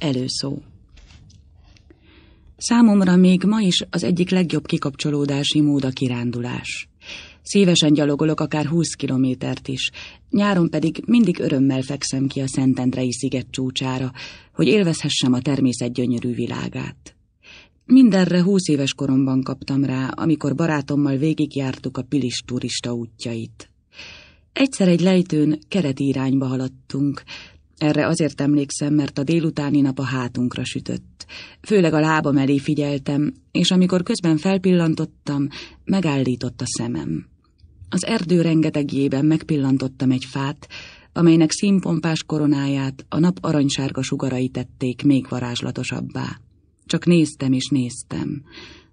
Előszó Számomra még ma is az egyik legjobb kikapcsolódási mód a kirándulás. Szívesen gyalogolok akár 20 kilométert is, nyáron pedig mindig örömmel fekszem ki a Szentendrei sziget csúcsára, hogy élvezhessem a természet gyönyörű világát. Mindenre húsz éves koromban kaptam rá, amikor barátommal végigjártuk a Pilis turista útjait. Egyszer egy lejtőn keret irányba haladtunk, erre azért emlékszem, mert a délutáni nap a hátunkra sütött. Főleg a lábam elé figyeltem, és amikor közben felpillantottam, megállított a szemem. Az erdő rengetegjében megpillantottam egy fát, amelynek színpompás koronáját a nap aranysárga sugarai tették még varázslatosabbá. Csak néztem és néztem.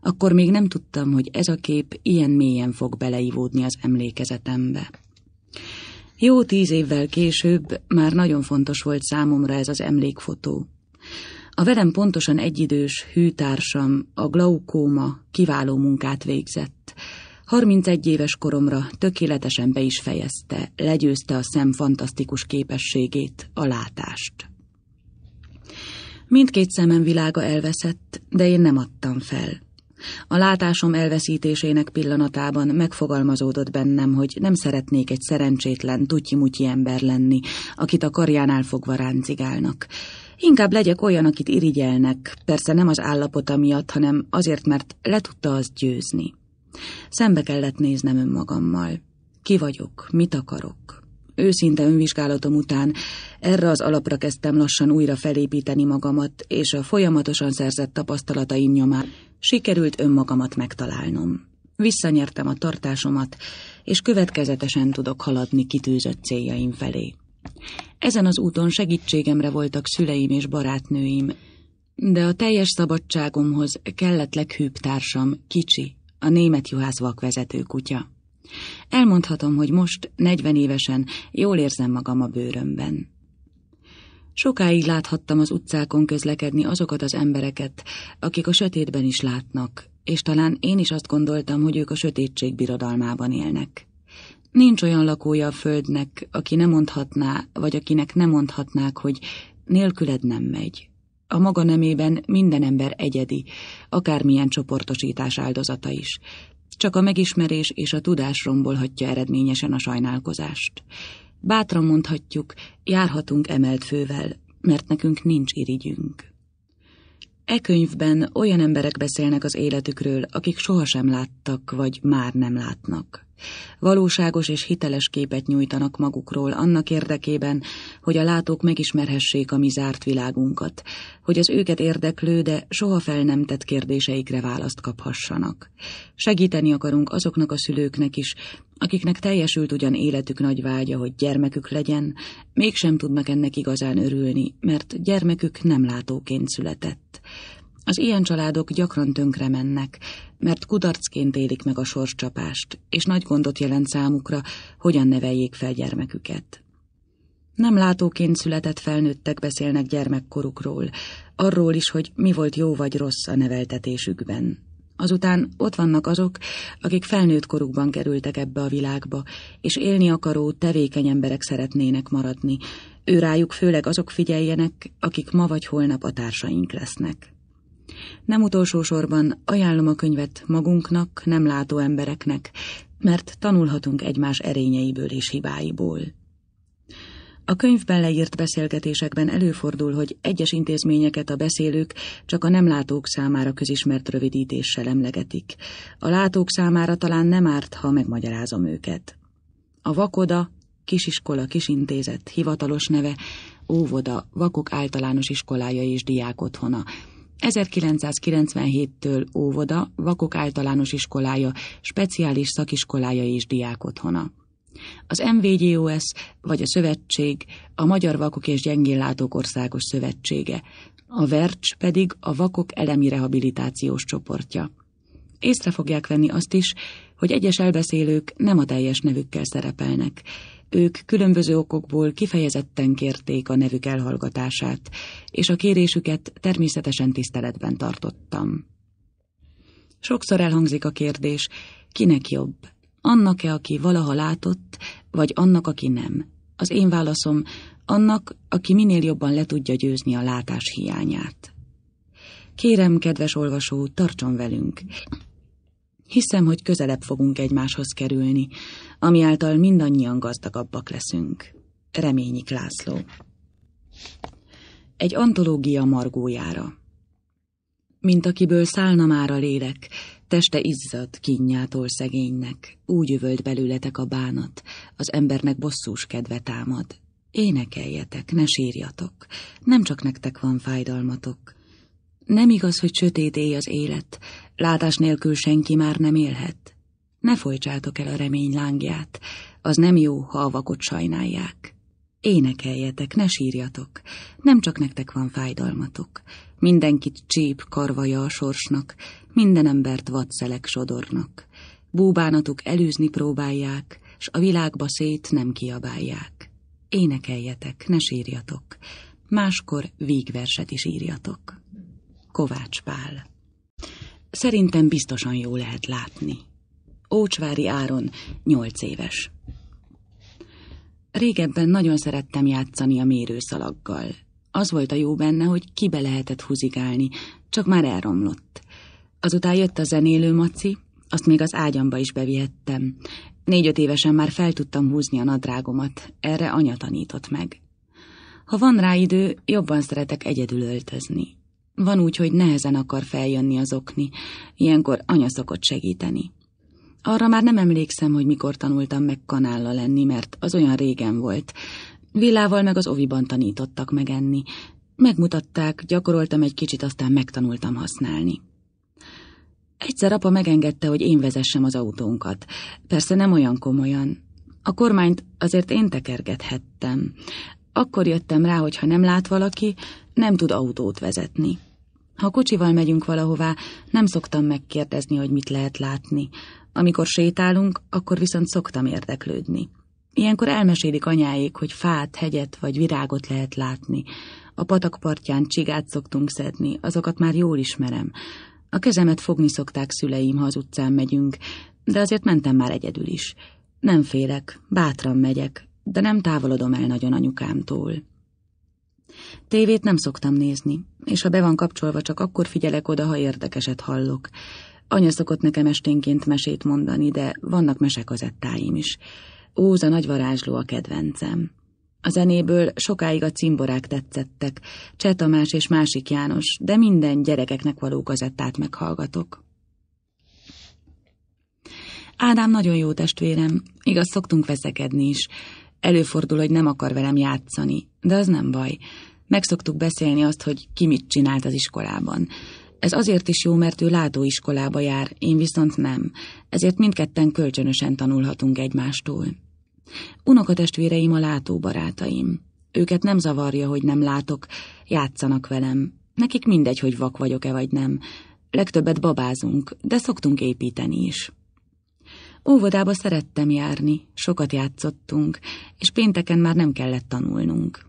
Akkor még nem tudtam, hogy ez a kép ilyen mélyen fog beleivódni az emlékezetembe. Jó tíz évvel később már nagyon fontos volt számomra ez az emlékfotó. A velem pontosan egyidős hűtársam, a glaukóma kiváló munkát végzett. 31 éves koromra tökéletesen be is fejezte, legyőzte a szem fantasztikus képességét, a látást. Mindkét szemem világa elveszett, de én nem adtam fel. A látásom elveszítésének pillanatában megfogalmazódott bennem, hogy nem szeretnék egy szerencsétlen, tutyimutyi ember lenni, akit a karjánál fogva ráncigálnak. Inkább legyek olyan, akit irigyelnek, persze nem az állapota miatt, hanem azért, mert le tudta azt győzni. Szembe kellett néznem önmagammal. Ki vagyok, mit akarok? Őszinte önvizsgálatom után erre az alapra kezdtem lassan újra felépíteni magamat, és a folyamatosan szerzett tapasztalataim nyomán Sikerült önmagamat megtalálnom. Visszanyertem a tartásomat, és következetesen tudok haladni kitűzött céljaim felé. Ezen az úton segítségemre voltak szüleim és barátnőim, de a teljes szabadságomhoz kellett leghűbb társam, Kicsi, a német juhász vakvezető kutya. Elmondhatom, hogy most, 40 évesen, jól érzem magam a bőrömben. Sokáig láthattam az utcákon közlekedni azokat az embereket, akik a sötétben is látnak, és talán én is azt gondoltam, hogy ők a sötétség birodalmában élnek. Nincs olyan lakója a földnek, aki nem mondhatná, vagy akinek nem mondhatnák, hogy nélküled nem megy. A maga nemében minden ember egyedi, akármilyen csoportosítás áldozata is. Csak a megismerés és a tudás rombolhatja eredményesen a sajnálkozást. Bátran mondhatjuk, járhatunk emelt fővel, mert nekünk nincs irigyünk. E könyvben olyan emberek beszélnek az életükről, akik sohasem láttak, vagy már nem látnak. Valóságos és hiteles képet nyújtanak magukról annak érdekében, hogy a látók megismerhessék a mi zárt világunkat, hogy az őket érdeklő, de soha fel nem tett kérdéseikre választ kaphassanak. Segíteni akarunk azoknak a szülőknek is, akiknek teljesült ugyan életük nagy vágya, hogy gyermekük legyen, mégsem tudnak ennek igazán örülni, mert gyermekük nem látóként született. Az ilyen családok gyakran tönkre mennek, mert kudarcként élik meg a sorscsapást, és nagy gondot jelent számukra, hogyan neveljék fel gyermeküket. Nem látóként született felnőttek beszélnek gyermekkorukról, arról is, hogy mi volt jó vagy rossz a neveltetésükben. Azután ott vannak azok, akik felnőtt korukban kerültek ebbe a világba, és élni akaró, tevékeny emberek szeretnének maradni. Ő rájuk főleg azok figyeljenek, akik ma vagy holnap a társaink lesznek. Nem utolsó sorban ajánlom a könyvet magunknak, nem látó embereknek, mert tanulhatunk egymás erényeiből és hibáiból. A könyvben leírt beszélgetésekben előfordul, hogy egyes intézményeket a beszélők csak a nem látók számára közismert rövidítéssel emlegetik. A látók számára talán nem árt, ha megmagyarázom őket. A vakoda, kisiskola, kisintézet, hivatalos neve, óvoda, vakok általános iskolája és diák otthona. 1997-től óvoda, vakok általános iskolája, speciális szakiskolája és diák otthona. Az MVGOS vagy a Szövetség a Magyar Vakok és Gyengéllátók Országos Szövetsége, a VERCS pedig a Vakok Elemi Rehabilitációs Csoportja. Észre fogják venni azt is, hogy egyes elbeszélők nem a teljes nevükkel szerepelnek. Ők különböző okokból kifejezetten kérték a nevük elhallgatását, és a kérésüket természetesen tiszteletben tartottam. Sokszor elhangzik a kérdés, kinek jobb, annak-e, aki valaha látott, vagy annak, aki nem? Az én válaszom annak, aki minél jobban le tudja győzni a látás hiányát. Kérem, kedves olvasó, tartson velünk! Hiszem, hogy közelebb fogunk egymáshoz kerülni, ami által mindannyian gazdagabbak leszünk. Reményik László Egy antológia margójára Mint akiből szállna már a lélek, Teste izzadt kinyától szegénynek, úgy üvölt belőletek a bánat, az embernek bosszús kedve támad. Énekeljetek, ne sírjatok, nem csak nektek van fájdalmatok. Nem igaz, hogy éj az élet, látás nélkül senki már nem élhet. Ne folytsátok el a remény lángját, az nem jó, ha a vakot sajnálják. Énekeljetek, ne sírjatok, nem csak nektek van fájdalmatok. Mindenkit csíp karvaja a sorsnak, minden embert vadszelek sodornak. Búbánatuk elűzni próbálják, s a világba szét nem kiabálják. Énekeljetek, ne sírjatok, máskor vígverset is írjatok. Kovács Pál Szerintem biztosan jó lehet látni. Ócsvári Áron, nyolc éves. Régebben nagyon szerettem játszani a mérőszalaggal. Az volt a jó benne, hogy kibe lehetett húzigálni, csak már elromlott. Azután jött a zenélő maci, azt még az ágyamba is bevihettem. Négy-öt évesen már fel tudtam húzni a nadrágomat, erre anya tanított meg. Ha van rá idő, jobban szeretek egyedül öltözni. Van úgy, hogy nehezen akar feljönni az okni, ilyenkor anya szokott segíteni. Arra már nem emlékszem, hogy mikor tanultam meg kanálla lenni, mert az olyan régen volt. Villával meg az oviban tanítottak megenni, Megmutatták, gyakoroltam egy kicsit, aztán megtanultam használni. Egyszer apa megengedte, hogy én vezessem az autónkat. Persze nem olyan komolyan. A kormányt azért én tekergethettem. Akkor jöttem rá, hogy ha nem lát valaki, nem tud autót vezetni. Ha kocsival megyünk valahová, nem szoktam megkérdezni, hogy mit lehet látni. Amikor sétálunk, akkor viszont szoktam érdeklődni. Ilyenkor elmesélik anyáik, hogy fát, hegyet vagy virágot lehet látni. A patakpartján csigát szoktunk szedni, azokat már jól ismerem. A kezemet fogni szokták szüleim, ha az utcán megyünk, de azért mentem már egyedül is. Nem félek, bátran megyek, de nem távolodom el nagyon anyukámtól. Tévét nem szoktam nézni, és ha be van kapcsolva, csak akkor figyelek oda, ha érdekeset hallok. Anya szokott nekem esténként mesét mondani, de vannak mesekazettáim is. Óza nagy varázsló a kedvencem. A zenéből sokáig a cimborák tetszettek, Cseh Tamás és másik János, de minden gyerekeknek való gazettát meghallgatok. Ádám nagyon jó testvérem, igaz, szoktunk veszekedni is. Előfordul, hogy nem akar velem játszani, de az nem baj. Megszoktuk beszélni azt, hogy ki mit csinált az iskolában. Ez azért is jó, mert ő látóiskolába jár, én viszont nem. Ezért mindketten kölcsönösen tanulhatunk egymástól. Unokatestvéreim a látóbarátaim. Őket nem zavarja, hogy nem látok, játszanak velem. Nekik mindegy, hogy vak vagyok-e vagy nem. Legtöbbet babázunk, de szoktunk építeni is. Óvodába szerettem járni, sokat játszottunk, és pénteken már nem kellett tanulnunk.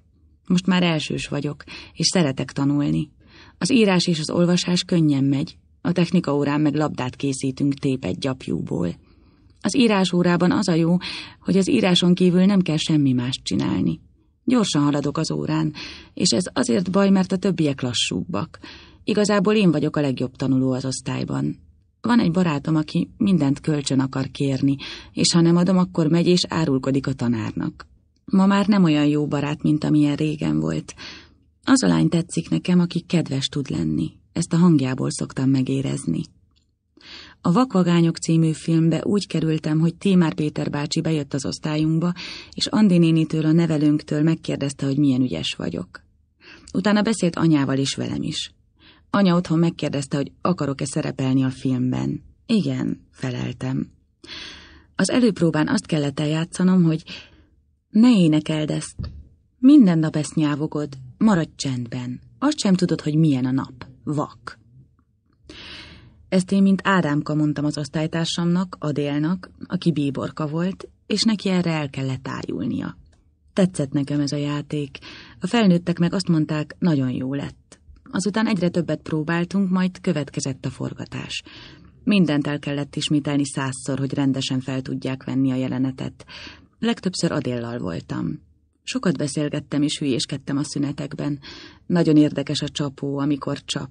Most már elsős vagyok, és szeretek tanulni. Az írás és az olvasás könnyen megy, a technika órán meg labdát készítünk tépet gyapjúból. Az írásórában az a jó, hogy az íráson kívül nem kell semmi mást csinálni. Gyorsan haladok az órán, és ez azért baj, mert a többiek lassúbbak. Igazából én vagyok a legjobb tanuló az osztályban. Van egy barátom, aki mindent kölcsön akar kérni, és ha nem adom, akkor megy és árulkodik a tanárnak. Ma már nem olyan jó barát, mint amilyen régen volt. Az a lány tetszik nekem, aki kedves tud lenni. Ezt a hangjából szoktam megérezni. A Vakvagányok című filmbe úgy kerültem, hogy Témár Péter bácsi bejött az osztályunkba, és Andi nénitől, a nevelőnktől megkérdezte, hogy milyen ügyes vagyok. Utána beszélt anyával is velem is. Anya otthon megkérdezte, hogy akarok-e szerepelni a filmben. Igen, feleltem. Az előpróbán azt kellett eljátszanom, hogy ne énekeld ezt. Minden nap ezt nyávogod, maradj csendben. Azt sem tudod, hogy milyen a nap. Vak. Ezt én, mint Ádámka mondtam az osztálytársamnak, Adélnak, aki bíborka volt, és neki erre el kellett ájulnia. Tetszett nekem ez a játék. A felnőttek meg azt mondták, nagyon jó lett. Azután egyre többet próbáltunk, majd következett a forgatás. Mindent el kellett ismételni százszor, hogy rendesen fel tudják venni a jelenetet. Legtöbbször Adéllal voltam. Sokat beszélgettem és hülyéskedtem a szünetekben. Nagyon érdekes a csapó, amikor csap.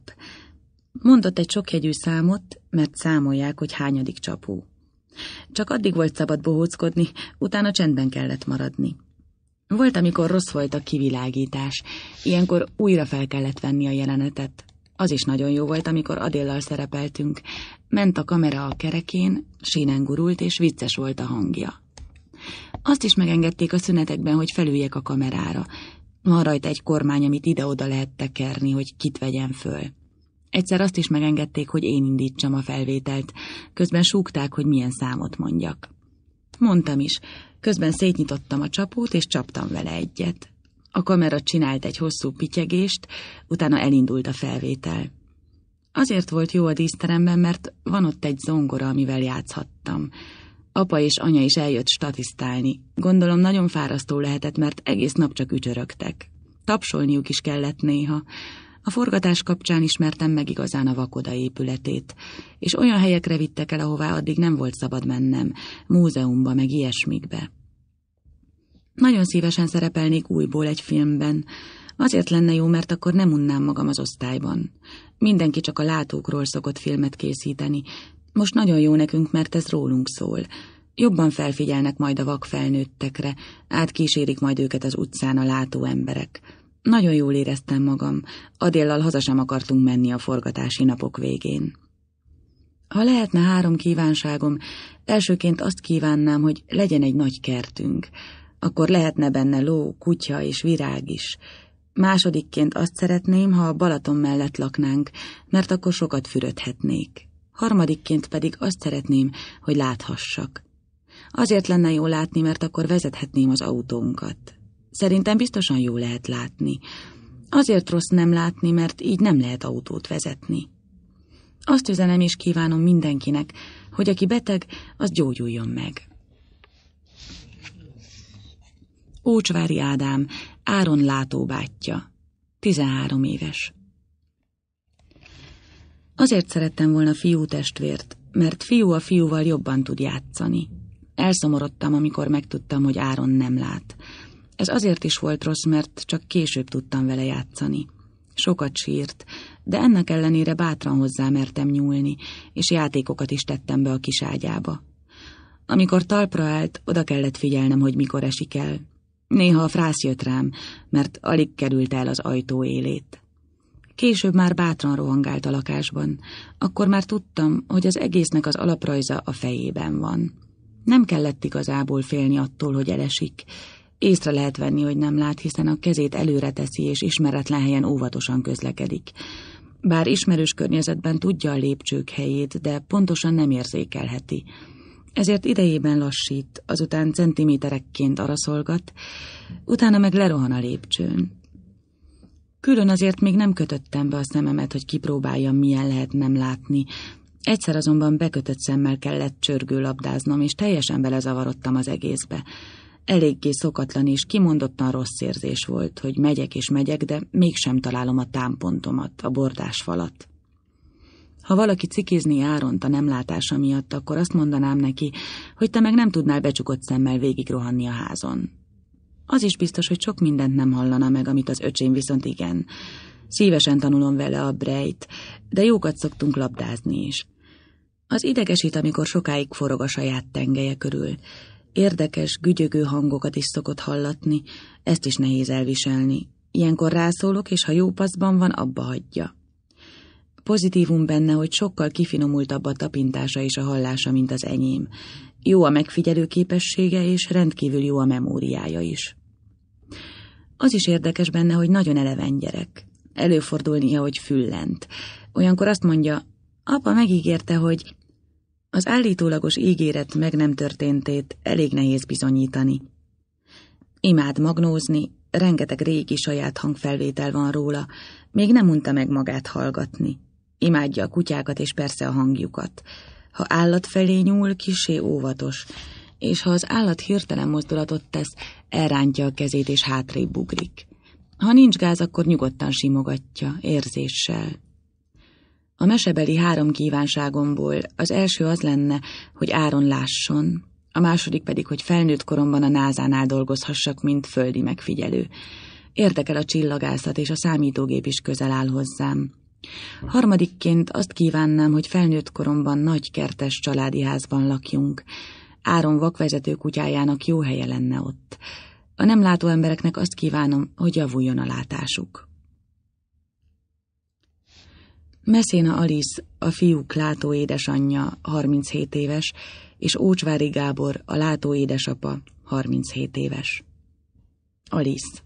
Mondott egy sokjegyű számot, mert számolják, hogy hányadik csapó. Csak addig volt szabad bohóckodni, utána csendben kellett maradni. Volt, amikor rossz volt a kivilágítás, ilyenkor újra fel kellett venni a jelenetet. Az is nagyon jó volt, amikor Adéllal szerepeltünk. Ment a kamera a kerekén, sínen gurult, és vicces volt a hangja. Azt is megengedték a szünetekben, hogy felüljek a kamerára. Van rajta egy kormány, amit ide-oda lehet tekerni, hogy kit vegyen föl. Egyszer azt is megengedték, hogy én indítsam a felvételt, közben súgták, hogy milyen számot mondjak. Mondtam is, közben szétnyitottam a csapót, és csaptam vele egyet. A kamera csinált egy hosszú pityegést, utána elindult a felvétel. Azért volt jó a díszteremben, mert van ott egy zongora, amivel játszhattam. Apa és anya is eljött statisztálni. Gondolom nagyon fárasztó lehetett, mert egész nap csak ücsörögtek. Tapsolniuk is kellett néha. A forgatás kapcsán ismertem meg igazán a vakoda épületét, és olyan helyekre vittek el, ahová addig nem volt szabad mennem, múzeumba meg ilyesmikbe. Nagyon szívesen szerepelnék újból egy filmben. Azért lenne jó, mert akkor nem unnám magam az osztályban. Mindenki csak a látókról szokott filmet készíteni. Most nagyon jó nekünk, mert ez rólunk szól. Jobban felfigyelnek majd a vak felnőttekre, átkísérik majd őket az utcán a látó emberek. Nagyon jól éreztem magam, Adéllal haza sem akartunk menni a forgatási napok végén. Ha lehetne három kívánságom, elsőként azt kívánnám, hogy legyen egy nagy kertünk, akkor lehetne benne ló, kutya és virág is. Másodikként azt szeretném, ha a Balaton mellett laknánk, mert akkor sokat fürödhetnék. Harmadikként pedig azt szeretném, hogy láthassak. Azért lenne jó látni, mert akkor vezethetném az autónkat. Szerintem biztosan jó lehet látni. Azért rossz nem látni, mert így nem lehet autót vezetni. Azt üzenem és kívánom mindenkinek, hogy aki beteg, az gyógyuljon meg. Ócsvári Ádám, Áron látóbátyja, 13 éves. Azért szerettem volna fiú testvért, mert fiú a fiúval jobban tud játszani. Elszomorodtam, amikor megtudtam, hogy Áron nem lát. Ez azért is volt rossz, mert csak később tudtam vele játszani. Sokat sírt, de ennek ellenére bátran hozzá mertem nyúlni, és játékokat is tettem be a kis ágyába. Amikor talpra állt, oda kellett figyelnem, hogy mikor esik el. Néha a frász jött rám, mert alig került el az ajtó élét. Később már bátran rohangált a lakásban, akkor már tudtam, hogy az egésznek az alaprajza a fejében van. Nem kellett igazából félni attól, hogy elesik, Észre lehet venni, hogy nem lát, hiszen a kezét előre teszi és ismeretlen helyen óvatosan közlekedik. Bár ismerős környezetben tudja a lépcsők helyét, de pontosan nem érzékelheti. Ezért idejében lassít, azután centiméterekként araszolgat, utána meg lerohan a lépcsőn. Külön azért még nem kötöttem be a szememet, hogy kipróbáljam, milyen lehet nem látni. Egyszer azonban bekötött szemmel kellett csörgő labdáznom, és teljesen belezavarodtam az egészbe. Eléggé szokatlan és kimondottan rossz érzés volt, hogy megyek és megyek, de mégsem találom a támpontomat, a bordás falat. Ha valaki cikizni Áront a nem miatt, akkor azt mondanám neki, hogy te meg nem tudnál becsukott szemmel végigrohanni a házon. Az is biztos, hogy sok mindent nem hallana meg, amit az öcsém viszont igen. Szívesen tanulom vele a brejt, de jókat szoktunk labdázni is. Az idegesít, amikor sokáig forog a saját tengelye körül, Érdekes, gügyögő hangokat is szokott hallatni, ezt is nehéz elviselni. Ilyenkor rászólok, és ha jó paszban van, abba hagyja. Pozitívum benne, hogy sokkal kifinomultabb a tapintása és a hallása, mint az enyém. Jó a megfigyelő képessége, és rendkívül jó a memóriája is. Az is érdekes benne, hogy nagyon eleven gyerek. Előfordulnia, hogy füllent. Olyankor azt mondja, apa megígérte, hogy az állítólagos ígéret meg nem történtét elég nehéz bizonyítani. Imád magnózni, rengeteg régi saját hangfelvétel van róla, még nem unta meg magát hallgatni. Imádja a kutyákat és persze a hangjukat. Ha állat felé nyúl, kisé óvatos, és ha az állat hirtelen mozdulatot tesz, elrántja a kezét és hátrébb ugrik. Ha nincs gáz, akkor nyugodtan simogatja, érzéssel, a mesebeli három kívánságomból az első az lenne, hogy áron lásson, a második pedig, hogy felnőtt koromban a názánál dolgozhassak, mint földi megfigyelő. Érdekel a csillagászat, és a számítógép is közel áll hozzám. Harmadikként azt kívánnám, hogy felnőtt koromban nagy kertes családi házban lakjunk. Áron vakvezető kutyájának jó helye lenne ott. A nem látó embereknek azt kívánom, hogy javuljon a látásuk. Messina Alisz, a fiúk látó édesanyja, 37 éves, és Ócsvári Gábor, a látó édesapa, 37 éves. Alisz.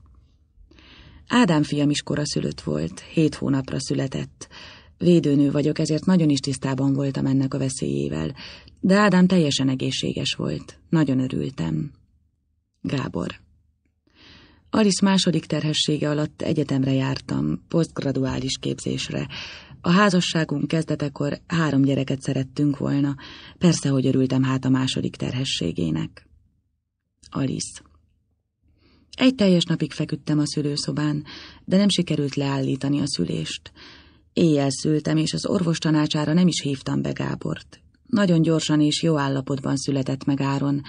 Ádám fiam is koraszülött volt, hét hónapra született. Védőnő vagyok, ezért nagyon is tisztában voltam ennek a veszélyével, de Ádám teljesen egészséges volt. Nagyon örültem. Gábor. Alice második terhessége alatt egyetemre jártam, posztgraduális képzésre. A házasságunk kezdetekor három gyereket szerettünk volna, persze, hogy örültem hát a második terhességének. Alice. Egy teljes napig feküdtem a szülőszobán, de nem sikerült leállítani a szülést. Éjjel szültem, és az orvos tanácsára nem is hívtam be Gábort. Nagyon gyorsan és jó állapotban született meg Áron.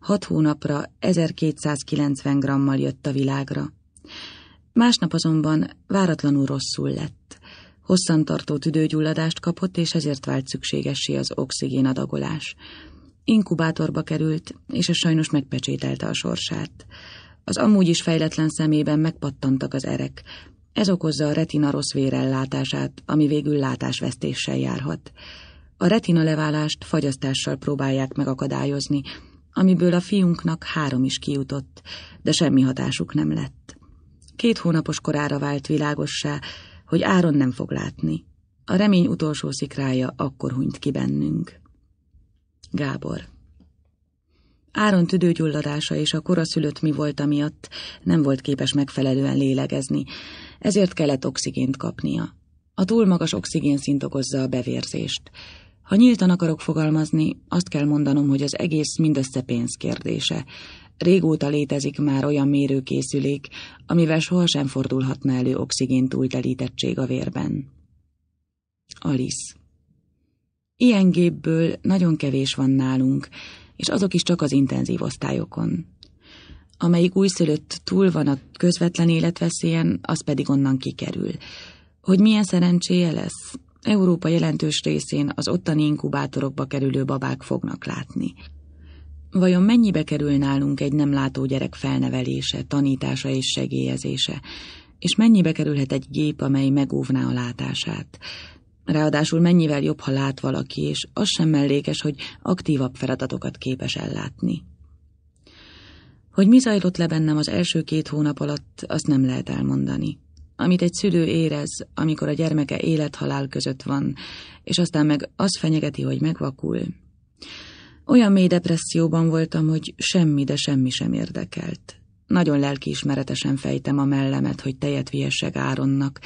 Hat hónapra 1290 grammal jött a világra. Másnap azonban váratlanul rosszul lett. Hosszantartó tüdőgyulladást kapott, és ezért vált szükségessé az oxigénadagolás. Inkubátorba került, és ez sajnos megpecsételte a sorsát. Az amúgy is fejletlen szemében megpattantak az erek. Ez okozza a retina rossz vérellátását, ami végül látásvesztéssel járhat. A retina leválást fagyasztással próbálják megakadályozni, amiből a fiunknak három is kijutott, de semmi hatásuk nem lett. Két hónapos korára vált világossá, hogy Áron nem fog látni. A remény utolsó szikrája akkor hunyt ki bennünk. Gábor Áron tüdőgyulladása és a koraszülött mi volt miatt nem volt képes megfelelően lélegezni, ezért kellett oxigént kapnia. A túl magas oxigén szint okozza a bevérzést. Ha nyíltan akarok fogalmazni, azt kell mondanom, hogy az egész mindössze pénz kérdése. Régóta létezik már olyan mérőkészülék, amivel sohasem fordulhatna elő oxigén túltelítettség a vérben. Alice. Ilyen gépből nagyon kevés van nálunk, és azok is csak az intenzív osztályokon. Amelyik újszülött túl van a közvetlen életveszélyen, az pedig onnan kikerül. Hogy milyen szerencséje lesz? Európa jelentős részén az ottani inkubátorokba kerülő babák fognak látni. Vajon mennyibe kerül nálunk egy nem látó gyerek felnevelése, tanítása és segélyezése? És mennyibe kerülhet egy gép, amely megóvná a látását? Ráadásul mennyivel jobb, ha lát valaki, és az sem mellékes, hogy aktívabb feladatokat képes ellátni. Hogy mi zajlott le bennem az első két hónap alatt, azt nem lehet elmondani. Amit egy szülő érez, amikor a gyermeke élet-halál között van, és aztán meg az fenyegeti, hogy megvakul. Olyan mély depresszióban voltam, hogy semmi, de semmi sem érdekelt. Nagyon lelkiismeretesen fejtem a mellemet, hogy tejet viessek Áronnak,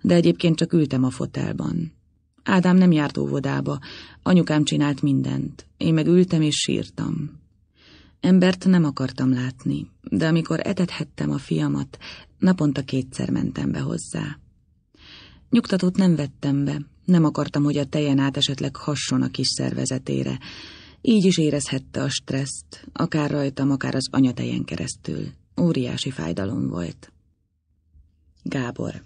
de egyébként csak ültem a fotelban. Ádám nem járt óvodába, anyukám csinált mindent, én meg ültem és sírtam. Embert nem akartam látni, de amikor etethettem a fiamat, naponta kétszer mentem be hozzá. Nyugtatót nem vettem be, nem akartam, hogy a tejen át esetleg hasson a kis szervezetére, így is érezhette a stresszt, akár rajtam, akár az anyatejen keresztül. Óriási fájdalom volt. Gábor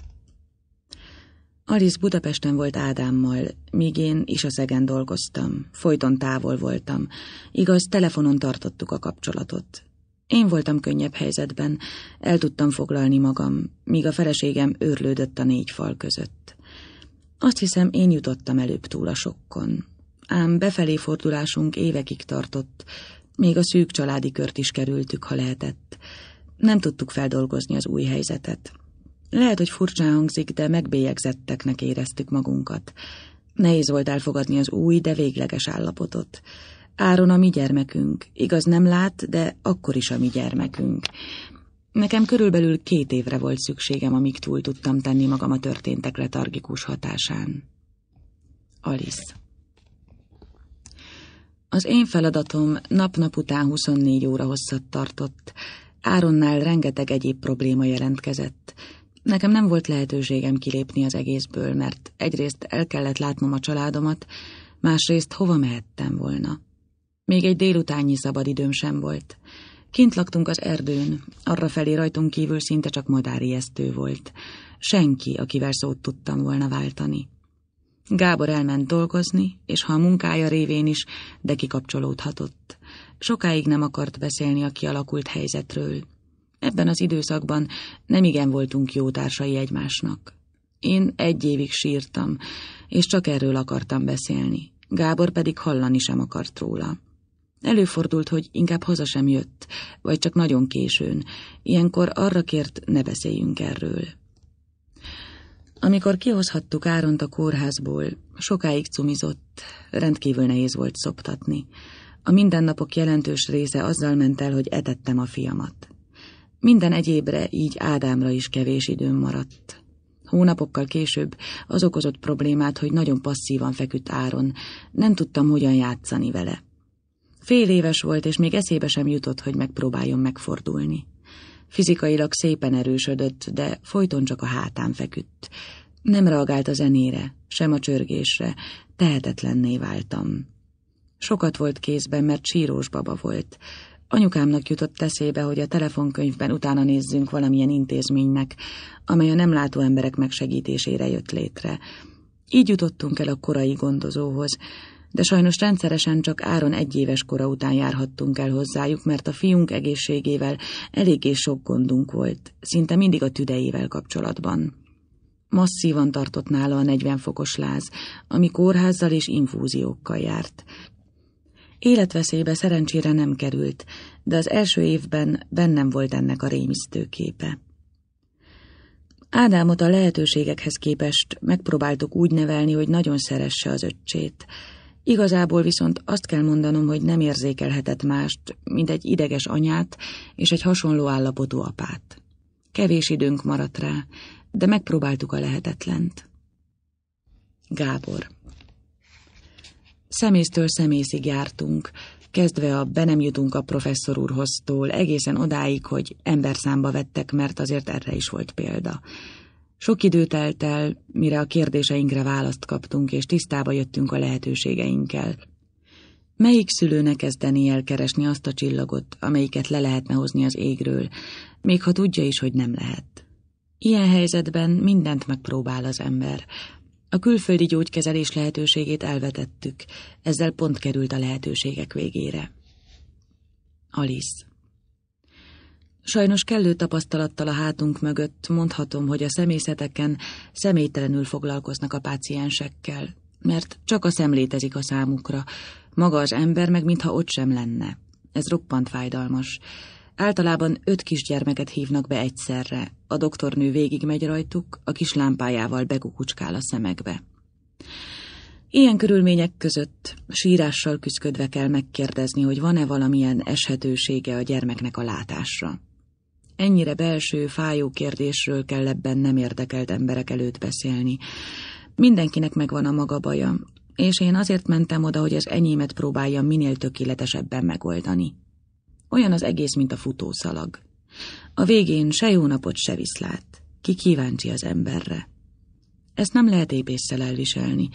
Alice Budapesten volt Ádámmal, míg én is a szegen dolgoztam. Folyton távol voltam. Igaz, telefonon tartottuk a kapcsolatot. Én voltam könnyebb helyzetben, el tudtam foglalni magam, míg a feleségem őrlődött a négy fal között. Azt hiszem, én jutottam előbb túl a sokkon ám befelé fordulásunk évekig tartott, még a szűk családi kört is kerültük, ha lehetett. Nem tudtuk feldolgozni az új helyzetet. Lehet, hogy furcsa hangzik, de megbélyegzetteknek éreztük magunkat. Nehéz volt elfogadni az új, de végleges állapotot. Áron a mi gyermekünk. Igaz, nem lát, de akkor is a mi gyermekünk. Nekem körülbelül két évre volt szükségem, amíg túl tudtam tenni magam a történtek letargikus hatásán. Alice az én feladatom nap-nap után 24 óra hosszat tartott. Áronnál rengeteg egyéb probléma jelentkezett. Nekem nem volt lehetőségem kilépni az egészből, mert egyrészt el kellett látnom a családomat, másrészt hova mehettem volna. Még egy délutányi szabadidőm sem volt. Kint laktunk az erdőn, arra felé rajtunk kívül szinte csak madári esztő volt. Senki, akivel szót tudtam volna váltani. Gábor elment dolgozni, és ha a munkája révén is, de kikapcsolódhatott. Sokáig nem akart beszélni a kialakult helyzetről. Ebben az időszakban nem igen voltunk jó társai egymásnak. Én egy évig sírtam, és csak erről akartam beszélni. Gábor pedig hallani sem akart róla. Előfordult, hogy inkább haza sem jött, vagy csak nagyon későn. Ilyenkor arra kért, ne beszéljünk erről. Amikor kihozhattuk Áront a kórházból, sokáig cumizott, rendkívül nehéz volt szoptatni. A mindennapok jelentős része azzal ment el, hogy etettem a fiamat. Minden egyébre, így Ádámra is kevés időm maradt. Hónapokkal később az okozott problémát, hogy nagyon passzívan feküdt Áron, nem tudtam hogyan játszani vele. Fél éves volt, és még eszébe sem jutott, hogy megpróbáljon megfordulni. Fizikailag szépen erősödött, de folyton csak a hátán feküdt. Nem reagált a zenére, sem a csörgésre, tehetetlenné váltam. Sokat volt kézben, mert sírós baba volt. Anyukámnak jutott eszébe, hogy a telefonkönyvben utána nézzünk valamilyen intézménynek, amely a nem látó emberek megsegítésére jött létre. Így jutottunk el a korai gondozóhoz, de sajnos rendszeresen csak Áron egyéves kora után járhattunk el hozzájuk, mert a fiunk egészségével eléggé sok gondunk volt, szinte mindig a tüdejével kapcsolatban. Masszívan tartott nála a 40 fokos láz, ami kórházzal és infúziókkal járt. Életveszélybe szerencsére nem került, de az első évben bennem volt ennek a rémisztő képe. Ádámot a lehetőségekhez képest megpróbáltuk úgy nevelni, hogy nagyon szeresse az öccsét – Igazából viszont azt kell mondanom, hogy nem érzékelhetett mást, mint egy ideges anyát és egy hasonló állapotú apát. Kevés időnk maradt rá, de megpróbáltuk a lehetetlent. Gábor Szemésztől szemészig jártunk, kezdve a be nem jutunk a professzor úrhoztól, egészen odáig, hogy emberszámba vettek, mert azért erre is volt példa. Sok idő telt el, mire a kérdéseinkre választ kaptunk, és tisztába jöttünk a lehetőségeinkkel. Melyik szülőnek kezdeni el keresni azt a csillagot, amelyiket le lehetne hozni az égről, még ha tudja is, hogy nem lehet? Ilyen helyzetben mindent megpróbál az ember. A külföldi gyógykezelés lehetőségét elvetettük, ezzel pont került a lehetőségek végére. Alice Sajnos kellő tapasztalattal a hátunk mögött mondhatom, hogy a személyzeteken személytelenül foglalkoznak a páciensekkel, mert csak a szem létezik a számukra, maga az ember meg mintha ott sem lenne. Ez roppant fájdalmas. Általában öt kisgyermeket hívnak be egyszerre, a doktornő végigmegy rajtuk, a kis lámpájával begukucskál a szemekbe. Ilyen körülmények között sírással küzdködve kell megkérdezni, hogy van-e valamilyen eshetősége a gyermeknek a látásra. Ennyire belső, fájó kérdésről kell ebben nem érdekelt emberek előtt beszélni. Mindenkinek megvan a maga baja, és én azért mentem oda, hogy az enyémet próbáljam minél tökéletesebben megoldani. Olyan az egész, mint a futószalag. A végén se jó napot, se viszlát. Ki kíváncsi az emberre. Ezt nem lehet épésszel elviselni,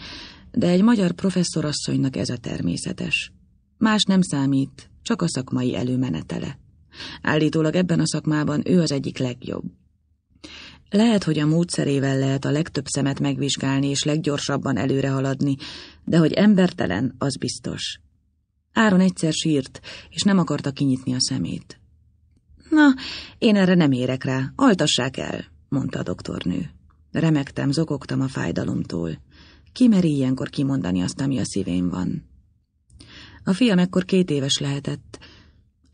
de egy magyar professzorasszonynak ez a természetes. Más nem számít, csak a szakmai előmenetele. Állítólag ebben a szakmában ő az egyik legjobb. Lehet, hogy a módszerével lehet a legtöbb szemet megvizsgálni és leggyorsabban előre haladni, de hogy embertelen, az biztos. Áron egyszer sírt, és nem akarta kinyitni a szemét. Na, én erre nem érek rá, altassák el, mondta a doktornő. Remektem, zokogtam a fájdalomtól. Ki meri ilyenkor kimondani azt, ami a szívén van? A fiam ekkor két éves lehetett,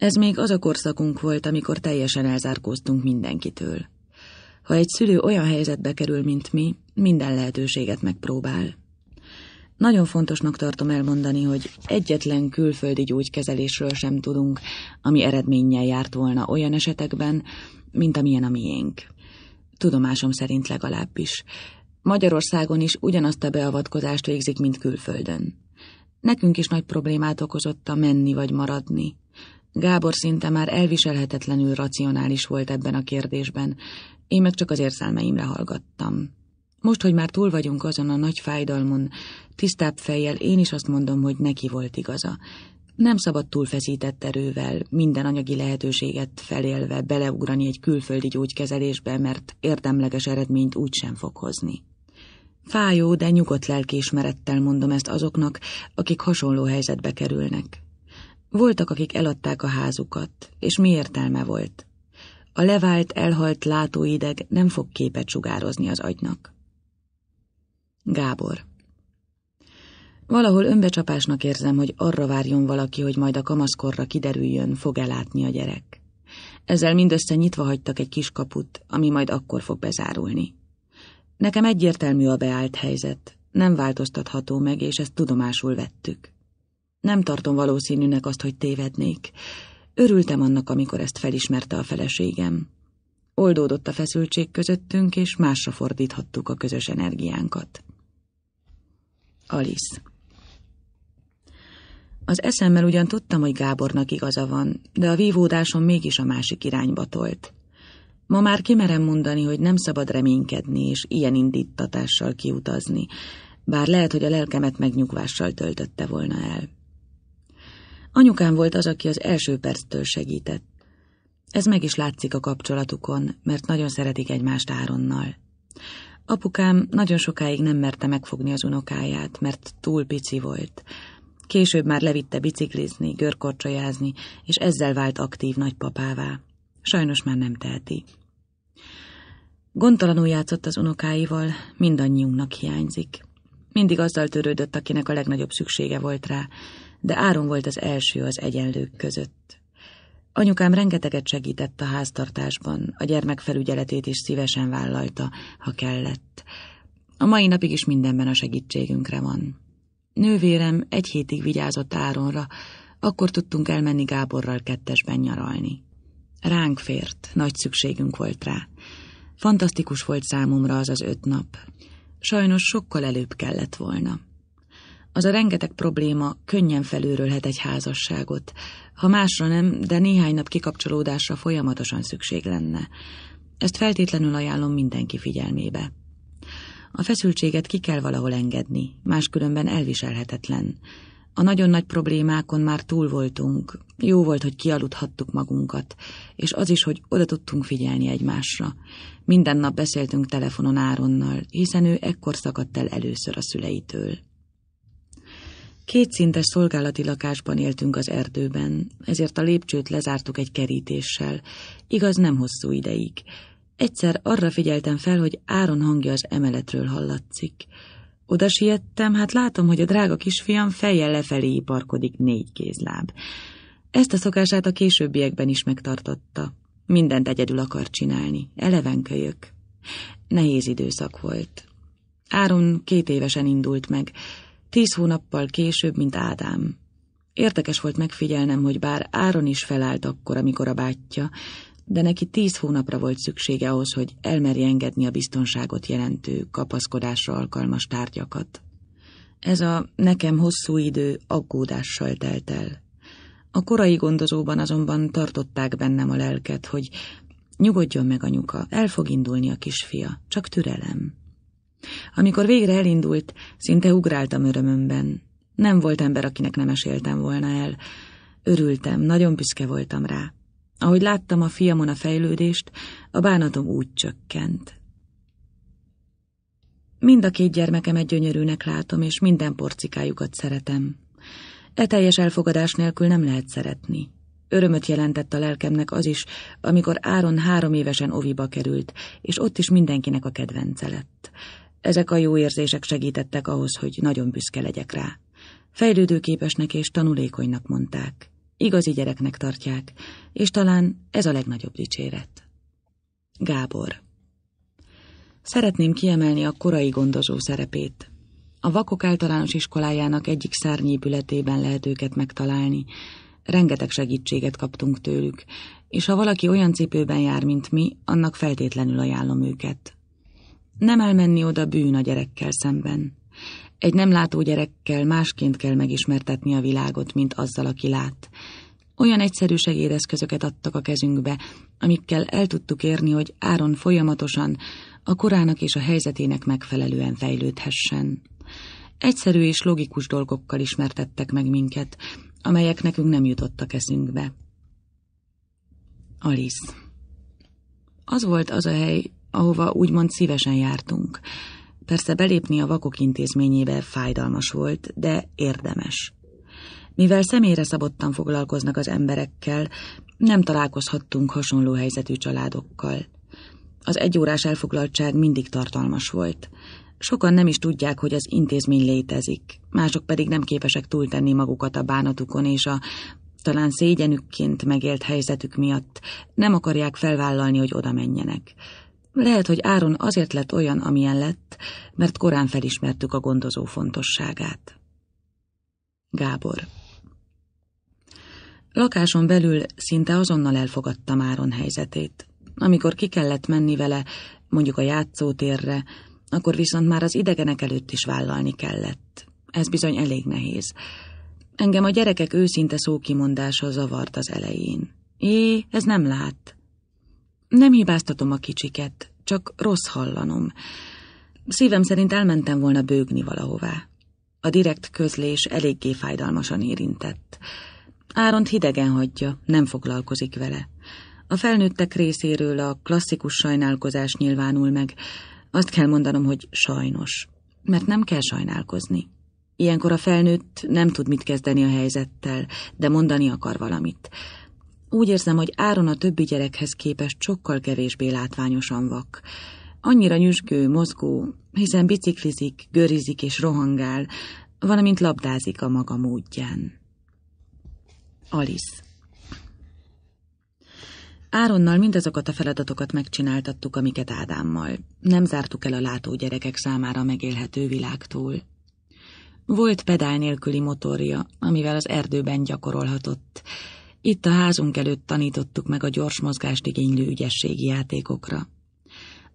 ez még az a korszakunk volt, amikor teljesen elzárkóztunk mindenkitől. Ha egy szülő olyan helyzetbe kerül, mint mi, minden lehetőséget megpróbál. Nagyon fontosnak tartom elmondani, hogy egyetlen külföldi gyógykezelésről sem tudunk, ami eredménnyel járt volna olyan esetekben, mint amilyen a miénk. Tudomásom szerint legalábbis. Magyarországon is ugyanazt a beavatkozást végzik, mint külföldön. Nekünk is nagy problémát okozott a menni vagy maradni. Gábor szinte már elviselhetetlenül racionális volt ebben a kérdésben, én meg csak az érzelmeimre hallgattam. Most, hogy már túl vagyunk azon a nagy fájdalmon, tisztább fejjel én is azt mondom, hogy neki volt igaza. Nem szabad túlfeszített erővel, minden anyagi lehetőséget felélve beleugrani egy külföldi gyógykezelésbe, mert érdemleges eredményt úgysem fog hozni. Fájó, de nyugodt lelkiismerettel mondom ezt azoknak, akik hasonló helyzetbe kerülnek. Voltak, akik eladták a házukat, és mi értelme volt? A levált, elhalt látóideg nem fog képet sugározni az agynak. Gábor Valahol önbecsapásnak érzem, hogy arra várjon valaki, hogy majd a kamaszkorra kiderüljön, fog elátni a gyerek. Ezzel mindössze nyitva hagytak egy kis kaput, ami majd akkor fog bezárulni. Nekem egyértelmű a beállt helyzet, nem változtatható meg, és ezt tudomásul vettük. Nem tartom valószínűnek azt, hogy tévednék. Örültem annak, amikor ezt felismerte a feleségem. Oldódott a feszültség közöttünk, és másra fordíthattuk a közös energiánkat. Alice Az eszemmel ugyan tudtam, hogy Gábornak igaza van, de a vívódásom mégis a másik irányba tolt. Ma már kimerem mondani, hogy nem szabad reménykedni és ilyen indítatással kiutazni, bár lehet, hogy a lelkemet megnyugvással töltötte volna el. Anyukám volt az, aki az első perctől segített. Ez meg is látszik a kapcsolatukon, mert nagyon szeretik egymást Áronnal. Apukám nagyon sokáig nem merte megfogni az unokáját, mert túl pici volt. Később már levitte biciklizni, görkorcsolyázni, és ezzel vált aktív nagypapává. Sajnos már nem teheti. Gondtalanul játszott az unokáival, mindannyiunknak hiányzik. Mindig azzal törődött, akinek a legnagyobb szüksége volt rá, de Áron volt az első az egyenlők között. Anyukám rengeteget segített a háztartásban, a gyermek felügyeletét is szívesen vállalta, ha kellett. A mai napig is mindenben a segítségünkre van. Nővérem egy hétig vigyázott Áronra, akkor tudtunk elmenni Gáborral kettesben nyaralni. Ránk fért, nagy szükségünk volt rá. Fantasztikus volt számomra az az öt nap. Sajnos sokkal előbb kellett volna. Az a rengeteg probléma könnyen felőrölhet egy házasságot, ha másra nem, de néhány nap kikapcsolódásra folyamatosan szükség lenne. Ezt feltétlenül ajánlom mindenki figyelmébe. A feszültséget ki kell valahol engedni, máskülönben elviselhetetlen. A nagyon nagy problémákon már túl voltunk, jó volt, hogy kialudhattuk magunkat, és az is, hogy oda tudtunk figyelni egymásra. Minden nap beszéltünk telefonon Áronnal, hiszen ő ekkor szakadt el először a szüleitől. Kétszintes szolgálati lakásban éltünk az erdőben, ezért a lépcsőt lezártuk egy kerítéssel. Igaz, nem hosszú ideig. Egyszer arra figyeltem fel, hogy Áron hangja az emeletről hallatszik. Oda siettem, hát látom, hogy a drága kisfiam fejjel lefelé iparkodik négy kézláb. Ezt a szokását a későbbiekben is megtartotta. Mindent egyedül akar csinálni, eleven kölyök. Nehéz időszak volt. Áron két évesen indult meg, tíz hónappal később, mint Ádám. Érdekes volt megfigyelnem, hogy bár Áron is felállt akkor, amikor a bátyja, de neki tíz hónapra volt szüksége ahhoz, hogy elmerje engedni a biztonságot jelentő, kapaszkodásra alkalmas tárgyakat. Ez a nekem hosszú idő aggódással telt el. A korai gondozóban azonban tartották bennem a lelket, hogy nyugodjon meg anyuka, el fog indulni a kisfia, csak türelem. Amikor végre elindult, szinte ugráltam örömömben. Nem volt ember, akinek nem eséltem volna el. Örültem, nagyon büszke voltam rá. Ahogy láttam a fiamon a fejlődést, a bánatom úgy csökkent. Mind a két gyermekemet gyönyörűnek látom, és minden porcikájukat szeretem. E teljes elfogadás nélkül nem lehet szeretni. Örömöt jelentett a lelkemnek az is, amikor Áron három évesen oviba került, és ott is mindenkinek a kedvence lett. Ezek a jó érzések segítettek ahhoz, hogy nagyon büszke legyek rá. Fejlődőképesnek és tanulékonynak mondták. Igazi gyereknek tartják, és talán ez a legnagyobb dicséret. Gábor Szeretném kiemelni a korai gondozó szerepét. A vakok általános iskolájának egyik szárnyépületében lehet őket megtalálni. Rengeteg segítséget kaptunk tőlük, és ha valaki olyan cipőben jár, mint mi, annak feltétlenül ajánlom őket. Nem elmenni oda bűn a gyerekkel szemben. Egy nem látó gyerekkel másként kell megismertetni a világot, mint azzal, aki lát. Olyan egyszerű segédeszközöket adtak a kezünkbe, amikkel el tudtuk érni, hogy Áron folyamatosan, a korának és a helyzetének megfelelően fejlődhessen. Egyszerű és logikus dolgokkal ismertettek meg minket, amelyek nekünk nem jutottak eszünkbe. Alice. Az volt az a hely, ahova úgymond szívesen jártunk. Persze belépni a vakok intézményébe fájdalmas volt, de érdemes. Mivel személyre szabottan foglalkoznak az emberekkel, nem találkozhattunk hasonló helyzetű családokkal. Az egyórás elfoglaltság mindig tartalmas volt. Sokan nem is tudják, hogy az intézmény létezik, mások pedig nem képesek túltenni magukat a bánatukon és a talán szégyenükként megélt helyzetük miatt nem akarják felvállalni, hogy oda menjenek. Lehet, hogy Áron azért lett olyan, amilyen lett, mert korán felismertük a gondozó fontosságát. Gábor Lakáson belül szinte azonnal elfogadtam Áron helyzetét. Amikor ki kellett menni vele, mondjuk a játszótérre, akkor viszont már az idegenek előtt is vállalni kellett. Ez bizony elég nehéz. Engem a gyerekek őszinte szókimondása zavart az elején. Jé, ez nem lát. Nem hibáztatom a kicsiket, csak rossz hallanom. Szívem szerint elmentem volna bőgni valahová. A direkt közlés eléggé fájdalmasan érintett. Áront hidegen hagyja, nem foglalkozik vele. A felnőttek részéről a klasszikus sajnálkozás nyilvánul meg. Azt kell mondanom, hogy sajnos. Mert nem kell sajnálkozni. Ilyenkor a felnőtt nem tud mit kezdeni a helyzettel, de mondani akar valamit. Úgy érzem, hogy Áron a többi gyerekhez képest sokkal kevésbé látványosan vak. Annyira nyüzsgő, mozgó, hiszen biciklizik, görizik és rohangál, valamint labdázik a maga módján. Alice Áronnal mindazokat a feladatokat megcsináltattuk, amiket Ádámmal. Nem zártuk el a látó gyerekek számára megélhető világtól. Volt pedál nélküli motorja, amivel az erdőben gyakorolhatott, itt a házunk előtt tanítottuk meg a gyors mozgást igénylő ügyességi játékokra.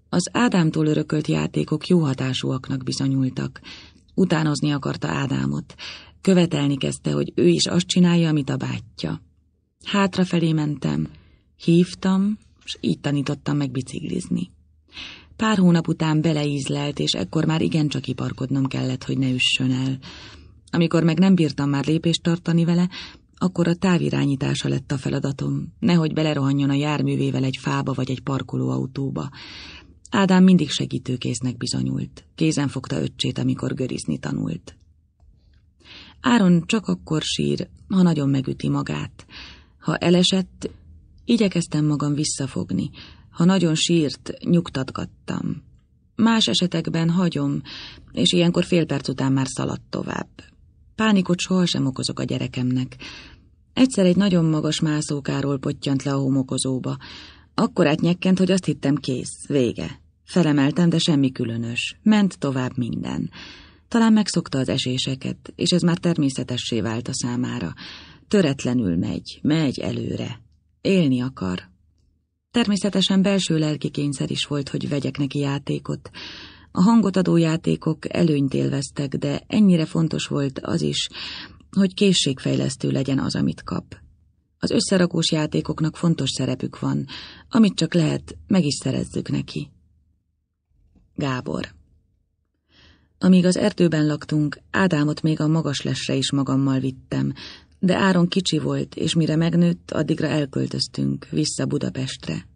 Az Ádámtól örökölt játékok jó hatásúaknak bizonyultak. Utánozni akarta Ádámot. Követelni kezdte, hogy ő is azt csinálja, amit a bátyja. Hátrafelé mentem, hívtam, és így tanítottam meg biciklizni. Pár hónap után beleízlelt, és ekkor már igencsak iparkodnom kellett, hogy ne üssön el. Amikor meg nem bírtam már lépést tartani vele, akkor a távirányítása lett a feladatom, nehogy belerohanjon a járművével egy fába vagy egy parkolóautóba. Ádám mindig segítőkésznek bizonyult. Kézen fogta öccsét, amikor görizni tanult. Áron csak akkor sír, ha nagyon megüti magát. Ha elesett, igyekeztem magam visszafogni. Ha nagyon sírt, nyugtatgattam. Más esetekben hagyom, és ilyenkor fél perc után már szaladt tovább. Pánikot sohasem okozok a gyerekemnek. Egyszer egy nagyon magas mászókáról pottyant le a homokozóba. Akkor átnyekkent, hogy azt hittem kész, vége. Felemeltem, de semmi különös. Ment tovább minden. Talán megszokta az eséseket, és ez már természetessé vált a számára. Töretlenül megy, megy előre. Élni akar. Természetesen belső lelki kényszer is volt, hogy vegyek neki játékot. A hangot adó játékok előnyt élveztek, de ennyire fontos volt az is, hogy készségfejlesztő legyen az, amit kap. Az összerakós játékoknak fontos szerepük van, amit csak lehet, meg is szerezzük neki. Gábor Amíg az erdőben laktunk, Ádámot még a magas lesre is magammal vittem, de Áron kicsi volt, és mire megnőtt, addigra elköltöztünk, vissza Budapestre.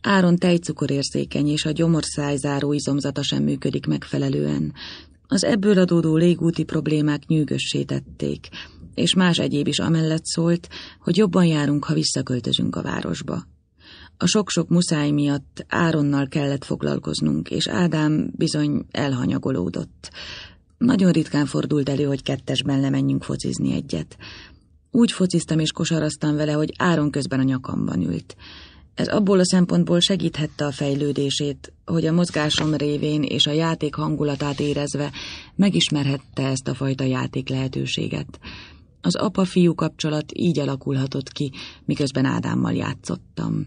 Áron tejcukorérzékeny, és a gyomorszájzáró izomzata sem működik megfelelően, az ebből adódó légúti problémák nyűgössé tették, és más egyéb is amellett szólt, hogy jobban járunk, ha visszaköltözünk a városba. A sok-sok muszáj miatt Áronnal kellett foglalkoznunk, és Ádám bizony elhanyagolódott. Nagyon ritkán fordult elő, hogy kettesben lemenjünk focizni egyet. Úgy fociztam és kosaraztam vele, hogy Áron közben a nyakamban ült. Ez abból a szempontból segíthette a fejlődését, hogy a mozgásom révén és a játék hangulatát érezve megismerhette ezt a fajta játék lehetőséget. Az apa-fiú kapcsolat így alakulhatott ki, miközben Ádámmal játszottam.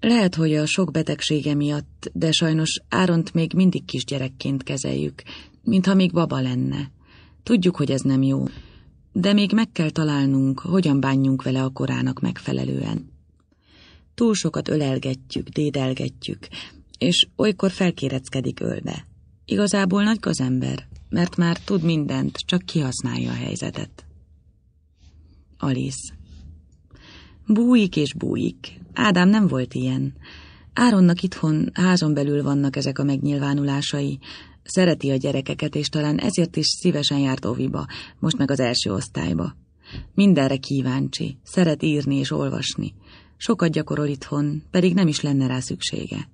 Lehet, hogy a sok betegsége miatt, de sajnos Áront még mindig kisgyerekként kezeljük, mintha még baba lenne. Tudjuk, hogy ez nem jó, de még meg kell találnunk, hogyan bánjunk vele a korának megfelelően. Túl sokat ölelgetjük, dédelgetjük, és olykor felkéreckedik ölbe. Igazából nagy gazember, mert már tud mindent, csak kihasználja a helyzetet. Alice. Bújik és bújik. Ádám nem volt ilyen. Áronnak itthon, házon belül vannak ezek a megnyilvánulásai. Szereti a gyerekeket, és talán ezért is szívesen járt óviba, most meg az első osztályba. Mindenre kíváncsi, szeret írni és olvasni. Sokat gyakorol itthon, pedig nem is lenne rá szüksége.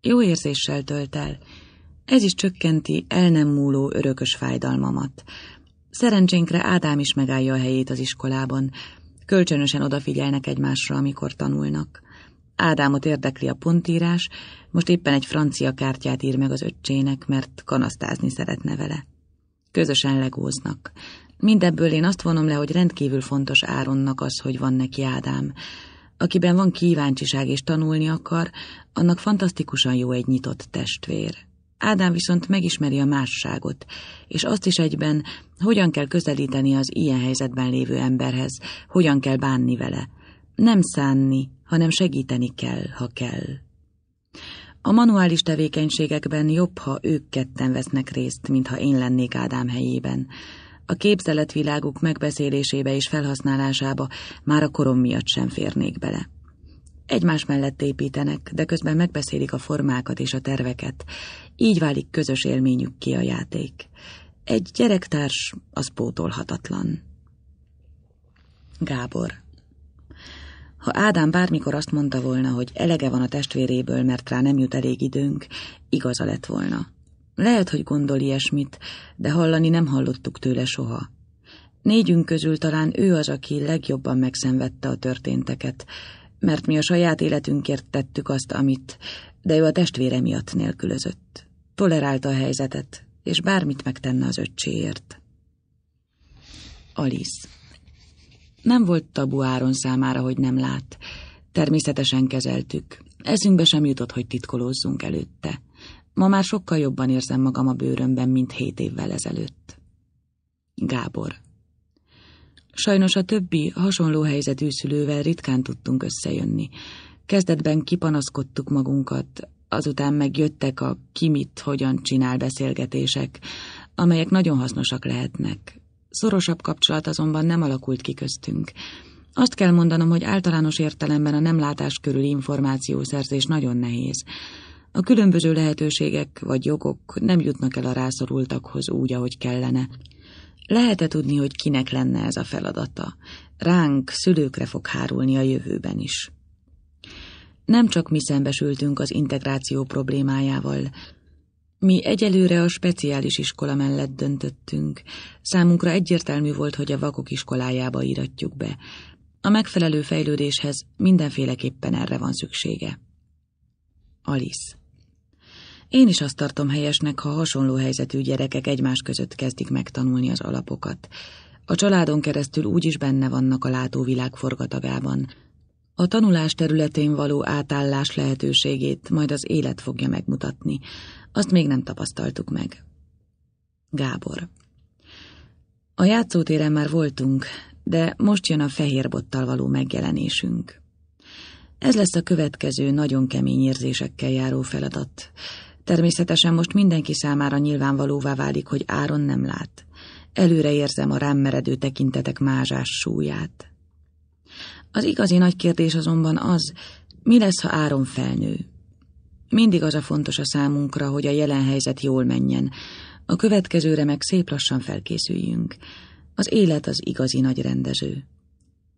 Jó érzéssel tölt el. Ez is csökkenti el nem múló örökös fájdalmamat. Szerencsénkre Ádám is megállja a helyét az iskolában. Kölcsönösen odafigyelnek egymásra, amikor tanulnak. Ádámot érdekli a pontírás, most éppen egy francia kártyát ír meg az öccsének, mert kanasztázni szeretne vele. Közösen legóznak. Mindebből én azt vonom le, hogy rendkívül fontos Áronnak az, hogy van neki Ádám. Akiben van kíváncsiság és tanulni akar, annak fantasztikusan jó egy nyitott testvér. Ádám viszont megismeri a másságot, és azt is egyben, hogyan kell közelíteni az ilyen helyzetben lévő emberhez, hogyan kell bánni vele. Nem szánni, hanem segíteni kell, ha kell. A manuális tevékenységekben jobb, ha ők ketten vesznek részt, mintha én lennék Ádám helyében a képzeletviláguk megbeszélésébe és felhasználásába már a korom miatt sem férnék bele. Egymás mellett építenek, de közben megbeszélik a formákat és a terveket. Így válik közös élményük ki a játék. Egy gyerektárs az pótolhatatlan. Gábor ha Ádám bármikor azt mondta volna, hogy elege van a testvéréből, mert rá nem jut elég időnk, igaza lett volna. Lehet, hogy gondol ilyesmit, de hallani nem hallottuk tőle soha. Négyünk közül talán ő az, aki legjobban megszenvedte a történteket, mert mi a saját életünkért tettük azt, amit, de ő a testvére miatt nélkülözött. Tolerálta a helyzetet, és bármit megtenne az öccséért. Alice. Nem volt tabu Áron számára, hogy nem lát. Természetesen kezeltük. Ezünkbe sem jutott, hogy titkolózzunk előtte. Ma már sokkal jobban érzem magam a bőrömben, mint hét évvel ezelőtt. Gábor. Sajnos a többi hasonló helyzetű szülővel ritkán tudtunk összejönni. Kezdetben kipanaszkodtuk magunkat, azután megjöttek a ki mit, hogyan csinál beszélgetések, amelyek nagyon hasznosak lehetnek. Szorosabb kapcsolat azonban nem alakult ki köztünk. Azt kell mondanom, hogy általános értelemben a nem látás körül információszerzés nagyon nehéz. A különböző lehetőségek vagy jogok nem jutnak el a rászorultakhoz úgy, ahogy kellene. Lehet-e tudni, hogy kinek lenne ez a feladata? Ránk, szülőkre fog hárulni a jövőben is. Nem csak mi szembesültünk az integráció problémájával, mi egyelőre a speciális iskola mellett döntöttünk. Számunkra egyértelmű volt, hogy a vakok iskolájába íratjuk be. A megfelelő fejlődéshez mindenféleképpen erre van szüksége. Alice én is azt tartom helyesnek, ha hasonló helyzetű gyerekek egymás között kezdik megtanulni az alapokat. A családon keresztül úgyis benne vannak a látóvilág forgatagában. A tanulás területén való átállás lehetőségét majd az élet fogja megmutatni. Azt még nem tapasztaltuk meg. Gábor A játszótéren már voltunk, de most jön a fehérbottal való megjelenésünk. Ez lesz a következő nagyon kemény érzésekkel járó feladat – Természetesen most mindenki számára nyilvánvalóvá válik, hogy Áron nem lát. Előre érzem a rám meredő tekintetek mázsás súlyát. Az igazi nagy kérdés azonban az, mi lesz, ha Áron felnő? Mindig az a fontos a számunkra, hogy a jelen helyzet jól menjen, a következőre meg szép lassan felkészüljünk. Az élet az igazi nagy rendező.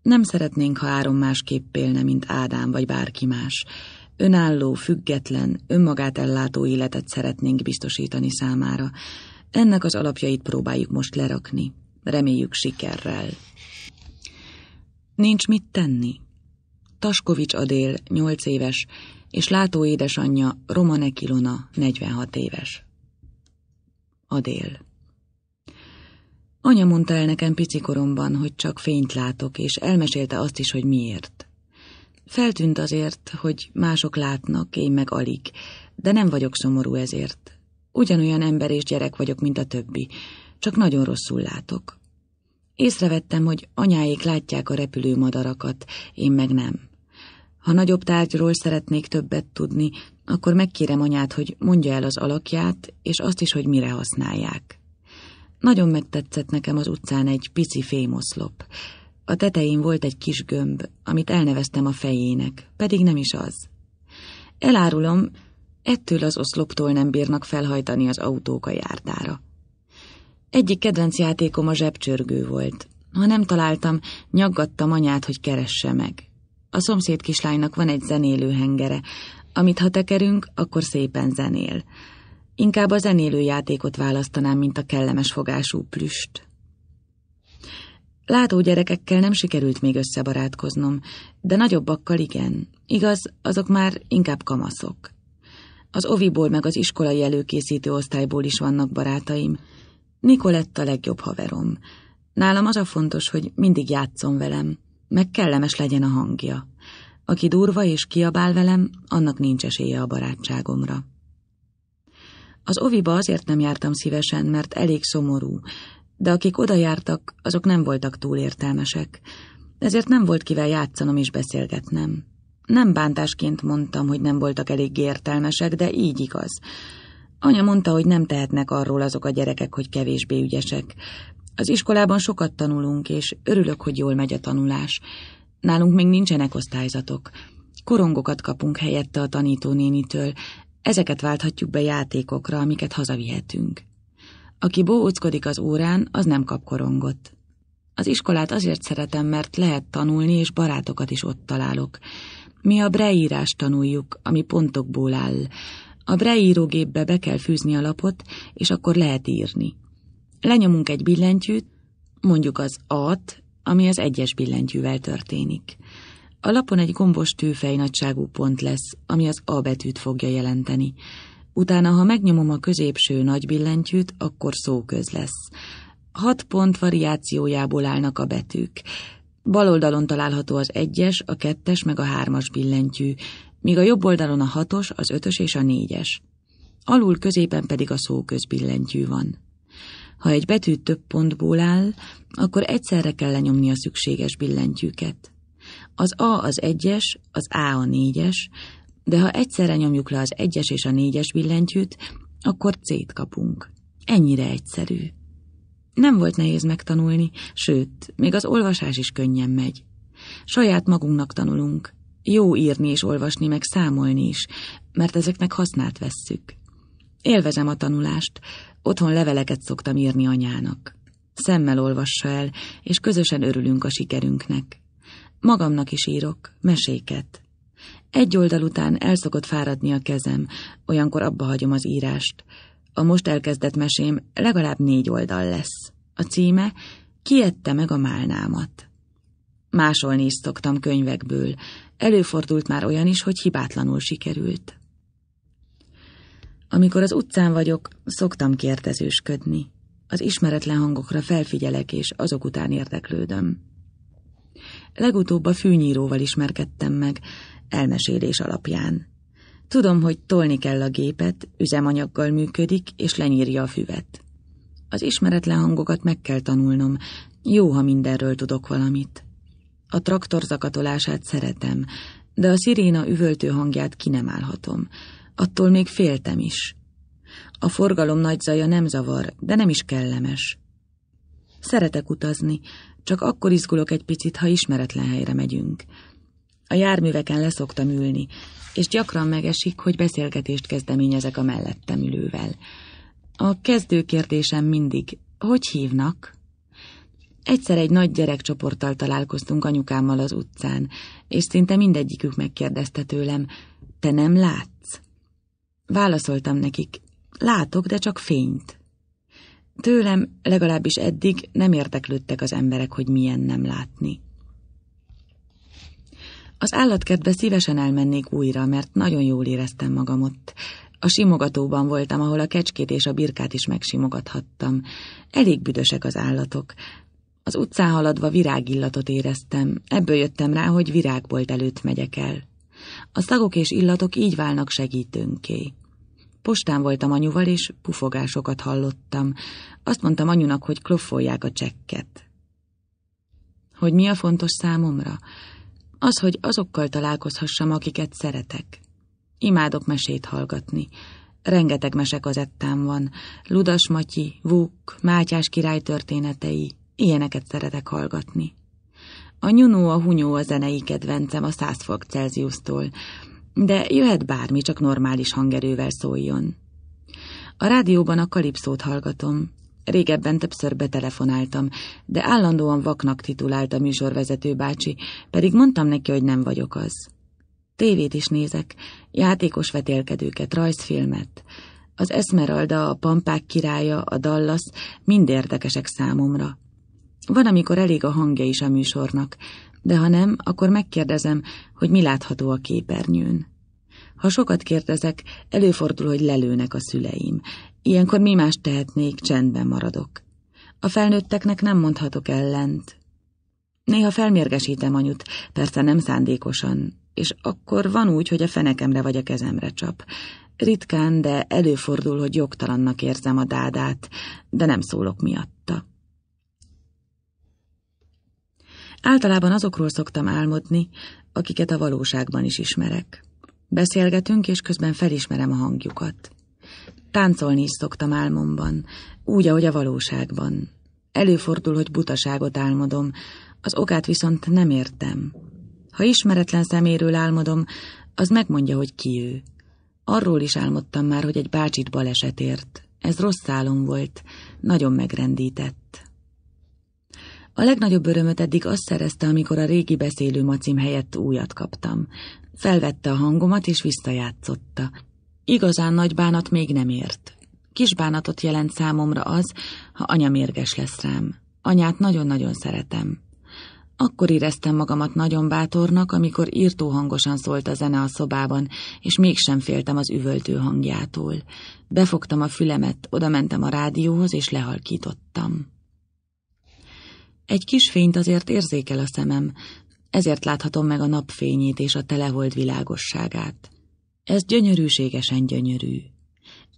Nem szeretnénk, ha Áron másképp élne, mint Ádám vagy bárki más, önálló, független, önmagát ellátó életet szeretnénk biztosítani számára. Ennek az alapjait próbáljuk most lerakni. Reméljük sikerrel. Nincs mit tenni. Taskovics Adél, 8 éves, és látó édesanyja Romane Kilona, 46 éves. Adél. Anya mondta el nekem pici koromban, hogy csak fényt látok, és elmesélte azt is, hogy miért. Feltűnt azért, hogy mások látnak, én meg alig, de nem vagyok szomorú ezért. Ugyanolyan ember és gyerek vagyok, mint a többi, csak nagyon rosszul látok. Észrevettem, hogy anyáik látják a repülő madarakat, én meg nem. Ha nagyobb tárgyról szeretnék többet tudni, akkor megkérem anyát, hogy mondja el az alakját, és azt is, hogy mire használják. Nagyon megtetszett nekem az utcán egy pici fémoszlop. A tetején volt egy kis gömb, amit elneveztem a fejének, pedig nem is az. Elárulom, ettől az oszloptól nem bírnak felhajtani az autók a járdára. Egyik kedvenc játékom a zsebcsörgő volt. Ha nem találtam, nyaggattam anyát, hogy keresse meg. A szomszéd kislánynak van egy zenélő hengere, amit ha tekerünk, akkor szépen zenél. Inkább a zenélő játékot választanám, mint a kellemes fogású plüst. Látó gyerekekkel nem sikerült még összebarátkoznom, de nagyobbakkal igen. Igaz, azok már inkább kamaszok. Az oviból meg az iskolai előkészítő osztályból is vannak barátaim. Nikolett a legjobb haverom. Nálam az a fontos, hogy mindig játszon velem, meg kellemes legyen a hangja. Aki durva és kiabál velem, annak nincs esélye a barátságomra. Az oviba azért nem jártam szívesen, mert elég szomorú, de akik jártak, azok nem voltak túl értelmesek, ezért nem volt kivel játszanom és beszélgetnem. Nem bántásként mondtam, hogy nem voltak elég értelmesek, de így igaz. Anya mondta, hogy nem tehetnek arról azok a gyerekek, hogy kevésbé ügyesek. Az iskolában sokat tanulunk, és örülök, hogy jól megy a tanulás. Nálunk még nincsenek osztályzatok. Korongokat kapunk helyette a tanítónénitől, ezeket válthatjuk be játékokra, amiket hazavihetünk. Aki bóckodik az órán, az nem kap korongot. Az iskolát azért szeretem, mert lehet tanulni, és barátokat is ott találok. Mi a breírást tanuljuk, ami pontokból áll. A breírógépbe be kell fűzni a lapot, és akkor lehet írni. Lenyomunk egy billentyűt, mondjuk az A-t, ami az egyes billentyűvel történik. A lapon egy gombos tűfej nagyságú pont lesz, ami az A betűt fogja jelenteni. Utána, ha megnyomom a középső nagy billentyűt, akkor szóköz lesz. Hat pont variációjából állnak a betűk. Bal oldalon található az egyes, a kettes meg a hármas billentyű, míg a jobb oldalon a hatos, az ötös és a négyes. Alul középen pedig a szóköz billentyű van. Ha egy betű több pontból áll, akkor egyszerre kell lenyomni a szükséges billentyűket. Az A az egyes, az A a négyes, de ha egyszerre nyomjuk le az egyes és a négyes billentyűt, akkor C-t kapunk. Ennyire egyszerű. Nem volt nehéz megtanulni, sőt, még az olvasás is könnyen megy. Saját magunknak tanulunk. Jó írni és olvasni, meg számolni is, mert ezeknek hasznát vesszük. Élvezem a tanulást, otthon leveleket szoktam írni anyának. Szemmel olvassa el, és közösen örülünk a sikerünknek. Magamnak is írok, meséket. Egy oldal után el szokott fáradni a kezem, olyankor abba hagyom az írást. A most elkezdett mesém legalább négy oldal lesz. A címe Kiette meg a málnámat. Másolni is szoktam könyvekből. Előfordult már olyan is, hogy hibátlanul sikerült. Amikor az utcán vagyok, szoktam kérdezősködni. Az ismeretlen hangokra felfigyelek, és azok után érdeklődöm. Legutóbb a fűnyíróval ismerkedtem meg, elmesélés alapján. Tudom, hogy tolni kell a gépet, üzemanyaggal működik, és lenyírja a füvet. Az ismeretlen hangokat meg kell tanulnom, jó, ha mindenről tudok valamit. A traktor zakatolását szeretem, de a sziréna üvöltő hangját ki nem állhatom. Attól még féltem is. A forgalom nagy zaja nem zavar, de nem is kellemes. Szeretek utazni, csak akkor izgulok egy picit, ha ismeretlen helyre megyünk. A járműveken leszoktam ülni, és gyakran megesik, hogy beszélgetést kezdeményezek a mellettem ülővel. A kezdő kérdésem mindig, hogy hívnak? Egyszer egy nagy gyerekcsoporttal találkoztunk anyukámmal az utcán, és szinte mindegyikük megkérdezte tőlem, te nem látsz? Válaszoltam nekik, látok, de csak fényt. Tőlem legalábbis eddig nem érteklődtek az emberek, hogy milyen nem látni. Az állatkertbe szívesen elmennék újra, mert nagyon jól éreztem magam ott. A simogatóban voltam, ahol a kecskét és a birkát is megsimogathattam. Elég büdösek az állatok. Az utcán haladva virágillatot éreztem, ebből jöttem rá, hogy virágbolt előtt megyek el. A szagok és illatok így válnak segítőnké. Postán voltam anyuval, és pufogásokat hallottam. Azt mondtam anyunak, hogy kloffolják a csekket. Hogy mi a fontos számomra? Az, hogy azokkal találkozhassam, akiket szeretek. Imádok mesét hallgatni. Rengeteg mesekazettám van. Ludas Matyi, Vuk, Mátyás király történetei. Ilyeneket szeretek hallgatni. A nyunó, a hunyó a zenei kedvencem a 100 fok Celsius-tól, de jöhet bármi, csak normális hangerővel szóljon. A rádióban a kalipszót hallgatom, Régebben többször betelefonáltam, de állandóan vaknak titulált a műsorvezető bácsi, pedig mondtam neki, hogy nem vagyok az. Tévét is nézek, játékos vetélkedőket, rajzfilmet. Az Esmeralda, a Pampák királya, a Dallas mind érdekesek számomra. Van, amikor elég a hangja is a műsornak, de ha nem, akkor megkérdezem, hogy mi látható a képernyőn. Ha sokat kérdezek, előfordul, hogy lelőnek a szüleim, Ilyenkor mi más tehetnék, csendben maradok. A felnőtteknek nem mondhatok ellent. Néha felmérgesítem anyut, persze nem szándékosan, és akkor van úgy, hogy a fenekemre vagy a kezemre csap. Ritkán, de előfordul, hogy jogtalannak érzem a dádát, de nem szólok miatta. Általában azokról szoktam álmodni, akiket a valóságban is ismerek. Beszélgetünk, és közben felismerem a hangjukat. Táncolni is szoktam álmomban, úgy, ahogy a valóságban. Előfordul, hogy butaságot álmodom, az okát viszont nem értem. Ha ismeretlen szeméről álmodom, az megmondja, hogy ki ő. Arról is álmodtam már, hogy egy bácsit baleset ért. Ez rossz álom volt, nagyon megrendített. A legnagyobb örömöt eddig azt szerezte, amikor a régi beszélő macim helyett újat kaptam. Felvette a hangomat és visszajátszotta. Igazán nagy bánat még nem ért. Kis bánatot jelent számomra az, ha anya mérges lesz rám. Anyát nagyon-nagyon szeretem. Akkor éreztem magamat nagyon bátornak, amikor írtó hangosan szólt a zene a szobában, és mégsem féltem az üvöltő hangjától. Befogtam a fülemet, odamentem a rádióhoz, és lehalkítottam. Egy kis fényt azért érzékel a szemem, ezért láthatom meg a napfényét és a telehold világosságát. Ez gyönyörűségesen gyönyörű.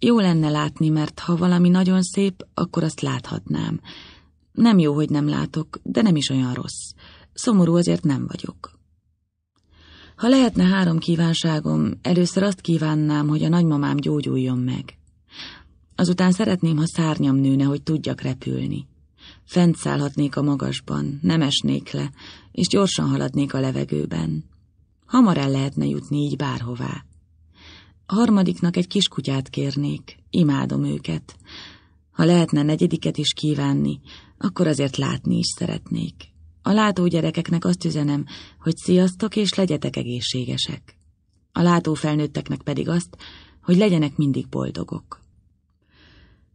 Jó lenne látni, mert ha valami nagyon szép, akkor azt láthatnám. Nem jó, hogy nem látok, de nem is olyan rossz. Szomorú azért nem vagyok. Ha lehetne három kívánságom, először azt kívánnám, hogy a nagymamám gyógyuljon meg. Azután szeretném, ha szárnyam nőne, hogy tudjak repülni. Fent szállhatnék a magasban, nem esnék le, és gyorsan haladnék a levegőben. Hamar el lehetne jutni így bárhová. A harmadiknak egy kis kutyát kérnék, imádom őket. Ha lehetne negyediket is kívánni, akkor azért látni is szeretnék. A látó gyerekeknek azt üzenem, hogy sziasztok és legyetek egészségesek. A látó felnőtteknek pedig azt, hogy legyenek mindig boldogok.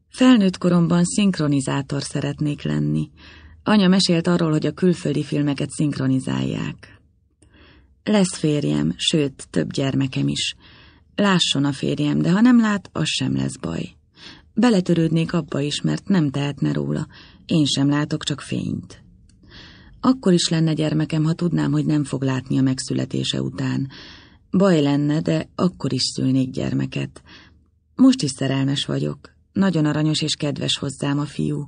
Felnőtt koromban szinkronizátor szeretnék lenni. Anya mesélt arról, hogy a külföldi filmeket szinkronizálják. Lesz férjem, sőt, több gyermekem is – Lásson a férjem, de ha nem lát, az sem lesz baj. Beletörődnék abba is, mert nem tehetne róla. Én sem látok csak fényt. Akkor is lenne gyermekem, ha tudnám, hogy nem fog látni a megszületése után. Baj lenne, de akkor is szülnék gyermeket. Most is szerelmes vagyok. Nagyon aranyos és kedves hozzám a fiú.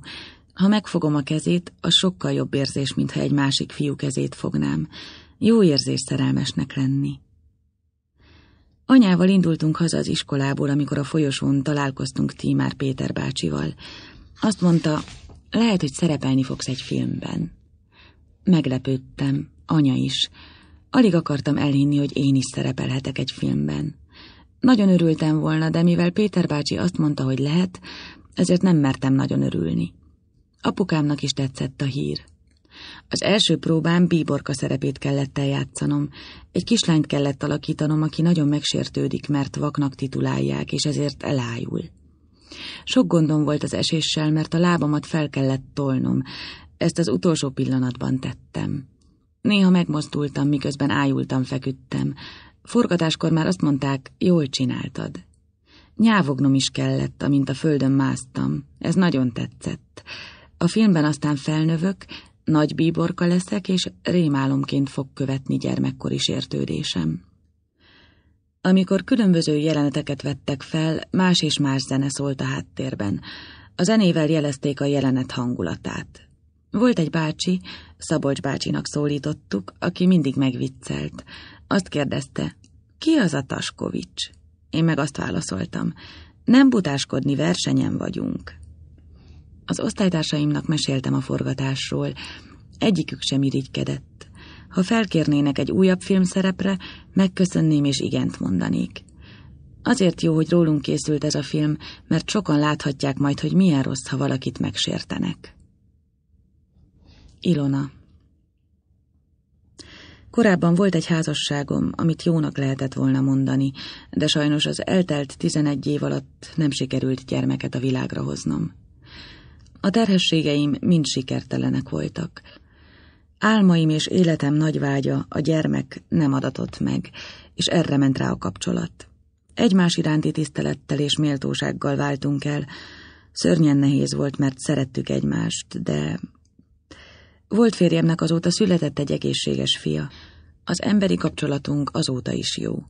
Ha megfogom a kezét, az sokkal jobb érzés, mintha egy másik fiú kezét fognám. Jó érzés szerelmesnek lenni. Anyával indultunk haza az iskolából, amikor a folyosón találkoztunk Tímár Péter bácsival. Azt mondta, lehet, hogy szerepelni fogsz egy filmben. Meglepődtem, anya is. Alig akartam elhinni, hogy én is szerepelhetek egy filmben. Nagyon örültem volna, de mivel Péter bácsi azt mondta, hogy lehet, ezért nem mertem nagyon örülni. Apukámnak is tetszett a hír. Az első próbán bíborka szerepét kellett eljátszanom. Egy kislányt kellett alakítanom, aki nagyon megsértődik, mert vaknak titulálják, és ezért elájul. Sok gondom volt az eséssel, mert a lábamat fel kellett tolnom. Ezt az utolsó pillanatban tettem. Néha megmozdultam, miközben ájultam, feküdtem. Forgatáskor már azt mondták, jól csináltad. Nyávognom is kellett, amint a földön másztam. Ez nagyon tetszett. A filmben aztán felnövök, nagy bíborka leszek, és rémálomként fog követni gyermekkori sértődésem. Amikor különböző jeleneteket vettek fel, más és más zene szólt a háttérben. A zenével jelezték a jelenet hangulatát. Volt egy bácsi, Szabolcs bácsinak szólítottuk, aki mindig megviccelt. Azt kérdezte, ki az a Taskovics? Én meg azt válaszoltam, nem butáskodni versenyen vagyunk. Az osztálytársaimnak meséltem a forgatásról. Egyikük sem irigykedett. Ha felkérnének egy újabb szerepre, megköszönném és igent mondanék. Azért jó, hogy rólunk készült ez a film, mert sokan láthatják majd, hogy milyen rossz, ha valakit megsértenek. Ilona Korábban volt egy házasságom, amit jónak lehetett volna mondani, de sajnos az eltelt 11 év alatt nem sikerült gyermeket a világra hoznom. A terhességeim mind sikertelenek voltak. Álmaim és életem nagy vágya a gyermek nem adatott meg, és erre ment rá a kapcsolat. Egymás iránti tisztelettel és méltósággal váltunk el. Szörnyen nehéz volt, mert szerettük egymást, de... Volt férjemnek azóta született egy egészséges fia. Az emberi kapcsolatunk azóta is jó.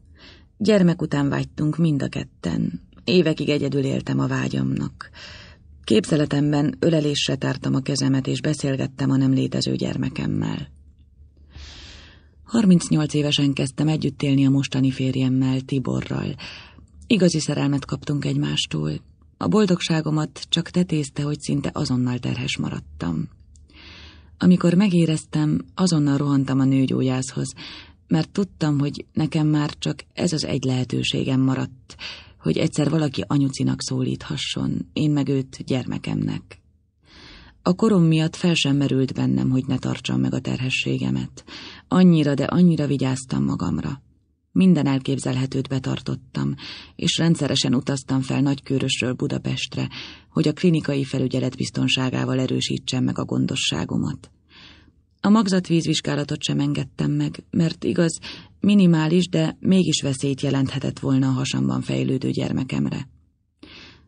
Gyermek után vágytunk mind a ketten. Évekig egyedül éltem a vágyamnak. Képzeletemben ölelésre tártam a kezemet, és beszélgettem a nem létező gyermekemmel. 38 évesen kezdtem együtt élni a mostani férjemmel, Tiborral. Igazi szerelmet kaptunk egymástól. A boldogságomat csak tetézte, hogy szinte azonnal terhes maradtam. Amikor megéreztem, azonnal rohantam a nőgyógyászhoz, mert tudtam, hogy nekem már csak ez az egy lehetőségem maradt – hogy egyszer valaki anyucinak szólíthasson, én meg őt gyermekemnek. A korom miatt fel sem merült bennem, hogy ne tartsam meg a terhességemet. Annyira, de annyira vigyáztam magamra. Minden elképzelhetőt betartottam, és rendszeresen utaztam fel Nagykőrösről Budapestre, hogy a klinikai felügyelet biztonságával erősítsem meg a gondosságomat. A magzatvízvizsgálatot sem engedtem meg, mert igaz, minimális, de mégis veszélyt jelenthetett volna a hasamban fejlődő gyermekemre.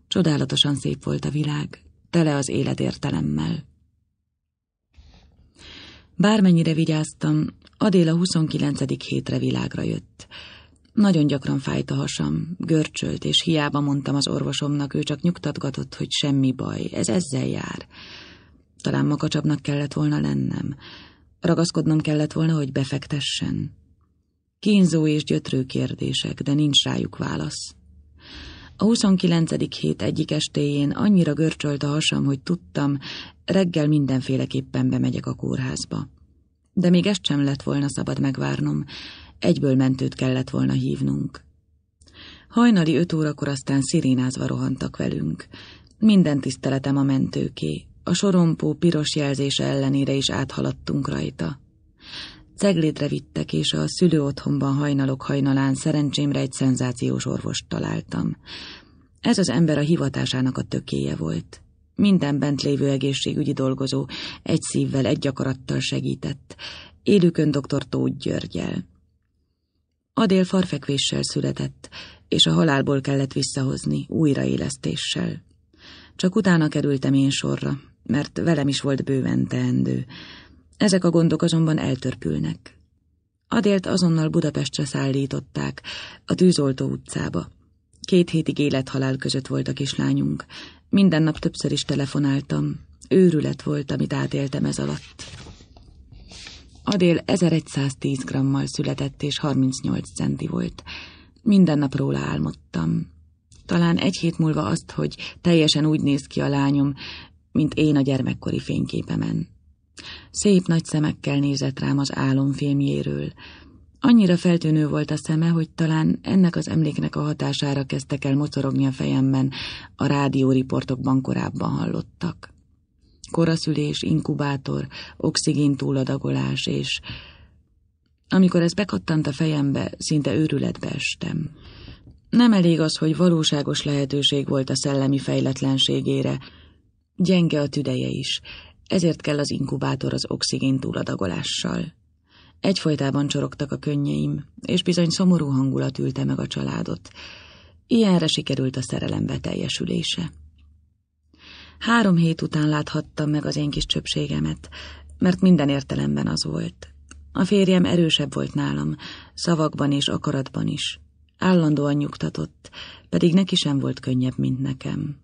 Csodálatosan szép volt a világ, tele az életértelemmel. Bármennyire vigyáztam, Adéla 29. hétre világra jött. Nagyon gyakran fájt a hasam, görcsölt, és hiába mondtam az orvosomnak, ő csak nyugtatgatott, hogy semmi baj, ez ezzel jár. Talán makacsabbnak kellett volna lennem. Ragaszkodnom kellett volna, hogy befektessen kínzó és gyötrő kérdések, de nincs rájuk válasz. A 29. hét egyik estéjén annyira görcsölt a hasam, hogy tudtam, reggel mindenféleképpen bemegyek a kórházba. De még ezt sem lett volna szabad megvárnom, egyből mentőt kellett volna hívnunk. Hajnali öt órakor aztán szirénázva rohantak velünk. Minden tiszteletem a mentőké. A sorompó piros jelzése ellenére is áthaladtunk rajta. Ceglédre vittek, és a szülő otthonban hajnalok hajnalán szerencsémre egy szenzációs orvost találtam. Ez az ember a hivatásának a tökéje volt. Minden bent lévő egészségügyi dolgozó egy szívvel, egy akarattal segített. Élükön doktor Tóth Györgyel. Adél farfekvéssel született, és a halálból kellett visszahozni, újraélesztéssel. Csak utána kerültem én sorra, mert velem is volt bőven teendő. Ezek a gondok azonban eltörpülnek. Adélt azonnal Budapestre szállították, a Tűzoltó utcába. Két hétig élethalál között volt a kislányunk. Minden nap többször is telefonáltam. Őrület volt, amit átéltem ez alatt. Adél 1110 grammal született, és 38 centi volt. Minden nap róla álmodtam. Talán egy hét múlva azt, hogy teljesen úgy néz ki a lányom, mint én a gyermekkori fényképemen. Szép nagy szemekkel nézett rám az álomfémjéről. Annyira feltűnő volt a szeme, hogy talán ennek az emléknek a hatására kezdtek el mocorogni a fejemben, a rádióriportokban korábban hallottak. Koraszülés, inkubátor, oxigén túladagolás, és... Amikor ez bekattant a fejembe, szinte őrületbe estem. Nem elég az, hogy valóságos lehetőség volt a szellemi fejletlenségére, gyenge a tüdeje is, ezért kell az inkubátor az oxigén túladagolással. Egyfolytában csorogtak a könnyeim, és bizony szomorú hangulat ülte meg a családot. Ilyenre sikerült a szerelem beteljesülése. Három hét után láthattam meg az én kis csöpségemet, mert minden értelemben az volt. A férjem erősebb volt nálam, szavakban és akaratban is. Állandóan nyugtatott, pedig neki sem volt könnyebb, mint nekem.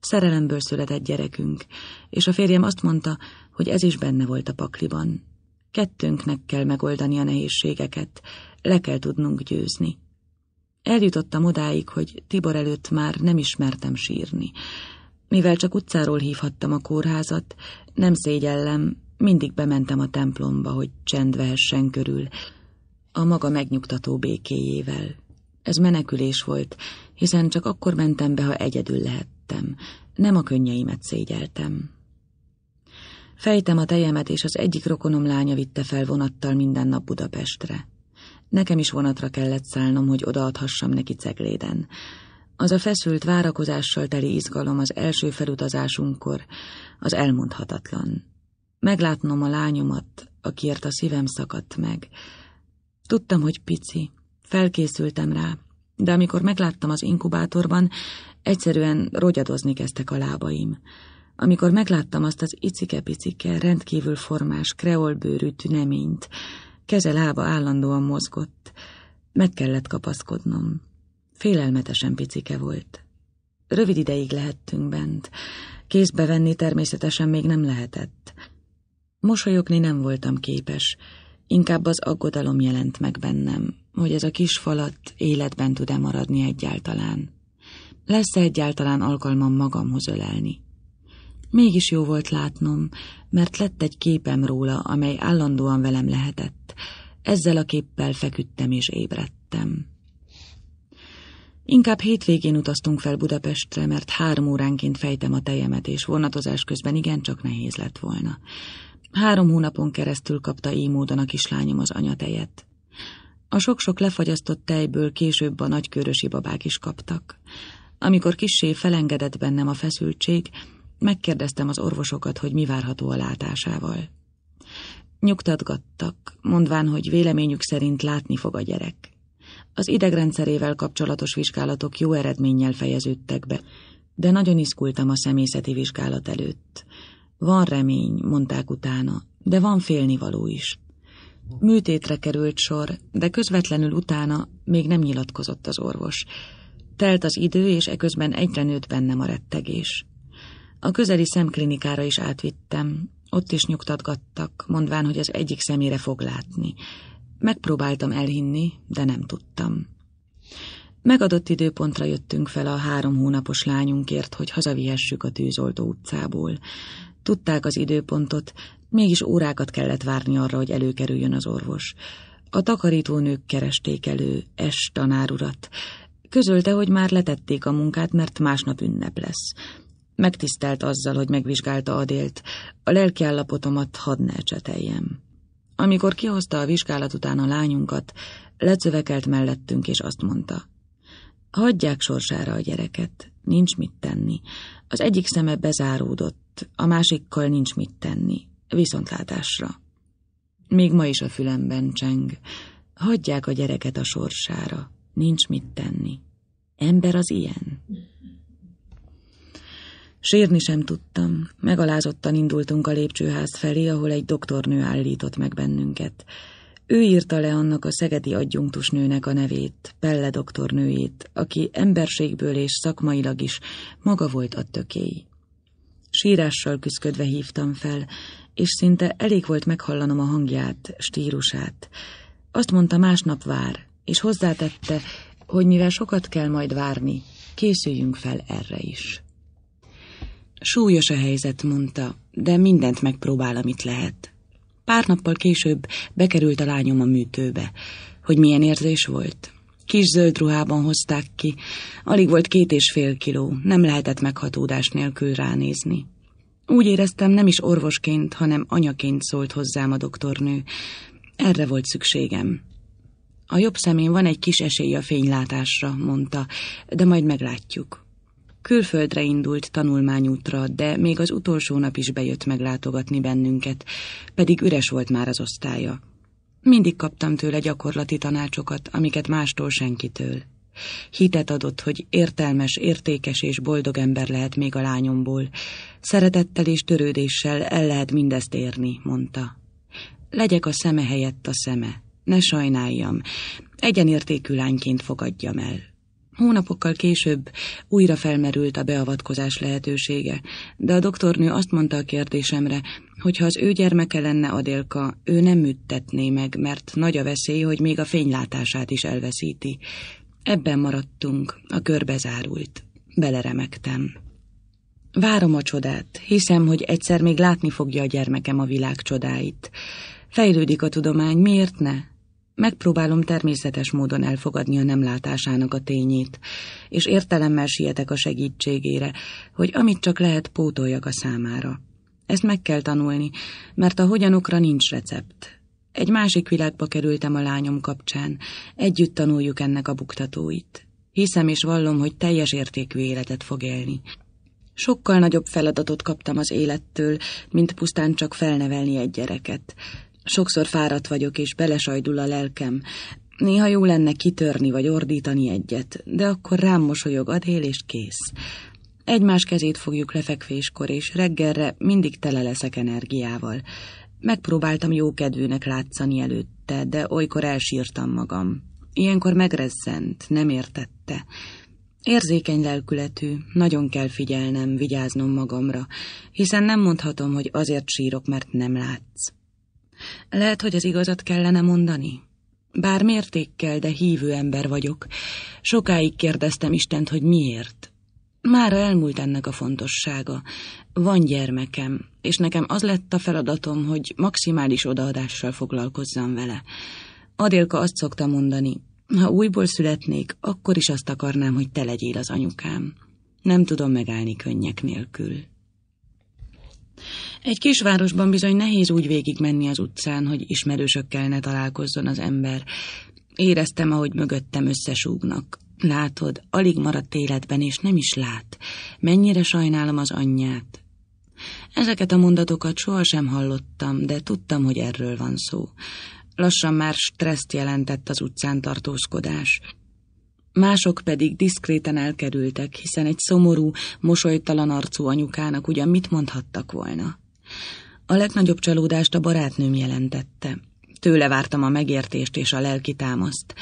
Szerelemből született gyerekünk, és a férjem azt mondta, hogy ez is benne volt a pakliban. Kettőnknek kell megoldani a nehézségeket, le kell tudnunk győzni. Eljutottam odáig, hogy Tibor előtt már nem ismertem sírni. Mivel csak utcáról hívhattam a kórházat, nem szégyellem, mindig bementem a templomba, hogy csend vehessen körül, a maga megnyugtató békéjével. Ez menekülés volt, hiszen csak akkor mentem be, ha egyedül lehet tettem, nem a könnyeimet szégyeltem. Fejtem a tejemet, és az egyik rokonom lánya vitte fel vonattal minden nap Budapestre. Nekem is vonatra kellett szállnom, hogy odaadhassam neki cegléden. Az a feszült várakozással teli izgalom az első felutazásunkkor az elmondhatatlan. Meglátnom a lányomat, akiért a szívem szakadt meg. Tudtam, hogy pici. Felkészültem rá, de amikor megláttam az inkubátorban, egyszerűen rogyadozni kezdtek a lábaim. Amikor megláttam azt az icike-picike, rendkívül formás, kreolbőrű tüneményt, keze-lába állandóan mozgott, meg kellett kapaszkodnom. Félelmetesen picike volt. Rövid ideig lehettünk bent. Kézbe venni természetesen még nem lehetett. Mosolyogni nem voltam képes, inkább az aggodalom jelent meg bennem, hogy ez a kis falat életben tud-e maradni egyáltalán. Lesz-e egyáltalán alkalmam magamhoz ölelni? Mégis jó volt látnom, mert lett egy képem róla, amely állandóan velem lehetett. Ezzel a képpel feküdtem és ébredtem. Inkább hétvégén utaztunk fel Budapestre, mert három óránként fejtem a tejemet, és vonatozás közben igencsak nehéz lett volna. Három hónapon keresztül kapta így módon a kislányom az anyatejet. A sok-sok lefagyasztott tejből később a nagykörösi babák is kaptak. Amikor kissé felengedett bennem a feszültség, megkérdeztem az orvosokat, hogy mi várható a látásával. Nyugtatgattak, mondván, hogy véleményük szerint látni fog a gyerek. Az idegrendszerével kapcsolatos vizsgálatok jó eredménnyel fejeződtek be, de nagyon izgultam a személyzeti vizsgálat előtt. Van remény, mondták utána, de van félnivaló is. Műtétre került sor, de közvetlenül utána még nem nyilatkozott az orvos. Telt az idő, és eközben egyre nőtt bennem a rettegés. A közeli szemklinikára is átvittem, ott is nyugtatgattak, mondván, hogy az egyik szemére fog látni. Megpróbáltam elhinni, de nem tudtam. Megadott időpontra jöttünk fel a három hónapos lányunkért, hogy hazavihessük a tűzoltó utcából. Tudták az időpontot, Mégis órákat kellett várni arra, hogy előkerüljön az orvos. A takarítónők keresték elő es tanárurat. Közölte, hogy már letették a munkát, mert másnap ünnep lesz. Megtisztelt azzal, hogy megvizsgálta Adélt. A lelkiállapotomat hadd ne ecseteljem. Amikor kihozta a vizsgálat után a lányunkat, lecövekelt mellettünk, és azt mondta. Hagyják sorsára a gyereket, nincs mit tenni. Az egyik szeme bezáródott, a másikkal nincs mit tenni. Viszontlátásra. Még ma is a fülemben cseng. Hagyják a gyereket a sorsára. Nincs mit tenni. Ember az ilyen. Sírni sem tudtam. Megalázottan indultunk a lépcsőház felé, ahol egy doktornő állított meg bennünket. Ő írta le annak a szegedi adjunktusnőnek a nevét, Pelle doktornőjét, aki emberségből és szakmailag is maga volt a tökély. Sírással küszködve hívtam fel, és szinte elég volt meghallanom a hangját, stílusát. Azt mondta, másnap vár, és hozzátette, hogy mivel sokat kell majd várni, készüljünk fel erre is. Súlyos a helyzet, mondta, de mindent megpróbál, amit lehet. Pár nappal később bekerült a lányom a műtőbe. Hogy milyen érzés volt? Kis zöld ruhában hozták ki, alig volt két és fél kiló, nem lehetett meghatódás nélkül ránézni. Úgy éreztem, nem is orvosként, hanem anyaként szólt hozzám a doktornő. Erre volt szükségem. A jobb szemén van egy kis esély a fénylátásra, mondta, de majd meglátjuk. Külföldre indult tanulmányútra, de még az utolsó nap is bejött meglátogatni bennünket, pedig üres volt már az osztálya. Mindig kaptam tőle gyakorlati tanácsokat, amiket mástól senkitől. Hitet adott, hogy értelmes, értékes és boldog ember lehet még a lányomból. Szeretettel és törődéssel el lehet mindezt érni, mondta. Legyek a szeme helyett a szeme. Ne sajnáljam. Egyenértékű lányként fogadjam el. Hónapokkal később újra felmerült a beavatkozás lehetősége, de a doktornő azt mondta a kérdésemre, hogy ha az ő gyermeke lenne Adélka, ő nem műtetné meg, mert nagy a veszély, hogy még a fénylátását is elveszíti. Ebben maradtunk, a körbezárult. Beleremegtem. Várom a csodát, hiszem, hogy egyszer még látni fogja a gyermekem a világ csodáit. Fejlődik a tudomány, miért ne? Megpróbálom természetes módon elfogadni a nem látásának a tényét, és értelemmel sietek a segítségére, hogy amit csak lehet, pótoljak a számára. Ezt meg kell tanulni, mert a hogyanokra nincs recept. Egy másik világba kerültem a lányom kapcsán. Együtt tanuljuk ennek a buktatóit. Hiszem és vallom, hogy teljes értékű életet fog élni. Sokkal nagyobb feladatot kaptam az élettől, mint pusztán csak felnevelni egy gyereket. Sokszor fáradt vagyok, és belesajdul a lelkem. Néha jó lenne kitörni vagy ordítani egyet, de akkor rám mosolyog Adél, és kész. Egymás kezét fogjuk lefekvéskor, és reggelre mindig tele leszek energiával. Megpróbáltam jókedvűnek látszani előtte, de olykor elsírtam magam. Ilyenkor megrezzent, nem értette. Érzékeny lelkületű, nagyon kell figyelnem, vigyáznom magamra, hiszen nem mondhatom, hogy azért sírok, mert nem látsz. Lehet, hogy az igazat kellene mondani? Bár mértékkel, de hívő ember vagyok. Sokáig kérdeztem Istent, hogy miért. Mára elmúlt ennek a fontossága. Van gyermekem, és nekem az lett a feladatom, hogy maximális odaadással foglalkozzam vele. Adélka azt szokta mondani, ha újból születnék, akkor is azt akarnám, hogy te legyél az anyukám. Nem tudom megállni könnyek nélkül. Egy kisvárosban bizony nehéz úgy végigmenni az utcán, hogy ismerősökkel ne találkozzon az ember. Éreztem, ahogy mögöttem összesúgnak. Látod, alig maradt életben, és nem is lát. Mennyire sajnálom az anyját. Ezeket a mondatokat sohasem hallottam, de tudtam, hogy erről van szó. Lassan már stresszt jelentett az utcán tartózkodás. Mások pedig diszkréten elkerültek, hiszen egy szomorú, mosolytalan arcú anyukának ugyan mit mondhattak volna. A legnagyobb csalódást a barátnőm jelentette. Tőle vártam a megértést és a lelki támaszt.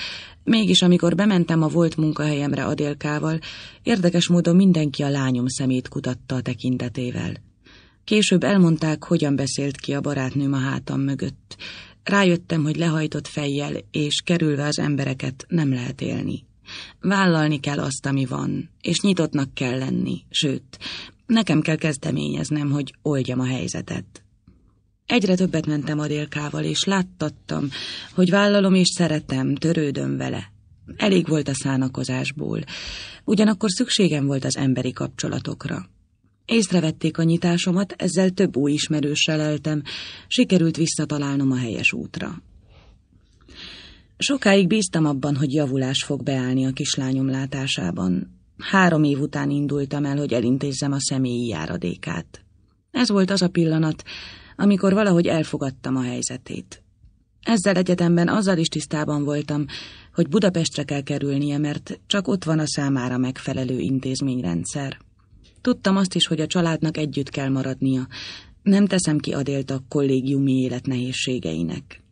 Mégis, amikor bementem a volt munkahelyemre Adélkával, érdekes módon mindenki a lányom szemét kutatta a tekintetével. Később elmondták, hogyan beszélt ki a barátnőm a hátam mögött. Rájöttem, hogy lehajtott fejjel és kerülve az embereket nem lehet élni. Vállalni kell azt, ami van, és nyitottnak kell lenni, sőt, nekem kell kezdeményeznem, hogy oldjam a helyzetet. Egyre többet mentem a délkával, és láttattam, hogy vállalom és szeretem, törődöm vele. Elég volt a szánakozásból, ugyanakkor szükségem volt az emberi kapcsolatokra. Észrevették a nyitásomat, ezzel több új ismerőssel eltem, sikerült visszatalálnom a helyes útra. Sokáig bíztam abban, hogy javulás fog beállni a kislányom látásában. Három év után indultam el, hogy elintézzem a személyi járadékát. Ez volt az a pillanat, amikor valahogy elfogadtam a helyzetét. Ezzel egyetemben azzal is tisztában voltam, hogy Budapestre kell kerülnie, mert csak ott van a számára megfelelő intézményrendszer. Tudtam azt is, hogy a családnak együtt kell maradnia. Nem teszem ki Adélt a kollégiumi élet nehézségeinek.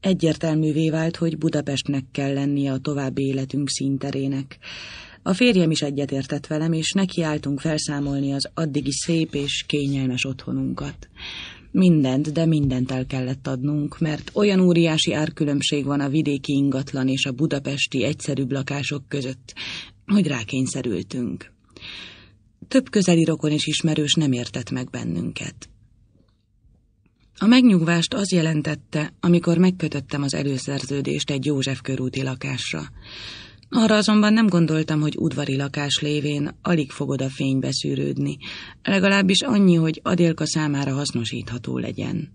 Egyértelművé vált, hogy Budapestnek kell lennie a további életünk színterének. A férjem is egyetértett velem, és nekiálltunk felszámolni az addigi szép és kényelmes otthonunkat. Mindent, de mindent el kellett adnunk, mert olyan óriási árkülönbség van a vidéki ingatlan és a budapesti egyszerűbb lakások között, hogy rákényszerültünk. Több közeli rokon és ismerős nem értett meg bennünket. A megnyugvást az jelentette, amikor megkötöttem az előszerződést egy József körúti lakásra. Arra azonban nem gondoltam, hogy udvari lakás lévén alig fogod a fénybe szűrődni, legalábbis annyi, hogy Adélka számára hasznosítható legyen.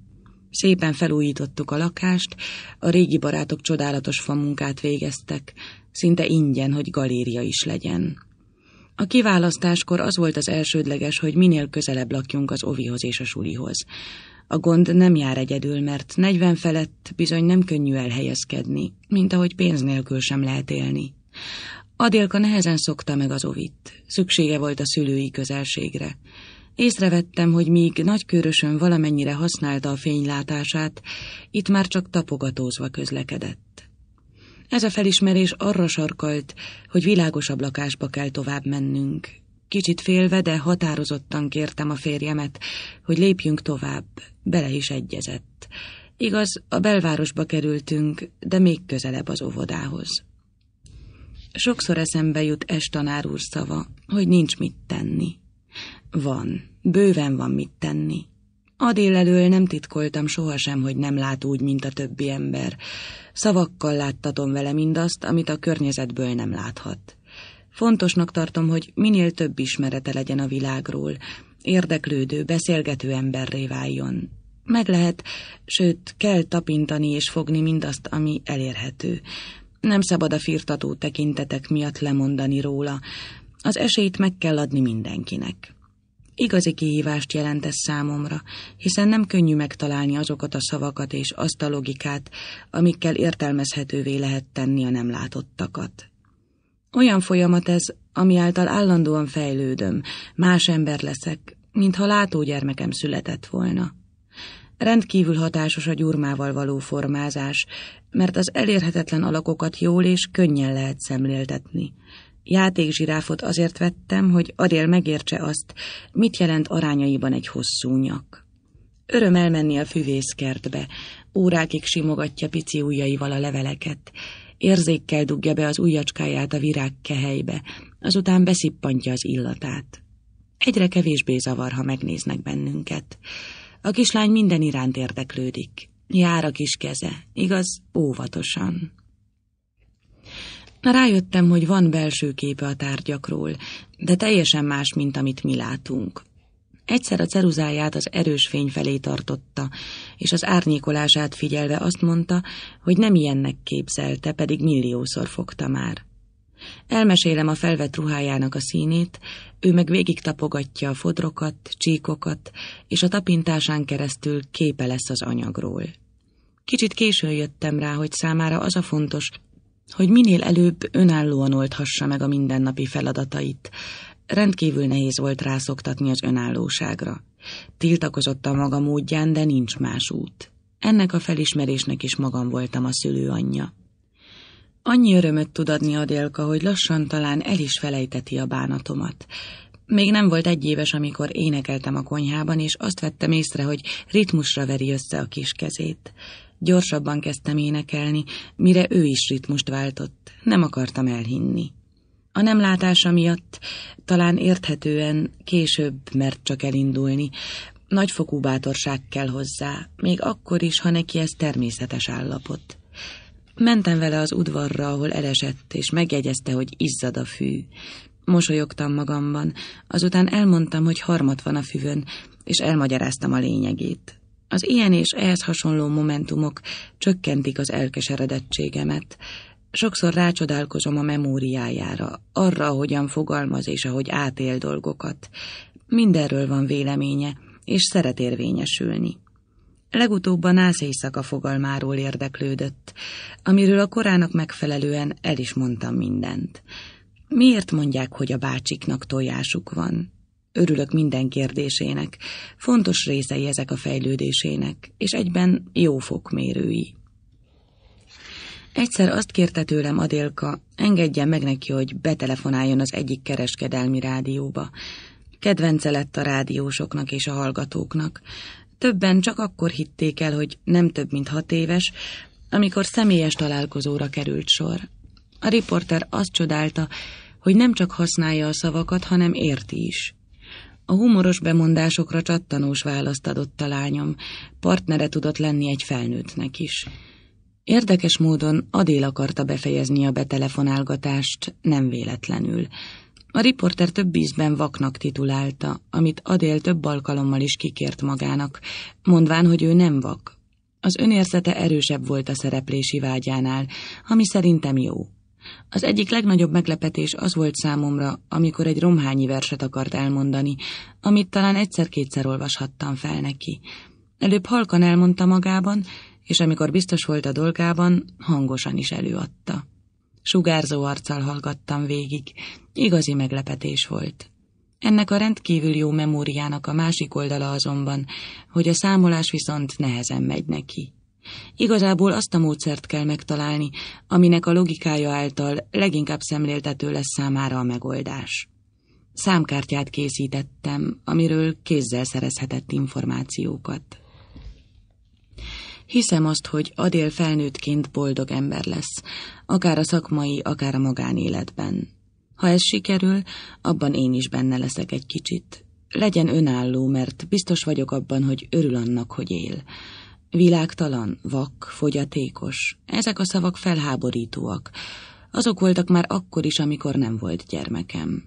Szépen felújítottuk a lakást, a régi barátok csodálatos famunkát végeztek, szinte ingyen, hogy galéria is legyen. A kiválasztáskor az volt az elsődleges, hogy minél közelebb lakjunk az ovihoz és a sulihoz. A gond nem jár egyedül, mert 40 felett bizony nem könnyű elhelyezkedni, mint ahogy pénz nélkül sem lehet élni. Adélka nehezen szokta meg az ovit. Szüksége volt a szülői közelségre. Észrevettem, hogy míg nagykörösön valamennyire használta a fénylátását, itt már csak tapogatózva közlekedett. Ez a felismerés arra sarkalt, hogy világosabb lakásba kell tovább mennünk. Kicsit félve, de határozottan kértem a férjemet, hogy lépjünk tovább, bele is egyezett. Igaz, a belvárosba kerültünk, de még közelebb az óvodához. Sokszor eszembe jut S tanár úr szava, hogy nincs mit tenni. Van, bőven van mit tenni. A elől nem titkoltam sohasem, hogy nem lát úgy, mint a többi ember. Szavakkal láttatom vele mindazt, amit a környezetből nem láthat. Fontosnak tartom, hogy minél több ismerete legyen a világról, érdeklődő, beszélgető emberré váljon. Meg lehet, sőt, kell tapintani és fogni mindazt, ami elérhető. Nem szabad a firtató tekintetek miatt lemondani róla. Az esélyt meg kell adni mindenkinek. Igazi kihívást jelent ez számomra, hiszen nem könnyű megtalálni azokat a szavakat és azt a logikát, amikkel értelmezhetővé lehet tenni a nem látottakat. Olyan folyamat ez, ami által állandóan fejlődöm, más ember leszek, mintha látógyermekem született volna. Rendkívül hatásos a gyurmával való formázás, mert az elérhetetlen alakokat jól és könnyen lehet szemléltetni – Játékzsiráfot azért vettem, hogy Adél megértse azt, mit jelent arányaiban egy hosszú nyak. Öröm elmenni a füvészkertbe, órákig simogatja pici ujjaival a leveleket, érzékkel dugja be az ujjacskáját a virág kehelybe, azután beszippantja az illatát. Egyre kevésbé zavar, ha megnéznek bennünket. A kislány minden iránt érdeklődik. Jár a kis keze, igaz, óvatosan. Rájöttem, hogy van belső képe a tárgyakról, de teljesen más, mint amit mi látunk. Egyszer a ceruzáját az erős fény felé tartotta, és az árnyékolását figyelve azt mondta, hogy nem ilyennek képzelte, pedig milliószor fogta már. Elmesélem a felvett ruhájának a színét, ő meg végig tapogatja a fodrokat, csíkokat, és a tapintásán keresztül képe lesz az anyagról. Kicsit későn jöttem rá, hogy számára az a fontos, hogy minél előbb önállóan oldhassa meg a mindennapi feladatait. Rendkívül nehéz volt rászoktatni az önállóságra. Tiltakozott a maga módján, de nincs más út. Ennek a felismerésnek is magam voltam a anyja. Annyi örömöt tud adni Adélka, hogy lassan talán el is felejteti a bánatomat. Még nem volt egy éves, amikor énekeltem a konyhában, és azt vettem észre, hogy ritmusra veri össze a kis kezét. Gyorsabban kezdtem énekelni, mire ő is ritmust váltott. Nem akartam elhinni. A nem látása miatt talán érthetően később mert csak elindulni. Nagyfokú bátorság kell hozzá, még akkor is, ha neki ez természetes állapot. Mentem vele az udvarra, ahol elesett, és megjegyezte, hogy izzad a fű. Mosolyogtam magamban, azután elmondtam, hogy harmat van a füvön, és elmagyaráztam a lényegét. Az ilyen és ehhez hasonló momentumok csökkentik az elkeseredettségemet. Sokszor rácsodálkozom a memóriájára, arra, hogyan fogalmaz és ahogy átél dolgokat. Mindenről van véleménye, és szeret érvényesülni. Legutóbb a nász éjszaka fogalmáról érdeklődött, amiről a korának megfelelően el is mondtam mindent. Miért mondják, hogy a bácsiknak tojásuk van? Örülök minden kérdésének. Fontos részei ezek a fejlődésének, és egyben jó fokmérői. Egyszer azt kérte tőlem Adélka, engedjen meg neki, hogy betelefonáljon az egyik kereskedelmi rádióba. Kedvence lett a rádiósoknak és a hallgatóknak. Többen csak akkor hitték el, hogy nem több, mint hat éves, amikor személyes találkozóra került sor. A riporter azt csodálta, hogy nem csak használja a szavakat, hanem érti is. A humoros bemondásokra csattanós választ adott a lányom, partnere tudott lenni egy felnőttnek is. Érdekes módon Adél akarta befejezni a betelefonálgatást, nem véletlenül. A riporter több ízben vaknak titulálta, amit Adél több alkalommal is kikért magának, mondván, hogy ő nem vak. Az önérzete erősebb volt a szereplési vágyánál, ami szerintem jó. Az egyik legnagyobb meglepetés az volt számomra, amikor egy romhányi verset akart elmondani, amit talán egyszer-kétszer olvashattam fel neki. Előbb halkan elmondta magában, és amikor biztos volt a dolgában, hangosan is előadta. Sugárzó arccal hallgattam végig, igazi meglepetés volt. Ennek a rendkívül jó memóriának a másik oldala azonban, hogy a számolás viszont nehezen megy neki. Igazából azt a módszert kell megtalálni, aminek a logikája által leginkább szemléltető lesz számára a megoldás. Számkártyát készítettem, amiről kézzel szerezhetett információkat. Hiszem azt, hogy Adél felnőttként boldog ember lesz, akár a szakmai, akár a magánéletben. Ha ez sikerül, abban én is benne leszek egy kicsit. Legyen önálló, mert biztos vagyok abban, hogy örül annak, hogy él. Világtalan, vak, fogyatékos. Ezek a szavak felháborítóak. Azok voltak már akkor is, amikor nem volt gyermekem.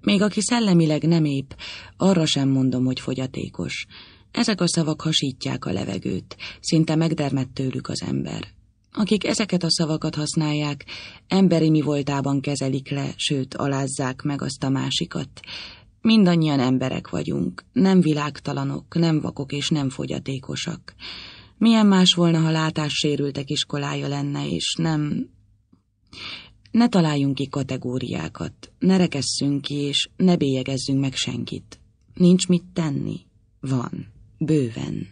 Még aki szellemileg nem ép, arra sem mondom, hogy fogyatékos. Ezek a szavak hasítják a levegőt, szinte megdermett tőlük az ember. Akik ezeket a szavakat használják, emberi mi voltában kezelik le, sőt, alázzák meg azt a másikat. Mindannyian emberek vagyunk, nem világtalanok, nem vakok és nem fogyatékosak. Milyen más volna, ha látássérültek iskolája lenne, és nem... Ne találjunk ki kategóriákat, ne rekesszünk ki, és ne bélyegezzünk meg senkit. Nincs mit tenni. Van. Bőven.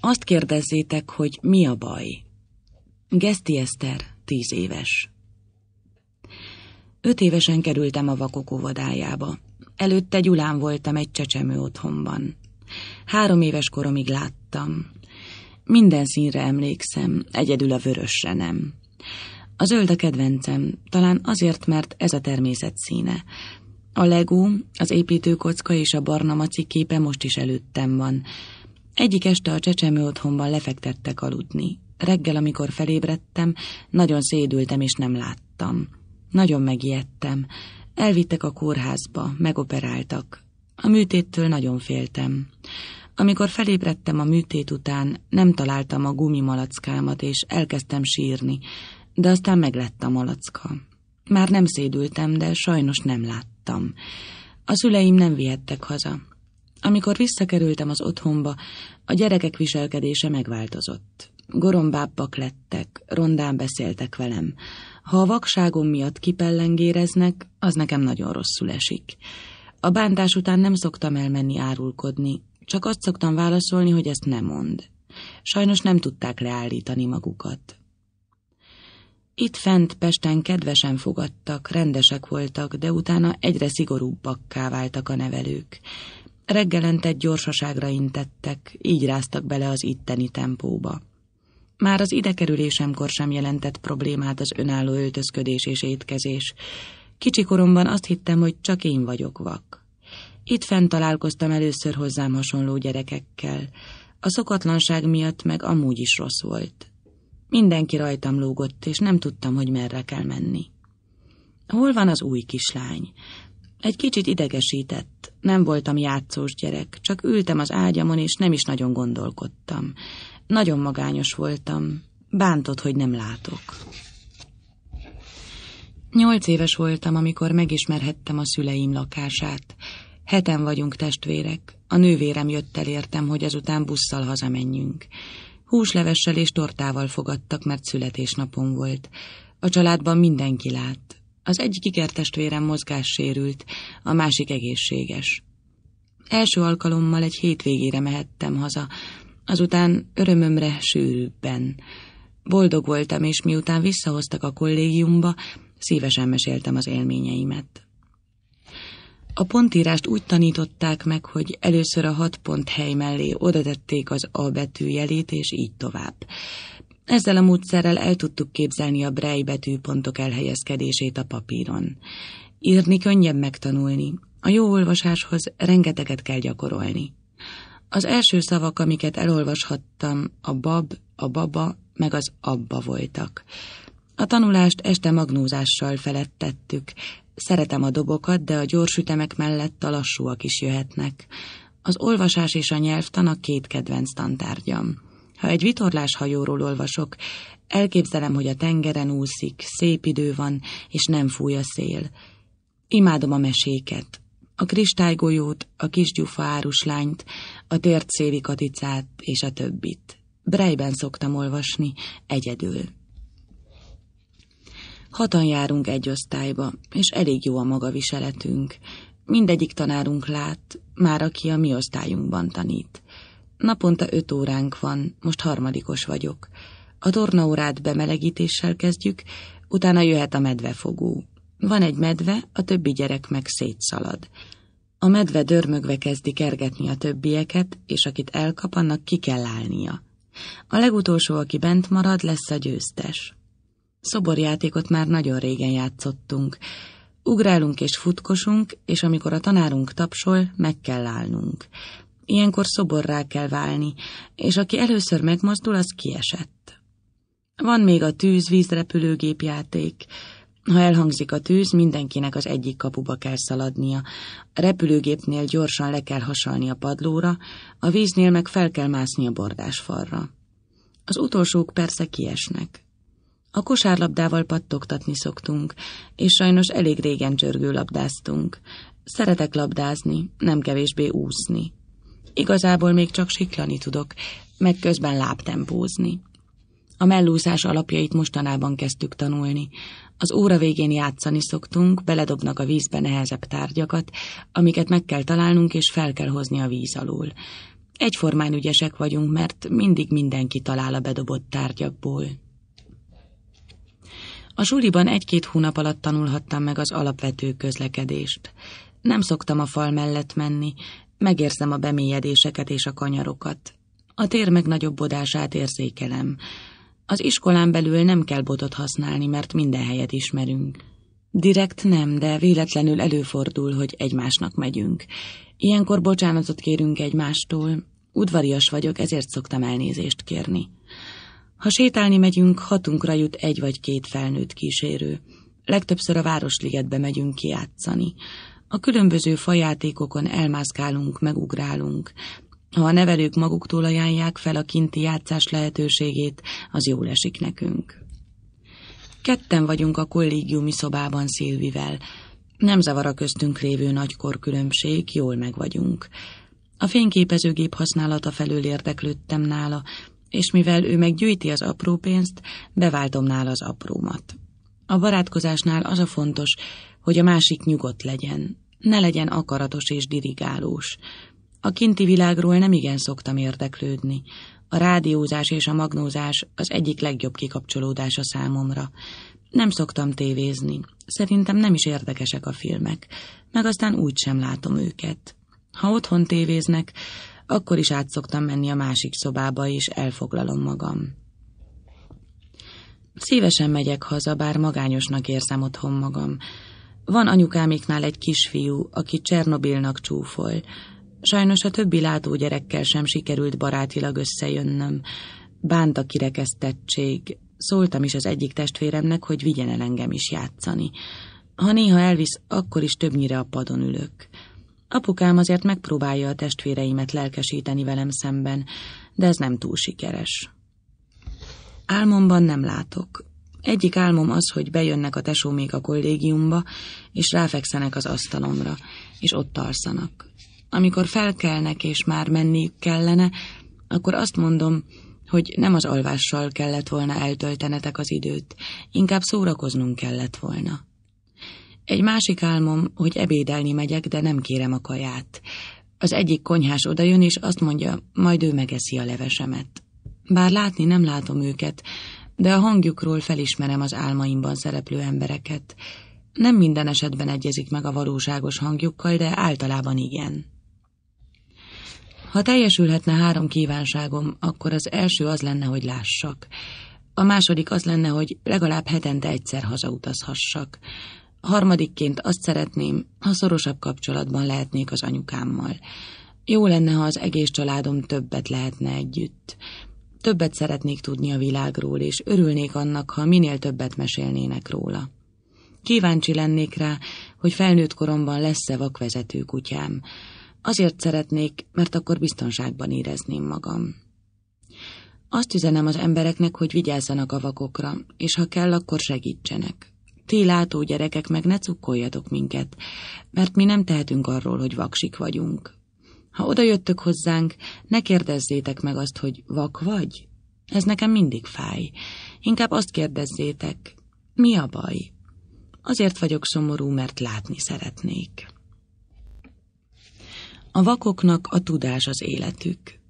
Azt kérdezzétek, hogy mi a baj. Geszti Eszter, tíz éves. Öt évesen kerültem a vakok óvodájába. Előtte Gyulán voltam egy csecsemő otthonban. Három éves koromig láttam. Minden színre emlékszem, egyedül a vörösre nem. A zöld a kedvencem, talán azért, mert ez a természet színe. A legú, az építőkocka és a barna maci képe most is előttem van. Egyik este a csecsemő otthonban lefektettek aludni. Reggel, amikor felébredtem, nagyon szédültem és nem láttam. Nagyon megijedtem. Elvittek a kórházba, megoperáltak. A műtéttől nagyon féltem. Amikor felébredtem a műtét után, nem találtam a gumimalackámat, és elkezdtem sírni, de aztán meglett a malacka. Már nem szédültem, de sajnos nem láttam. A szüleim nem vihettek haza. Amikor visszakerültem az otthonba, a gyerekek viselkedése megváltozott. Gorombábbak lettek, rondán beszéltek velem. Ha a vakságom miatt kipellengéreznek, az nekem nagyon rosszul esik. A bántás után nem szoktam elmenni árulkodni, csak azt szoktam válaszolni, hogy ezt nem mond. Sajnos nem tudták leállítani magukat. Itt fent Pesten kedvesen fogadtak, rendesek voltak, de utána egyre szigorúbbakká váltak a nevelők. Reggelente gyorsaságra intettek, így ráztak bele az itteni tempóba. Már az idekerülésemkor sem jelentett problémát az önálló öltözködés és étkezés. Kicsikoromban azt hittem, hogy csak én vagyok vak. Itt fent találkoztam először hozzám hasonló gyerekekkel. A szokatlanság miatt meg amúgy is rossz volt. Mindenki rajtam lógott, és nem tudtam, hogy merre kell menni. Hol van az új kislány? Egy kicsit idegesített. Nem voltam játszós gyerek, csak ültem az ágyamon, és nem is nagyon gondolkodtam. Nagyon magányos voltam. Bántott, hogy nem látok. Nyolc éves voltam, amikor megismerhettem a szüleim lakását. Heten vagyunk testvérek. A nővérem jött el értem, hogy ezután busszal hazamenjünk. Húslevessel és tortával fogadtak, mert születésnapom volt. A családban mindenki lát. Az egyik ikertestvérem mozgássérült, a másik egészséges. Első alkalommal egy hétvégére mehettem haza, azután örömömre sűrűbben. Boldog voltam, és miután visszahoztak a kollégiumba, szívesen meséltem az élményeimet. A pontírást úgy tanították meg, hogy először a hat pont hely mellé tették az A betű jelét, és így tovább. Ezzel a módszerrel el tudtuk képzelni a brej betűpontok elhelyezkedését a papíron. Írni könnyebb megtanulni. A jó olvasáshoz rengeteget kell gyakorolni. Az első szavak, amiket elolvashattam, a bab, a baba, meg az abba voltak. A tanulást este magnózással felettettük, Szeretem a dobokat, de a gyors ütemek mellett a lassúak is jöhetnek. Az olvasás és a nyelvtan a két kedvenc tantárgyam. Ha egy vitorlás hajóról olvasok, elképzelem, hogy a tengeren úszik, szép idő van, és nem fúj a szél. Imádom a meséket. A kristálygolyót, a kisgyufa áruslányt, a tért széli katicát és a többit. Brejben szoktam olvasni, egyedül. Hatan járunk egy osztályba, és elég jó a magaviseletünk. Mindegyik tanárunk lát, már aki a mi osztályunkban tanít. Naponta öt óránk van, most harmadikos vagyok. A tornaórát bemelegítéssel kezdjük, utána jöhet a medvefogó. Van egy medve, a többi gyerek meg szétszalad. A medve dörmögve kezdi kergetni a többieket, és akit elkap, annak ki kell állnia. A legutolsó, aki bent marad, lesz a győztes. Szoborjátékot már nagyon régen játszottunk. Ugrálunk és futkosunk, és amikor a tanárunk tapsol, meg kell állnunk. Ilyenkor szoborrá kell válni, és aki először megmozdul, az kiesett. Van még a tűz-vízrepülőgép játék. Ha elhangzik a tűz, mindenkinek az egyik kapuba kell szaladnia. A repülőgépnél gyorsan le kell hasalni a padlóra, a víznél meg fel kell mászni a bordásfalra. Az utolsók persze kiesnek. A kosárlabdával pattogtatni szoktunk, és sajnos elég régen labdáztunk. Szeretek labdázni, nem kevésbé úszni. Igazából még csak siklani tudok, meg közben lábtempózni. A mellúszás alapjait mostanában kezdtük tanulni. Az óra végén játszani szoktunk, beledobnak a vízbe nehezebb tárgyakat, amiket meg kell találnunk és fel kell hozni a víz alól. Egyformán ügyesek vagyunk, mert mindig mindenki talál a bedobott tárgyakból. A suliban egy-két hónap alatt tanulhattam meg az alapvető közlekedést. Nem szoktam a fal mellett menni, megérzem a bemélyedéseket és a kanyarokat. A tér meg nagyobbodását érzékelem. Az iskolán belül nem kell botot használni, mert minden helyet ismerünk. Direkt nem, de véletlenül előfordul, hogy egymásnak megyünk. Ilyenkor bocsánatot kérünk egymástól. Udvarias vagyok, ezért szoktam elnézést kérni. Ha sétálni megyünk, hatunkra jut egy vagy két felnőtt kísérő. Legtöbbször a Városligetbe megyünk kiátszani. A különböző fajátékokon elmászkálunk, megugrálunk. Ha a nevelők maguktól ajánlják fel a kinti játszás lehetőségét, az jól esik nekünk. Ketten vagyunk a kollégiumi szobában Szilvivel. Nem zavar a köztünk lévő nagykor különbség, jól meg vagyunk. A fényképezőgép használata felől érdeklődtem nála, és mivel ő meggyűjti az apró pénzt, beváltom nála az aprómat. A barátkozásnál az a fontos, hogy a másik nyugodt legyen, ne legyen akaratos és dirigálós. A kinti világról nem igen szoktam érdeklődni. A rádiózás és a magnózás az egyik legjobb kikapcsolódása számomra. Nem szoktam tévézni. Szerintem nem is érdekesek a filmek, meg aztán úgy sem látom őket. Ha otthon tévéznek, akkor is át szoktam menni a másik szobába, és elfoglalom magam. Szívesen megyek haza, bár magányosnak érzem otthon magam. Van anyukáméknál egy kisfiú, aki Csernobilnak csúfol. Sajnos a többi látógyerekkel sem sikerült barátilag összejönnöm. Bánt a kirekesztettség. Szóltam is az egyik testvéremnek, hogy vigyen el engem is játszani. Ha néha elvisz, akkor is többnyire a padon ülök. Apukám azért megpróbálja a testvéreimet lelkesíteni velem szemben, de ez nem túl sikeres. Álmomban nem látok. Egyik álmom az, hogy bejönnek a még a kollégiumba, és ráfekszenek az asztalomra, és ott alszanak. Amikor felkelnek, és már menniük kellene, akkor azt mondom, hogy nem az alvással kellett volna eltöltenetek az időt, inkább szórakoznunk kellett volna. Egy másik álmom, hogy ebédelni megyek, de nem kérem a kaját. Az egyik konyhás odajön, és azt mondja, majd ő megeszi a levesemet. Bár látni nem látom őket, de a hangjukról felismerem az álmaimban szereplő embereket. Nem minden esetben egyezik meg a valóságos hangjukkal, de általában igen. Ha teljesülhetne három kívánságom, akkor az első az lenne, hogy lássak. A második az lenne, hogy legalább hetente egyszer hazautazhassak. Harmadikként azt szeretném, ha szorosabb kapcsolatban lehetnék az anyukámmal. Jó lenne, ha az egész családom többet lehetne együtt. Többet szeretnék tudni a világról, és örülnék annak, ha minél többet mesélnének róla. Kíváncsi lennék rá, hogy felnőtt koromban lesz-e vakvezető kutyám. Azért szeretnék, mert akkor biztonságban érezném magam. Azt üzenem az embereknek, hogy vigyázzanak a vakokra, és ha kell, akkor segítsenek. Ti látó gyerekek meg ne cukkoljatok minket, mert mi nem tehetünk arról, hogy vaksik vagyunk. Ha odajöttök hozzánk, ne kérdezzétek meg azt, hogy vak vagy. Ez nekem mindig fáj. Inkább azt kérdezzétek, mi a baj? Azért vagyok szomorú, mert látni szeretnék. A vakoknak a tudás az életük.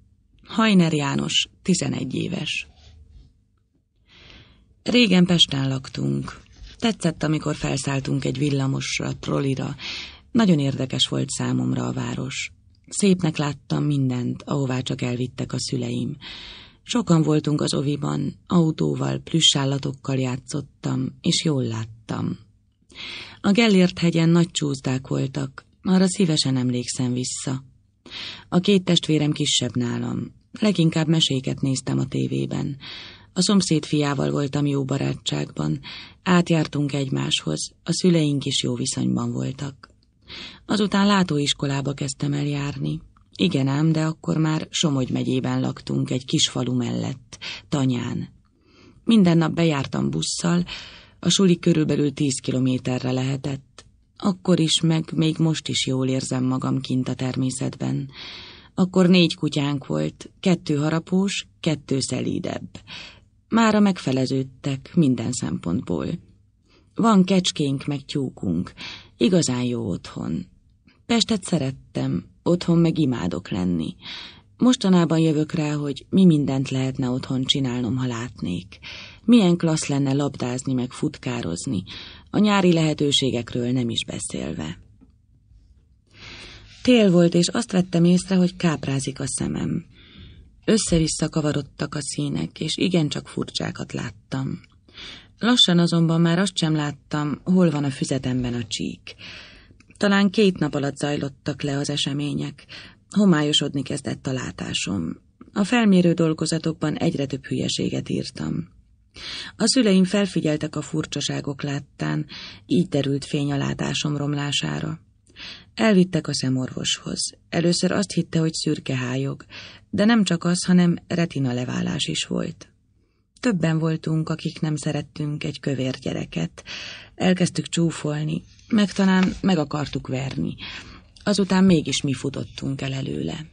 Hajner János, 11 éves. Régen Pesten laktunk. Tetszett, amikor felszálltunk egy villamosra, trollira. Nagyon érdekes volt számomra a város. Szépnek láttam mindent, ahová csak elvittek a szüleim. Sokan voltunk az oviban, autóval, plüssállatokkal játszottam, és jól láttam. A Gellért hegyen nagy csúzdák voltak, arra szívesen emlékszem vissza. A két testvérem kisebb nálam. Leginkább meséket néztem a tévében. A szomszéd fiával voltam jó barátságban, átjártunk egymáshoz, a szüleink is jó viszonyban voltak. Azután látóiskolába kezdtem el járni. Igen ám, de akkor már Somogy megyében laktunk egy kis falu mellett, Tanyán. Minden nap bejártam busszal, a suli körülbelül tíz kilométerre lehetett. Akkor is, meg még most is jól érzem magam kint a természetben. Akkor négy kutyánk volt, kettő harapós, kettő szelídebb. Mára megfeleződtek minden szempontból. Van kecskénk meg tyúkunk, igazán jó otthon. Pestet szerettem, otthon meg imádok lenni. Mostanában jövök rá, hogy mi mindent lehetne otthon csinálnom, ha látnék. Milyen klassz lenne labdázni meg futkározni, a nyári lehetőségekről nem is beszélve. Tél volt, és azt vettem észre, hogy káprázik a szemem. Össze-vissza kavarodtak a színek, és igencsak furcsákat láttam. Lassan azonban már azt sem láttam, hol van a füzetemben a csík. Talán két nap alatt zajlottak le az események. Homályosodni kezdett a látásom. A felmérő dolgozatokban egyre több hülyeséget írtam. A szüleim felfigyeltek a furcsaságok láttán, így derült fény a látásom romlására. Elvittek a szemorvoshoz. Először azt hitte, hogy szürke hályog, de nem csak az, hanem retina leválás is volt. Többen voltunk, akik nem szerettünk egy kövér gyereket. Elkezdtük csúfolni, meg talán meg akartuk verni. Azután mégis mi futottunk el előle.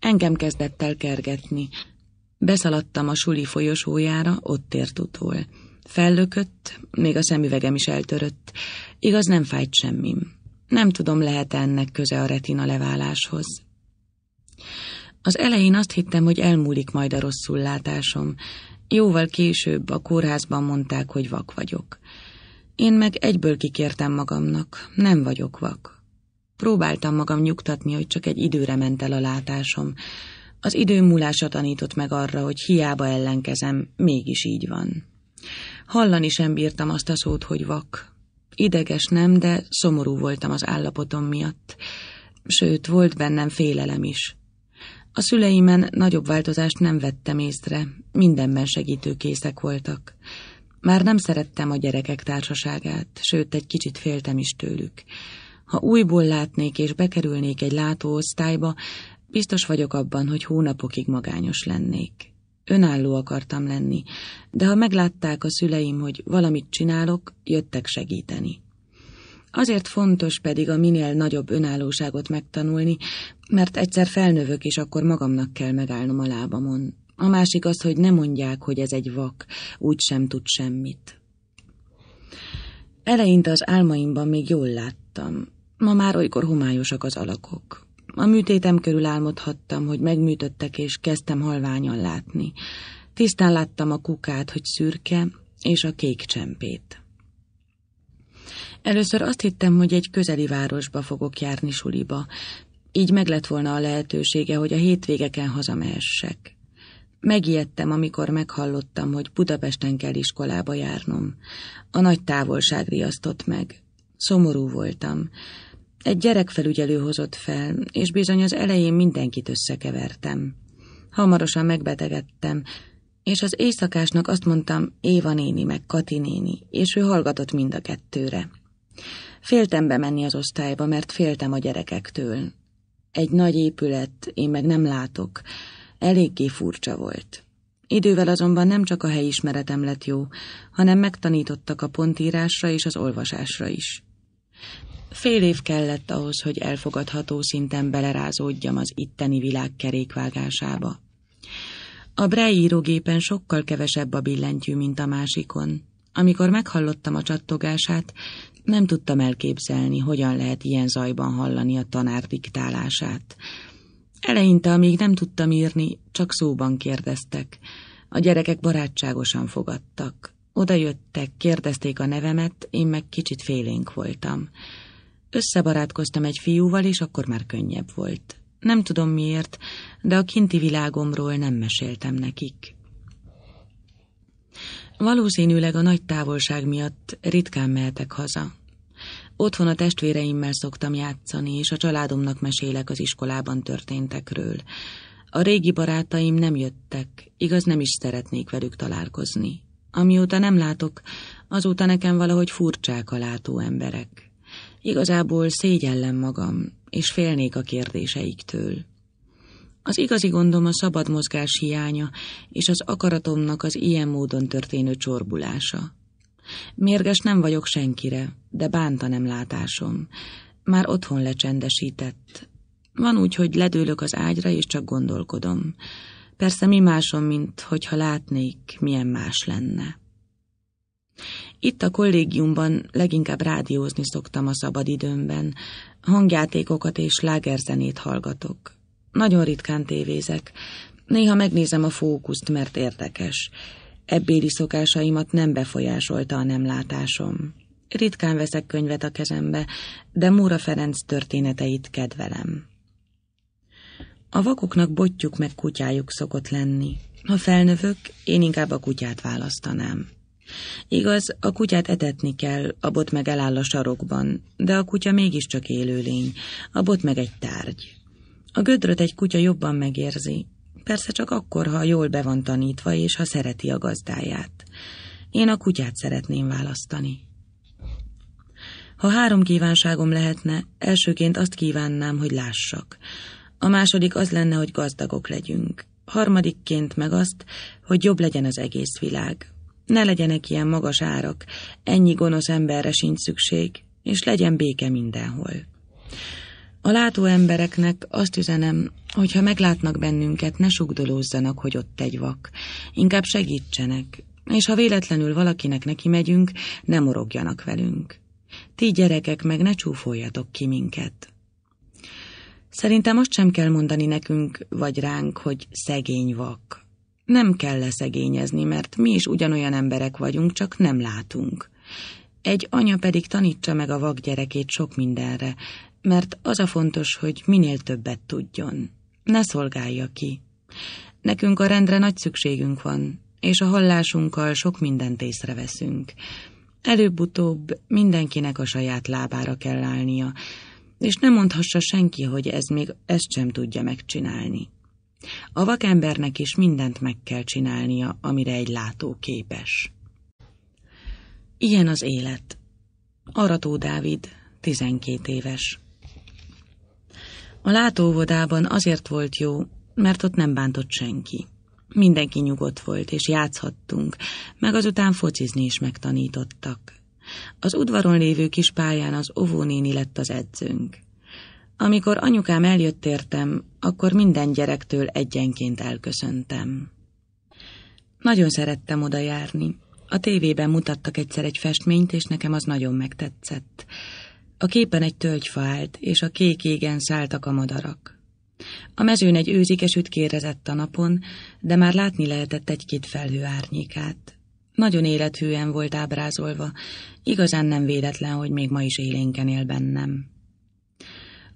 Engem kezdett el kergetni. Beszaladtam a suli folyosójára, ott ért utól. Fellökött, még a szemüvegem is eltörött. Igaz, nem fájt semmim. Nem tudom, lehet -e ennek köze a retina leváláshoz. Az elején azt hittem, hogy elmúlik majd a rosszul látásom. Jóval később a kórházban mondták, hogy vak vagyok. Én meg egyből kikértem magamnak, nem vagyok vak. Próbáltam magam nyugtatni, hogy csak egy időre ment el a látásom. Az idő múlása tanított meg arra, hogy hiába ellenkezem, mégis így van. Hallani sem bírtam azt a szót, hogy vak, Ideges nem, de szomorú voltam az állapotom miatt. Sőt, volt bennem félelem is. A szüleimen nagyobb változást nem vettem észre, mindenben segítőkészek voltak. Már nem szerettem a gyerekek társaságát, sőt, egy kicsit féltem is tőlük. Ha újból látnék és bekerülnék egy látóosztályba, biztos vagyok abban, hogy hónapokig magányos lennék. Önálló akartam lenni, de ha meglátták a szüleim, hogy valamit csinálok, jöttek segíteni. Azért fontos pedig a minél nagyobb önállóságot megtanulni, mert egyszer felnövök, és akkor magamnak kell megállnom a lábamon. A másik az, hogy ne mondják, hogy ez egy vak, úgy sem tud semmit. Eleinte az álmaimban még jól láttam, ma már olykor homályosak az alakok. A műtétem körül álmodhattam, hogy megműtöttek, és kezdtem halványan látni. Tisztán láttam a kukát, hogy szürke, és a kék csempét. Először azt hittem, hogy egy közeli városba fogok járni suliba. Így meg lett volna a lehetősége, hogy a hétvégeken hazamehessek. Megijedtem, amikor meghallottam, hogy Budapesten kell iskolába járnom. A nagy távolság riasztott meg. Szomorú voltam. Egy gyerekfelügyelő hozott fel, és bizony az elején mindenkit összekevertem. Hamarosan megbetegedtem, és az éjszakásnak azt mondtam Éva néni meg Kati néni, és ő hallgatott mind a kettőre. Féltem bemenni az osztályba, mert féltem a gyerekektől. Egy nagy épület, én meg nem látok, eléggé furcsa volt. Idővel azonban nem csak a helyismeretem lett jó, hanem megtanítottak a pontírásra és az olvasásra is. Fél év kellett ahhoz, hogy elfogadható szinten belerázódjam az itteni világ kerékvágásába. A brei írógépen sokkal kevesebb a billentyű, mint a másikon. Amikor meghallottam a csattogását, nem tudtam elképzelni, hogyan lehet ilyen zajban hallani a tanár diktálását. Eleinte, amíg nem tudtam írni, csak szóban kérdeztek. A gyerekek barátságosan fogadtak. Oda jöttek, kérdezték a nevemet, én meg kicsit félénk voltam. Összebarátkoztam egy fiúval, és akkor már könnyebb volt. Nem tudom miért, de a kinti világomról nem meséltem nekik. Valószínűleg a nagy távolság miatt ritkán mehetek haza. Otthon a testvéreimmel szoktam játszani, és a családomnak mesélek az iskolában történtekről. A régi barátaim nem jöttek, igaz nem is szeretnék velük találkozni. Amióta nem látok, azóta nekem valahogy furcsák a látó emberek. Igazából szégyellem magam, és félnék a kérdéseiktől. Az igazi gondom a szabad mozgás hiánya, és az akaratomnak az ilyen módon történő csorbulása. Mérges nem vagyok senkire, de bánta nem látásom. Már otthon lecsendesített. Van úgy, hogy ledőlök az ágyra, és csak gondolkodom. Persze mi másom, mint hogyha látnék, milyen más lenne. Itt a kollégiumban leginkább rádiózni szoktam a szabadidőmben. Hangjátékokat és lágerzenét hallgatok. Nagyon ritkán tévézek. Néha megnézem a fókuszt, mert érdekes. Ebbéli szokásaimat nem befolyásolta a nem látásom. Ritkán veszek könyvet a kezembe, de Móra Ferenc történeteit kedvelem. A vakoknak botjuk meg kutyájuk szokott lenni. Ha felnövök, én inkább a kutyát választanám. Igaz, a kutyát etetni kell, a bot meg eláll a sarokban, de a kutya mégiscsak élőlény, a bot meg egy tárgy. A gödröt egy kutya jobban megérzi, persze csak akkor, ha jól be van tanítva, és ha szereti a gazdáját. Én a kutyát szeretném választani. Ha három kívánságom lehetne, elsőként azt kívánnám, hogy lássak. A második az lenne, hogy gazdagok legyünk. Harmadikként meg azt, hogy jobb legyen az egész világ. Ne legyenek ilyen magas árak, ennyi gonosz emberre sincs szükség, és legyen béke mindenhol. A látó embereknek azt üzenem, hogy ha meglátnak bennünket, ne sugdolózzanak, hogy ott egy vak. Inkább segítsenek, és ha véletlenül valakinek neki megyünk, ne morogjanak velünk. Ti gyerekek meg ne csúfoljatok ki minket. Szerintem azt sem kell mondani nekünk, vagy ránk, hogy szegény vak, nem kell leszegényezni, mert mi is ugyanolyan emberek vagyunk, csak nem látunk. Egy anya pedig tanítsa meg a vak gyerekét sok mindenre, mert az a fontos, hogy minél többet tudjon. Ne szolgálja ki. Nekünk a rendre nagy szükségünk van, és a hallásunkkal sok mindent észreveszünk. Előbb-utóbb mindenkinek a saját lábára kell állnia, és nem mondhassa senki, hogy ez még ezt sem tudja megcsinálni. A vakembernek is mindent meg kell csinálnia, amire egy látó képes. Ilyen az élet. Arató Dávid, 12 éves. A látóvodában azért volt jó, mert ott nem bántott senki. Mindenki nyugodt volt, és játszhattunk, meg azután focizni is megtanítottak. Az udvaron lévő kis pályán az óvónéni lett az edzőnk. Amikor anyukám eljött értem, akkor minden gyerektől egyenként elköszöntem. Nagyon szerettem oda járni. A tévében mutattak egyszer egy festményt, és nekem az nagyon megtetszett. A képen egy tölgyfa állt, és a kék égen szálltak a madarak. A mezőn egy őzikes ütkérezett a napon, de már látni lehetett egy-két felhő árnyékát. Nagyon élethűen volt ábrázolva, igazán nem véletlen, hogy még ma is élénken él bennem.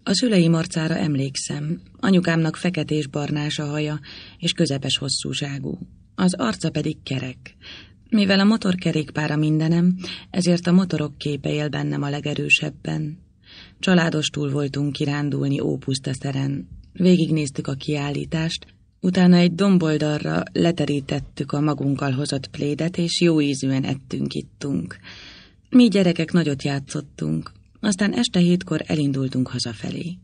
A szüleim arcára emlékszem. Anyukámnak feketés barnás a haja, és közepes hosszúságú. Az arca pedig kerek. Mivel a motorkerékpára mindenem, ezért a motorok képe él bennem a legerősebben. Családostul voltunk kirándulni Ópusztaszeren. Végignéztük a kiállítást, utána egy domboldalra leterítettük a magunkkal hozott plédet, és jó ízűen ettünk-ittunk. Mi gyerekek nagyot játszottunk. Aztán este hétkor elindultunk hazafelé.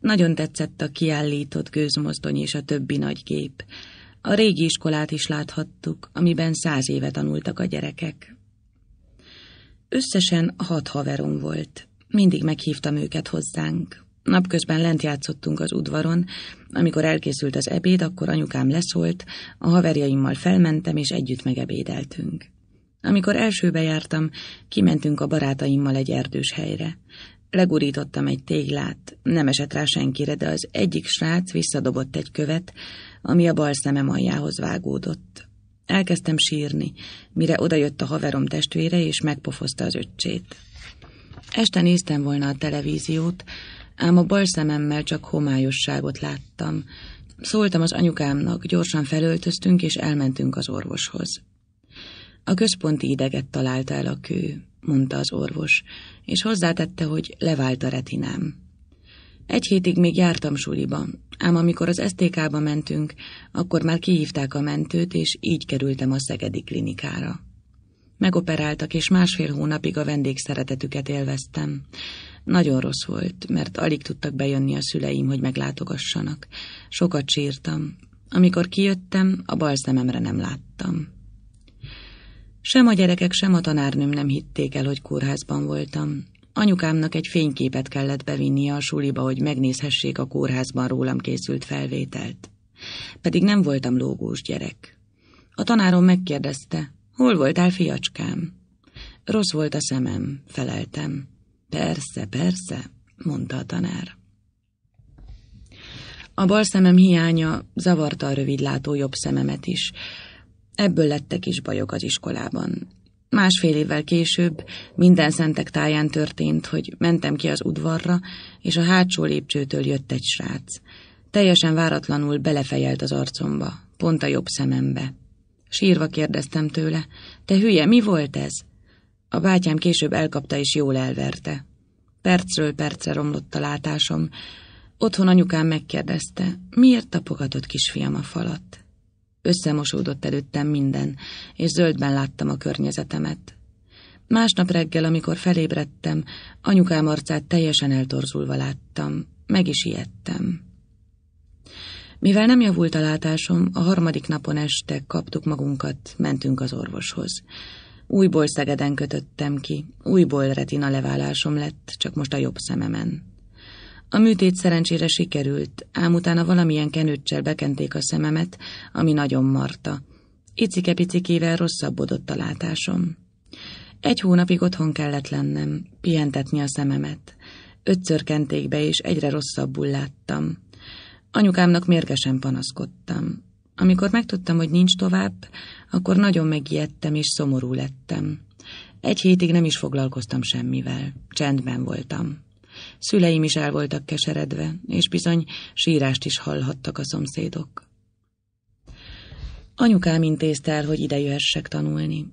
Nagyon tetszett a kiállított gőzmozdony és a többi nagy gép. A régi iskolát is láthattuk, amiben száz éve tanultak a gyerekek. Összesen hat haverom volt. Mindig meghívtam őket hozzánk. Napközben lent játszottunk az udvaron, amikor elkészült az ebéd, akkor anyukám leszólt, a haverjaimmal felmentem, és együtt megebédeltünk. Amikor elsőbe jártam, kimentünk a barátaimmal egy erdős helyre. Legurítottam egy téglát, nem esett rá senkire, de az egyik srác visszadobott egy követ, ami a bal szemem aljához vágódott. Elkezdtem sírni, mire odajött a haverom testvére, és megpofozta az öccsét. Este néztem volna a televíziót, ám a bal szememmel csak homályosságot láttam. Szóltam az anyukámnak, gyorsan felöltöztünk, és elmentünk az orvoshoz. A központi ideget találta el a kő, mondta az orvos, és hozzátette, hogy levált a retinám. Egy hétig még jártam suliba, ám amikor az STK-ba mentünk, akkor már kihívták a mentőt, és így kerültem a Szegedi klinikára. Megoperáltak, és másfél hónapig a vendégszeretetüket élveztem. Nagyon rossz volt, mert alig tudtak bejönni a szüleim, hogy meglátogassanak. Sokat sírtam. Amikor kijöttem, a bal szememre nem láttam. Sem a gyerekek, sem a tanárnőm nem hitték el, hogy kórházban voltam. Anyukámnak egy fényképet kellett bevinnie a suliba, hogy megnézhessék a kórházban rólam készült felvételt. Pedig nem voltam lógós gyerek. A tanárom megkérdezte, hol voltál, fiacskám? Rossz volt a szemem, feleltem. Persze, persze, mondta a tanár. A bal szemem hiánya zavarta a rövidlátó jobb szememet is, Ebből lettek is bajok az iskolában. Másfél évvel később minden szentek táján történt, hogy mentem ki az udvarra, és a hátsó lépcsőtől jött egy srác. Teljesen váratlanul belefejelt az arcomba, pont a jobb szemembe. Sírva kérdeztem tőle, te hülye, mi volt ez? A bátyám később elkapta és jól elverte. Percről percre romlott a látásom. Otthon anyukám megkérdezte, miért tapogatott kisfiam a falat? Összemosódott előttem minden, és zöldben láttam a környezetemet. Másnap reggel, amikor felébredtem, anyukám arcát teljesen eltorzulva láttam. Meg is ijedtem. Mivel nem javult a látásom, a harmadik napon este kaptuk magunkat, mentünk az orvoshoz. Újból Szegeden kötöttem ki, újból retina leválásom lett, csak most a jobb szememen. A műtét szerencsére sikerült, ám utána valamilyen kenőccsel bekenték a szememet, ami nagyon marta. Icike-picikével rosszabbodott a látásom. Egy hónapig otthon kellett lennem, pihentetni a szememet. Ötször kenték be, és egyre rosszabbul láttam. Anyukámnak mérgesen panaszkodtam. Amikor megtudtam, hogy nincs tovább, akkor nagyon megijedtem és szomorú lettem. Egy hétig nem is foglalkoztam semmivel. Csendben voltam. Szüleim is el voltak keseredve, és bizony sírást is hallhattak a szomszédok. Anyukám intézte el, hogy ide jöhessek tanulni.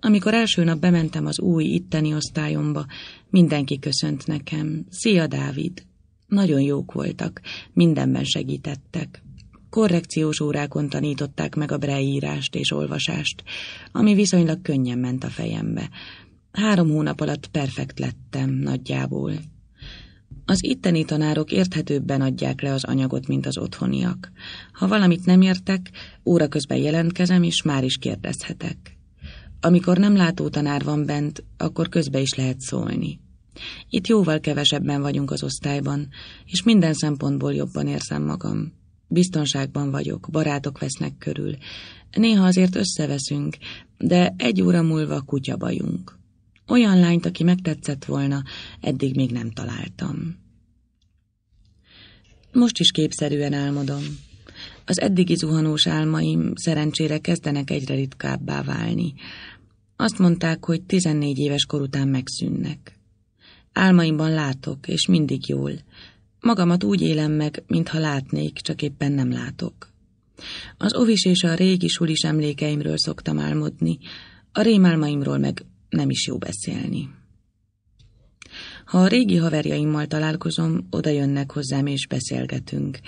Amikor első nap bementem az új itteni osztályomba, mindenki köszönt nekem. Szia, Dávid! Nagyon jók voltak, mindenben segítettek. Korrekciós órákon tanították meg a breírást és olvasást, ami viszonylag könnyen ment a fejembe. Három hónap alatt perfekt lettem nagyjából, az itteni tanárok érthetőbben adják le az anyagot, mint az otthoniak. Ha valamit nem értek, óra közben jelentkezem, és már is kérdezhetek. Amikor nem látó tanár van bent, akkor közbe is lehet szólni. Itt jóval kevesebben vagyunk az osztályban, és minden szempontból jobban érzem magam. Biztonságban vagyok, barátok vesznek körül. Néha azért összeveszünk, de egy óra múlva kutyabajunk. Olyan lányt, aki megtetszett volna, eddig még nem találtam. Most is képszerűen álmodom. Az eddigi zuhanós álmaim szerencsére kezdenek egyre ritkábbá válni. Azt mondták, hogy 14 éves kor után megszűnnek. Álmaimban látok, és mindig jól. Magamat úgy élem meg, mintha látnék, csak éppen nem látok. Az ovis és a régi sulis emlékeimről szoktam álmodni, a rémálmaimról meg nem is jó beszélni. Ha a régi haverjaimmal találkozom, oda jönnek hozzám és beszélgetünk.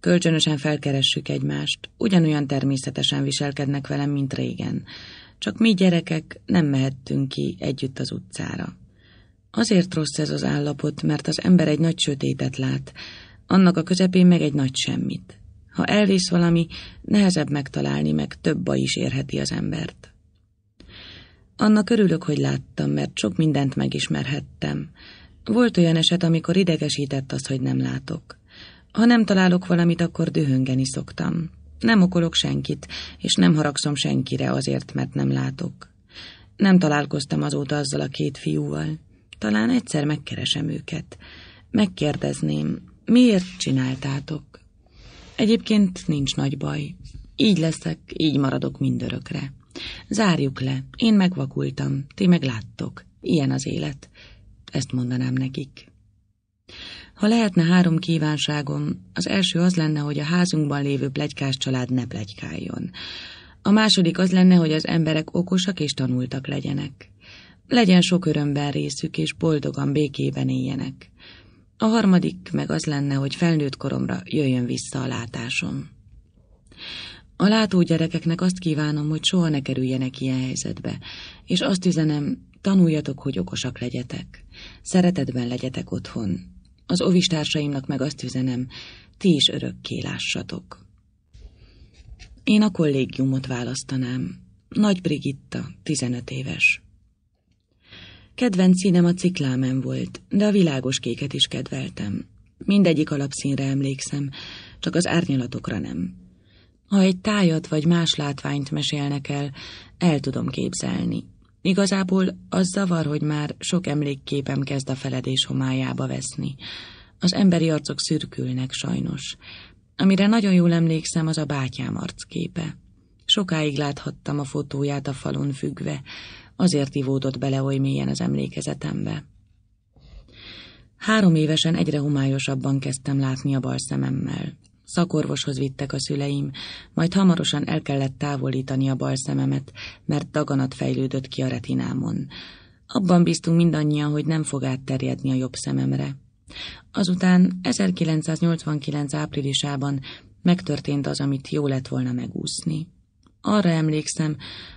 Kölcsönösen felkeressük egymást, ugyanolyan természetesen viselkednek velem, mint régen. Csak mi gyerekek nem mehettünk ki együtt az utcára. Azért rossz ez az állapot, mert az ember egy nagy sötétet lát, annak a közepén meg egy nagy semmit. Ha elvész valami, nehezebb megtalálni, meg több baj is érheti az embert. Annak örülök, hogy láttam, mert sok mindent megismerhettem. Volt olyan eset, amikor idegesített az, hogy nem látok. Ha nem találok valamit, akkor dühöngeni szoktam. Nem okolok senkit, és nem haragszom senkire azért, mert nem látok. Nem találkoztam azóta azzal a két fiúval. Talán egyszer megkeresem őket. Megkérdezném, miért csináltátok? Egyébként nincs nagy baj. Így leszek, így maradok mindörökre. Zárjuk le, én megvakultam, ti meg láttok. Ilyen az élet. Ezt mondanám nekik. Ha lehetne három kívánságom, az első az lenne, hogy a házunkban lévő plegykás család ne plegykáljon. A második az lenne, hogy az emberek okosak és tanultak legyenek. Legyen sok örömben részük, és boldogan, békében éljenek. A harmadik meg az lenne, hogy felnőtt koromra jöjjön vissza a látásom. A látó gyerekeknek azt kívánom, hogy soha ne kerüljenek ilyen helyzetbe, és azt üzenem, tanuljatok, hogy okosak legyetek. Szeretetben legyetek otthon. Az ovistársaimnak meg azt üzenem, ti is örökké lássatok. Én a kollégiumot választanám. Nagy Brigitta, 15 éves. Kedvenc színem a ciklámen volt, de a világos kéket is kedveltem. Mindegyik alapszínre emlékszem, csak az árnyalatokra nem. Ha egy tájat vagy más látványt mesélnek el, el tudom képzelni. Igazából az zavar, hogy már sok emlékképem kezd a feledés homályába veszni. Az emberi arcok szürkülnek sajnos. Amire nagyon jól emlékszem, az a bátyám arcképe. Sokáig láthattam a fotóját a falon függve, azért ivódott bele oly mélyen az emlékezetembe. Három évesen egyre homályosabban kezdtem látni a bal szememmel. Szakorvoshoz vittek a szüleim, majd hamarosan el kellett távolítani a bal szememet, mert daganat fejlődött ki a retinámon. Abban bíztunk mindannyian, hogy nem fog átterjedni a jobb szememre. Azután 1989. áprilisában megtörtént az, amit jó lett volna megúszni. Arra emlékszem,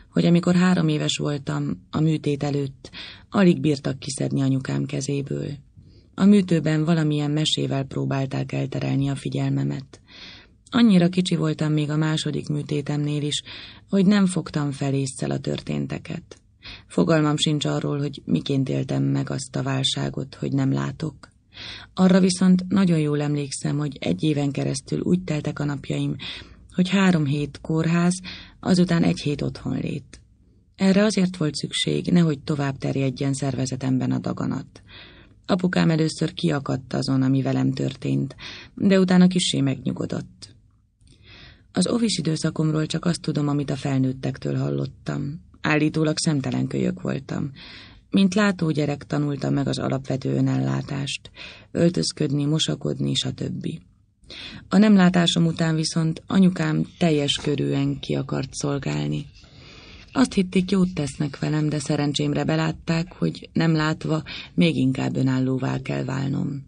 hogy amikor három éves voltam, a műtét előtt, alig bírtak kiszedni anyukám kezéből. A műtőben valamilyen mesével próbálták elterelni a figyelmemet. Annyira kicsi voltam még a második műtétemnél is, hogy nem fogtam fel a történteket. Fogalmam sincs arról, hogy miként éltem meg azt a válságot, hogy nem látok. Arra viszont nagyon jól emlékszem, hogy egy éven keresztül úgy teltek a napjaim, hogy három hét kórház, azután egy hét lét. Erre azért volt szükség, nehogy tovább terjedjen szervezetemben a daganat. Apukám először kiakadt azon, ami velem történt, de utána kissé megnyugodott. Az ovis időszakomról csak azt tudom, amit a felnőttektől hallottam. Állítólag szemtelen kölyök voltam. Mint gyerek tanultam meg az alapvető önellátást, öltözködni, mosakodni, stb. A nem látásom után viszont anyukám teljes körűen ki akart szolgálni. Azt hitték, jót tesznek velem, de szerencsémre belátták, hogy nem látva még inkább önállóvá kell válnom.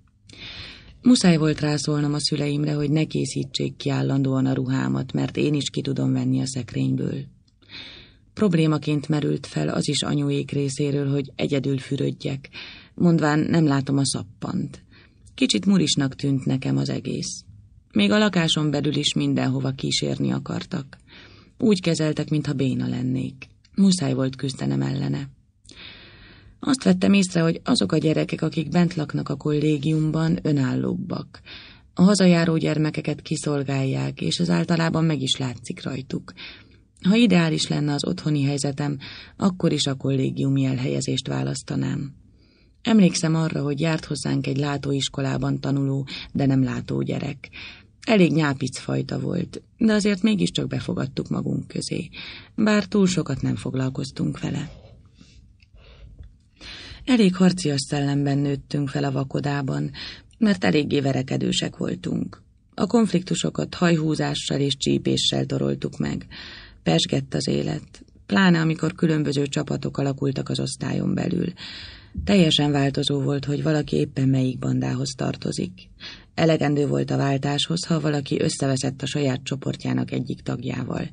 Muszáj volt rászólnom a szüleimre, hogy ne készítsék ki állandóan a ruhámat, mert én is ki tudom venni a szekrényből. Problémaként merült fel az is anyuék részéről, hogy egyedül fürödjek, mondván nem látom a szappant. Kicsit murisnak tűnt nekem az egész. Még a lakáson belül is mindenhova kísérni akartak. Úgy kezeltek, mintha béna lennék. Muszáj volt küzdenem ellene. Azt vettem észre, hogy azok a gyerekek, akik bent laknak a kollégiumban, önállóbbak. A hazajáró gyermekeket kiszolgálják, és az általában meg is látszik rajtuk. Ha ideális lenne az otthoni helyzetem, akkor is a kollégiumi elhelyezést választanám. Emlékszem arra, hogy járt hozzánk egy látóiskolában tanuló, de nem látó gyerek. Elég nyápic fajta volt, de azért mégiscsak befogadtuk magunk közé, bár túl sokat nem foglalkoztunk vele. Elég harcias szellemben nőttünk fel a vakodában, mert eléggé verekedősek voltunk. A konfliktusokat hajhúzással és csípéssel toroltuk meg. Pesgett az élet, pláne amikor különböző csapatok alakultak az osztályon belül. Teljesen változó volt, hogy valaki éppen melyik bandához tartozik. Elegendő volt a váltáshoz, ha valaki összeveszett a saját csoportjának egyik tagjával.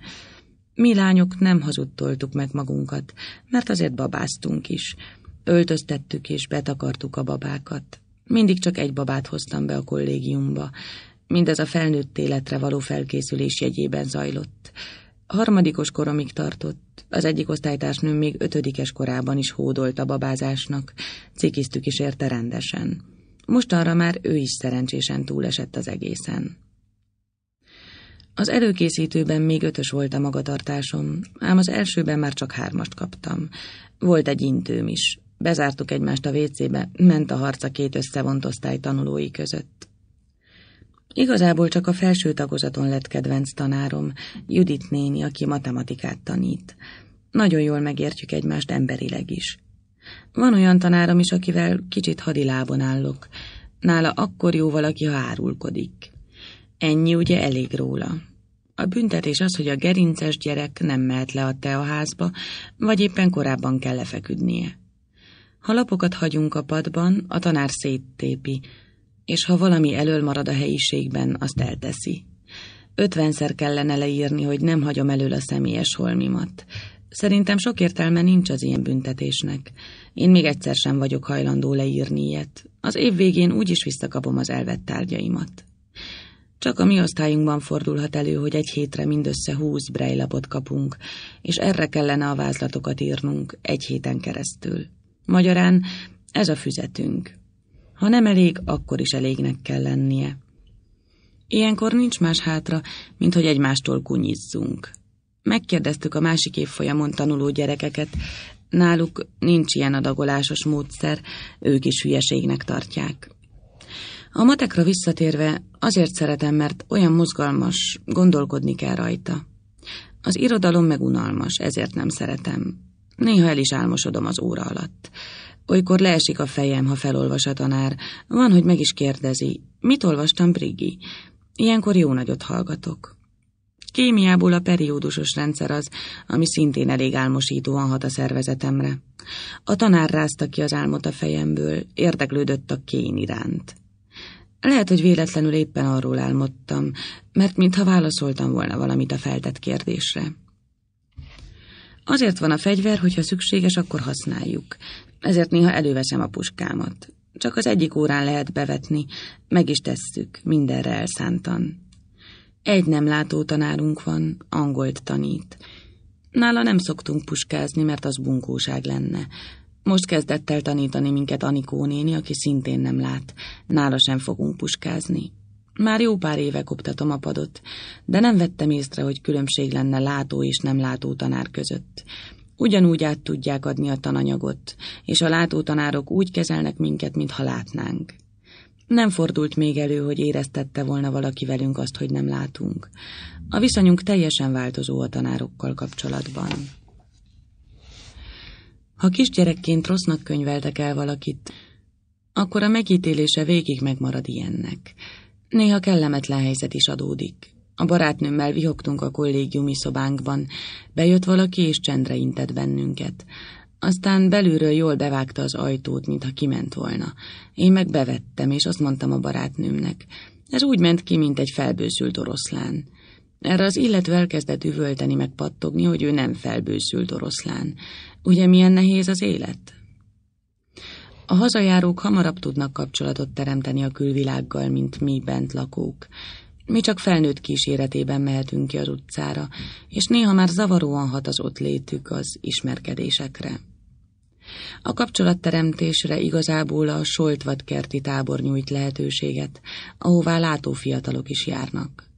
Mi lányok nem hazudtoltuk meg magunkat, mert azért babáztunk is. Öltöztettük és betakartuk a babákat. Mindig csak egy babát hoztam be a kollégiumba. Mindez a felnőtt életre való felkészülés jegyében zajlott. Harmadikos koromig tartott. Az egyik osztálytársnőm még ötödikes korában is hódolt a babázásnak. Cikiztük is érte rendesen. Mostanra már ő is szerencsésen túlesett az egészen. Az előkészítőben még ötös volt a magatartásom, ám az elsőben már csak hármast kaptam. Volt egy intőm is. Bezártuk egymást a vécébe, ment a harca két összevont osztály tanulói között. Igazából csak a felső tagozaton lett kedvenc tanárom, Judit néni, aki matematikát tanít. Nagyon jól megértjük egymást emberileg is. Van olyan tanárom is, akivel kicsit hadilábon állok. Nála akkor jó valaki, ha árulkodik. Ennyi ugye elég róla. A büntetés az, hogy a gerinces gyerek nem mehet le a teaházba, vagy éppen korábban kell lefeküdnie. Ha lapokat hagyunk a padban, a tanár széttépi, és ha valami elől marad a helyiségben, azt elteszi. Ötvenszer kellene leírni, hogy nem hagyom elől a személyes holmimat. Szerintem sok értelme nincs az ilyen büntetésnek. Én még egyszer sem vagyok hajlandó leírni ilyet. Az év végén úgyis visszakapom az elvett tárgyaimat. Csak a mi osztályunkban fordulhat elő, hogy egy hétre mindössze húsz brejlapot kapunk, és erre kellene a vázlatokat írnunk egy héten keresztül. Magyarán ez a füzetünk. Ha nem elég, akkor is elégnek kell lennie. Ilyenkor nincs más hátra, mint hogy egymástól kunyizzunk. Megkérdeztük a másik évfolyamon tanuló gyerekeket, Náluk nincs ilyen adagolásos módszer, ők is hülyeségnek tartják. A matekra visszatérve azért szeretem, mert olyan mozgalmas, gondolkodni kell rajta. Az irodalom megunalmas, ezért nem szeretem. Néha el is álmosodom az óra alatt. Olykor leesik a fejem, ha felolvas a tanár. Van, hogy meg is kérdezi, mit olvastam Brigi? Ilyenkor jó nagyot hallgatok. Kémiából a periódusos rendszer az, ami szintén elég álmosítóan hat a szervezetemre. A tanár rázta ki az álmot a fejemből, érdeklődött a kén iránt. Lehet, hogy véletlenül éppen arról álmodtam, mert mintha válaszoltam volna valamit a feltett kérdésre. Azért van a fegyver, hogyha szükséges, akkor használjuk. Ezért néha előveszem a puskámat. Csak az egyik órán lehet bevetni, meg is tesszük, mindenre elszántan. Egy nem látó tanárunk van, angolt tanít. Nála nem szoktunk puskázni, mert az bunkóság lenne. Most kezdett el tanítani minket Anikó néni, aki szintén nem lát. Nála sem fogunk puskázni. Már jó pár éve koptatom a padot, de nem vettem észre, hogy különbség lenne látó és nem látó tanár között. Ugyanúgy át tudják adni a tananyagot, és a látó tanárok úgy kezelnek minket, mintha látnánk. Nem fordult még elő, hogy éreztette volna valaki velünk azt, hogy nem látunk. A viszonyunk teljesen változó a tanárokkal kapcsolatban. Ha kisgyerekként rossznak könyveltek el valakit, akkor a megítélése végig megmarad ilyennek. Néha kellemetlen helyzet is adódik. A barátnőmmel vihogtunk a kollégiumi szobánkban. Bejött valaki és csendre intett bennünket. Aztán belülről jól bevágta az ajtót, mintha kiment volna. Én meg bevettem, és azt mondtam a barátnőmnek. Ez úgy ment ki, mint egy felbőszült oroszlán. Erre az illető elkezdett üvölteni, meg pattogni, hogy ő nem felbőszült oroszlán. Ugye milyen nehéz az élet? A hazajárók hamarabb tudnak kapcsolatot teremteni a külvilággal, mint mi bent lakók. Mi csak felnőtt kíséretében mehetünk ki az utcára, és néha már zavaróan hat az ott létük az ismerkedésekre. A kapcsolatteremtésre igazából a kerti tábor nyújt lehetőséget, ahová fiatalok is járnak.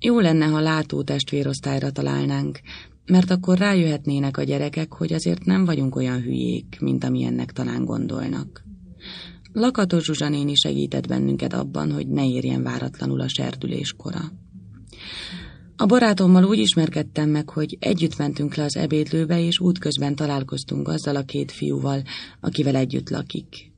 Jó lenne, ha látó testvérosztályra találnánk, mert akkor rájöhetnének a gyerekek, hogy azért nem vagyunk olyan hülyék, mint amilyennek talán gondolnak. Lakatos Zsuzsa is segített bennünket abban, hogy ne érjen váratlanul a serdülés kora. A barátommal úgy ismerkedtem meg, hogy együtt mentünk le az ebédlőbe, és útközben találkoztunk azzal a két fiúval, akivel együtt lakik.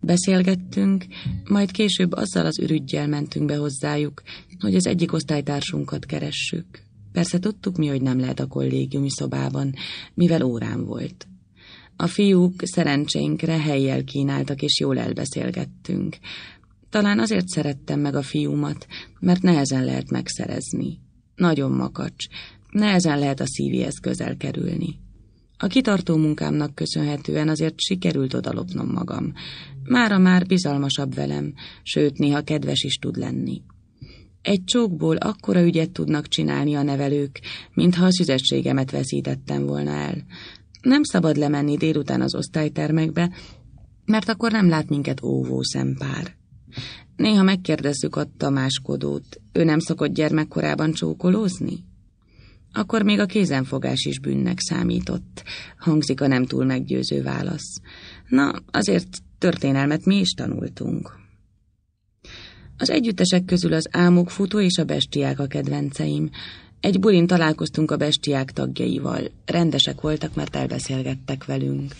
Beszélgettünk, majd később azzal az ürügyjel mentünk be hozzájuk, hogy az egyik osztálytársunkat keressük. Persze tudtuk mi, hogy nem lehet a kollégiumi szobában, mivel órán volt. A fiúk szerencsénkre helyjel kínáltak, és jól elbeszélgettünk. Talán azért szerettem meg a fiúmat, mert nehezen lehet megszerezni. Nagyon makacs. Nehezen lehet a szívéhez közel kerülni. A kitartó munkámnak köszönhetően azért sikerült odalopnom magam. Mára már bizalmasabb velem, sőt, néha kedves is tud lenni. Egy csókból akkora ügyet tudnak csinálni a nevelők, mintha a szüzességemet veszítettem volna el. Nem szabad lemenni délután az osztálytermekbe, mert akkor nem lát minket óvó szempár. Néha megkérdezzük a tamáskodót, ő nem szokott gyermekkorában csókolózni? Akkor még a kézenfogás is bűnnek számított, hangzik a nem túl meggyőző válasz. Na, azért történelmet mi is tanultunk. Az együttesek közül az álmok futó és a bestiák a kedvenceim. Egy bulin találkoztunk a bestiák tagjaival. Rendesek voltak, mert elbeszélgettek velünk.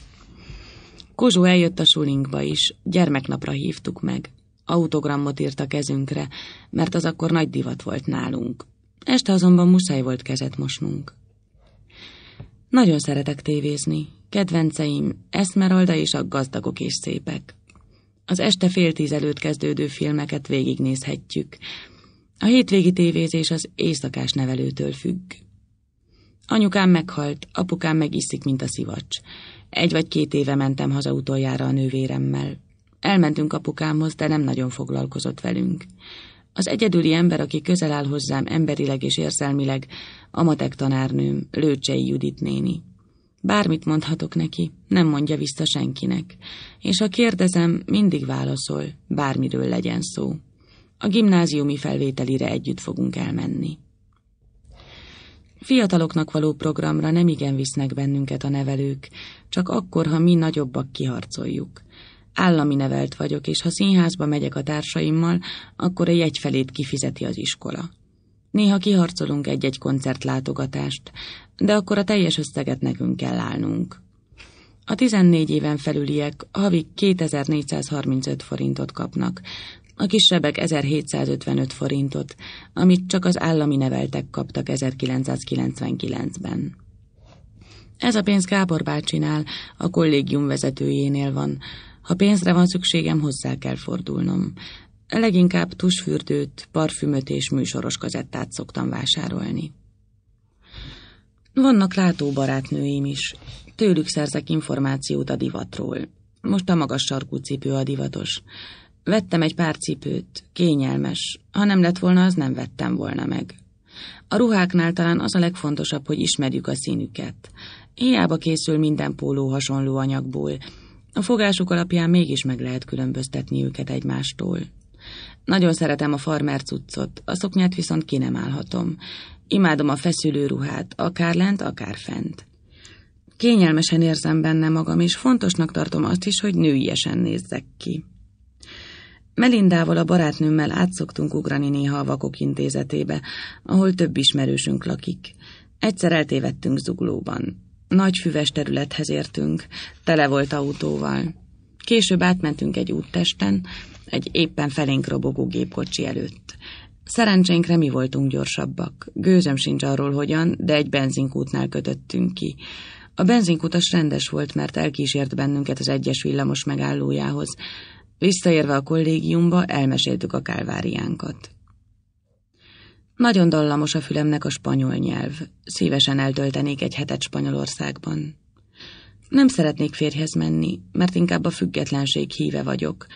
Kozsó eljött a sulinkba is, gyermeknapra hívtuk meg. Autogramot írt a kezünkre, mert az akkor nagy divat volt nálunk. Este azonban muszáj volt kezet mosnunk. Nagyon szeretek tévézni. Kedvenceim Esmeralda és a gazdagok és szépek. Az este fél tíz előtt kezdődő filmeket végignézhetjük. A hétvégi tévézés az éjszakás nevelőtől függ. Anyukám meghalt, apukám meg iszik, mint a szivacs. Egy vagy két éve mentem haza utoljára a nővéremmel. Elmentünk apukámhoz, de nem nagyon foglalkozott velünk. Az egyedüli ember, aki közel áll hozzám emberileg és érzelmileg, a matek tanárnőm, Lőcsei Judit néni. Bármit mondhatok neki, nem mondja vissza senkinek, és ha kérdezem, mindig válaszol, bármiről legyen szó. A gimnáziumi felvételire együtt fogunk elmenni. Fiataloknak való programra nem igen visznek bennünket a nevelők, csak akkor, ha mi nagyobbak kiharcoljuk. Állami nevelt vagyok, és ha színházba megyek a társaimmal, akkor egy jegyfelét kifizeti az iskola. Néha kiharcolunk egy-egy koncertlátogatást, de akkor a teljes összeget nekünk kell állnunk. A 14 éven felüliek havi 2435 forintot kapnak, a kisebbek 1755 forintot, amit csak az állami neveltek kaptak 1999-ben. Ez a pénz Gábor bácsinál, a kollégium vezetőjénél van, ha pénzre van szükségem, hozzá kell fordulnom. Leginkább tusfürdőt, parfümöt és műsoros kazettát szoktam vásárolni. Vannak barátnőim is. Tőlük szerzek információt a divatról. Most a magas sarkú cipő a divatos. Vettem egy pár cipőt, kényelmes. Ha nem lett volna, az nem vettem volna meg. A ruháknál talán az a legfontosabb, hogy ismerjük a színüket. Hiába készül minden póló hasonló anyagból, a fogásuk alapján mégis meg lehet különböztetni őket egymástól. Nagyon szeretem a farmer cuccot, a szoknyát viszont ki nem állhatom. Imádom a feszülő ruhát, akár lent, akár fent. Kényelmesen érzem benne magam, és fontosnak tartom azt is, hogy nőiesen nézzek ki. Melindával, a barátnőmmel átszoktunk ugrani néha a vakok intézetébe, ahol több ismerősünk lakik. Egyszer eltévedtünk zuglóban. Nagy füves területhez értünk, tele volt autóval. Később átmentünk egy úttesten, egy éppen felénk robogó gépkocsi előtt. Szerencsénkre mi voltunk gyorsabbak. Gőzöm sincs arról hogyan, de egy benzinkútnál kötöttünk ki. A benzinkutas rendes volt, mert elkísért bennünket az egyes villamos megállójához. Visszaérve a kollégiumba, elmeséltük a kálváriánkat. Nagyon dallamos a fülemnek a spanyol nyelv. Szívesen eltöltenék egy hetet Spanyolországban. Nem szeretnék férhez menni, mert inkább a függetlenség híve vagyok.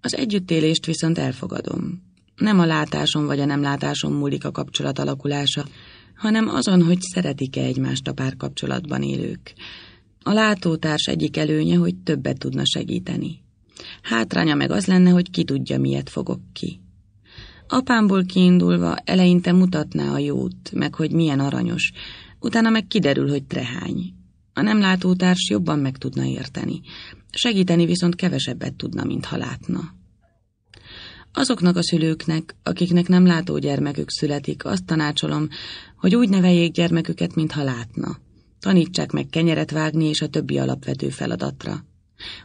Az együttélést viszont elfogadom. Nem a látásom vagy a nem látásom múlik a kapcsolat alakulása, hanem azon, hogy szeretik-e egymást a párkapcsolatban élők. A látótárs egyik előnye, hogy többet tudna segíteni. Hátránya meg az lenne, hogy ki tudja, miért fogok ki. Apámból kiindulva eleinte mutatná a jót, meg hogy milyen aranyos, utána meg kiderül, hogy trehány. A nem látótárs jobban meg tudna érteni, segíteni viszont kevesebbet tudna, mint ha látna. Azoknak a szülőknek, akiknek nem látó gyermekük születik, azt tanácsolom, hogy úgy neveljék gyermeküket, mintha látna. Tanítsák meg kenyeret vágni és a többi alapvető feladatra.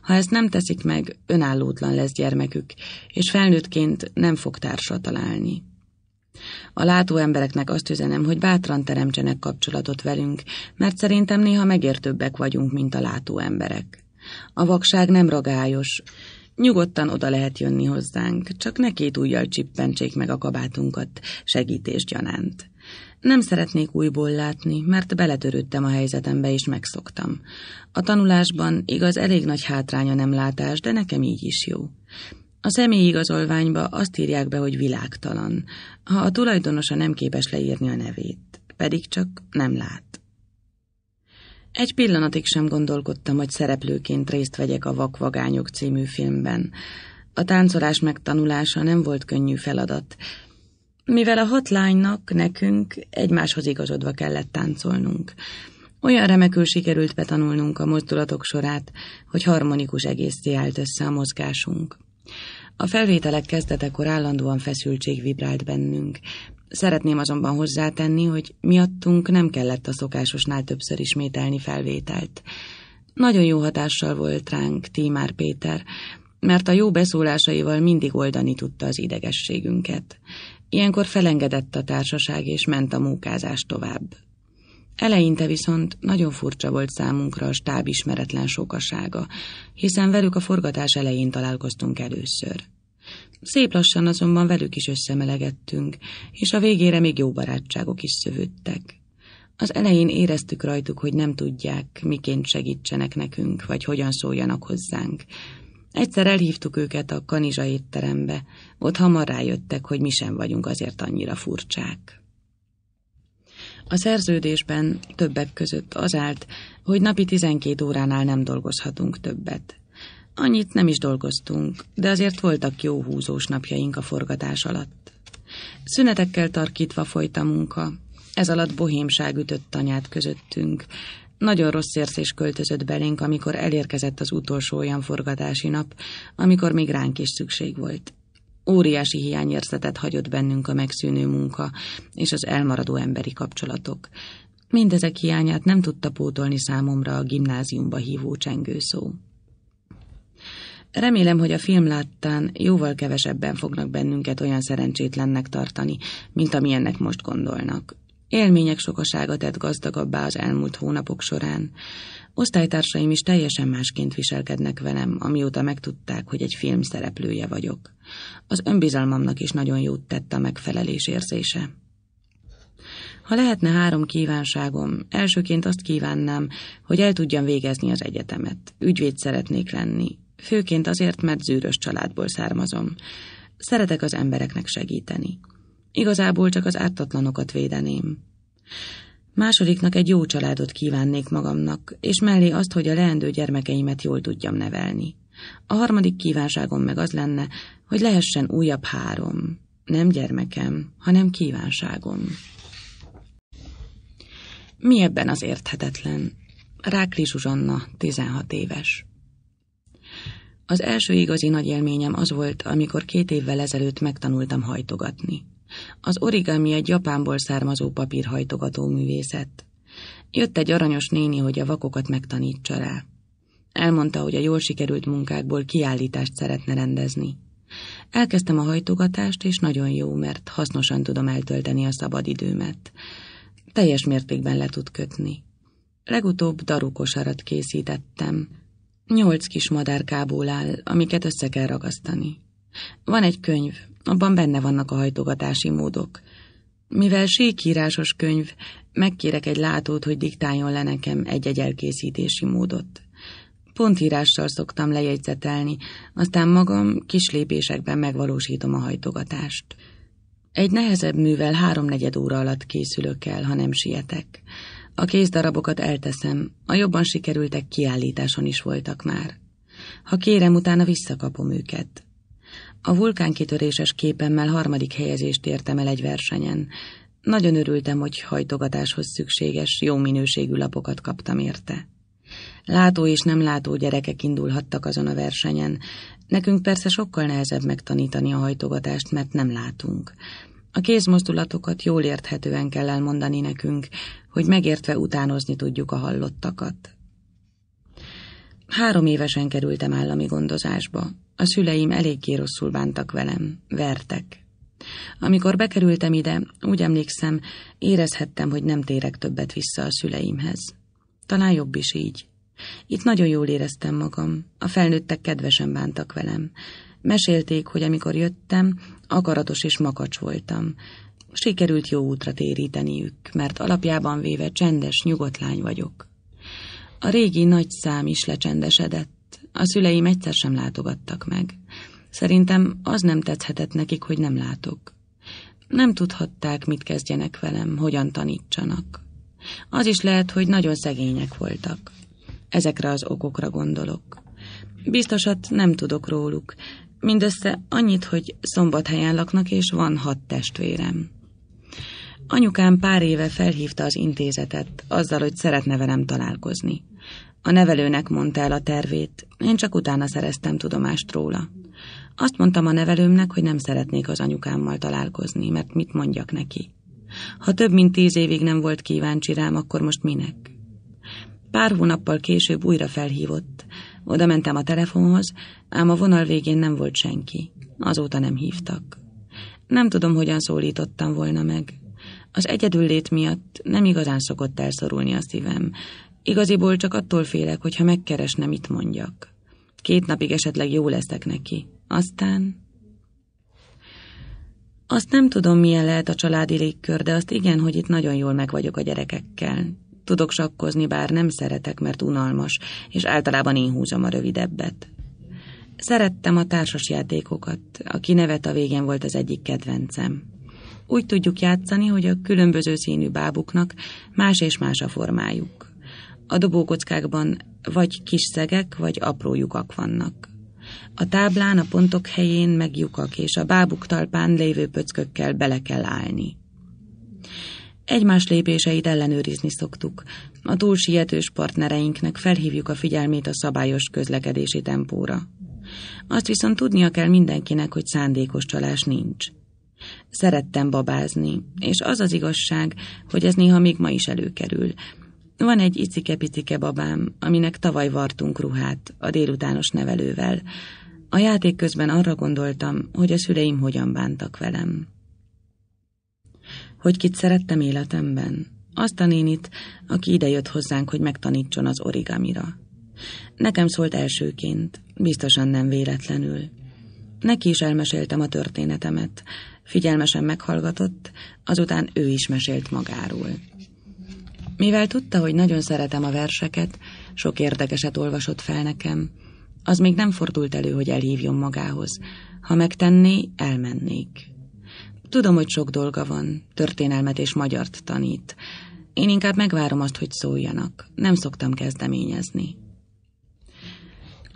Ha ezt nem teszik meg, önállótlan lesz gyermekük, és felnőttként nem fog társa találni. A látó embereknek azt üzenem, hogy bátran teremtsenek kapcsolatot velünk, mert szerintem néha megértőbbek vagyunk, mint a látó emberek. A vakság nem ragályos, Nyugodtan oda lehet jönni hozzánk, csak ne két ujjal csippentsék meg a kabátunkat, segítés gyanánt. Nem szeretnék újból látni, mert beletörődtem a helyzetembe és megszoktam. A tanulásban igaz elég nagy hátránya nem látás, de nekem így is jó. A személyigazolványba azt írják be, hogy világtalan, ha a tulajdonosa nem képes leírni a nevét, pedig csak nem lát. Egy pillanatig sem gondolkodtam, hogy szereplőként részt vegyek a Vakvagányok című filmben. A táncolás megtanulása nem volt könnyű feladat, mivel a hat lánynak, nekünk egymáshoz igazodva kellett táncolnunk. Olyan remekül sikerült betanulnunk a mozdulatok sorát, hogy harmonikus egészé állt össze a mozgásunk. A felvételek kezdetekor állandóan feszültség vibrált bennünk. Szeretném azonban hozzátenni, hogy miattunk nem kellett a szokásosnál többször ismételni felvételt. Nagyon jó hatással volt ránk Tímár Péter, mert a jó beszólásaival mindig oldani tudta az idegességünket. Ilyenkor felengedett a társaság, és ment a munkázás tovább. Eleinte viszont nagyon furcsa volt számunkra a stáb ismeretlen sokasága, hiszen velük a forgatás elején találkoztunk először. Szép lassan azonban velük is összemelegettünk, és a végére még jó barátságok is szövődtek. Az elején éreztük rajtuk, hogy nem tudják, miként segítsenek nekünk, vagy hogyan szóljanak hozzánk, Egyszer elhívtuk őket a kanizsa étterembe, ott hamar rájöttek, hogy mi sem vagyunk azért annyira furcsák. A szerződésben többek között az állt, hogy napi 12 óránál nem dolgozhatunk többet. Annyit nem is dolgoztunk, de azért voltak jó húzós napjaink a forgatás alatt. Szünetekkel tarkítva folyt a munka, ez alatt bohémság ütött anyát közöttünk, nagyon rossz érzés költözött belénk, amikor elérkezett az utolsó olyan forgatási nap, amikor még ránk is szükség volt. Óriási hiányérzetet hagyott bennünk a megszűnő munka és az elmaradó emberi kapcsolatok. Mindezek hiányát nem tudta pótolni számomra a gimnáziumba hívó csengőszó. Remélem, hogy a film láttán jóval kevesebben fognak bennünket olyan szerencsétlennek tartani, mint amilyennek most gondolnak. Élmények sokasága tett gazdagabbá az elmúlt hónapok során. Osztálytársaim is teljesen másként viselkednek velem, amióta megtudták, hogy egy film szereplője vagyok. Az önbizalmamnak is nagyon jót tett a megfelelés érzése. Ha lehetne három kívánságom, elsőként azt kívánnám, hogy el tudjam végezni az egyetemet. Ügyvéd szeretnék lenni. Főként azért, mert zűrös családból származom. Szeretek az embereknek segíteni. Igazából csak az ártatlanokat védeném. Másodiknak egy jó családot kívánnék magamnak, és mellé azt, hogy a leendő gyermekeimet jól tudjam nevelni. A harmadik kívánságom meg az lenne, hogy lehessen újabb három. Nem gyermekem, hanem kívánságom. Mi ebben az érthetetlen? Rákli Zsuzsanna, 16 éves. Az első igazi nagy élményem az volt, amikor két évvel ezelőtt megtanultam hajtogatni. Az origami egy Japánból származó papírhajtogató művészet. Jött egy aranyos néni, hogy a vakokat megtanítsa rá. Elmondta, hogy a jól sikerült munkákból kiállítást szeretne rendezni. Elkezdtem a hajtogatást, és nagyon jó, mert hasznosan tudom eltölteni a szabadidőmet. Teljes mértékben le tud kötni. Legutóbb darukosarat készítettem. Nyolc kis madárkából áll, amiket össze kell ragasztani. Van egy könyv, abban benne vannak a hajtogatási módok. Mivel síkírásos könyv, megkérek egy látót, hogy diktáljon le nekem egy-egy elkészítési módot. Pontírással szoktam lejegyzetelni, aztán magam kis lépésekben megvalósítom a hajtogatást. Egy nehezebb művel háromnegyed óra alatt készülök el, ha nem sietek. A kézdarabokat elteszem, a jobban sikerültek kiállításon is voltak már. Ha kérem, utána visszakapom őket. A vulkánkitöréses képemmel harmadik helyezést értem el egy versenyen. Nagyon örültem, hogy hajtogatáshoz szükséges, jó minőségű lapokat kaptam érte. Látó és nem látó gyerekek indulhattak azon a versenyen. Nekünk persze sokkal nehezebb megtanítani a hajtogatást, mert nem látunk. A kézmozdulatokat jól érthetően kell elmondani nekünk, hogy megértve utánozni tudjuk a hallottakat. Három évesen kerültem állami gondozásba. A szüleim eléggé rosszul bántak velem, vertek. Amikor bekerültem ide, úgy emlékszem, érezhettem, hogy nem térek többet vissza a szüleimhez. Talán jobb is így. Itt nagyon jól éreztem magam, a felnőttek kedvesen bántak velem. Mesélték, hogy amikor jöttem, akaratos és makacs voltam. Sikerült jó útra téríteniük, mert alapjában véve csendes, nyugodt lány vagyok. A régi nagy szám is lecsendesedett a szüleim egyszer sem látogattak meg. Szerintem az nem tetszhetett nekik, hogy nem látok. Nem tudhatták, mit kezdjenek velem, hogyan tanítsanak. Az is lehet, hogy nagyon szegények voltak. Ezekre az okokra gondolok. Biztosat nem tudok róluk. Mindössze annyit, hogy szombathelyen laknak, és van hat testvérem. Anyukám pár éve felhívta az intézetet, azzal, hogy szeretne velem találkozni. A nevelőnek mondta el a tervét, én csak utána szereztem tudomást róla. Azt mondtam a nevelőmnek, hogy nem szeretnék az anyukámmal találkozni, mert mit mondjak neki. Ha több mint tíz évig nem volt kíváncsi rám, akkor most minek? Pár hónappal később újra felhívott. Oda mentem a telefonhoz, ám a vonal végén nem volt senki. Azóta nem hívtak. Nem tudom, hogyan szólítottam volna meg. Az egyedüllét miatt nem igazán szokott elszorulni a szívem, Igaziból csak attól félek, hogyha megkeresne, mit mondjak. Két napig esetleg jó leszek neki. Aztán... Azt nem tudom, milyen lehet a családi légkör, de azt igen, hogy itt nagyon jól meg vagyok a gyerekekkel. Tudok sakkozni, bár nem szeretek, mert unalmas, és általában én húzom a rövidebbet. Szerettem a társas játékokat, aki nevet a végén volt az egyik kedvencem. Úgy tudjuk játszani, hogy a különböző színű bábuknak más és más a formájuk. A dobókockákban vagy kis szegek, vagy apró lyukak vannak. A táblán a pontok helyén meg lyukak, és a bábuk talpán lévő pöckökkel bele kell állni. Egymás lépéseit ellenőrizni szoktuk. A túl sietős partnereinknek felhívjuk a figyelmét a szabályos közlekedési tempóra. Azt viszont tudnia kell mindenkinek, hogy szándékos csalás nincs. Szerettem babázni, és az az igazság, hogy ez néha még ma is előkerül – van egy icike-picike babám, aminek tavaly vartunk ruhát a délutános nevelővel. A játék közben arra gondoltam, hogy a szüleim hogyan bántak velem. Hogy kit szerettem életemben? Azt a nénit, aki idejött hozzánk, hogy megtanítson az origamira. Nekem szólt elsőként, biztosan nem véletlenül. Neki is elmeséltem a történetemet, figyelmesen meghallgatott, azután ő is mesélt magáról. Mivel tudta, hogy nagyon szeretem a verseket, sok érdekeset olvasott fel nekem. Az még nem fordult elő, hogy elhívjon magához. Ha megtenné, elmennék. Tudom, hogy sok dolga van, történelmet és magyart tanít. Én inkább megvárom azt, hogy szóljanak. Nem szoktam kezdeményezni.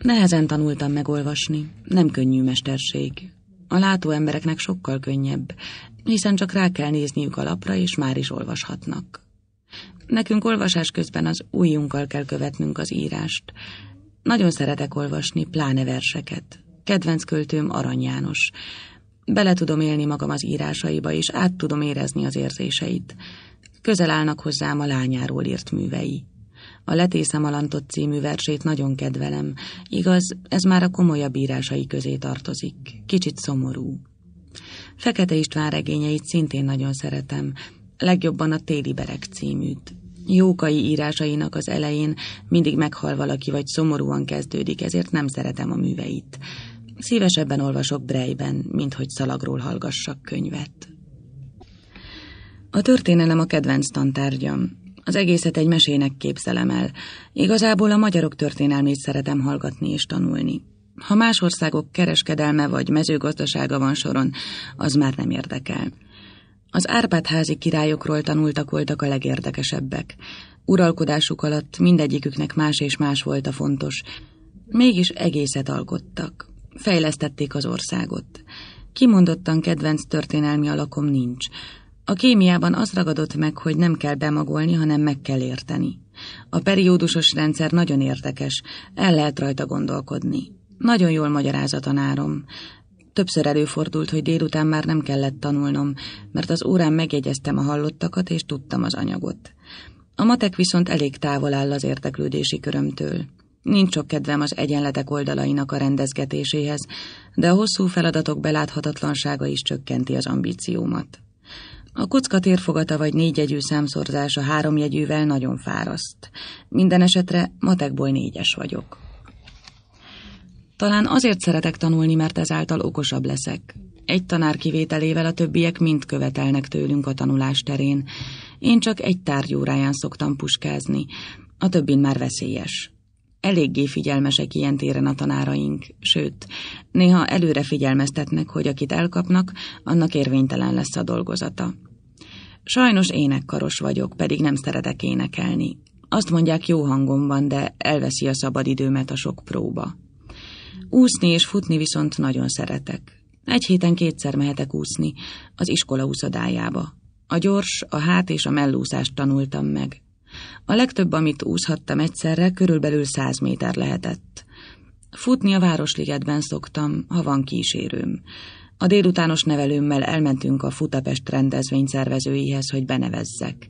Nehezen tanultam megolvasni, nem könnyű mesterség. A látó embereknek sokkal könnyebb, hiszen csak rá kell nézniük a lapra, és már is olvashatnak. Nekünk olvasás közben az újjunkkal kell követnünk az írást. Nagyon szeretek olvasni, pláne verseket. Kedvenc költőm Arany János. Bele tudom élni magam az írásaiba, és át tudom érezni az érzéseit. Közel állnak hozzám a lányáról írt művei. A Letészem alantott című versét nagyon kedvelem. Igaz, ez már a komolyabb írásai közé tartozik. Kicsit szomorú. Fekete István regényeit szintén nagyon szeretem legjobban a Téli Berek címűt. Jókai írásainak az elején mindig meghal valaki, vagy szomorúan kezdődik, ezért nem szeretem a műveit. Szívesebben olvasok Brejben, mint hogy szalagról hallgassak könyvet. A történelem a kedvenc tantárgyam. Az egészet egy mesének képzelem el. Igazából a magyarok történelmét szeretem hallgatni és tanulni. Ha más országok kereskedelme vagy mezőgazdasága van soron, az már nem érdekel. Az Árpádházi királyokról tanultak voltak a legérdekesebbek. Uralkodásuk alatt mindegyiküknek más és más volt a fontos. Mégis egészet alkottak. Fejlesztették az országot. Kimondottan kedvenc történelmi alakom nincs. A kémiában az ragadott meg, hogy nem kell bemagolni, hanem meg kell érteni. A periódusos rendszer nagyon érdekes, el lehet rajta gondolkodni. Nagyon jól magyaráz a tanárom. Többször előfordult, hogy délután már nem kellett tanulnom, mert az órán megjegyeztem a hallottakat, és tudtam az anyagot. A matek viszont elég távol áll az érteklődési körömtől. Nincs sok kedvem az egyenletek oldalainak a rendezgetéséhez, de a hosszú feladatok beláthatatlansága is csökkenti az ambíciómat. A kocka térfogata vagy négyjegyű számszorzása háromjegyűvel nagyon fáraszt. Minden esetre matekból négyes vagyok. Talán azért szeretek tanulni, mert ezáltal okosabb leszek. Egy tanár kivételével a többiek mind követelnek tőlünk a tanulás terén. Én csak egy tárgyóráján szoktam puskázni, a többin már veszélyes. Eléggé figyelmesek ilyen téren a tanáraink, sőt, néha előre figyelmeztetnek, hogy akit elkapnak, annak érvénytelen lesz a dolgozata. Sajnos énekkaros vagyok, pedig nem szeretek énekelni. Azt mondják jó van, de elveszi a szabadidőmet a sok próba. Úszni és futni viszont nagyon szeretek. Egy héten kétszer mehetek úszni, az iskola úszodájába. A gyors, a hát és a mellúszást tanultam meg. A legtöbb, amit úszhattam egyszerre, körülbelül száz méter lehetett. Futni a Városligetben szoktam, ha van kísérőm. A délutános nevelőmmel elmentünk a Futapest rendezvény szervezőihez, hogy benevezzek.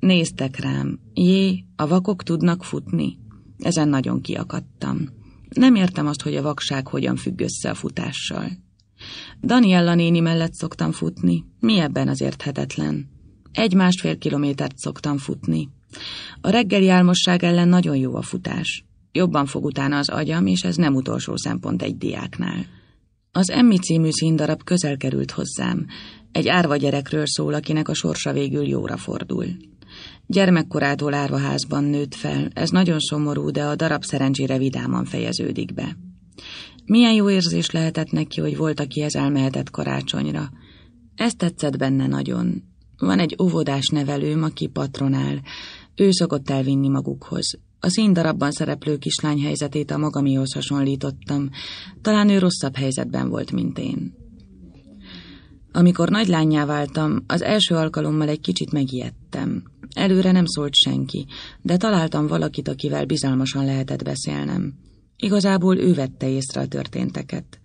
Néztek rám. Jé, a vakok tudnak futni? Ezen nagyon kiakadtam. Nem értem azt, hogy a vakság hogyan függ össze a futással. Daniella néni mellett szoktam futni, mi ebben az érthetetlen. Egy-másfél kilométert szoktam futni. A reggeli álmosság ellen nagyon jó a futás. Jobban fog utána az agyam, és ez nem utolsó szempont egy diáknál. Az Emmi című színdarab közel került hozzám. Egy árva gyerekről szól, akinek a sorsa végül jóra fordul. Gyermekkorától árvaházban nőtt fel, ez nagyon szomorú, de a darab szerencsére vidáman fejeződik be. Milyen jó érzés lehetett neki, hogy volt, aki ez elmehetett karácsonyra. Ez tetszett benne nagyon. Van egy óvodás nevelőm, aki patronál. Ő szokott elvinni magukhoz. A színdarabban szereplő kislány helyzetét a magamihoz hasonlítottam. Talán ő rosszabb helyzetben volt, mint én. Amikor nagylányá váltam, az első alkalommal egy kicsit megijedtem. Előre nem szólt senki, de találtam valakit, akivel bizalmasan lehetett beszélnem. Igazából ő vette észre a történteket.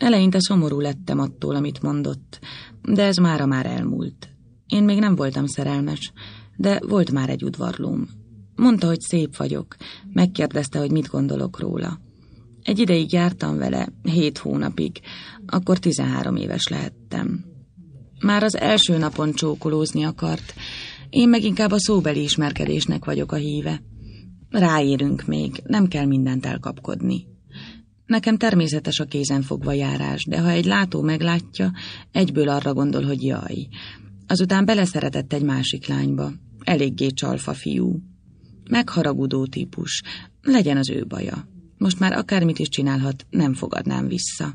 Eleinte szomorú lettem attól, amit mondott, de ez mára már elmúlt. Én még nem voltam szerelmes, de volt már egy udvarlóm. Mondta, hogy szép vagyok, megkérdezte, hogy mit gondolok róla. Egy ideig jártam vele, hét hónapig, akkor 13 éves lehettem. Már az első napon csókolózni akart, én meg inkább a szóbeli ismerkedésnek vagyok a híve. Ráérünk még, nem kell mindent elkapkodni. Nekem természetes a fogva járás, de ha egy látó meglátja, egyből arra gondol, hogy jaj. Azután beleszeretett egy másik lányba, eléggé csalfa fiú. Megharagudó típus, legyen az ő baja. Most már akármit is csinálhat, nem fogadnám vissza.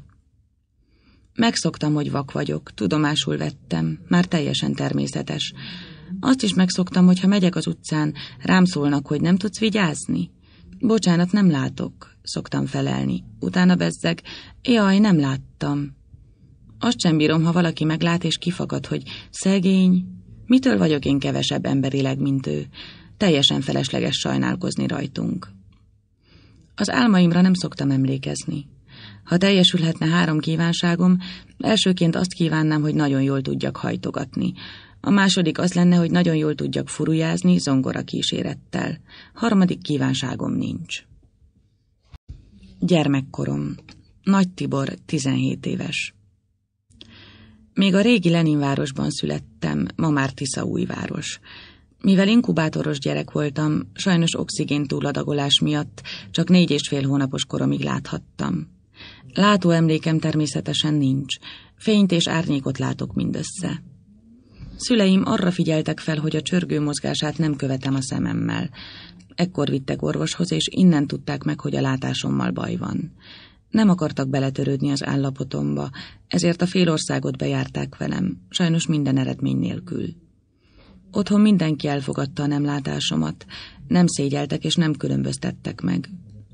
Megszoktam, hogy vak vagyok, tudomásul vettem, már teljesen természetes. Azt is megszoktam, hogy ha megyek az utcán, rám szólnak, hogy nem tudsz vigyázni. Bocsánat, nem látok, szoktam felelni. Utána bezzeg, jaj, nem láttam. Azt sem bírom, ha valaki meglát és kifakad, hogy szegény, mitől vagyok én kevesebb emberileg, mint ő. Teljesen felesleges sajnálkozni rajtunk. Az álmaimra nem szoktam emlékezni. Ha teljesülhetne három kívánságom, elsőként azt kívánnám, hogy nagyon jól tudjak hajtogatni. A második az lenne, hogy nagyon jól tudjak furujázni zongora kísérettel. Harmadik kívánságom nincs. Gyermekkorom. Nagy Tibor, 17 éves. Még a régi Leninvárosban születtem, ma már Tiszaújváros. Mivel inkubátoros gyerek voltam, sajnos oxigén túladagolás miatt csak négy és fél hónapos koromig láthattam. Látóemlékem természetesen nincs. Fényt és árnyékot látok mindössze. Szüleim arra figyeltek fel, hogy a csörgő mozgását nem követem a szememmel. Ekkor vittek orvoshoz, és innen tudták meg, hogy a látásommal baj van. Nem akartak beletörődni az állapotomba, ezért a félországot bejárták velem, sajnos minden eredmény nélkül. Otthon mindenki elfogadta a nemlátásomat, nem szégyeltek és nem különböztettek meg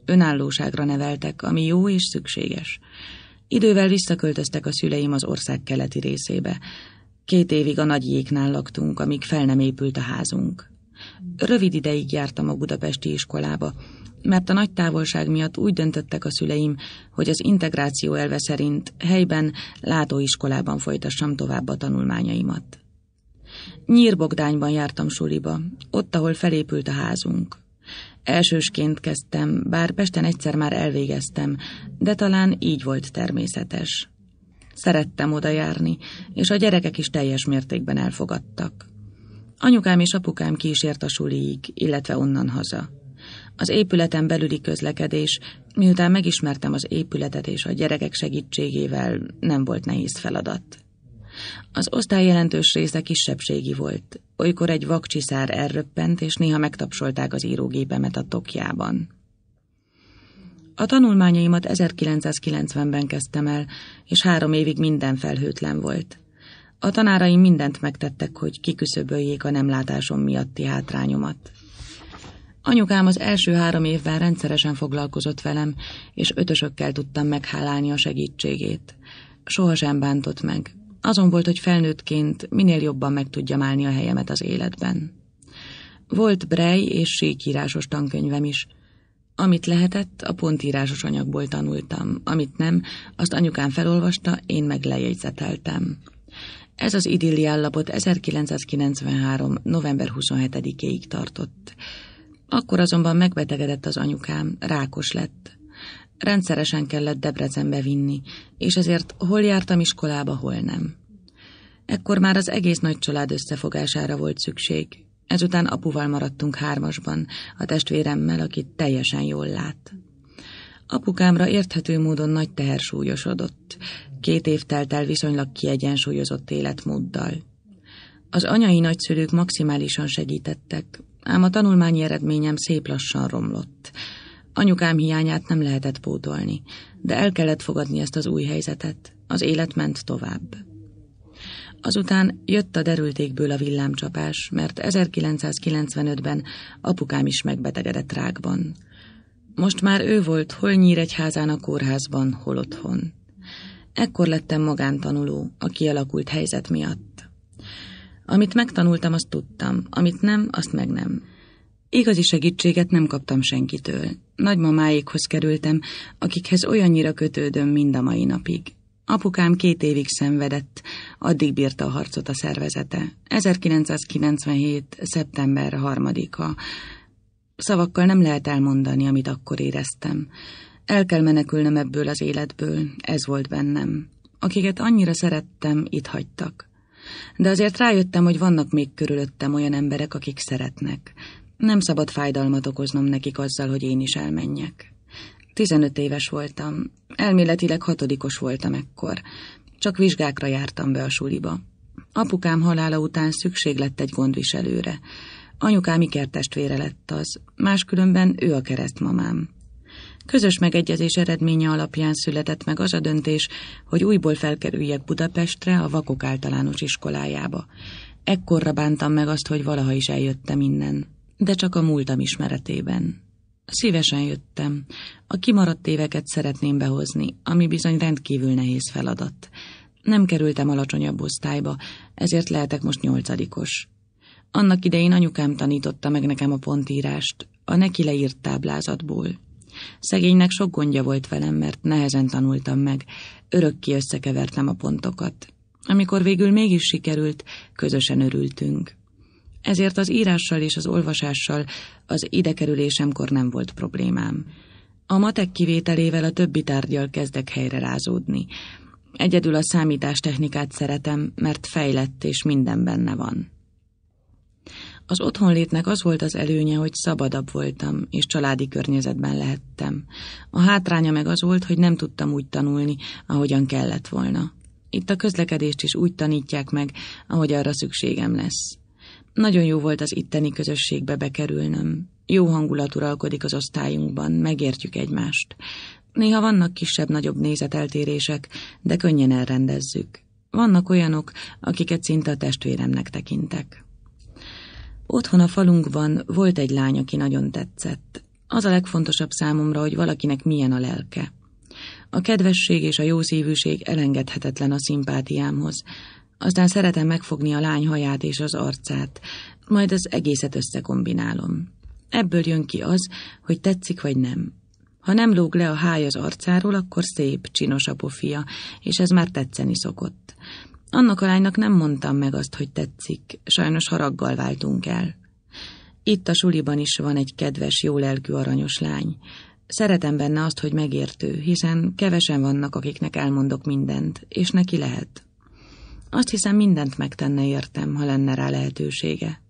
önállóságra neveltek, ami jó és szükséges. Idővel visszaköltöztek a szüleim az ország keleti részébe. Két évig a nagy jégnál laktunk, amíg fel nem épült a házunk. Rövid ideig jártam a budapesti iskolába, mert a nagy távolság miatt úgy döntöttek a szüleim, hogy az integráció elve szerint helyben, látóiskolában folytassam tovább a tanulmányaimat. Nyírbogdányban jártam suliba, ott, ahol felépült a házunk. Elsősként kezdtem, bár Pesten egyszer már elvégeztem, de talán így volt természetes. Szerettem oda járni, és a gyerekek is teljes mértékben elfogadtak. Anyukám és apukám kísért a suliig, illetve onnan haza. Az épületen belüli közlekedés, miután megismertem az épületet és a gyerekek segítségével, nem volt nehéz feladat. Az osztály jelentős része kisebbségi volt. Olykor egy vakcsiszár elröppent, és néha megtapsolták az írógépemet a tokjában. A tanulmányaimat 1990-ben kezdtem el, és három évig minden felhőtlen volt. A tanáraim mindent megtettek, hogy kiküszöböljék a nemlátásom miatti hátrányomat. Anyukám az első három évben rendszeresen foglalkozott velem, és ötösökkel tudtam meghálálni a segítségét. Sohasem bántott meg, azon volt, hogy felnőttként minél jobban meg tudjam állni a helyemet az életben. Volt brej és síkírásos tankönyvem is. Amit lehetett, a pontírásos anyagból tanultam, amit nem, azt anyukám felolvasta, én meg lejegyzeteltem. Ez az idilli állapot 1993. november 27-éig tartott. Akkor azonban megbetegedett az anyukám, rákos lett. Rendszeresen kellett Debrecenbe vinni, és ezért hol jártam iskolába, hol nem. Ekkor már az egész nagy család összefogására volt szükség. Ezután apuval maradtunk hármasban, a testvéremmel, aki teljesen jól lát. Apukámra érthető módon nagy teher súlyosodott. Két év telt el viszonylag kiegyensúlyozott életmóddal. Az anyai nagyszülők maximálisan segítettek, ám a tanulmányi eredményem szép lassan romlott. Anyukám hiányát nem lehetett pótolni, de el kellett fogadni ezt az új helyzetet. Az élet ment tovább. Azután jött a derültékből a villámcsapás, mert 1995-ben apukám is megbetegedett rákban. Most már ő volt hol Nyíregyházán a kórházban, hol otthon. Ekkor lettem magántanuló a kialakult helyzet miatt. Amit megtanultam, azt tudtam, amit nem, azt meg nem. Igazi segítséget nem kaptam senkitől. Nagymamáékhoz kerültem, akikhez olyannyira kötődöm mind a mai napig. Apukám két évig szenvedett, addig bírta a harcot a szervezete. 1997. szeptember harmadika. Szavakkal nem lehet elmondani, amit akkor éreztem. El kell menekülnem ebből az életből, ez volt bennem. Akiket annyira szerettem, itt hagytak. De azért rájöttem, hogy vannak még körülöttem olyan emberek, akik szeretnek. Nem szabad fájdalmat okoznom nekik azzal, hogy én is elmenjek. Tizenöt éves voltam. Elméletileg hatodikos voltam ekkor. Csak vizsgákra jártam be a suliba. Apukám halála után szükség lett egy gondviselőre. Anyukám ikertestvére lett az, máskülönben ő a keresztmamám. Közös megegyezés eredménye alapján született meg az a döntés, hogy újból felkerüljek Budapestre a vakok általános iskolájába. Ekkorra bántam meg azt, hogy valaha is eljöttem innen, de csak a múltam ismeretében. Szívesen jöttem. A kimaradt éveket szeretném behozni, ami bizony rendkívül nehéz feladat. Nem kerültem alacsonyabb osztályba, ezért lehetek most nyolcadikos. Annak idején anyukám tanította meg nekem a pontírást, a neki leírt táblázatból. Szegénynek sok gondja volt velem, mert nehezen tanultam meg, örökké összekevertem a pontokat. Amikor végül mégis sikerült, közösen örültünk ezért az írással és az olvasással az idekerülésemkor nem volt problémám. A matek kivételével a többi tárgyal kezdek helyre rázódni. Egyedül a számítástechnikát szeretem, mert fejlett és minden benne van. Az otthonlétnek az volt az előnye, hogy szabadabb voltam, és családi környezetben lehettem. A hátránya meg az volt, hogy nem tudtam úgy tanulni, ahogyan kellett volna. Itt a közlekedést is úgy tanítják meg, ahogy arra szükségem lesz. Nagyon jó volt az itteni közösségbe bekerülnöm. Jó hangulat uralkodik az osztályunkban, megértjük egymást. Néha vannak kisebb-nagyobb nézeteltérések, de könnyen elrendezzük. Vannak olyanok, akiket szinte a testvéremnek tekintek. Otthon a falunkban volt egy lány, aki nagyon tetszett. Az a legfontosabb számomra, hogy valakinek milyen a lelke. A kedvesség és a szívűség elengedhetetlen a szimpátiámhoz, aztán szeretem megfogni a lány haját és az arcát, majd az egészet összekombinálom. Ebből jön ki az, hogy tetszik vagy nem. Ha nem lóg le a háj az arcáról, akkor szép, csinos a pofia, és ez már tetszeni szokott. Annak a lánynak nem mondtam meg azt, hogy tetszik, sajnos haraggal váltunk el. Itt a suliban is van egy kedves, jólelkű aranyos lány. Szeretem benne azt, hogy megértő, hiszen kevesen vannak, akiknek elmondok mindent, és neki lehet. Azt hiszem, mindent megtenne értem, ha lenne rá lehetősége.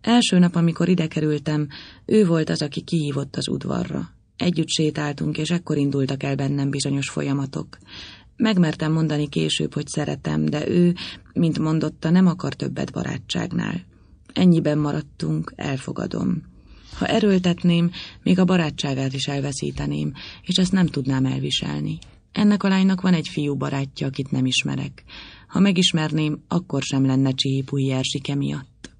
Első nap, amikor ide kerültem, ő volt az, aki kihívott az udvarra. Együtt sétáltunk, és ekkor indultak el bennem bizonyos folyamatok. Megmertem mondani később, hogy szeretem, de ő, mint mondotta, nem akar többet barátságnál. Ennyiben maradtunk, elfogadom. Ha erőltetném, még a barátságát is elveszíteném, és ezt nem tudnám elviselni. Ennek a lánynak van egy fiú barátja, akit nem ismerek. Ha megismerném, akkor sem lenne csihipúj jersike miatt.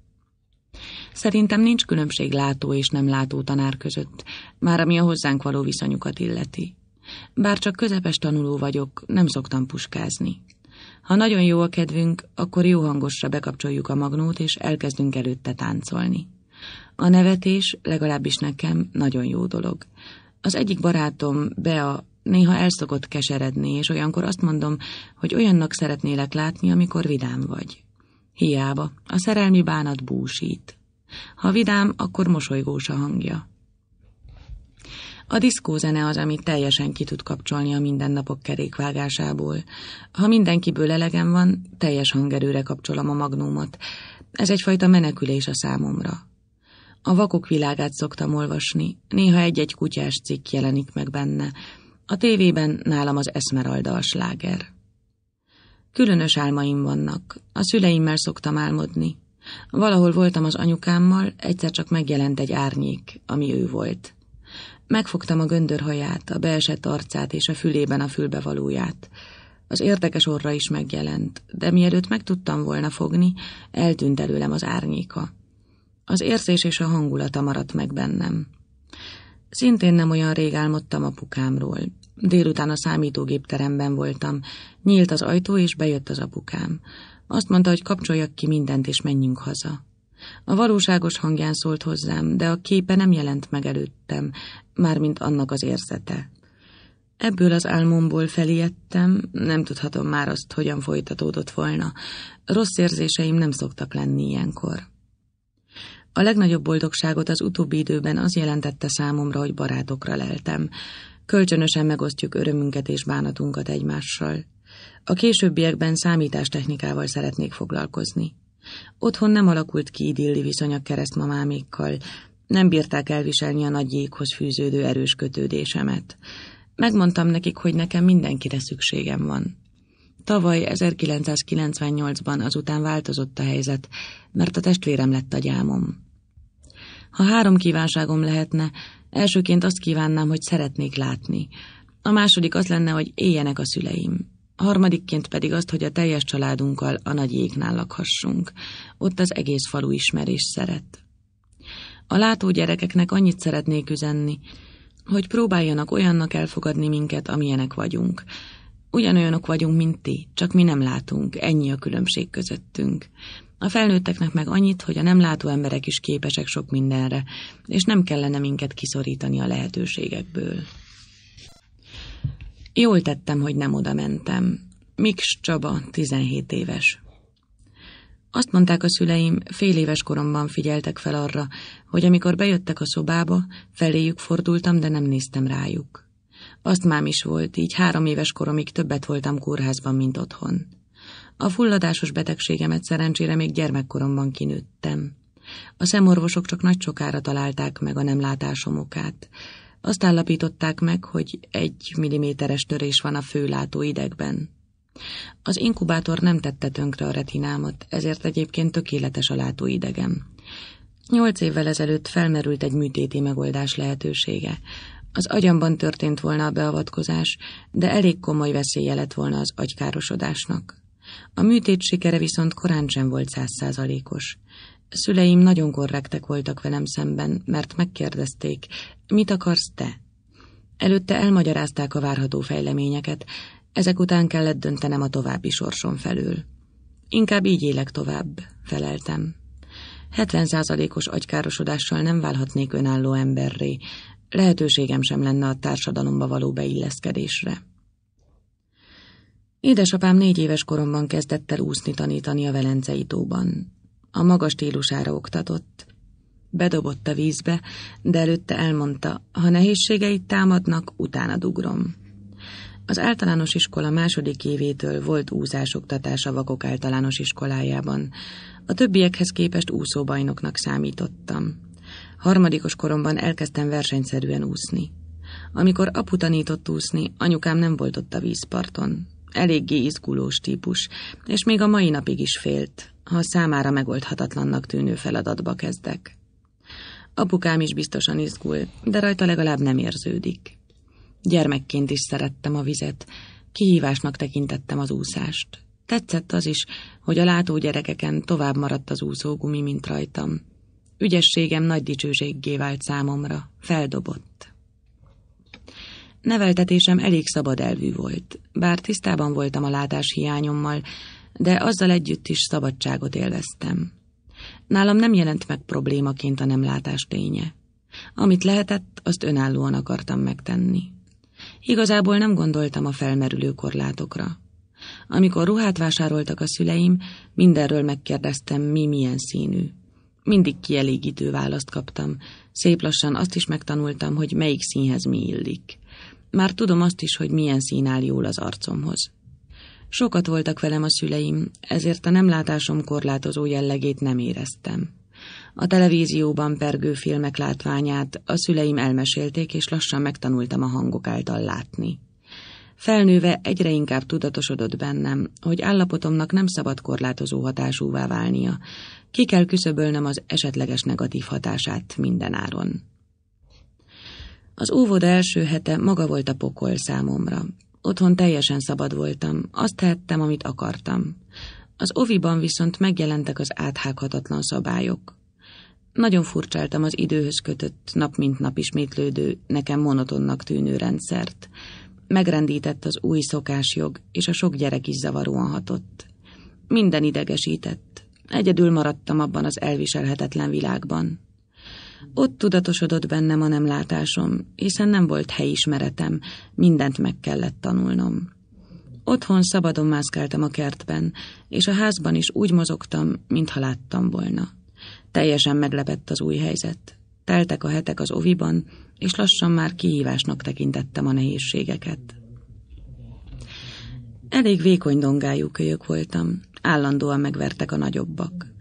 Szerintem nincs különbség látó és nem látó tanár között, már ami a hozzánk való viszonyukat illeti. Bár csak közepes tanuló vagyok, nem szoktam puskázni. Ha nagyon jó a kedvünk, akkor jó hangosra bekapcsoljuk a magnót, és elkezdünk előtte táncolni. A nevetés, legalábbis nekem, nagyon jó dolog. Az egyik barátom, Bea, Néha el szokott keseredni, és olyankor azt mondom, hogy olyannak szeretnélek látni, amikor vidám vagy. Hiába, a szerelmi bánat búsít. Ha vidám, akkor mosolygós a hangja. A diszkózene az, amit teljesen ki tud kapcsolni a mindennapok kerékvágásából. Ha mindenkiből elegem van, teljes hangerőre kapcsolom a magnómat. Ez egyfajta menekülés a számomra. A vakok világát szoktam olvasni, néha egy-egy kutyás cikk jelenik meg benne, a tévében nálam az Esmeralda a sláger. Különös álmaim vannak. A szüleimmel szoktam álmodni. Valahol voltam az anyukámmal, egyszer csak megjelent egy árnyék, ami ő volt. Megfogtam a göndörhaját, a beesett arcát és a fülében a fülbevalóját. Az érdekes orra is megjelent, de mielőtt meg tudtam volna fogni, eltűnt előlem az árnyéka. Az érzés és a hangulata maradt meg bennem. Szintén nem olyan rég álmodtam apukámról. Délután a számítógépteremben voltam. Nyílt az ajtó, és bejött az apukám. Azt mondta, hogy kapcsoljak ki mindent, és menjünk haza. A valóságos hangján szólt hozzám, de a képe nem jelent meg előttem, mármint annak az érzete. Ebből az álmomból felijedtem, nem tudhatom már azt, hogyan folytatódott volna. Rossz érzéseim nem szoktak lenni ilyenkor. A legnagyobb boldogságot az utóbbi időben az jelentette számomra, hogy barátokra leltem. Kölcsönösen megosztjuk örömünket és bánatunkat egymással. A későbbiekben számítástechnikával szeretnék foglalkozni. Otthon nem alakult ki idilli viszony a keresztmamámékkal, nem bírták elviselni a nagy jéghoz fűződő erős kötődésemet. Megmondtam nekik, hogy nekem mindenkire szükségem van. Tavaly 1998-ban azután változott a helyzet, mert a testvérem lett a gyámom. Ha három kívánságom lehetne, elsőként azt kívánnám, hogy szeretnék látni. A második az lenne, hogy éljenek a szüleim. A harmadikként pedig azt, hogy a teljes családunkkal a nagy jégnál lakhassunk. Ott az egész falu ismerés és szeret. A látó gyerekeknek annyit szeretnék üzenni, hogy próbáljanak olyannak elfogadni minket, amilyenek vagyunk. Ugyanolyanok vagyunk, mint ti, csak mi nem látunk, ennyi a különbség közöttünk. A felnőtteknek meg annyit, hogy a nem látó emberek is képesek sok mindenre, és nem kellene minket kiszorítani a lehetőségekből. Jól tettem, hogy nem oda mentem. Miks Csaba, 17 éves. Azt mondták a szüleim, fél éves koromban figyeltek fel arra, hogy amikor bejöttek a szobába, feléjük fordultam, de nem néztem rájuk. Azt mám is volt, így három éves koromig többet voltam kórházban, mint otthon. A fulladásos betegségemet szerencsére még gyermekkoromban kinőttem. A szemorvosok csak nagy sokára találták meg a nem látásom okát. Azt állapították meg, hogy egy milliméteres törés van a főlátó idegben. Az inkubátor nem tette tönkre a retinámat, ezért egyébként tökéletes a látóidegem. Nyolc évvel ezelőtt felmerült egy műtéti megoldás lehetősége. Az agyamban történt volna a beavatkozás, de elég komoly veszélye lett volna az agykárosodásnak. A műtét sikere viszont korán sem volt százszázalékos. Szüleim nagyon korrektek voltak velem szemben, mert megkérdezték, mit akarsz te? Előtte elmagyarázták a várható fejleményeket, ezek után kellett döntenem a további sorsom felül. Inkább így élek tovább, feleltem. 70 százalékos agykárosodással nem válhatnék önálló emberré, lehetőségem sem lenne a társadalomba való beilleszkedésre. Édesapám négy éves koromban kezdett el úszni tanítani a Velencei tóban. A maga stílusára oktatott. Bedobott a vízbe, de előtte elmondta, ha nehézségeit támadnak, utána dugrom. Az általános iskola második évétől volt úszásoktatás a vakok általános iskolájában. A többiekhez képest úszóbajnoknak számítottam. Harmadikos koromban elkezdtem versenyszerűen úszni. Amikor apu tanított úszni, anyukám nem volt ott a vízparton eléggé izgulós típus, és még a mai napig is félt, ha számára megoldhatatlannak tűnő feladatba kezdek. Apukám is biztosan izgul, de rajta legalább nem érződik. Gyermekként is szerettem a vizet, kihívásnak tekintettem az úszást. Tetszett az is, hogy a látó gyerekeken tovább maradt az úszógumi, mint rajtam. Ügyességem nagy dicsőséggé vált számomra, feldobott. Neveltetésem elég szabad elvű volt, bár tisztában voltam a látás hiányommal, de azzal együtt is szabadságot élveztem. Nálam nem jelent meg problémaként a nem látás ténye. Amit lehetett, azt önállóan akartam megtenni. Igazából nem gondoltam a felmerülő korlátokra. Amikor ruhát vásároltak a szüleim, mindenről megkérdeztem, mi milyen színű. Mindig kielégítő választ kaptam, szép lassan azt is megtanultam, hogy melyik színhez mi illik. Már tudom azt is, hogy milyen szín áll jól az arcomhoz. Sokat voltak velem a szüleim, ezért a nemlátásom korlátozó jellegét nem éreztem. A televízióban pergő filmek látványát a szüleim elmesélték, és lassan megtanultam a hangok által látni. Felnőve egyre inkább tudatosodott bennem, hogy állapotomnak nem szabad korlátozó hatásúvá válnia, ki kell küszöbölnöm az esetleges negatív hatását mindenáron. Az óvoda első hete maga volt a pokol számomra. Otthon teljesen szabad voltam, azt tehettem, amit akartam. Az oviban viszont megjelentek az áthághatatlan szabályok. Nagyon furcsáltam az időhöz kötött, nap mint nap ismétlődő, nekem monotonnak tűnő rendszert. Megrendített az új szokásjog, és a sok gyerek is zavaróan hatott. Minden idegesített. Egyedül maradtam abban az elviselhetetlen világban. Ott tudatosodott bennem a nem látásom, hiszen nem volt helyismeretem, mindent meg kellett tanulnom. Otthon szabadon mászkáltam a kertben, és a házban is úgy mozogtam, mintha láttam volna. Teljesen meglepett az új helyzet. Teltek a hetek az oviban, és lassan már kihívásnak tekintettem a nehézségeket. Elég vékony dongájú kölyök voltam, állandóan megvertek a nagyobbak.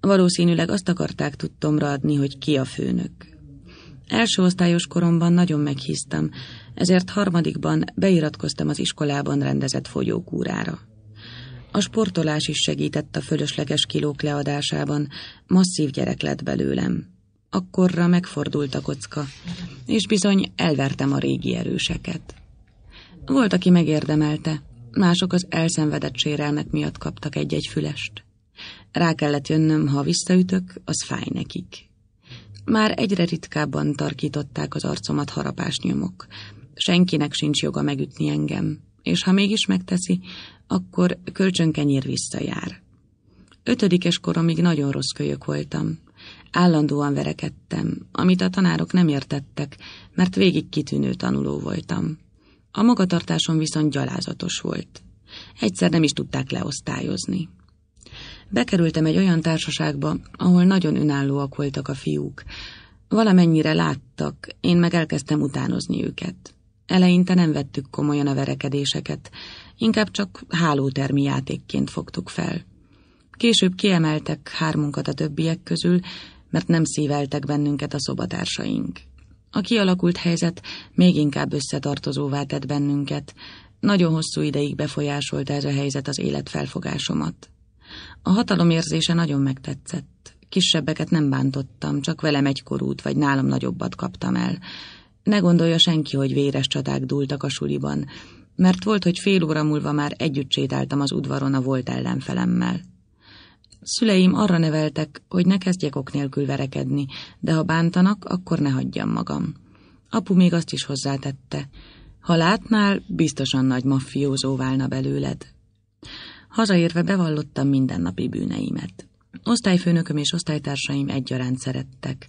Valószínűleg azt akarták tudtomra adni, hogy ki a főnök. Első osztályos koromban nagyon meghíztam, ezért harmadikban beiratkoztam az iskolában rendezett fogyókúrára. A sportolás is segített a fölösleges kilók leadásában, masszív gyerek lett belőlem. Akkorra megfordult a kocka, és bizony elvertem a régi erőseket. Volt, aki megérdemelte, mások az elszenvedett sérelmek miatt kaptak egy-egy fülest. Rá kellett jönnöm, ha visszaütök, az fáj nekik. Már egyre ritkábban tarkították az arcomat harapásnyomok. Senkinek sincs joga megütni engem, és ha mégis megteszi, akkor kölcsönkenyér visszajár. Ötödikes koromig nagyon rossz kölyök voltam. Állandóan verekedtem, amit a tanárok nem értettek, mert végig kitűnő tanuló voltam. A magatartásom viszont gyalázatos volt. Egyszer nem is tudták leosztályozni. Bekerültem egy olyan társaságba, ahol nagyon önállóak voltak a fiúk. Valamennyire láttak, én meg elkezdtem utánozni őket. Eleinte nem vettük komolyan a verekedéseket, inkább csak hálótermi játékként fogtuk fel. Később kiemeltek hármunkat a többiek közül, mert nem szíveltek bennünket a szobatársaink. A kialakult helyzet még inkább összetartozóvá tett bennünket, nagyon hosszú ideig befolyásolta ez a helyzet az életfelfogásomat. A hatalomérzése nagyon megtetszett. Kisebbeket nem bántottam, csak velem egykorút, vagy nálam nagyobbat kaptam el. Ne gondolja senki, hogy véres csaták dúltak a suliban, mert volt, hogy fél óra múlva már együtt sétáltam az udvaron a volt ellenfelemmel. Szüleim arra neveltek, hogy ne kezdjek ok nélkül verekedni, de ha bántanak, akkor ne hagyjam magam. Apu még azt is hozzátette. Ha látnál, biztosan nagy maffiózó válna belőled. Hazaérve bevallottam mindennapi bűneimet. Osztályfőnököm és osztálytársaim egyaránt szerettek.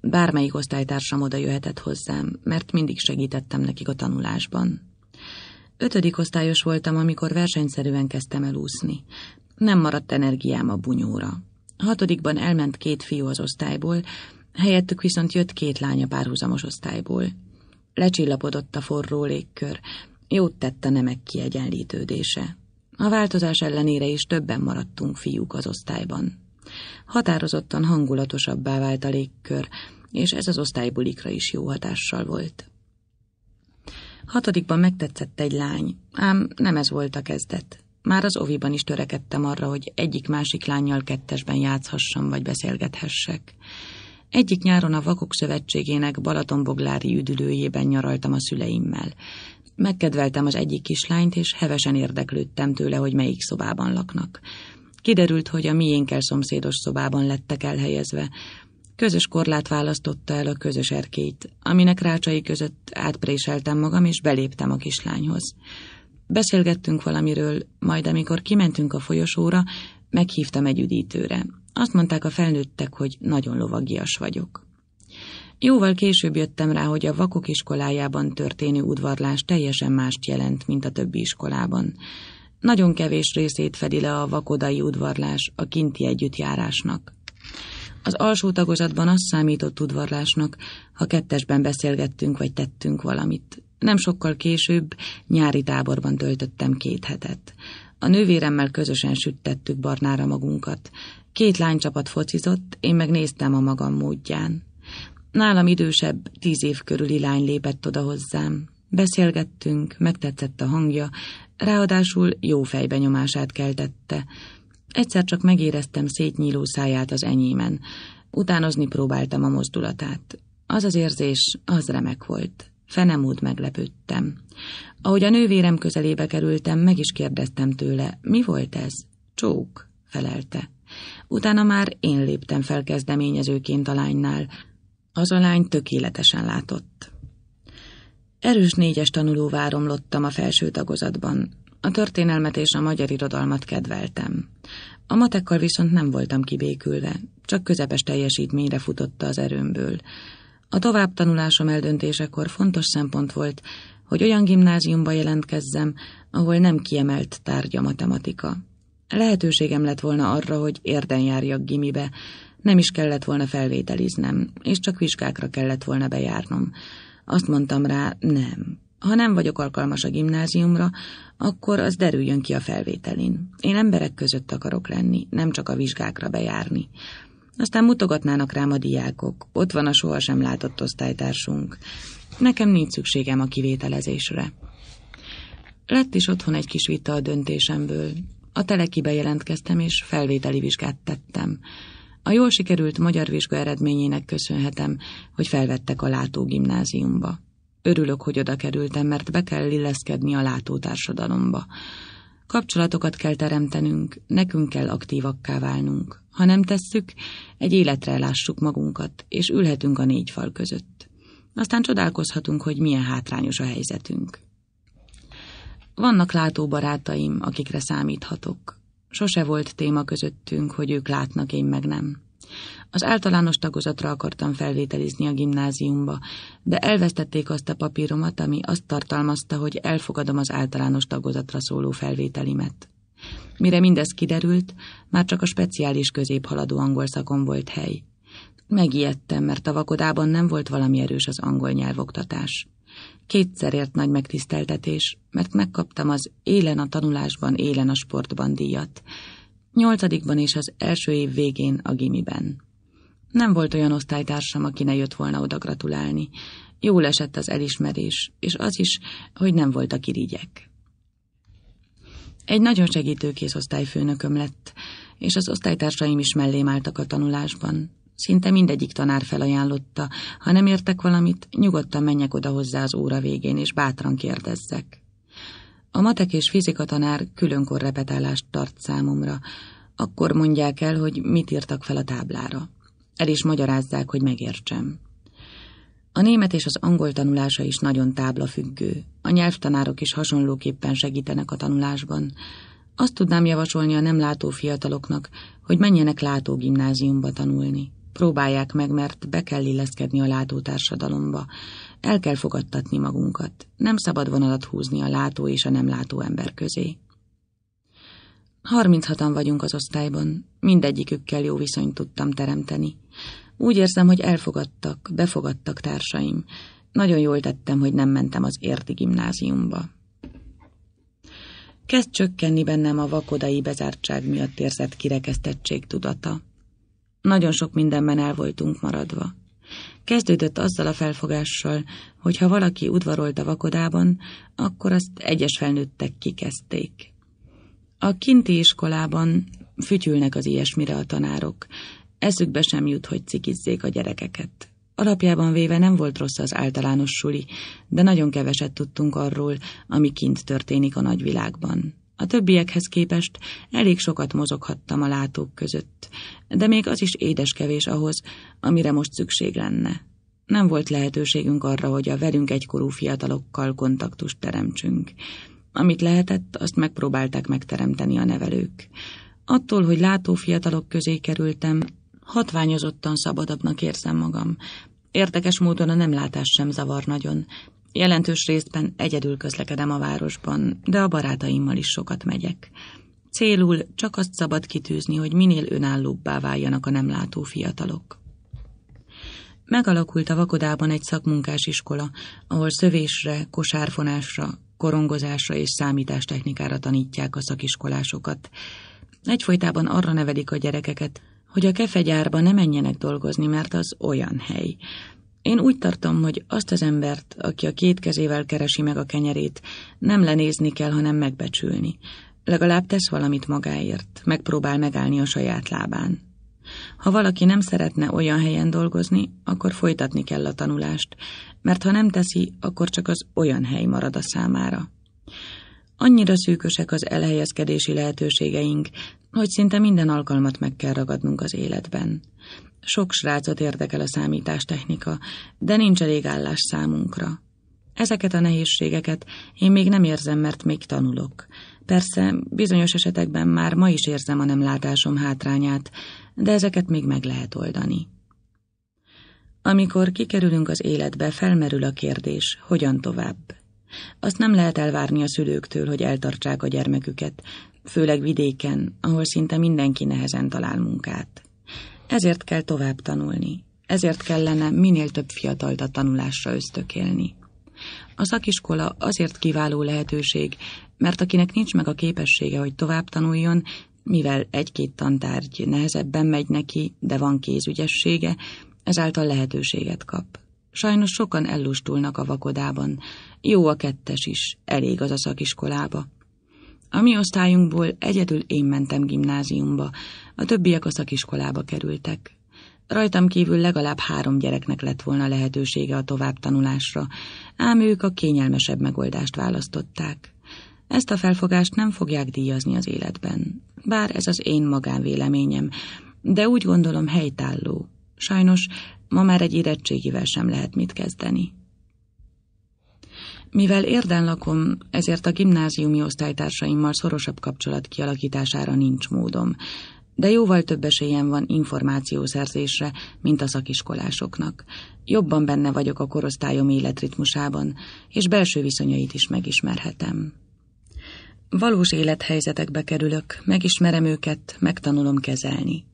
Bármelyik osztálytársam oda jöhetett hozzám, mert mindig segítettem nekik a tanulásban. Ötödik osztályos voltam, amikor versenyszerűen kezdtem el úszni. Nem maradt energiám a bunyóra. Hatodikban elment két fiú az osztályból, helyettük viszont jött két lánya párhuzamos osztályból. Lecsillapodott a forró légkör, jót tett a nemek kiegyenlítődése. A változás ellenére is többen maradtunk fiúk az osztályban. Határozottan hangulatosabbá vált a légkör, és ez az osztálybulikra is jó hatással volt. Hatodikban megtetszett egy lány, ám nem ez volt a kezdet. Már az oviban is törekedtem arra, hogy egyik-másik lányjal kettesben játszhassam vagy beszélgethessek. Egyik nyáron a Vakok Szövetségének Balatonboglári üdülőjében nyaraltam a szüleimmel. Megkedveltem az egyik kislányt, és hevesen érdeklődtem tőle, hogy melyik szobában laknak. Kiderült, hogy a miénkkel szomszédos szobában lettek elhelyezve. Közös korlát választotta el a közös erkét, aminek rácsai között átpréseltem magam, és beléptem a kislányhoz. Beszélgettünk valamiről, majd amikor kimentünk a folyosóra, meghívtam egy üdítőre. Azt mondták a felnőttek, hogy nagyon lovagias vagyok. Jóval később jöttem rá, hogy a vakok iskolájában történő udvarlás teljesen mást jelent, mint a többi iskolában. Nagyon kevés részét fedi le a vakodai udvarlás a kinti együttjárásnak. Az alsó tagozatban azt számított udvarlásnak, ha kettesben beszélgettünk vagy tettünk valamit. Nem sokkal később nyári táborban töltöttem két hetet. A nővéremmel közösen süttettük barnára magunkat. Két lánycsapat focizott, én megnéztem a magam módján. Nálam idősebb, tíz év körüli lány lépett oda hozzám. Beszélgettünk, megtetszett a hangja, ráadásul jó fejbenyomását keltette. Egyszer csak megéreztem szétnyíló száját az enyémen. Utánozni próbáltam a mozdulatát. Az az érzés, az remek volt. Fenemúd meglepődtem. Ahogy a nővérem közelébe kerültem, meg is kérdeztem tőle, mi volt ez? Csók, felelte. Utána már én léptem fel kezdeményezőként a lánynál, az a lány tökéletesen látott. Erős négyes tanuló váromlottam a felső tagozatban. A történelmet és a magyar irodalmat kedveltem. A matekkal viszont nem voltam kibékülve, csak közepes teljesítményre futotta az erőmből. A továbbtanulásom eldöntésekor fontos szempont volt, hogy olyan gimnáziumba jelentkezzem, ahol nem kiemelt tárgya matematika. Lehetőségem lett volna arra, hogy érden járjak gimibe, nem is kellett volna felvételiznem, és csak vizsgákra kellett volna bejárnom. Azt mondtam rá, nem. Ha nem vagyok alkalmas a gimnáziumra, akkor az derüljön ki a felvételin. Én emberek között akarok lenni, nem csak a vizsgákra bejárni. Aztán mutogatnának rám a diákok, ott van a sohasem látott osztálytársunk. Nekem nincs szükségem a kivételezésre. Lett is otthon egy kis vita a döntésemből. A telekibe jelentkeztem, és felvételi vizsgát tettem. A jól sikerült magyar vizsga eredményének köszönhetem, hogy felvettek a látógimnáziumba. Örülök, hogy oda kerültem, mert be kell illeszkedni a látótársadalomba. Kapcsolatokat kell teremtenünk, nekünk kell aktívakká válnunk. Ha nem tesszük, egy életre lássuk magunkat, és ülhetünk a négy fal között. Aztán csodálkozhatunk, hogy milyen hátrányos a helyzetünk. Vannak látóbarátaim, akikre számíthatok. Sose volt téma közöttünk, hogy ők látnak, én meg nem. Az általános tagozatra akartam felvételizni a gimnáziumba, de elvesztették azt a papíromat, ami azt tartalmazta, hogy elfogadom az általános tagozatra szóló felvételimet. Mire mindez kiderült, már csak a speciális középhaladó angol szakon volt hely. Megijedtem, mert a vakodában nem volt valami erős az angol nyelvoktatás. Kétszer ért nagy megtiszteltetés, mert megkaptam az élen a tanulásban, élen a sportban díjat. Nyolcadikban és az első év végén a gimiben. Nem volt olyan osztálytársam, aki ne jött volna oda gratulálni. Jól esett az elismerés, és az is, hogy nem voltak irigyek. Egy nagyon segítőkész osztályfőnököm lett, és az osztálytársaim is mellém álltak a tanulásban, Szinte mindegyik tanár felajánlotta, ha nem értek valamit, nyugodtan menjek oda hozzá az óra végén, és bátran kérdezzek. A matek és fizika tanár különkor repetálást tart számomra, akkor mondják el, hogy mit írtak fel a táblára. El is magyarázzák, hogy megértsem. A német és az angol tanulása is nagyon táblafüggő. A nyelvtanárok is hasonlóképpen segítenek a tanulásban. Azt tudnám javasolni a nem látó fiataloknak, hogy menjenek látó gimnáziumba tanulni. Próbálják meg, mert be kell illeszkedni a látótársadalomba. El kell fogadtatni magunkat. Nem szabad vonalat húzni a látó és a nem látó ember közé. 36-an vagyunk az osztályban, mindegyikükkel jó viszonyt tudtam teremteni. Úgy érzem, hogy elfogadtak, befogadtak társaim. Nagyon jól tettem, hogy nem mentem az érti gimnáziumba. Kezd csökkenni bennem a vakodai bezártság miatt érzett kirekesztettség tudata. Nagyon sok mindenben el voltunk maradva. Kezdődött azzal a felfogással, hogy ha valaki udvarolt a vakodában, akkor azt egyes felnőttek kikezdték. A kinti iskolában fütyülnek az ilyesmire a tanárok. Eszükbe sem jut, hogy cikizzék a gyerekeket. Alapjában véve nem volt rossz az általános suli, de nagyon keveset tudtunk arról, ami kint történik a nagyvilágban. A többiekhez képest elég sokat mozoghattam a látók között, de még az is édeskevés ahhoz, amire most szükség lenne. Nem volt lehetőségünk arra, hogy a velünk egykorú fiatalokkal kontaktust teremtsünk. Amit lehetett, azt megpróbálták megteremteni a nevelők. Attól, hogy látó fiatalok közé kerültem, hatványozottan szabadabbnak érzem magam. Érdekes módon a nemlátás sem zavar nagyon, Jelentős részben egyedül közlekedem a városban, de a barátaimmal is sokat megyek. Célul csak azt szabad kitűzni, hogy minél önállóbbá váljanak a nem látó fiatalok. Megalakult a vakodában egy szakmunkás iskola, ahol szövésre, kosárfonásra, korongozásra és számítástechnikára tanítják a szakiskolásokat. Egyfolytában arra nevedik a gyerekeket, hogy a kefegyárba ne menjenek dolgozni, mert az olyan hely – én úgy tartom, hogy azt az embert, aki a két kezével keresi meg a kenyerét, nem lenézni kell, hanem megbecsülni. Legalább tesz valamit magáért, megpróbál megállni a saját lábán. Ha valaki nem szeretne olyan helyen dolgozni, akkor folytatni kell a tanulást, mert ha nem teszi, akkor csak az olyan hely marad a számára. Annyira szűkösek az elhelyezkedési lehetőségeink, hogy szinte minden alkalmat meg kell ragadnunk az életben. Sok srácot érdekel a számítástechnika, de nincs elég állás számunkra. Ezeket a nehézségeket én még nem érzem, mert még tanulok. Persze bizonyos esetekben már ma is érzem a nem látásom hátrányát, de ezeket még meg lehet oldani. Amikor kikerülünk az életbe, felmerül a kérdés, hogyan tovább. Azt nem lehet elvárni a szülőktől, hogy eltartsák a gyermeküket, főleg vidéken, ahol szinte mindenki nehezen talál munkát. Ezért kell tovább tanulni. Ezért kellene minél több fiatalt a tanulásra ösztökélni. A szakiskola azért kiváló lehetőség, mert akinek nincs meg a képessége, hogy tovább tanuljon, mivel egy-két tantárgy nehezebben megy neki, de van kézügyessége, ezáltal lehetőséget kap. Sajnos sokan ellustulnak a vakodában. Jó a kettes is, elég az a szakiskolába. A mi osztályunkból egyedül én mentem gimnáziumba, a többiek a szakiskolába kerültek. Rajtam kívül legalább három gyereknek lett volna lehetősége a továbbtanulásra, ám ők a kényelmesebb megoldást választották. Ezt a felfogást nem fogják díjazni az életben, bár ez az én magánvéleményem, de úgy gondolom helytálló. Sajnos ma már egy érettségivel sem lehet mit kezdeni. Mivel érden lakom, ezért a gimnáziumi osztálytársaimmal szorosabb kapcsolat kialakítására nincs módom de jóval több esélyem van információszerzésre, mint a szakiskolásoknak. Jobban benne vagyok a korosztályom életritmusában, és belső viszonyait is megismerhetem. Valós élethelyzetekbe kerülök, megismerem őket, megtanulom kezelni.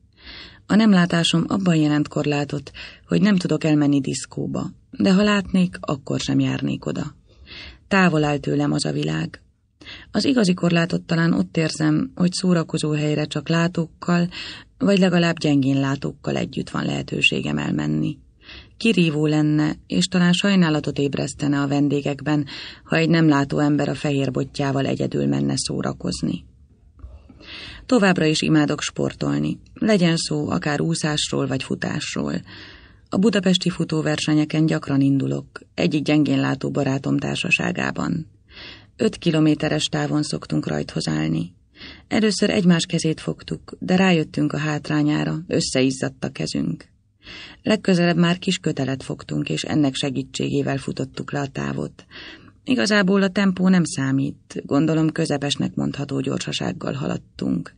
A nemlátásom abban jelent korlátot, hogy nem tudok elmenni diszkóba, de ha látnék, akkor sem járnék oda. Távol áll tőlem az a világ, az igazi korlátot talán ott érzem, hogy szórakozó helyre csak látókkal, vagy legalább gyengén látókkal együtt van lehetőségem elmenni. Kirívó lenne, és talán sajnálatot ébresztene a vendégekben, ha egy nem látó ember a fehér botjával egyedül menne szórakozni. Továbbra is imádok sportolni, legyen szó akár úszásról vagy futásról. A budapesti futóversenyeken gyakran indulok, egyik gyengén látó barátom társaságában. Öt kilométeres távon szoktunk rajthoz állni. Először egymás kezét fogtuk, de rájöttünk a hátrányára, összeizzadt a kezünk. Legközelebb már kis kötelet fogtunk, és ennek segítségével futottuk le a távot. Igazából a tempó nem számít, gondolom közepesnek mondható gyorsasággal haladtunk.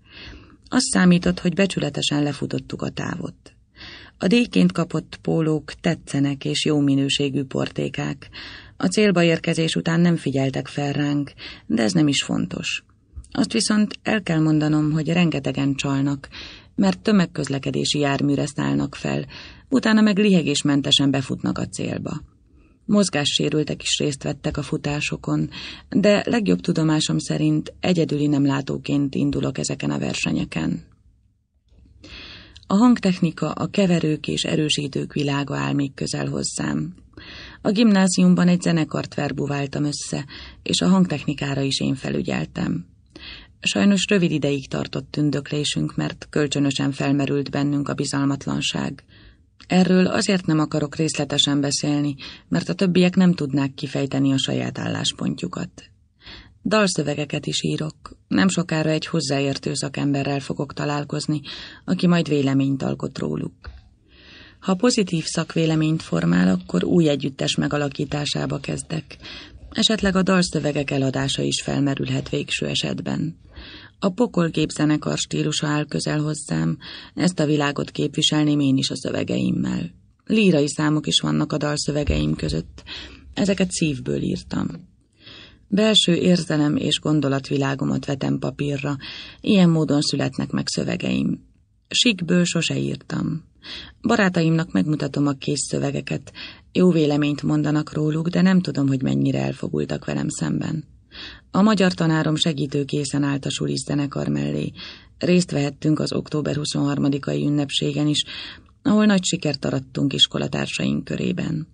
Azt számított, hogy becsületesen lefutottuk a távot. A díjként kapott pólók tetszenek és jó minőségű portékák, a célba érkezés után nem figyeltek fel ránk, de ez nem is fontos. Azt viszont el kell mondanom, hogy rengetegen csalnak, mert tömegközlekedési járműre szállnak fel, utána meg lihegésmentesen befutnak a célba. Mozgássérültek is részt vettek a futásokon, de legjobb tudomásom szerint egyedüli nem látóként indulok ezeken a versenyeken. A hangtechnika, a keverők és erősítők világa áll még közel hozzám. A gimnáziumban egy zenekart verbuváltam össze, és a hangtechnikára is én felügyeltem. Sajnos rövid ideig tartott tündöklésünk, mert kölcsönösen felmerült bennünk a bizalmatlanság. Erről azért nem akarok részletesen beszélni, mert a többiek nem tudnák kifejteni a saját álláspontjukat. Dalszövegeket is írok. Nem sokára egy hozzáértő szakemberrel fogok találkozni, aki majd véleményt alkot róluk. Ha pozitív szakvéleményt formál, akkor új együttes megalakításába kezdek. Esetleg a dalszövegek eladása is felmerülhet végső esetben. A pokolgép zenekar stílusa áll közel hozzám, ezt a világot képviselném én is a szövegeimmel. Lírai számok is vannak a dalszövegeim között, ezeket szívből írtam. Belső érzelem és gondolatvilágomat vetem papírra, ilyen módon születnek meg szövegeim. Sikből sose írtam. Barátaimnak megmutatom a kész szövegeket, jó véleményt mondanak róluk, de nem tudom, hogy mennyire elfogultak velem szemben. A magyar tanárom készen állt a sulis zenekar mellé. Részt vehettünk az október 23-ai ünnepségen is, ahol nagy sikert arattunk iskolatársaink körében.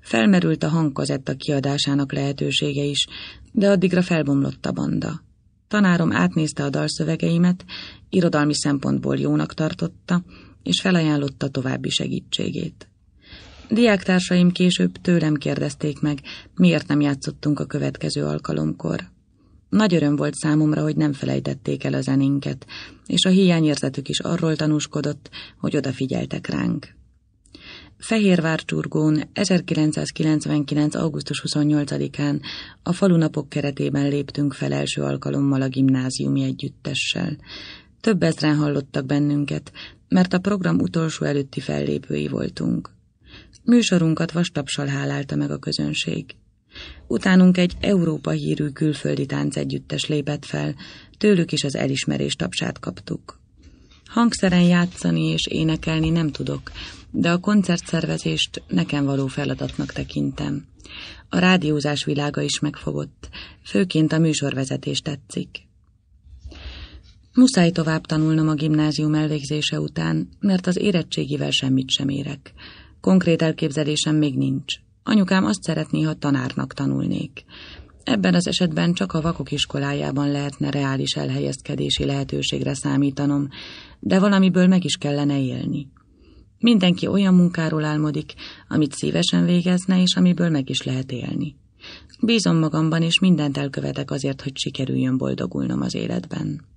Felmerült a hangkazetta kiadásának lehetősége is, de addigra felbomlott a banda. Tanárom átnézte a dalszövegeimet, irodalmi szempontból jónak tartotta, és felajánlotta további segítségét. Diáktársaim később tőlem kérdezték meg, miért nem játszottunk a következő alkalomkor. Nagy öröm volt számomra, hogy nem felejtették el a zenénket, és a hiányérzetük is arról tanúskodott, hogy odafigyeltek ránk. Csurgón 1999. augusztus 28-án a falunapok keretében léptünk fel első alkalommal a gimnáziumi együttessel. Több ezren hallottak bennünket, mert a program utolsó előtti fellépői voltunk. Műsorunkat vastapsal hálálta meg a közönség. Utánunk egy Európa hírű külföldi táncegyüttes lépett fel, tőlük is az elismerés tapsát kaptuk. Hangszeren játszani és énekelni nem tudok, de a koncertszervezést nekem való feladatnak tekintem. A rádiózás világa is megfogott, főként a műsorvezetés tetszik. Muszáj tovább tanulnom a gimnázium elvégzése után, mert az érettségivel semmit sem érek. Konkrét elképzelésem még nincs. Anyukám azt szeretné, ha tanárnak tanulnék. Ebben az esetben csak a vakok iskolájában lehetne reális elhelyezkedési lehetőségre számítanom, de valamiből meg is kellene élni. Mindenki olyan munkáról álmodik, amit szívesen végezne, és amiből meg is lehet élni. Bízom magamban, és mindent elkövetek azért, hogy sikerüljön boldogulnom az életben.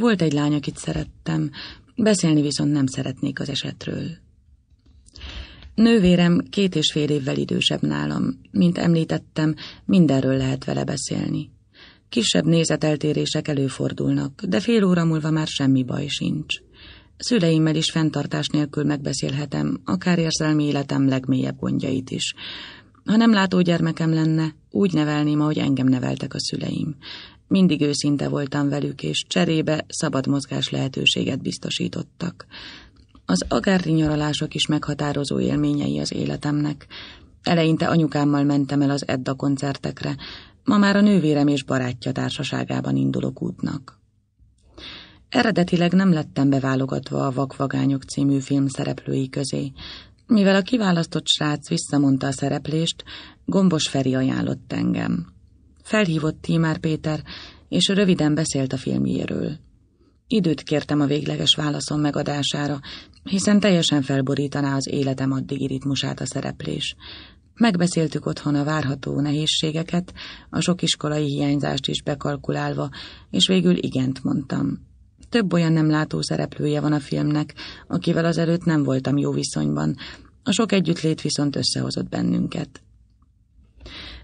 Volt egy lány, akit szerettem, beszélni viszont nem szeretnék az esetről. Nővérem két és fél évvel idősebb nálam, mint említettem, mindenről lehet vele beszélni. Kisebb nézeteltérések előfordulnak, de fél óra múlva már semmi baj sincs. Szüleimmel is fenntartás nélkül megbeszélhetem, akár érzelmi életem legmélyebb gondjait is. Ha nem látó gyermekem lenne, úgy nevelném, ahogy engem neveltek a szüleim. Mindig őszinte voltam velük, és cserébe szabad mozgás lehetőséget biztosítottak. Az agárri nyaralások is meghatározó élményei az életemnek. Eleinte anyukámmal mentem el az Edda koncertekre, ma már a nővérem és barátja társaságában indulok útnak. Eredetileg nem lettem beválogatva a Vakvagányok című film szereplői közé. Mivel a kiválasztott srác visszamondta a szereplést, Gombos Feri ajánlott engem. Felhívott Tímár Péter, és röviden beszélt a filmjéről. Időt kértem a végleges válaszom megadására, hiszen teljesen felborítaná az életem addigi ritmusát a szereplés. Megbeszéltük otthon a várható nehézségeket, a sok iskolai hiányzást is bekalkulálva, és végül igent mondtam. Több olyan nem látó szereplője van a filmnek, akivel azelőtt nem voltam jó viszonyban, a sok együttlét viszont összehozott bennünket.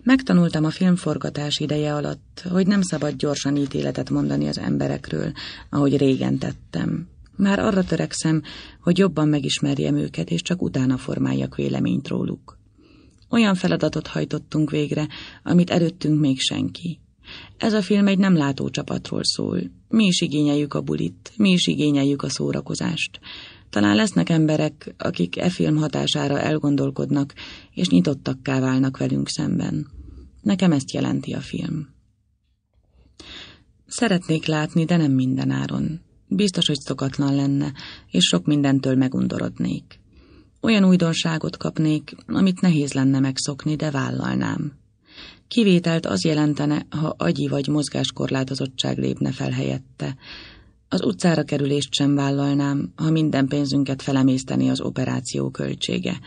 Megtanultam a filmforgatás ideje alatt, hogy nem szabad gyorsan ítéletet mondani az emberekről, ahogy régen tettem. Már arra törekszem, hogy jobban megismerjem őket, és csak utána formáljak véleményt róluk. Olyan feladatot hajtottunk végre, amit előttünk még senki. Ez a film egy nem látó csapatról szól. Mi is igényeljük a bulit, mi is igényeljük a szórakozást. Talán lesznek emberek, akik e film hatására elgondolkodnak, és nyitottakká válnak velünk szemben. Nekem ezt jelenti a film. Szeretnék látni, de nem minden áron. Biztos, hogy szokatlan lenne, és sok mindentől megundorodnék. Olyan újdonságot kapnék, amit nehéz lenne megszokni, de vállalnám. Kivételt az jelentene, ha agyi vagy mozgáskorlátozottság lépne fel helyette, az utcára kerülést sem vállalnám, ha minden pénzünket felemészteni az operáció költsége.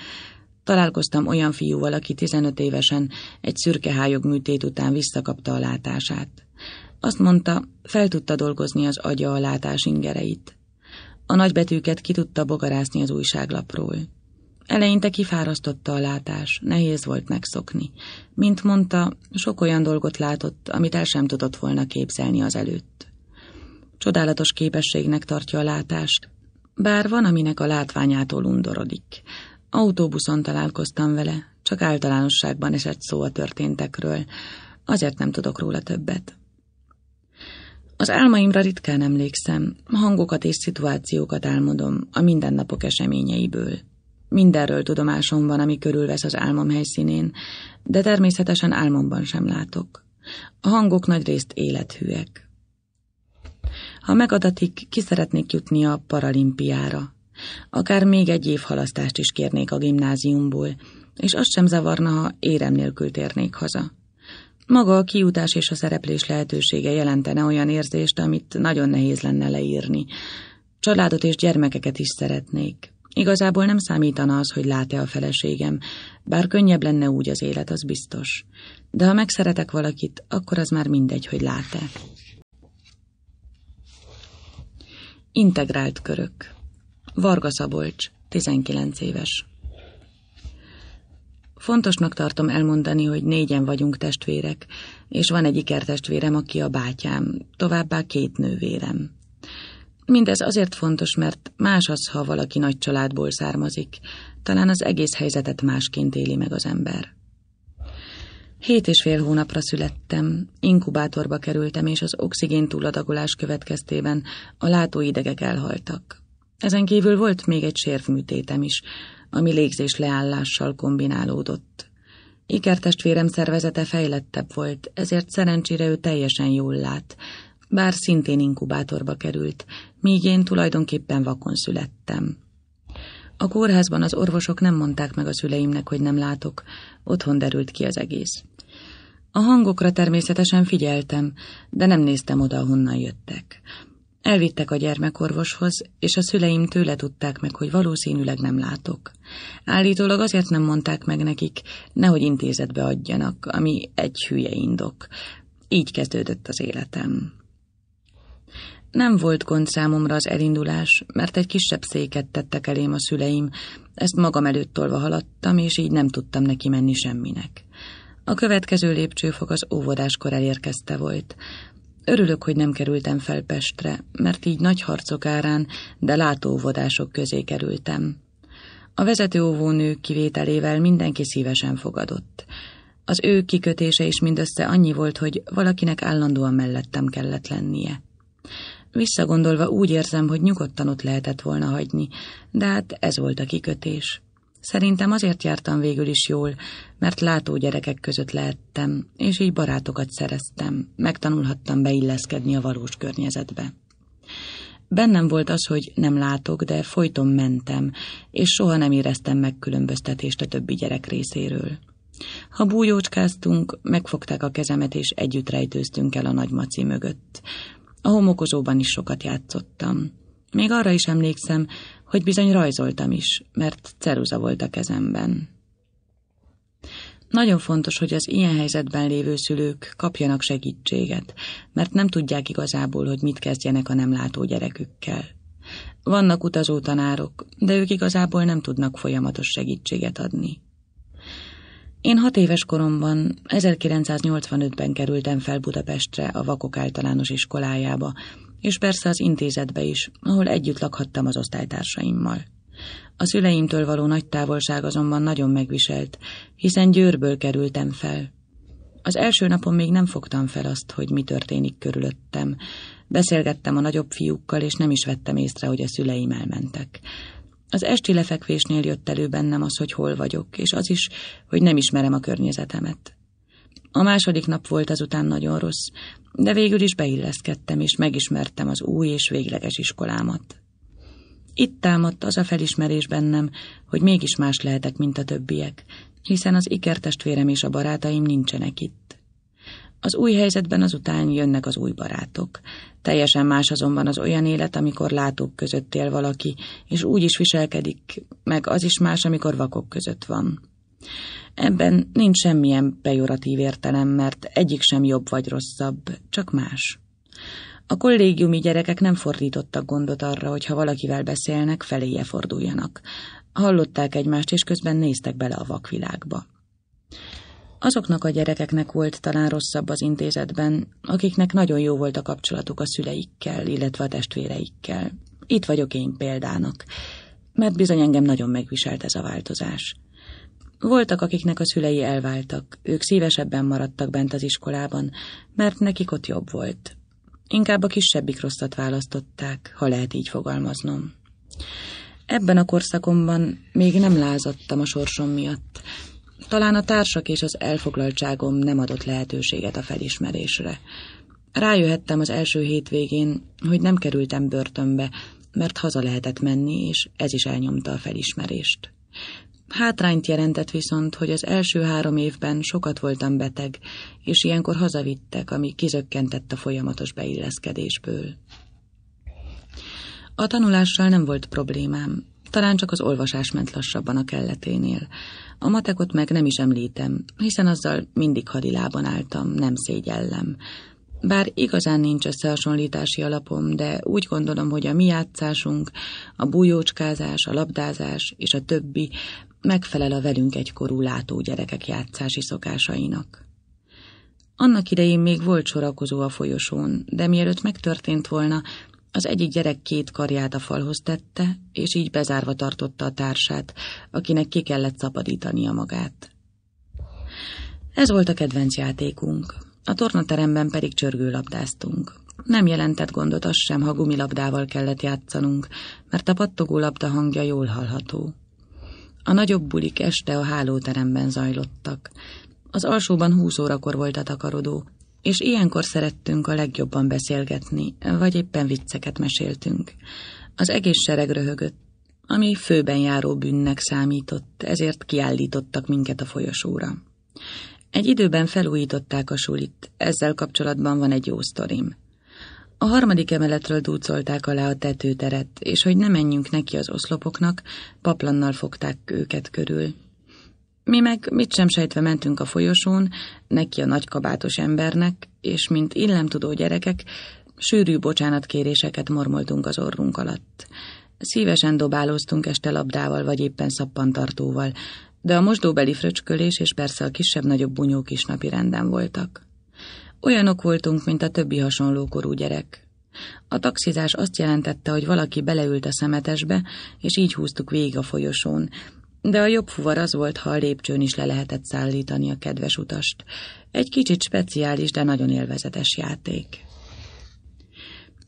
Találkoztam olyan fiúval, aki 15 évesen egy szürkehályog műtét után visszakapta a látását. Azt mondta, fel tudta dolgozni az agya a látás ingereit. A nagybetűket ki tudta bogarászni az újságlapról. Eleinte kifárasztotta a látás, nehéz volt megszokni. Mint mondta, sok olyan dolgot látott, amit el sem tudott volna képzelni az előtt. Csodálatos képességnek tartja a látást, bár van, aminek a látványától undorodik. Autóbuszon találkoztam vele, csak általánosságban esett szó a történtekről, azért nem tudok róla többet. Az álmaimra ritkán emlékszem, hangokat és szituációkat álmodom a mindennapok eseményeiből. Mindenről tudomásom van, ami körülvesz az álmom helyszínén, de természetesen álmomban sem látok. A hangok nagyrészt élethűek. Ha megadatik, ki szeretnék jutni a paralimpiára. Akár még egy év halasztást is kérnék a gimnáziumból, és azt sem zavarna, ha érem nélkül térnék haza. Maga a kijutás és a szereplés lehetősége jelentene olyan érzést, amit nagyon nehéz lenne leírni. Családot és gyermekeket is szeretnék. Igazából nem számítana az, hogy lát-e a feleségem, bár könnyebb lenne úgy az élet, az biztos. De ha megszeretek valakit, akkor az már mindegy, hogy lát-e. Integrált körök. Varga Szabolcs, 19 éves. Fontosnak tartom elmondani, hogy négyen vagyunk testvérek, és van egy ikertestvérem, aki a bátyám, továbbá két nővérem. Mindez azért fontos, mert más az, ha valaki nagy családból származik, talán az egész helyzetet másként éli meg az ember. Hét és fél hónapra születtem, inkubátorba kerültem, és az oxigén túladagolás következtében a látóidegek elhaltak. Ezen kívül volt még egy sérvműtétem is, ami légzés leállással kombinálódott. Ikertestvérem szervezete fejlettebb volt, ezért szerencsére ő teljesen jól lát, bár szintén inkubátorba került, míg én tulajdonképpen vakon születtem. A kórházban az orvosok nem mondták meg a szüleimnek, hogy nem látok, otthon derült ki az egész. A hangokra természetesen figyeltem, de nem néztem oda, honnan jöttek. Elvittek a gyermekorvoshoz, és a szüleim tőle tudták meg, hogy valószínűleg nem látok. Állítólag azért nem mondták meg nekik, nehogy intézetbe adjanak, ami egy hülye indok. Így kezdődött az életem. Nem volt gond számomra az elindulás, mert egy kisebb széket tettek elém a szüleim, ezt magam előtt tolva haladtam, és így nem tudtam neki menni semminek. A következő lépcsőfok az óvodáskor elérkezte volt. Örülök, hogy nem kerültem fel Pestre, mert így nagy harcok árán, de látóvodások közé kerültem. A vezető óvónő kivételével mindenki szívesen fogadott. Az ő kikötése is mindössze annyi volt, hogy valakinek állandóan mellettem kellett lennie. Visszagondolva úgy érzem, hogy nyugodtan ott lehetett volna hagyni, de hát ez volt a kikötés. Szerintem azért jártam végül is jól, mert látó gyerekek között lehettem, és így barátokat szereztem, megtanulhattam beilleszkedni a valós környezetbe. Bennem volt az, hogy nem látok, de folyton mentem, és soha nem éreztem megkülönböztetést a többi gyerek részéről. Ha bújócskáztunk, megfogták a kezemet, és együtt rejtőztünk el a nagymaci mögött. A homokozóban is sokat játszottam. Még arra is emlékszem, hogy bizony rajzoltam is, mert ceruza volt a kezemben. Nagyon fontos, hogy az ilyen helyzetben lévő szülők kapjanak segítséget, mert nem tudják igazából, hogy mit kezdjenek a nem látó gyerekükkel. Vannak utazó tanárok, de ők igazából nem tudnak folyamatos segítséget adni. Én hat éves koromban, 1985-ben kerültem fel Budapestre a vakok általános iskolájába, és persze az intézetbe is, ahol együtt lakhattam az osztálytársaimmal. A szüleimtől való nagy távolság azonban nagyon megviselt, hiszen győrből kerültem fel. Az első napon még nem fogtam fel azt, hogy mi történik körülöttem. Beszélgettem a nagyobb fiúkkal, és nem is vettem észre, hogy a szüleim elmentek. Az esti lefekvésnél jött elő bennem az, hogy hol vagyok, és az is, hogy nem ismerem a környezetemet. A második nap volt azután nagyon rossz, de végül is beilleszkedtem, és megismertem az új és végleges iskolámat. Itt támadt az a felismerés bennem, hogy mégis más lehetek, mint a többiek, hiszen az ikertestvérem és a barátaim nincsenek itt. Az új helyzetben azután jönnek az új barátok. Teljesen más azonban az olyan élet, amikor látók között él valaki, és úgy is viselkedik, meg az is más, amikor vakok között van. Ebben nincs semmilyen pejoratív értelem, mert egyik sem jobb vagy rosszabb, csak más. A kollégiumi gyerekek nem fordítottak gondot arra, hogy ha valakivel beszélnek, feléje forduljanak. Hallották egymást, és közben néztek bele a vakvilágba. Azoknak a gyerekeknek volt talán rosszabb az intézetben, akiknek nagyon jó volt a kapcsolatuk a szüleikkel, illetve a testvéreikkel. Itt vagyok én példának, mert bizony engem nagyon megviselt ez a változás. Voltak, akiknek a szülei elváltak, ők szívesebben maradtak bent az iskolában, mert nekik ott jobb volt. Inkább a kisebbik rosszat választották, ha lehet így fogalmaznom. Ebben a korszakomban még nem lázadtam a sorsom miatt. Talán a társak és az elfoglaltságom nem adott lehetőséget a felismerésre. Rájöhettem az első hétvégén, hogy nem kerültem börtönbe, mert haza lehetett menni, és ez is elnyomta a felismerést. Hátrányt jelentett viszont, hogy az első három évben sokat voltam beteg, és ilyenkor hazavittek, ami kizökkentett a folyamatos beilleszkedésből. A tanulással nem volt problémám, talán csak az olvasás ment lassabban a kelleténél. A matekot meg nem is említem, hiszen azzal mindig hadilában álltam, nem szégyellem. Bár igazán nincs összehasonlítási alapom, de úgy gondolom, hogy a mi játszásunk, a bújócskázás, a labdázás és a többi megfelel a velünk egykorú látó gyerekek játszási szokásainak. Annak idején még volt sorakozó a folyosón, de mielőtt megtörtént volna, az egyik gyerek két karját a falhoz tette, és így bezárva tartotta a társát, akinek ki kellett szabadítania magát. Ez volt a kedvenc játékunk. A tornateremben pedig csörgőlabdáztunk. Nem jelentett gondot az sem, ha gumilabdával kellett játszanunk, mert a pattogó labda hangja jól hallható. A nagyobb bulik este a hálóteremben zajlottak. Az alsóban húsz órakor volt a takarodó, és ilyenkor szerettünk a legjobban beszélgetni, vagy éppen vicceket meséltünk. Az egész sereg röhögött, ami főben járó bűnnek számított, ezért kiállítottak minket a folyosóra. Egy időben felújították a sulit, ezzel kapcsolatban van egy jó sztorim. A harmadik emeletről dúcolták alá a tetőteret, és hogy ne menjünk neki az oszlopoknak, paplannal fogták őket körül. Mi meg mit sem sejtve mentünk a folyosón, neki a nagykabátos embernek, és mint illemtudó gyerekek, sűrű bocsánatkéréseket mormoltunk az orrunk alatt. Szívesen dobálóztunk este labdával vagy éppen szappantartóval, de a mosdóbeli fröcskölés és persze a kisebb-nagyobb bunyók is napi renden voltak. Olyanok voltunk, mint a többi hasonlókorú gyerek. A taxizás azt jelentette, hogy valaki beleült a szemetesbe, és így húztuk végig a folyosón, de a jobb fuvar az volt, ha a lépcsőn is le lehetett szállítani a kedves utast. Egy kicsit speciális, de nagyon élvezetes játék.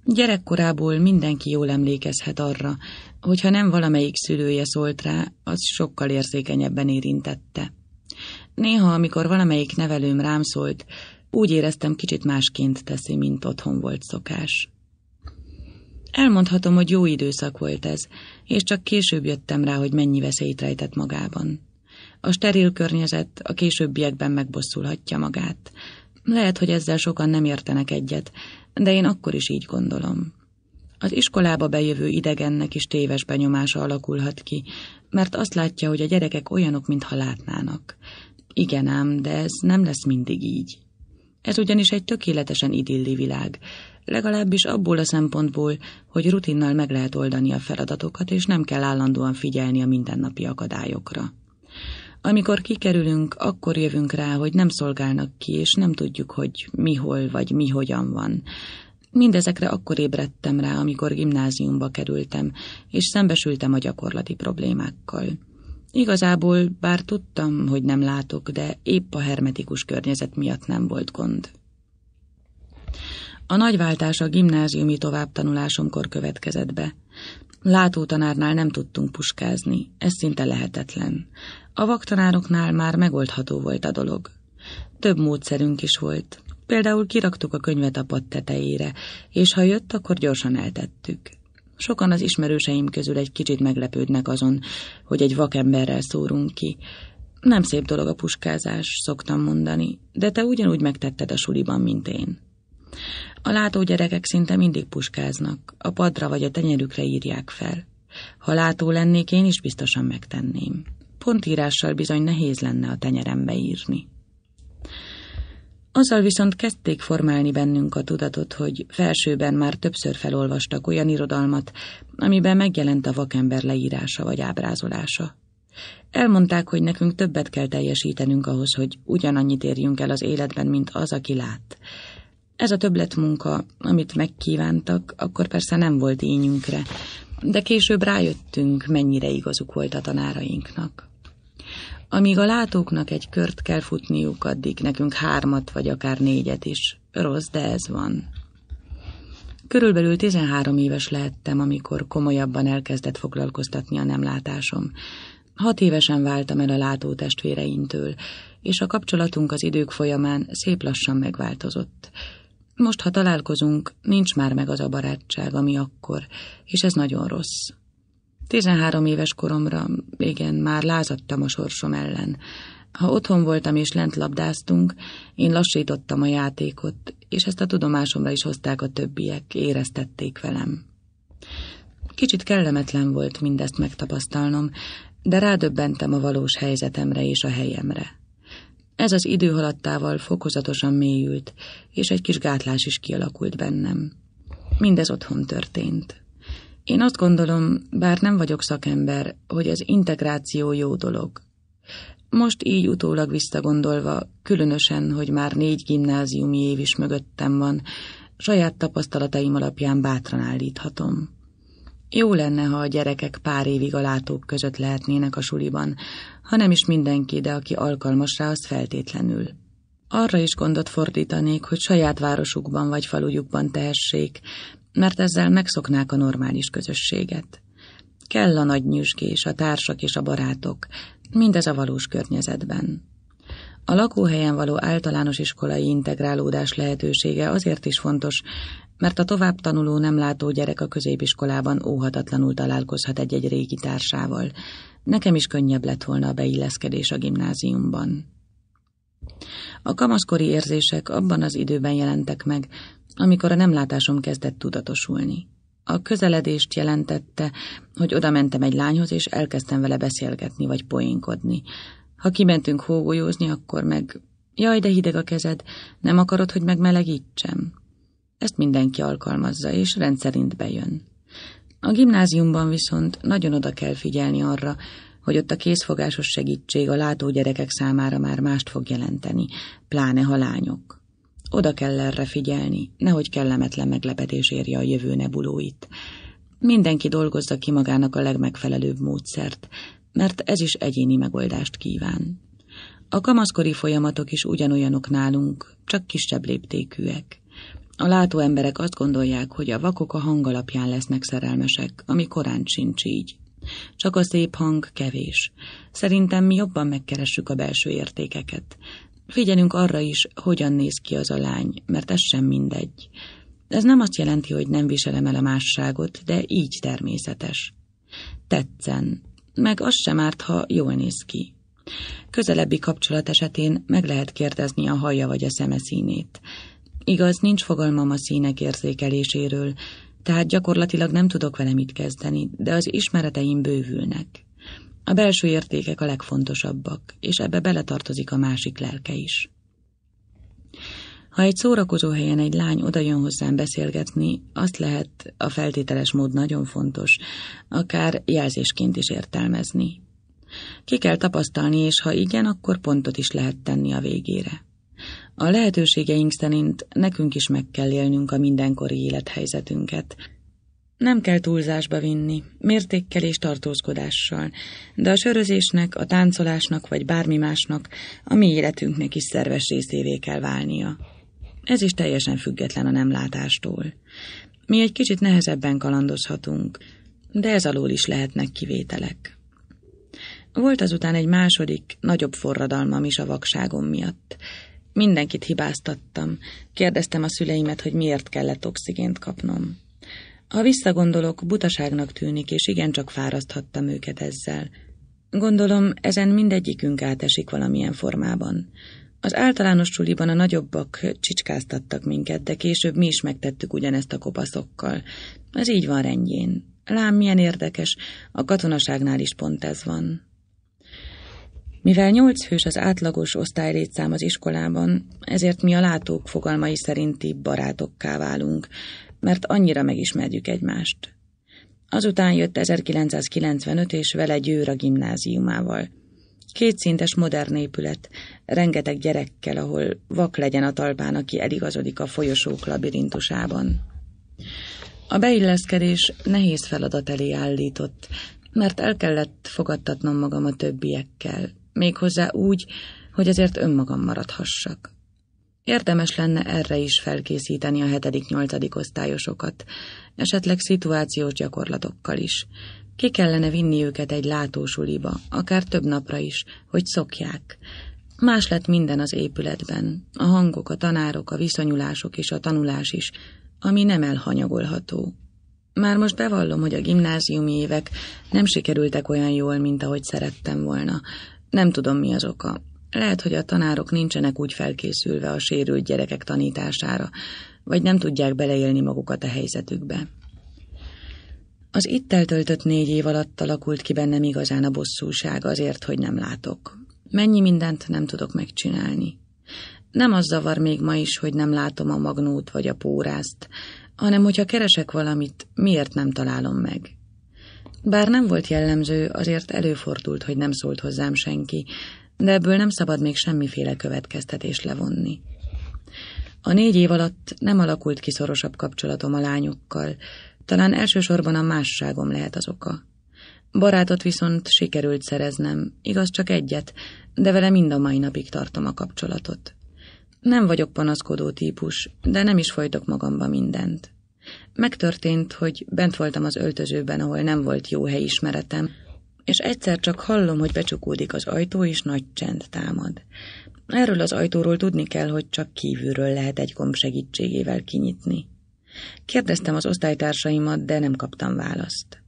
Gyerekkorából mindenki jól emlékezhet arra, hogyha nem valamelyik szülője szólt rá, az sokkal érzékenyebben érintette. Néha, amikor valamelyik nevelőm rám szólt, úgy éreztem, kicsit másként teszi, mint otthon volt szokás. Elmondhatom, hogy jó időszak volt ez, és csak később jöttem rá, hogy mennyi veszélyt rejtett magában. A steril környezet a későbbiekben megbosszulhatja magát. Lehet, hogy ezzel sokan nem értenek egyet, de én akkor is így gondolom. Az iskolába bejövő idegennek is téves benyomása alakulhat ki, mert azt látja, hogy a gyerekek olyanok, mintha látnának. Igen ám, de ez nem lesz mindig így. Ez ugyanis egy tökéletesen idilli világ, legalábbis abból a szempontból, hogy rutinnal meg lehet oldani a feladatokat, és nem kell állandóan figyelni a mindennapi akadályokra. Amikor kikerülünk, akkor jövünk rá, hogy nem szolgálnak ki, és nem tudjuk, hogy mi hol vagy mi hogyan van. Mindezekre akkor ébredtem rá, amikor gimnáziumba kerültem, és szembesültem a gyakorlati problémákkal. Igazából bár tudtam, hogy nem látok, de épp a hermetikus környezet miatt nem volt gond. A nagyváltás a gimnáziumi továbbtanulásomkor következett be. Látótanárnál nem tudtunk puskázni, ez szinte lehetetlen. A vaktanároknál már megoldható volt a dolog. Több módszerünk is volt. Például kiraktuk a könyvet a pad tetejére, és ha jött, akkor gyorsan eltettük. Sokan az ismerőseim közül egy kicsit meglepődnek azon, hogy egy vakemberrel szórunk ki. Nem szép dolog a puskázás, szoktam mondani, de te ugyanúgy megtetted a suliban, mint én. A látó gyerekek szinte mindig puskáznak, a padra vagy a tenyerükre írják fel. Ha látó lennék, én is biztosan megtenném. Pontírással bizony nehéz lenne a tenyerembe írni. Azzal viszont kezdték formálni bennünk a tudatot, hogy felsőben már többször felolvastak olyan irodalmat, amiben megjelent a vakember leírása vagy ábrázolása. Elmondták, hogy nekünk többet kell teljesítenünk ahhoz, hogy ugyanannyit érjünk el az életben, mint az, aki lát. Ez a többletmunka, amit megkívántak, akkor persze nem volt ínyünkre, de később rájöttünk, mennyire igazuk volt a tanárainknak. Amíg a látóknak egy kört kell futniuk, addig nekünk hármat vagy akár négyet is. Rossz, de ez van. Körülbelül 13 éves lehettem, amikor komolyabban elkezdett foglalkoztatni a nemlátásom. Hat évesen váltam el a látó testvéreimtől, és a kapcsolatunk az idők folyamán szép lassan megváltozott. Most, ha találkozunk, nincs már meg az a barátság, ami akkor, és ez nagyon rossz. Tizenhárom éves koromra, igen, már lázadtam a sorsom ellen. Ha otthon voltam és lent labdáztunk, én lassítottam a játékot, és ezt a tudomásomra is hozták a többiek, éreztették velem. Kicsit kellemetlen volt mindezt megtapasztalnom, de rádöbbentem a valós helyzetemre és a helyemre. Ez az idő haladtával fokozatosan mélyült, és egy kis gátlás is kialakult bennem. Mindez otthon történt. Én azt gondolom, bár nem vagyok szakember, hogy az integráció jó dolog. Most így utólag visszagondolva, különösen, hogy már négy gimnáziumi év is mögöttem van, saját tapasztalataim alapján bátran állíthatom. Jó lenne, ha a gyerekek pár évig a látók között lehetnének a suliban, ha nem is mindenki, de aki alkalmas rá, az feltétlenül. Arra is gondot fordítanék, hogy saját városukban vagy falujukban tehessék, mert ezzel megszoknák a normális közösséget. Kell a nagy nyüzsgés, a társak és a barátok, mindez a valós környezetben. A lakóhelyen való általános iskolai integrálódás lehetősége azért is fontos, mert a tovább tanuló nem látó gyerek a középiskolában óhatatlanul találkozhat egy-egy régi társával. Nekem is könnyebb lett volna a beilleszkedés a gimnáziumban. A kamaszkori érzések abban az időben jelentek meg, amikor a nemlátásom kezdett tudatosulni. A közeledést jelentette, hogy odamentem egy lányhoz, és elkezdtem vele beszélgetni vagy poénkodni. Ha kimentünk hógolyózni, akkor meg... Jaj, de hideg a kezed, nem akarod, hogy megmelegítsem? Ezt mindenki alkalmazza, és rendszerint bejön. A gimnáziumban viszont nagyon oda kell figyelni arra, hogy ott a készfogásos segítség a látó gyerekek számára már mást fog jelenteni, pláne ha lányok. Oda kell erre figyelni, nehogy kellemetlen meglepetés érje a jövő nebulóit. Mindenki dolgozza ki magának a legmegfelelőbb módszert, mert ez is egyéni megoldást kíván. A kamaszkori folyamatok is ugyanolyanok nálunk, csak kisebb léptékűek. A látó emberek azt gondolják, hogy a vakok a hang alapján lesznek szerelmesek, ami korán sincs így. Csak a szép hang kevés. Szerintem mi jobban megkeressük a belső értékeket. Figyelünk arra is, hogyan néz ki az a lány, mert ez sem mindegy. Ez nem azt jelenti, hogy nem viselem el a másságot, de így természetes. Tetszen, meg az sem árt, ha jól néz ki. Közelebbi kapcsolat esetén meg lehet kérdezni a haja vagy a szeme színét. Igaz, nincs fogalmam a színek érzékeléséről, tehát gyakorlatilag nem tudok vele mit kezdeni, de az ismereteim bővülnek. A belső értékek a legfontosabbak, és ebbe beletartozik a másik lelke is. Ha egy szórakozó helyen egy lány odajön hozzám beszélgetni, azt lehet, a feltételes mód nagyon fontos, akár jelzésként is értelmezni. Ki kell tapasztalni, és ha igen, akkor pontot is lehet tenni a végére. A lehetőségeink szerint nekünk is meg kell élnünk a mindenkori élethelyzetünket, nem kell túlzásba vinni, mértékkel és tartózkodással, de a sörözésnek, a táncolásnak vagy bármi másnak a mi életünknek is szerves részévé kell válnia. Ez is teljesen független a nemlátástól. Mi egy kicsit nehezebben kalandozhatunk, de ez alól is lehetnek kivételek. Volt azután egy második, nagyobb forradalmam is a vakságom miatt. Mindenkit hibáztattam, kérdeztem a szüleimet, hogy miért kellett oxigént kapnom. Ha visszagondolok, butaságnak tűnik, és igencsak fáraszthattam őket ezzel. Gondolom, ezen mindegyikünk átesik valamilyen formában. Az általános csuliban a nagyobbak csicskáztattak minket, de később mi is megtettük ugyanezt a kopaszokkal. Ez így van rendjén. Lám, milyen érdekes, a katonaságnál is pont ez van. Mivel nyolc hős az átlagos osztálylétszám az iskolában, ezért mi a látók fogalmai szerinti barátokká válunk, mert annyira megismerjük egymást. Azután jött 1995 és vele Győr a gimnáziumával. Kétszintes modern épület, rengeteg gyerekkel, ahol vak legyen a talpán, aki eligazodik a folyosók labirintusában. A beilleszkedés nehéz feladat elé állított, mert el kellett fogadtatnom magam a többiekkel, méghozzá úgy, hogy azért önmagam maradhassak. Érdemes lenne erre is felkészíteni a 7.-8. osztályosokat, esetleg szituációs gyakorlatokkal is. Ki kellene vinni őket egy látósuliba, akár több napra is, hogy szokják. Más lett minden az épületben, a hangok, a tanárok, a viszonyulások és a tanulás is, ami nem elhanyagolható. Már most bevallom, hogy a gimnáziumi évek nem sikerültek olyan jól, mint ahogy szerettem volna. Nem tudom, mi az oka. Lehet, hogy a tanárok nincsenek úgy felkészülve a sérült gyerekek tanítására, vagy nem tudják beleélni magukat a helyzetükbe. Az itt eltöltött négy év alatt alakult ki bennem igazán a bosszúság azért, hogy nem látok. Mennyi mindent nem tudok megcsinálni. Nem az zavar még ma is, hogy nem látom a magnót vagy a pórázt, hanem hogyha keresek valamit, miért nem találom meg. Bár nem volt jellemző, azért előfordult, hogy nem szólt hozzám senki, de ebből nem szabad még semmiféle következtetés levonni. A négy év alatt nem alakult ki szorosabb kapcsolatom a lányokkal, talán elsősorban a másságom lehet az oka. Barátot viszont sikerült szereznem, igaz csak egyet, de vele mind a mai napig tartom a kapcsolatot. Nem vagyok panaszkodó típus, de nem is folytok magamba mindent. Megtörtént, hogy bent voltam az öltözőben, ahol nem volt jó helyismeretem, és egyszer csak hallom, hogy becsukódik az ajtó, és nagy csend támad. Erről az ajtóról tudni kell, hogy csak kívülről lehet egy gomb segítségével kinyitni. Kérdeztem az osztálytársaimat, de nem kaptam választ.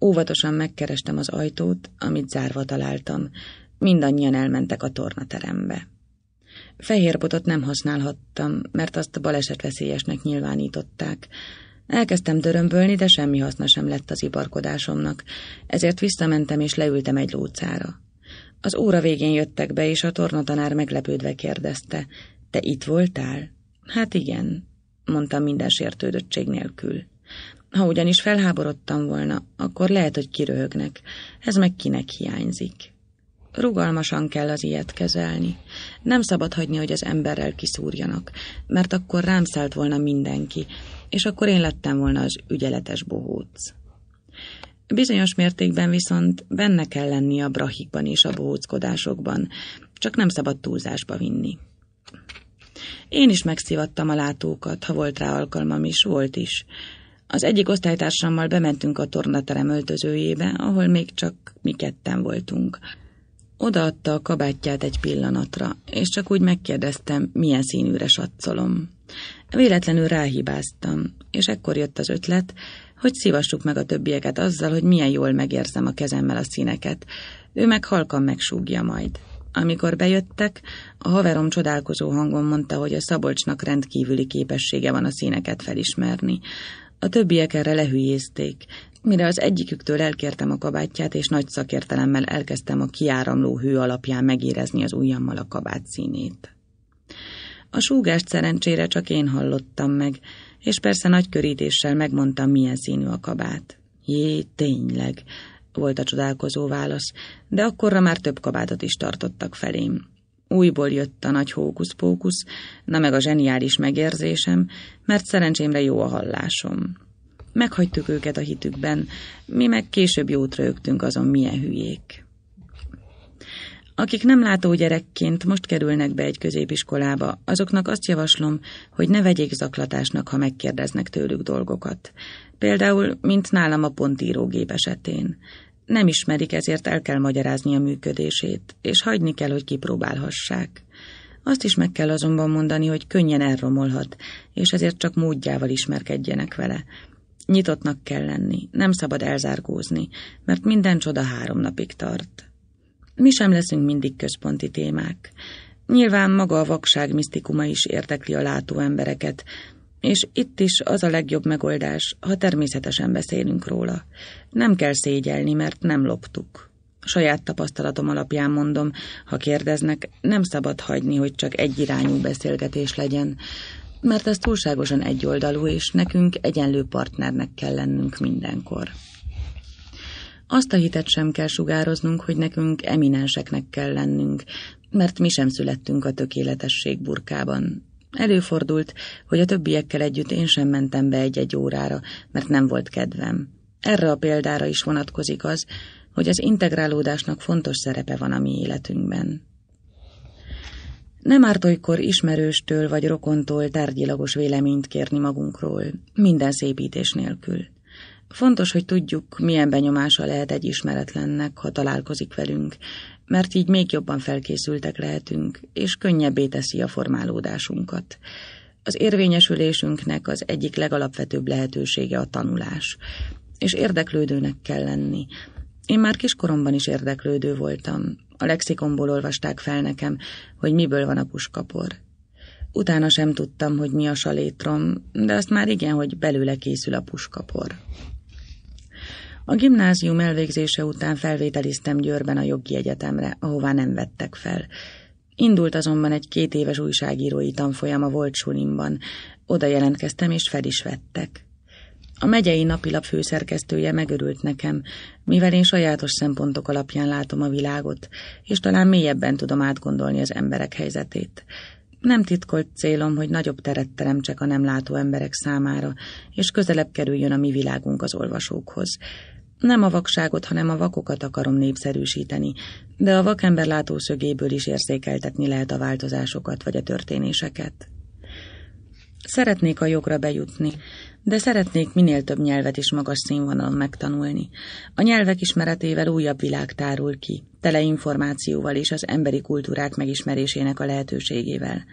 Óvatosan megkerestem az ajtót, amit zárva találtam. Mindannyian elmentek a tornaterembe. Fehér botot nem használhattam, mert azt balesetveszélyesnek nyilvánították, Elkezdtem dörömbölni, de semmi haszna sem lett az iparkodásomnak, ezért visszamentem és leültem egy lócára. Az óra végén jöttek be, és a tornatanár meglepődve kérdezte, te itt voltál? Hát igen, mondtam minden sértődöttség nélkül. Ha ugyanis felháborodtam volna, akkor lehet, hogy kiröhögnek, ez meg kinek hiányzik. Rugalmasan kell az ilyet kezelni. Nem szabad hagyni, hogy az emberrel kiszúrjanak, mert akkor rám szállt volna mindenki, és akkor én lettem volna az ügyeletes bohóc. Bizonyos mértékben viszont benne kell lenni a brahikban és a bohóckodásokban, csak nem szabad túlzásba vinni. Én is megszivattam a látókat, ha volt rá alkalmam is, volt is. Az egyik osztálytársammal bementünk a tornaterem öltözőjébe, ahol még csak mi ketten voltunk. Odaadta a kabátját egy pillanatra, és csak úgy megkérdeztem, milyen színűre satszolom. Véletlenül ráhibáztam, és ekkor jött az ötlet, hogy szívassuk meg a többieket azzal, hogy milyen jól megérzem a kezemmel a színeket. Ő meg halkan megsúgja majd. Amikor bejöttek, a haverom csodálkozó hangon mondta, hogy a Szabolcsnak rendkívüli képessége van a színeket felismerni. A többiek erre lehülyézték, mire az egyiküktől elkértem a kabátját, és nagy szakértelemmel elkezdtem a kiáramló hő alapján megérezni az ujjammal a kabát színét. A súgást szerencsére csak én hallottam meg, és persze nagy körítéssel megmondtam, milyen színű a kabát. Jé, tényleg, volt a csodálkozó válasz, de akkorra már több kabátot is tartottak felém. Újból jött a nagy hókusz-pókusz, na meg a zseniális megérzésem, mert szerencsémre jó a hallásom meghagytuk őket a hitükben, mi meg később jót rögtünk azon, milyen hülyék. Akik nem látó gyerekként most kerülnek be egy középiskolába, azoknak azt javaslom, hogy ne vegyék zaklatásnak, ha megkérdeznek tőlük dolgokat. Például, mint nálam a pontírógép esetén. Nem ismerik, ezért el kell magyarázni a működését, és hagyni kell, hogy kipróbálhassák. Azt is meg kell azonban mondani, hogy könnyen elromolhat, és ezért csak módjával ismerkedjenek vele. Nyitottnak kell lenni, nem szabad elzárkózni, mert minden csoda három napig tart. Mi sem leszünk mindig központi témák. Nyilván maga a vakság misztikuma is érdekli a látó embereket, és itt is az a legjobb megoldás, ha természetesen beszélünk róla. Nem kell szégyelni, mert nem loptuk. Saját tapasztalatom alapján mondom, ha kérdeznek, nem szabad hagyni, hogy csak egyirányú beszélgetés legyen mert ez túlságosan egyoldalú, és nekünk egyenlő partnernek kell lennünk mindenkor. Azt a hitet sem kell sugároznunk, hogy nekünk eminenseknek kell lennünk, mert mi sem születtünk a tökéletesség burkában. Előfordult, hogy a többiekkel együtt én sem mentem be egy-egy órára, mert nem volt kedvem. Erre a példára is vonatkozik az, hogy az integrálódásnak fontos szerepe van a mi életünkben. Nem árt olykor ismerőstől vagy rokontól tárgyilagos véleményt kérni magunkról, minden szépítés nélkül. Fontos, hogy tudjuk, milyen benyomása lehet egy ismeretlennek, ha találkozik velünk, mert így még jobban felkészültek lehetünk, és könnyebbé teszi a formálódásunkat. Az érvényesülésünknek az egyik legalapvetőbb lehetősége a tanulás, és érdeklődőnek kell lenni. Én már kiskoromban is érdeklődő voltam, a lexikomból olvasták fel nekem, hogy miből van a puskapor. Utána sem tudtam, hogy mi a salétrom, de azt már igen, hogy belőle készül a puskapor. A gimnázium elvégzése után felvételiztem Győrben a jogi egyetemre, ahová nem vettek fel. Indult azonban egy két éves újságírói tanfolyam a volt sulimban. Oda jelentkeztem, és fel is vettek. A megyei napilap főszerkesztője megörült nekem, mivel én sajátos szempontok alapján látom a világot, és talán mélyebben tudom átgondolni az emberek helyzetét. Nem titkolt célom, hogy nagyobb teret teremtsek a nem látó emberek számára, és közelebb kerüljön a mi világunk az olvasókhoz. Nem a vakságot, hanem a vakokat akarom népszerűsíteni, de a vakember látószögéből is érzékeltetni lehet a változásokat vagy a történéseket. Szeretnék a jogra bejutni, de szeretnék minél több nyelvet is magas színvonalon megtanulni. A nyelvek ismeretével újabb világ tárul ki, tele információval és az emberi kultúrák megismerésének a lehetőségével.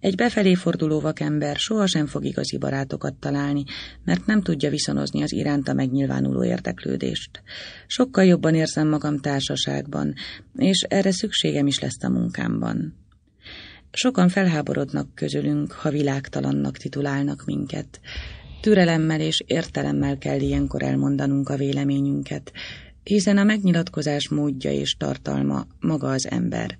Egy befelé forduló vakember sohasem fog igazi barátokat találni, mert nem tudja viszonozni az iránta megnyilvánuló érdeklődést. Sokkal jobban érzem magam társaságban, és erre szükségem is lesz a munkámban. Sokan felháborodnak közülünk, ha világtalannak titulálnak minket. Türelemmel és értelemmel kell ilyenkor elmondanunk a véleményünket, hiszen a megnyilatkozás módja és tartalma maga az ember.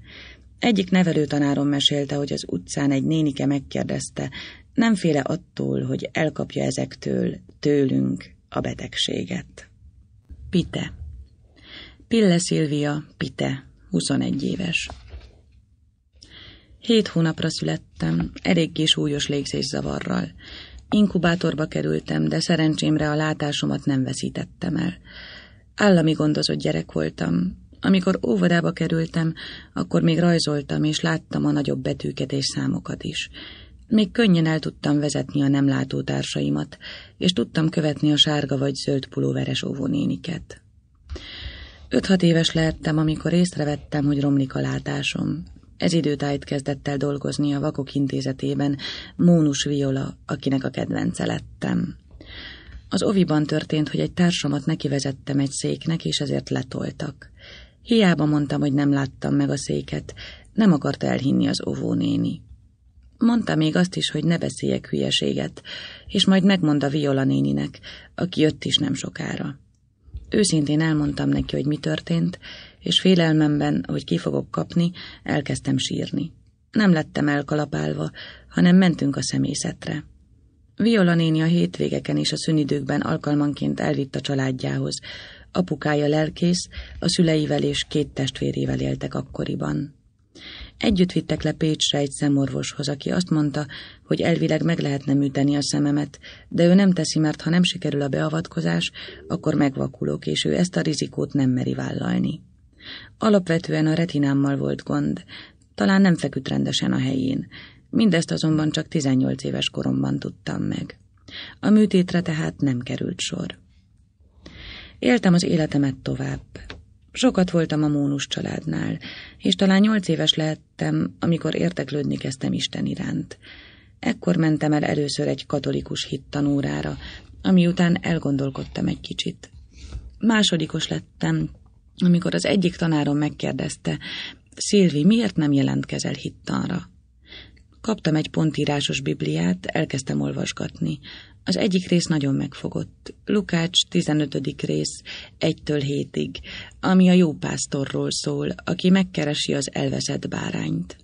Egyik nevelő tanárom mesélte, hogy az utcán egy nénike megkérdezte, nem féle attól, hogy elkapja ezektől, tőlünk a betegséget. Pite Pille Szilvia Pite, 21 éves. Hét hónapra születtem, eléggé súlyos légzészavarral. Inkubátorba kerültem, de szerencsémre a látásomat nem veszítettem el. Állami gondozott gyerek voltam. Amikor óvodába kerültem, akkor még rajzoltam, és láttam a nagyobb betűket és számokat is. Még könnyen el tudtam vezetni a nem látó társaimat, és tudtam követni a sárga vagy zöld pulóveres óvónéniket. Öt-hat éves lehettem, amikor észrevettem, hogy romlik a látásom. Ez időtájt kezdett el dolgozni a Vakok Intézetében Mónus Viola, akinek a kedvence lettem. Az oviban történt, hogy egy társamat nekivezettem egy széknek, és ezért letoltak. Hiába mondtam, hogy nem láttam meg a széket, nem akarta elhinni az óvónéni. Mondta még azt is, hogy ne beszéljek hülyeséget, és majd megmond a Viola néninek, aki jött is nem sokára. Őszintén elmondtam neki, hogy mi történt, és félelmemben, hogy ki fogok kapni, elkezdtem sírni. Nem lettem elkalapálva, hanem mentünk a személyzetre. Viola néni a hétvégeken és a szünidőkben alkalmanként elvitt a családjához. Apukája lelkész, a szüleivel és két testvérével éltek akkoriban. Együtt vittek le Pécsre egy szemorvoshoz, aki azt mondta, hogy elvileg meg lehetne műteni a szememet, de ő nem teszi, mert ha nem sikerül a beavatkozás, akkor megvakulok, és ő ezt a rizikót nem meri vállalni. Alapvetően a retinámmal volt gond, talán nem feküdt rendesen a helyén. Mindezt azonban csak 18 éves koromban tudtam meg. A műtétre tehát nem került sor. Éltem az életemet tovább. Sokat voltam a Mónus családnál, és talán nyolc éves lehettem, amikor érteklődni kezdtem Isten iránt. Ekkor mentem el először egy katolikus hittanórára, ami után elgondolkodtam egy kicsit. Másodikos lettem, amikor az egyik tanárom megkérdezte, Szilvi, miért nem jelentkezel hittanra? Kaptam egy pontírásos bibliát, elkezdtem olvasgatni. Az egyik rész nagyon megfogott. Lukács 15. rész, 1-től 7-ig, ami a jó pásztorról szól, aki megkeresi az elveszett bárányt.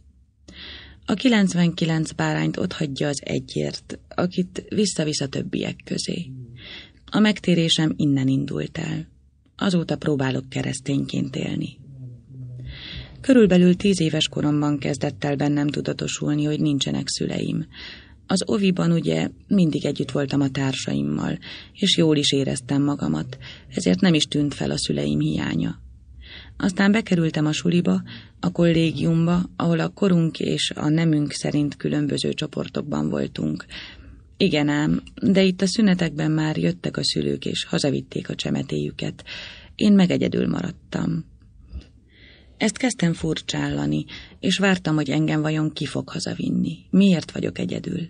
A 99 bárányt hagyja az egyért, akit visszavisz a többiek közé. A megtérésem innen indult el azóta próbálok keresztényként élni. Körülbelül tíz éves koromban kezdett el bennem tudatosulni, hogy nincsenek szüleim. Az oviban ugye mindig együtt voltam a társaimmal, és jól is éreztem magamat, ezért nem is tűnt fel a szüleim hiánya. Aztán bekerültem a suliba, a kollégiumba, ahol a korunk és a nemünk szerint különböző csoportokban voltunk, igen ám, de itt a szünetekben már jöttek a szülők, és hazavitték a csemetéjüket. Én meg egyedül maradtam. Ezt kezdtem furcsállani, és vártam, hogy engem vajon ki fog hazavinni. Miért vagyok egyedül?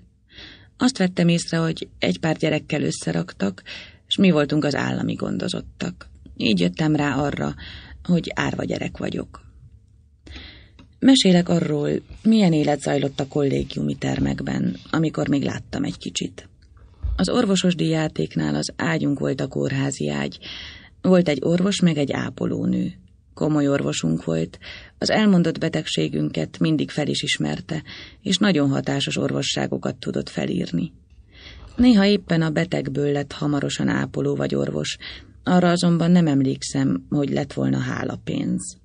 Azt vettem észre, hogy egy pár gyerekkel összeraktak, és mi voltunk az állami gondozottak. Így jöttem rá arra, hogy árva gyerek vagyok. Mesélek arról, milyen élet zajlott a kollégiumi termekben, amikor még láttam egy kicsit. Az orvosos játéknál az ágyunk volt a kórházi ágy. Volt egy orvos, meg egy ápolónő. Komoly orvosunk volt, az elmondott betegségünket mindig fel is ismerte, és nagyon hatásos orvosságokat tudott felírni. Néha éppen a betegből lett hamarosan ápoló vagy orvos, arra azonban nem emlékszem, hogy lett volna hálapénz. pénz.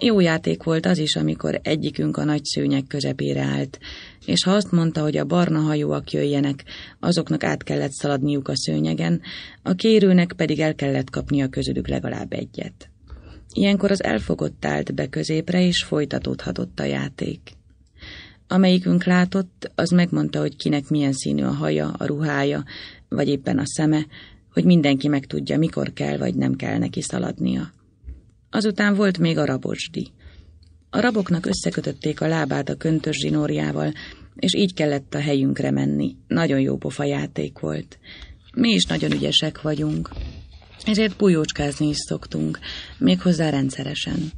Jó játék volt az is, amikor egyikünk a nagy szőnyek közepére állt, és ha azt mondta, hogy a barna hajóak jöjjenek, azoknak át kellett szaladniuk a szőnyegen, a kérőnek pedig el kellett kapnia közülük legalább egyet. Ilyenkor az elfogott állt be középre, és folytatódhatott a játék. Amelyikünk látott, az megmondta, hogy kinek milyen színű a haja, a ruhája, vagy éppen a szeme, hogy mindenki megtudja, mikor kell vagy nem kell neki szaladnia. Azután volt még a rabosdi. A raboknak összekötötték a lábát a köntös zsinórjával, és így kellett a helyünkre menni. Nagyon jó pofa játék volt. Mi is nagyon ügyesek vagyunk. Ezért bujócskázni is szoktunk, méghozzá rendszeresen.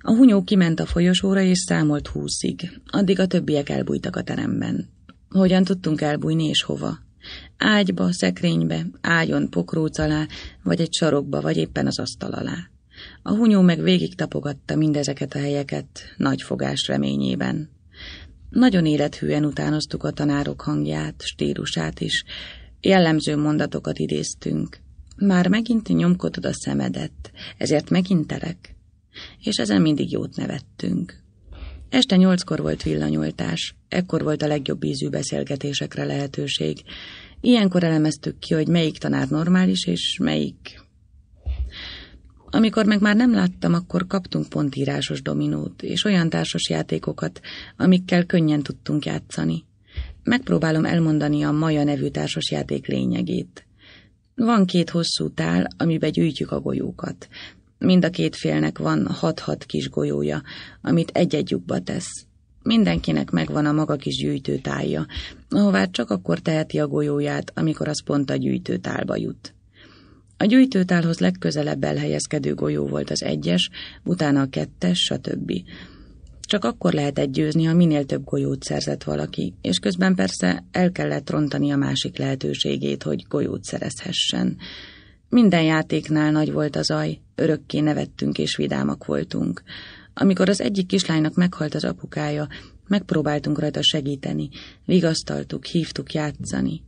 A hunyó kiment a folyosóra és számolt húszig, addig a többiek elbújtak a teremben. Hogyan tudtunk elbújni és hova? Ágyba, szekrénybe, ágyon pokróc alá, vagy egy sarokba, vagy éppen az asztal alá. A hunyó meg végig tapogatta mindezeket a helyeket, nagy fogás reményében. Nagyon élethűen utánoztuk a tanárok hangját, stílusát is, jellemző mondatokat idéztünk. Már megint nyomkodod a szemedet, ezért megint terek. És ezen mindig jót nevettünk. Este nyolckor volt villanyoltás, ekkor volt a legjobb ízű beszélgetésekre lehetőség. Ilyenkor elemeztük ki, hogy melyik tanár normális, és melyik amikor meg már nem láttam, akkor kaptunk pontírásos dominót, és olyan társas játékokat, amikkel könnyen tudtunk játszani. Megpróbálom elmondani a Maja nevű társas játék lényegét. Van két hosszú tál, amiben gyűjtjük a golyókat. Mind a két félnek van hat-hat kis golyója, amit egy-egy tesz. Mindenkinek megvan a maga kis gyűjtőtája, ahová csak akkor teheti a golyóját, amikor az pont a gyűjtőtálba jut. A gyűjtőtálhoz legközelebb elhelyezkedő golyó volt az egyes, utána a kettes, stb. Csak akkor lehetett győzni, ha minél több golyót szerzett valaki, és közben persze el kellett rontani a másik lehetőségét, hogy golyót szerezhessen. Minden játéknál nagy volt az aj, örökké nevettünk és vidámak voltunk. Amikor az egyik kislánynak meghalt az apukája, megpróbáltunk rajta segíteni, vigasztaltuk, hívtuk játszani.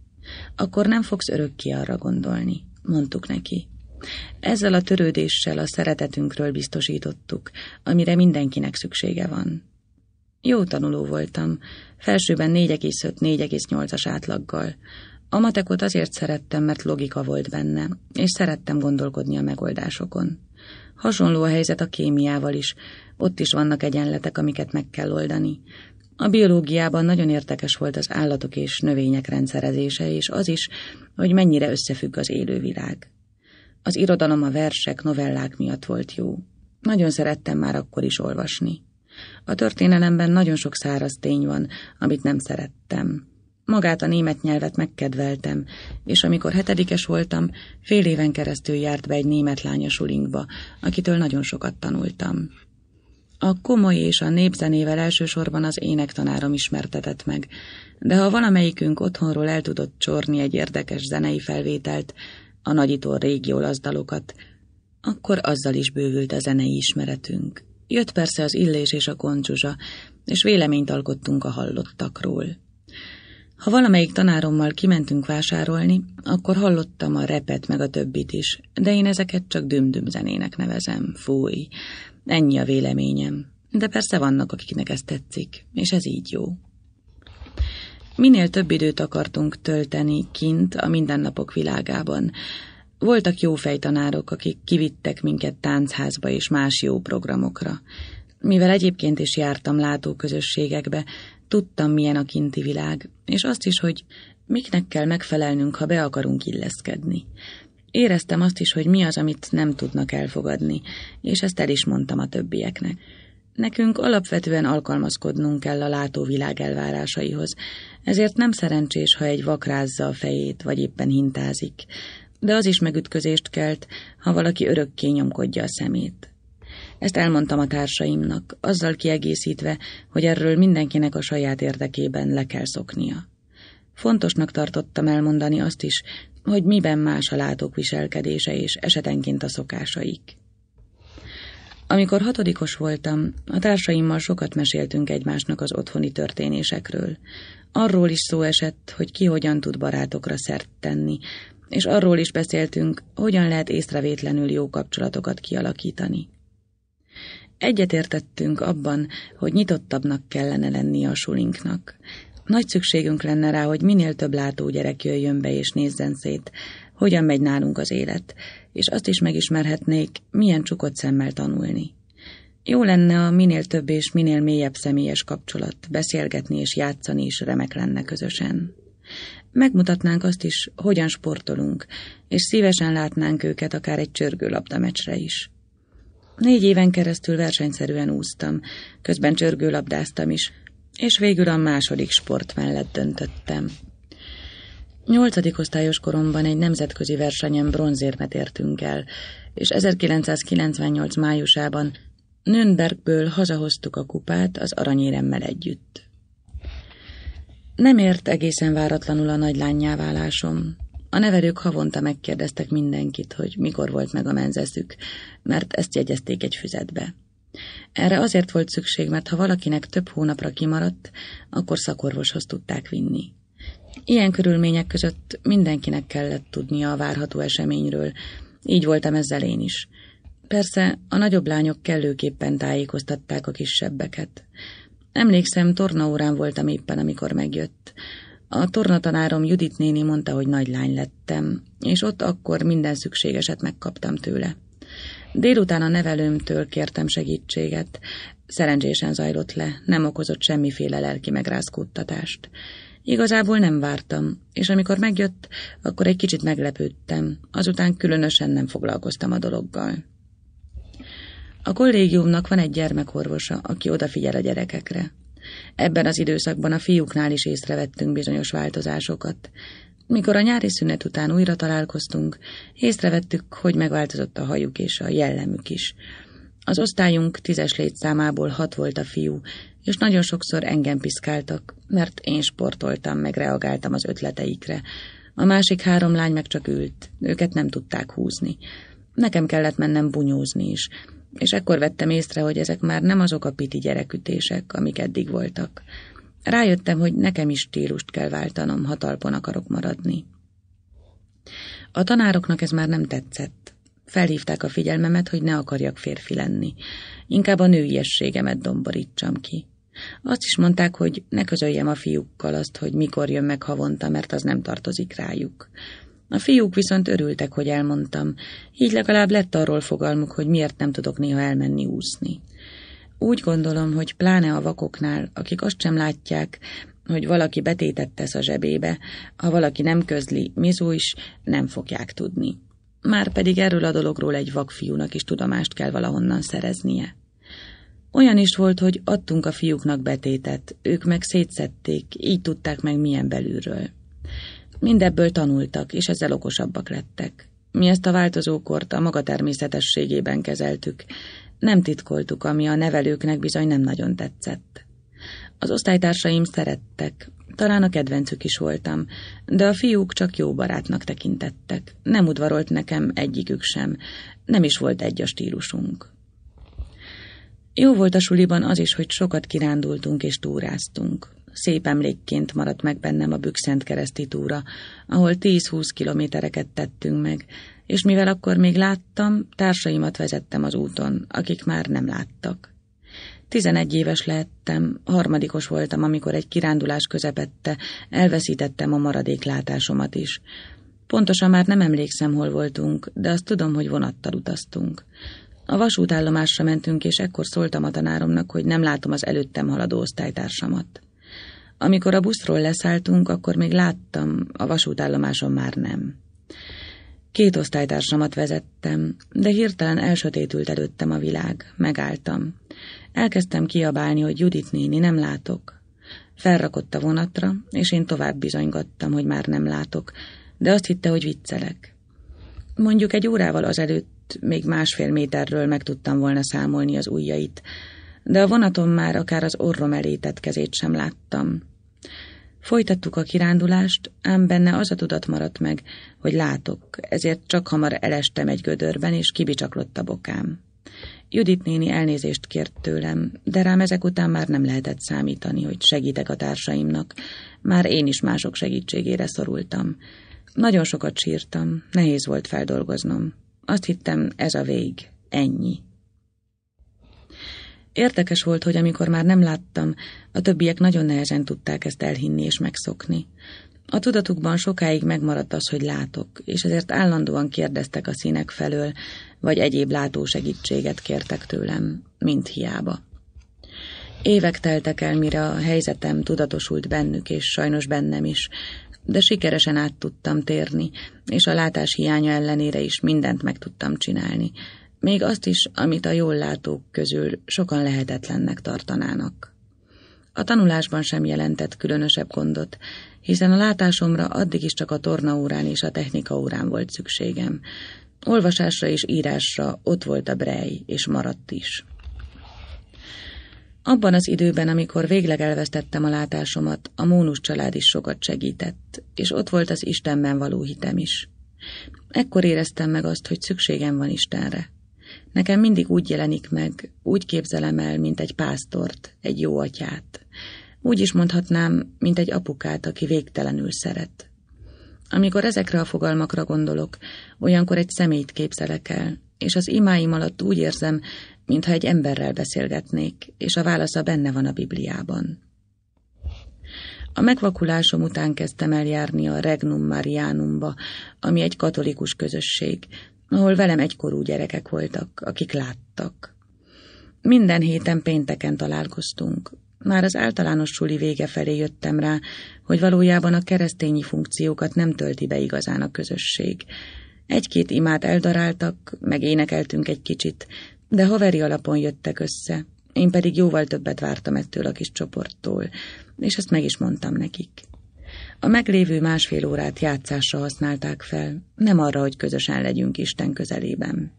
Akkor nem fogsz örökké arra gondolni mondtuk neki. Ezzel a törődéssel a szeretetünkről biztosítottuk, amire mindenkinek szüksége van. Jó tanuló voltam, felsőben 4,5-4,8-as átlaggal. A matekot azért szerettem, mert logika volt benne, és szerettem gondolkodni a megoldásokon. Hasonló a helyzet a kémiával is, ott is vannak egyenletek, amiket meg kell oldani. A biológiában nagyon érdekes volt az állatok és növények rendszerezése, és az is, hogy mennyire összefügg az élővilág. Az irodalom a versek, novellák miatt volt jó. Nagyon szerettem már akkor is olvasni. A történelemben nagyon sok száraz tény van, amit nem szerettem. Magát a német nyelvet megkedveltem, és amikor hetedikes voltam, fél éven keresztül járt be egy német lánya sulinkba, akitől nagyon sokat tanultam. A komoly és a népzenével elsősorban az énektanárom ismertetett meg, de ha valamelyikünk otthonról el tudott csorni egy érdekes zenei felvételt, a nagyító régi olasz dalokat, akkor azzal is bővült a zenei ismeretünk. Jött persze az illés és a koncsuzsa, és véleményt alkottunk a hallottakról. Ha valamelyik tanárommal kimentünk vásárolni, akkor hallottam a repet meg a többit is, de én ezeket csak dümdüm zenének nevezem, fúj. Ennyi a véleményem. De persze vannak, akiknek ez tetszik, és ez így jó. Minél több időt akartunk tölteni kint a mindennapok világában. Voltak jó fejtanárok, akik kivittek minket táncházba és más jó programokra. Mivel egyébként is jártam látóközösségekbe, tudtam, milyen a kinti világ, és azt is, hogy miknek kell megfelelnünk, ha be akarunk illeszkedni. Éreztem azt is, hogy mi az, amit nem tudnak elfogadni, és ezt el is mondtam a többieknek. Nekünk alapvetően alkalmazkodnunk kell a látóvilág elvárásaihoz, ezért nem szerencsés, ha egy vakrázza a fejét, vagy éppen hintázik, de az is megütközést kelt, ha valaki örökké nyomkodja a szemét. Ezt elmondtam a társaimnak, azzal kiegészítve, hogy erről mindenkinek a saját érdekében le kell szoknia. Fontosnak tartottam elmondani azt is, hogy miben más a látók viselkedése és esetenként a szokásaik. Amikor hatodikos voltam, a társaimmal sokat meséltünk egymásnak az otthoni történésekről. Arról is szó esett, hogy ki hogyan tud barátokra szert tenni, és arról is beszéltünk, hogyan lehet észrevétlenül jó kapcsolatokat kialakítani. Egyetértettünk abban, hogy nyitottabbnak kellene lenni a sulinknak, nagy szükségünk lenne rá, hogy minél több látógyerek jöjjön be és nézzen szét, hogyan megy nálunk az élet, és azt is megismerhetnék, milyen csukott szemmel tanulni. Jó lenne a minél több és minél mélyebb személyes kapcsolat, beszélgetni és játszani is remek lenne közösen. Megmutatnánk azt is, hogyan sportolunk, és szívesen látnánk őket akár egy csörgő meccsre is. Négy éven keresztül versenyszerűen úsztam, közben csörgőlabdáztam is, és végül a második sport mellett döntöttem. Nyolcadik osztályos koromban egy nemzetközi versenyen bronzérmet értünk el, és 1998 májusában Nürnbergből hazahoztuk a kupát az aranyéremmel együtt. Nem ért egészen váratlanul a nagylányjá válásom. A nevelők havonta megkérdeztek mindenkit, hogy mikor volt meg a menzeszük, mert ezt jegyezték egy füzetbe. Erre azért volt szükség, mert ha valakinek több hónapra kimaradt, akkor szakorvoshoz tudták vinni. Ilyen körülmények között mindenkinek kellett tudnia a várható eseményről, így voltam ezzel én is. Persze a nagyobb lányok kellőképpen tájékoztatták a kisebbeket. Emlékszem, tornaórán voltam éppen, amikor megjött. A tornatanárom Judit néni mondta, hogy nagy lány lettem, és ott akkor minden szükségeset megkaptam tőle. Délután a nevelőmtől kértem segítséget. Szerencsésen zajlott le, nem okozott semmiféle lelki megrázkódtatást. Igazából nem vártam, és amikor megjött, akkor egy kicsit meglepődtem, azután különösen nem foglalkoztam a dologgal. A kollégiumnak van egy gyermekorvosa, aki odafigyel a gyerekekre. Ebben az időszakban a fiúknál is észrevettünk bizonyos változásokat. Mikor a nyári szünet után újra találkoztunk, észrevettük, hogy megváltozott a hajuk és a jellemük is. Az osztályunk tízes létszámából hat volt a fiú, és nagyon sokszor engem piszkáltak, mert én sportoltam, meg reagáltam az ötleteikre. A másik három lány meg csak ült, őket nem tudták húzni. Nekem kellett mennem bunyózni is, és ekkor vettem észre, hogy ezek már nem azok a piti gyerekütések, amik eddig voltak. Rájöttem, hogy nekem is stílust kell váltanom, ha talpon akarok maradni. A tanároknak ez már nem tetszett. Felhívták a figyelmemet, hogy ne akarjak férfi lenni. Inkább a nőiességemet domborítsam ki. Azt is mondták, hogy ne közöljem a fiúkkal azt, hogy mikor jön meg havonta, mert az nem tartozik rájuk. A fiúk viszont örültek, hogy elmondtam, így legalább lett arról fogalmuk, hogy miért nem tudok néha elmenni úszni. Úgy gondolom, hogy pláne a vakoknál, akik azt sem látják, hogy valaki betétet tesz a zsebébe, ha valaki nem közli, mizu is, nem fogják tudni. Már pedig erről a dologról egy vakfiúnak is tudomást kell valahonnan szereznie. Olyan is volt, hogy adtunk a fiúknak betétet, ők meg szétszették, így tudták meg milyen belülről. Mindebből tanultak, és ezzel okosabbak lettek. Mi ezt a változókort a maga természetességében kezeltük, nem titkoltuk, ami a nevelőknek bizony nem nagyon tetszett. Az osztálytársaim szerettek, talán a kedvencük is voltam, de a fiúk csak jó barátnak tekintettek. Nem udvarolt nekem egyikük sem, nem is volt egy a stílusunk. Jó volt a suliban az is, hogy sokat kirándultunk és túráztunk. Szép emlékként maradt meg bennem a Bükszent kereszti túra, ahol 10-20 kilométereket tettünk meg, és mivel akkor még láttam, társaimat vezettem az úton, akik már nem láttak. Tizenegy éves lehettem, harmadikos voltam, amikor egy kirándulás közepette, elveszítettem a maradék látásomat is. Pontosan már nem emlékszem, hol voltunk, de azt tudom, hogy vonattal utaztunk. A vasútállomásra mentünk, és ekkor szóltam a tanáromnak, hogy nem látom az előttem haladó osztálytársamat. Amikor a buszról leszálltunk, akkor még láttam, a vasútállomáson már nem. Két osztálytársamat vezettem, de hirtelen elsötétült előttem a világ, megálltam. Elkezdtem kiabálni, hogy Judit néni nem látok. Felrakott a vonatra, és én tovább bizonygattam, hogy már nem látok, de azt hitte, hogy viccelek. Mondjuk egy órával azelőtt még másfél méterről meg tudtam volna számolni az ujjait, de a vonatom már akár az orrom elétett kezét sem láttam. Folytattuk a kirándulást, ám benne az a tudat maradt meg, hogy látok, ezért csak hamar elestem egy gödörben, és kibicsaklott a bokám. Judit néni elnézést kért tőlem, de rám ezek után már nem lehetett számítani, hogy segítek a társaimnak. Már én is mások segítségére szorultam. Nagyon sokat sírtam, nehéz volt feldolgoznom. Azt hittem, ez a vég, ennyi. Érdekes volt, hogy amikor már nem láttam, a többiek nagyon nehezen tudták ezt elhinni és megszokni. A tudatukban sokáig megmaradt az, hogy látok, és ezért állandóan kérdeztek a színek felől, vagy egyéb látó segítséget kértek tőlem, mint hiába. Évek teltek el, mire a helyzetem tudatosult bennük, és sajnos bennem is, de sikeresen át tudtam térni, és a látás hiánya ellenére is mindent meg tudtam csinálni, még azt is, amit a jól látók közül sokan lehetetlennek tartanának. A tanulásban sem jelentett különösebb gondot, hiszen a látásomra addig is csak a tornaórán és a technikaórán volt szükségem. Olvasásra és írásra ott volt a brej, és maradt is. Abban az időben, amikor végleg elvesztettem a látásomat, a Mónus család is sokat segített, és ott volt az Istenben való hitem is. Ekkor éreztem meg azt, hogy szükségem van Istenre. Nekem mindig úgy jelenik meg, úgy képzelem el, mint egy pásztort, egy jó atyát. Úgy is mondhatnám, mint egy apukát, aki végtelenül szeret. Amikor ezekre a fogalmakra gondolok, olyankor egy szemét képzelek el, és az imáim alatt úgy érzem, mintha egy emberrel beszélgetnék, és a válasza benne van a Bibliában. A megvakulásom után kezdtem el járni a Regnum Marianumba, ami egy katolikus közösség, ahol velem egykorú gyerekek voltak, akik láttak. Minden héten pénteken találkoztunk. Már az általános suli vége felé jöttem rá, hogy valójában a keresztényi funkciókat nem tölti be igazán a közösség. Egy-két imát eldaráltak, meg énekeltünk egy kicsit, de haveri alapon jöttek össze, én pedig jóval többet vártam ettől a kis csoporttól, és ezt meg is mondtam nekik. A meglévő másfél órát játszásra használták fel, nem arra, hogy közösen legyünk Isten közelében.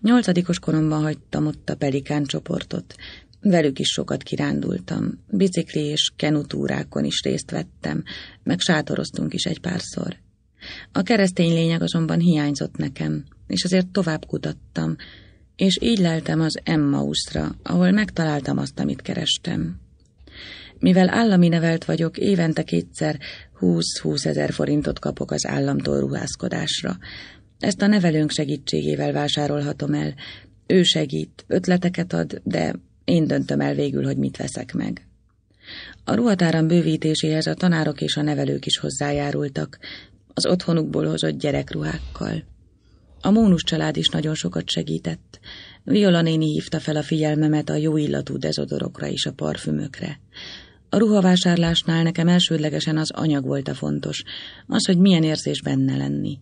Nyolcadikos koromban hagytam ott a pelikán csoportot. Velük is sokat kirándultam. Bicikli és kenutúrákon is részt vettem, meg sátoroztunk is egy párszor. A keresztény lényeg azonban hiányzott nekem, és azért tovább kutattam, és így leltem az Emmausra, ahol megtaláltam azt, amit kerestem. Mivel állami nevelt vagyok, évente kétszer 20-20 ezer forintot kapok az államtól ruházkodásra. Ezt a nevelőnk segítségével vásárolhatom el. Ő segít, ötleteket ad, de én döntöm el végül, hogy mit veszek meg. A ruhatáram bővítéséhez a tanárok és a nevelők is hozzájárultak, az otthonukból hozott gyerekruhákkal. A Mónus család is nagyon sokat segített. Viola néni hívta fel a figyelmemet a jó illatú dezodorokra és a parfümökre. A ruhavásárlásnál nekem elsődlegesen az anyag volt a fontos, az, hogy milyen érzés benne lenni.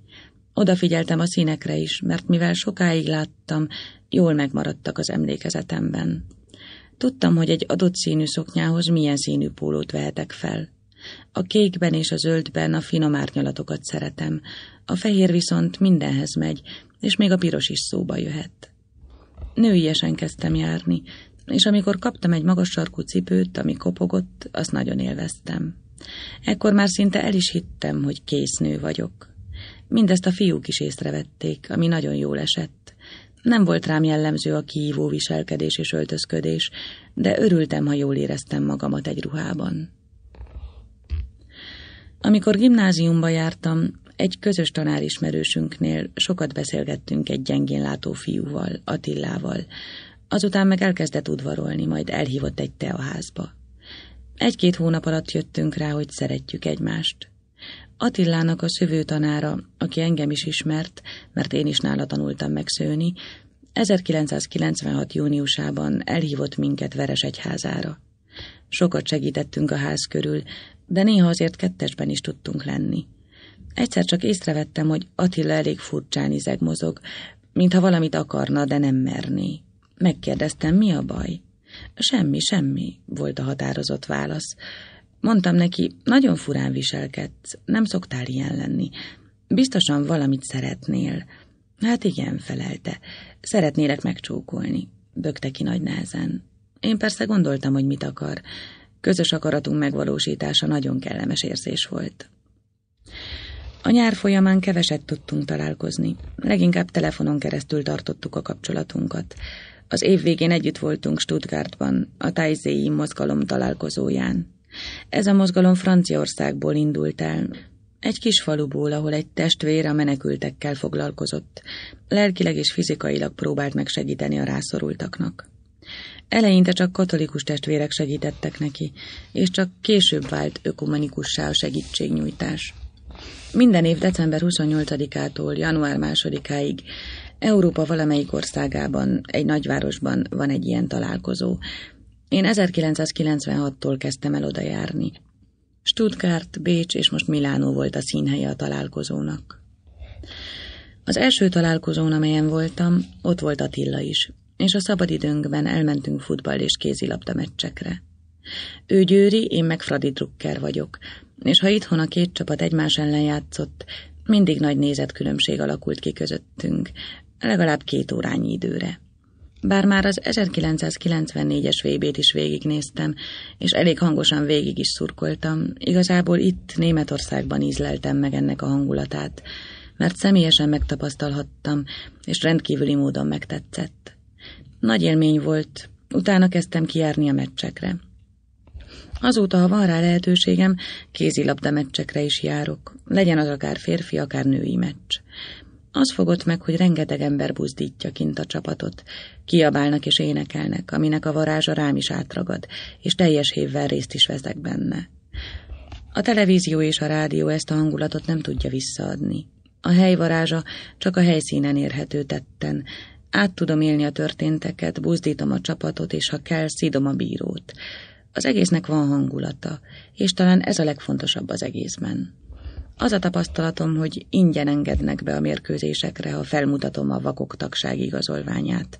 Odafigyeltem a színekre is, mert mivel sokáig láttam, jól megmaradtak az emlékezetemben. Tudtam, hogy egy adott színű szoknyához milyen színű pólót vehetek fel. A kékben és a zöldben a finom árnyalatokat szeretem, a fehér viszont mindenhez megy, és még a piros is szóba jöhet. Nőiesen kezdtem járni, és amikor kaptam egy magas sarkú cipőt, ami kopogott, azt nagyon élveztem. Ekkor már szinte el is hittem, hogy késznő vagyok. Mindezt a fiúk is észrevették, ami nagyon jól esett. Nem volt rám jellemző a kihívó viselkedés és öltözködés, de örültem, ha jól éreztem magamat egy ruhában. Amikor gimnáziumba jártam, egy közös tanárismerősünknél sokat beszélgettünk egy gyengén látó fiúval, Attillával, Azután meg elkezdett udvarolni, majd elhívott egy teaházba. Egy-két hónap alatt jöttünk rá, hogy szeretjük egymást. Attilának a szövőtanára, aki engem is ismert, mert én is nála tanultam megszőni, 1996. júniusában elhívott minket egyházára. Sokat segítettünk a ház körül, de néha azért kettesben is tudtunk lenni. Egyszer csak észrevettem, hogy Attila elég furcsán izeg mozog, mintha valamit akarna, de nem merné. Megkérdeztem, mi a baj? Semmi, semmi, volt a határozott válasz. Mondtam neki, nagyon furán viselkedsz, nem szoktál ilyen lenni. Biztosan valamit szeretnél. Hát igen, felelte. Szeretnélek megcsókolni. Bögte ki nagy nehezen. Én persze gondoltam, hogy mit akar. Közös akaratunk megvalósítása nagyon kellemes érzés volt. A nyár folyamán keveset tudtunk találkozni. Leginkább telefonon keresztül tartottuk a kapcsolatunkat. Az év végén együtt voltunk Stuttgartban, a tájzéi mozgalom találkozóján. Ez a mozgalom Franciaországból indult el. Egy kis faluból, ahol egy testvér a menekültekkel foglalkozott. Lelkileg és fizikailag próbált meg segíteni a rászorultaknak. Eleinte csak katolikus testvérek segítettek neki, és csak később vált ökumenikussá a segítségnyújtás. Minden év december 28-ától január 2 ig Európa valamelyik országában, egy nagyvárosban van egy ilyen találkozó. Én 1996-tól kezdtem el oda járni. Stuttgart, Bécs és most Milánó volt a színhelye a találkozónak. Az első találkozón, amelyen voltam, ott volt Attila is, és a szabadidőnkben elmentünk futball és kézilabda meccsekre. Ő Győri, én meg Fradi Drucker vagyok, és ha itthon a két csapat egymás ellen játszott, mindig nagy nézetkülönbség alakult ki közöttünk, legalább két órányi időre. Bár már az 1994-es VB-t is végignéztem, és elég hangosan végig is szurkoltam, igazából itt Németországban ízleltem meg ennek a hangulatát, mert személyesen megtapasztalhattam, és rendkívüli módon megtetszett. Nagy élmény volt, utána kezdtem kijárni a meccsekre. Azóta, ha van rá lehetőségem, kézilabda meccsekre is járok, legyen az akár férfi, akár női meccs. Az fogott meg, hogy rengeteg ember buzdítja kint a csapatot. Kiabálnak és énekelnek, aminek a varázsa rám is átragad, és teljes hévvel részt is vezek benne. A televízió és a rádió ezt a hangulatot nem tudja visszaadni. A hely varázsa csak a helyszínen érhető tetten. Át tudom élni a történteket, buzdítom a csapatot, és ha kell, szidom a bírót. Az egésznek van hangulata, és talán ez a legfontosabb az egészben. Az a tapasztalatom, hogy ingyen engednek be a mérkőzésekre, ha felmutatom a vakok tagság igazolványát.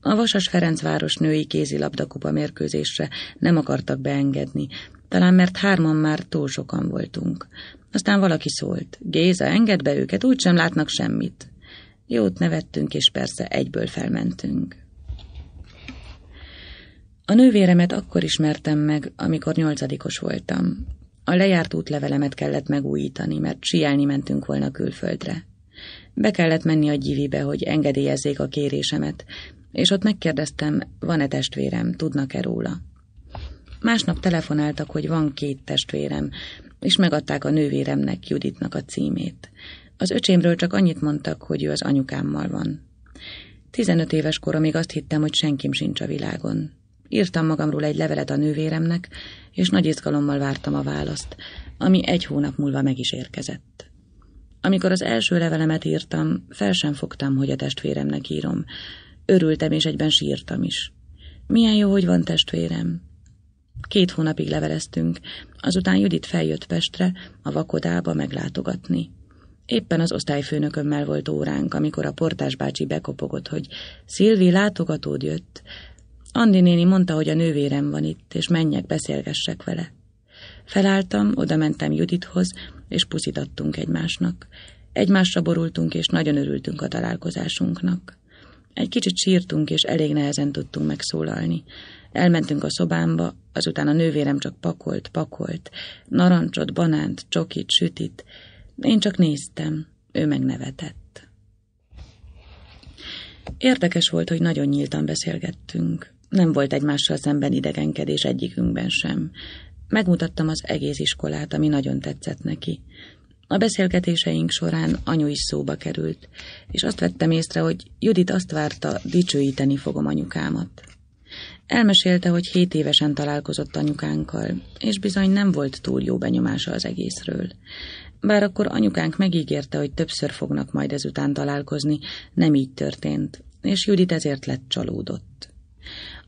A Vasas Ferencváros női kézilabdakupa mérkőzésre nem akartak beengedni, talán mert hárman már túl sokan voltunk. Aztán valaki szólt, Géza, enged be őket, úgysem látnak semmit. Jót nevettünk, és persze egyből felmentünk. A nővéremet akkor ismertem meg, amikor nyolcadikos voltam. A lejárt útlevelemet kellett megújítani, mert sielni mentünk volna külföldre. Be kellett menni a gyivibe, hogy engedélyezzék a kérésemet, és ott megkérdeztem, van-e testvérem, tudnak-e róla. Másnap telefonáltak, hogy van két testvérem, és megadták a nővéremnek, Juditnak a címét. Az öcsémről csak annyit mondtak, hogy ő az anyukámmal van. Tizenöt éves koromig azt hittem, hogy senkim sincs a világon. Írtam magamról egy levelet a nővéremnek, és nagy izgalommal vártam a választ, ami egy hónap múlva meg is érkezett. Amikor az első levelemet írtam, fel sem fogtam, hogy a testvéremnek írom. Örültem, és egyben sírtam is. Milyen jó, hogy van testvérem. Két hónapig leveleztünk, azután Judit feljött Pestre, a vakodába meglátogatni. Éppen az osztályfőnökömmel volt óránk, amikor a portás bácsi bekopogott, hogy Szilvi látogatód jött, Andi néni mondta, hogy a nővérem van itt, és menjek, beszélgessek vele. Felálltam, oda mentem Judithoz, és puszítattunk egymásnak. Egymásra borultunk, és nagyon örültünk a találkozásunknak. Egy kicsit sírtunk, és elég nehezen tudtunk megszólalni. Elmentünk a szobámba, azután a nővérem csak pakolt, pakolt, narancsot, banánt, csokit, sütit. Én csak néztem, ő meg nevetett. Érdekes volt, hogy nagyon nyíltan beszélgettünk. Nem volt egymással szemben idegenkedés egyikünkben sem. Megmutattam az egész iskolát, ami nagyon tetszett neki. A beszélgetéseink során anyu is szóba került, és azt vettem észre, hogy Judit azt várta, dicsőíteni fogom anyukámat. Elmesélte, hogy hét évesen találkozott anyukánkkal, és bizony nem volt túl jó benyomása az egészről. Bár akkor anyukánk megígérte, hogy többször fognak majd ezután találkozni, nem így történt, és Judit ezért lett csalódott.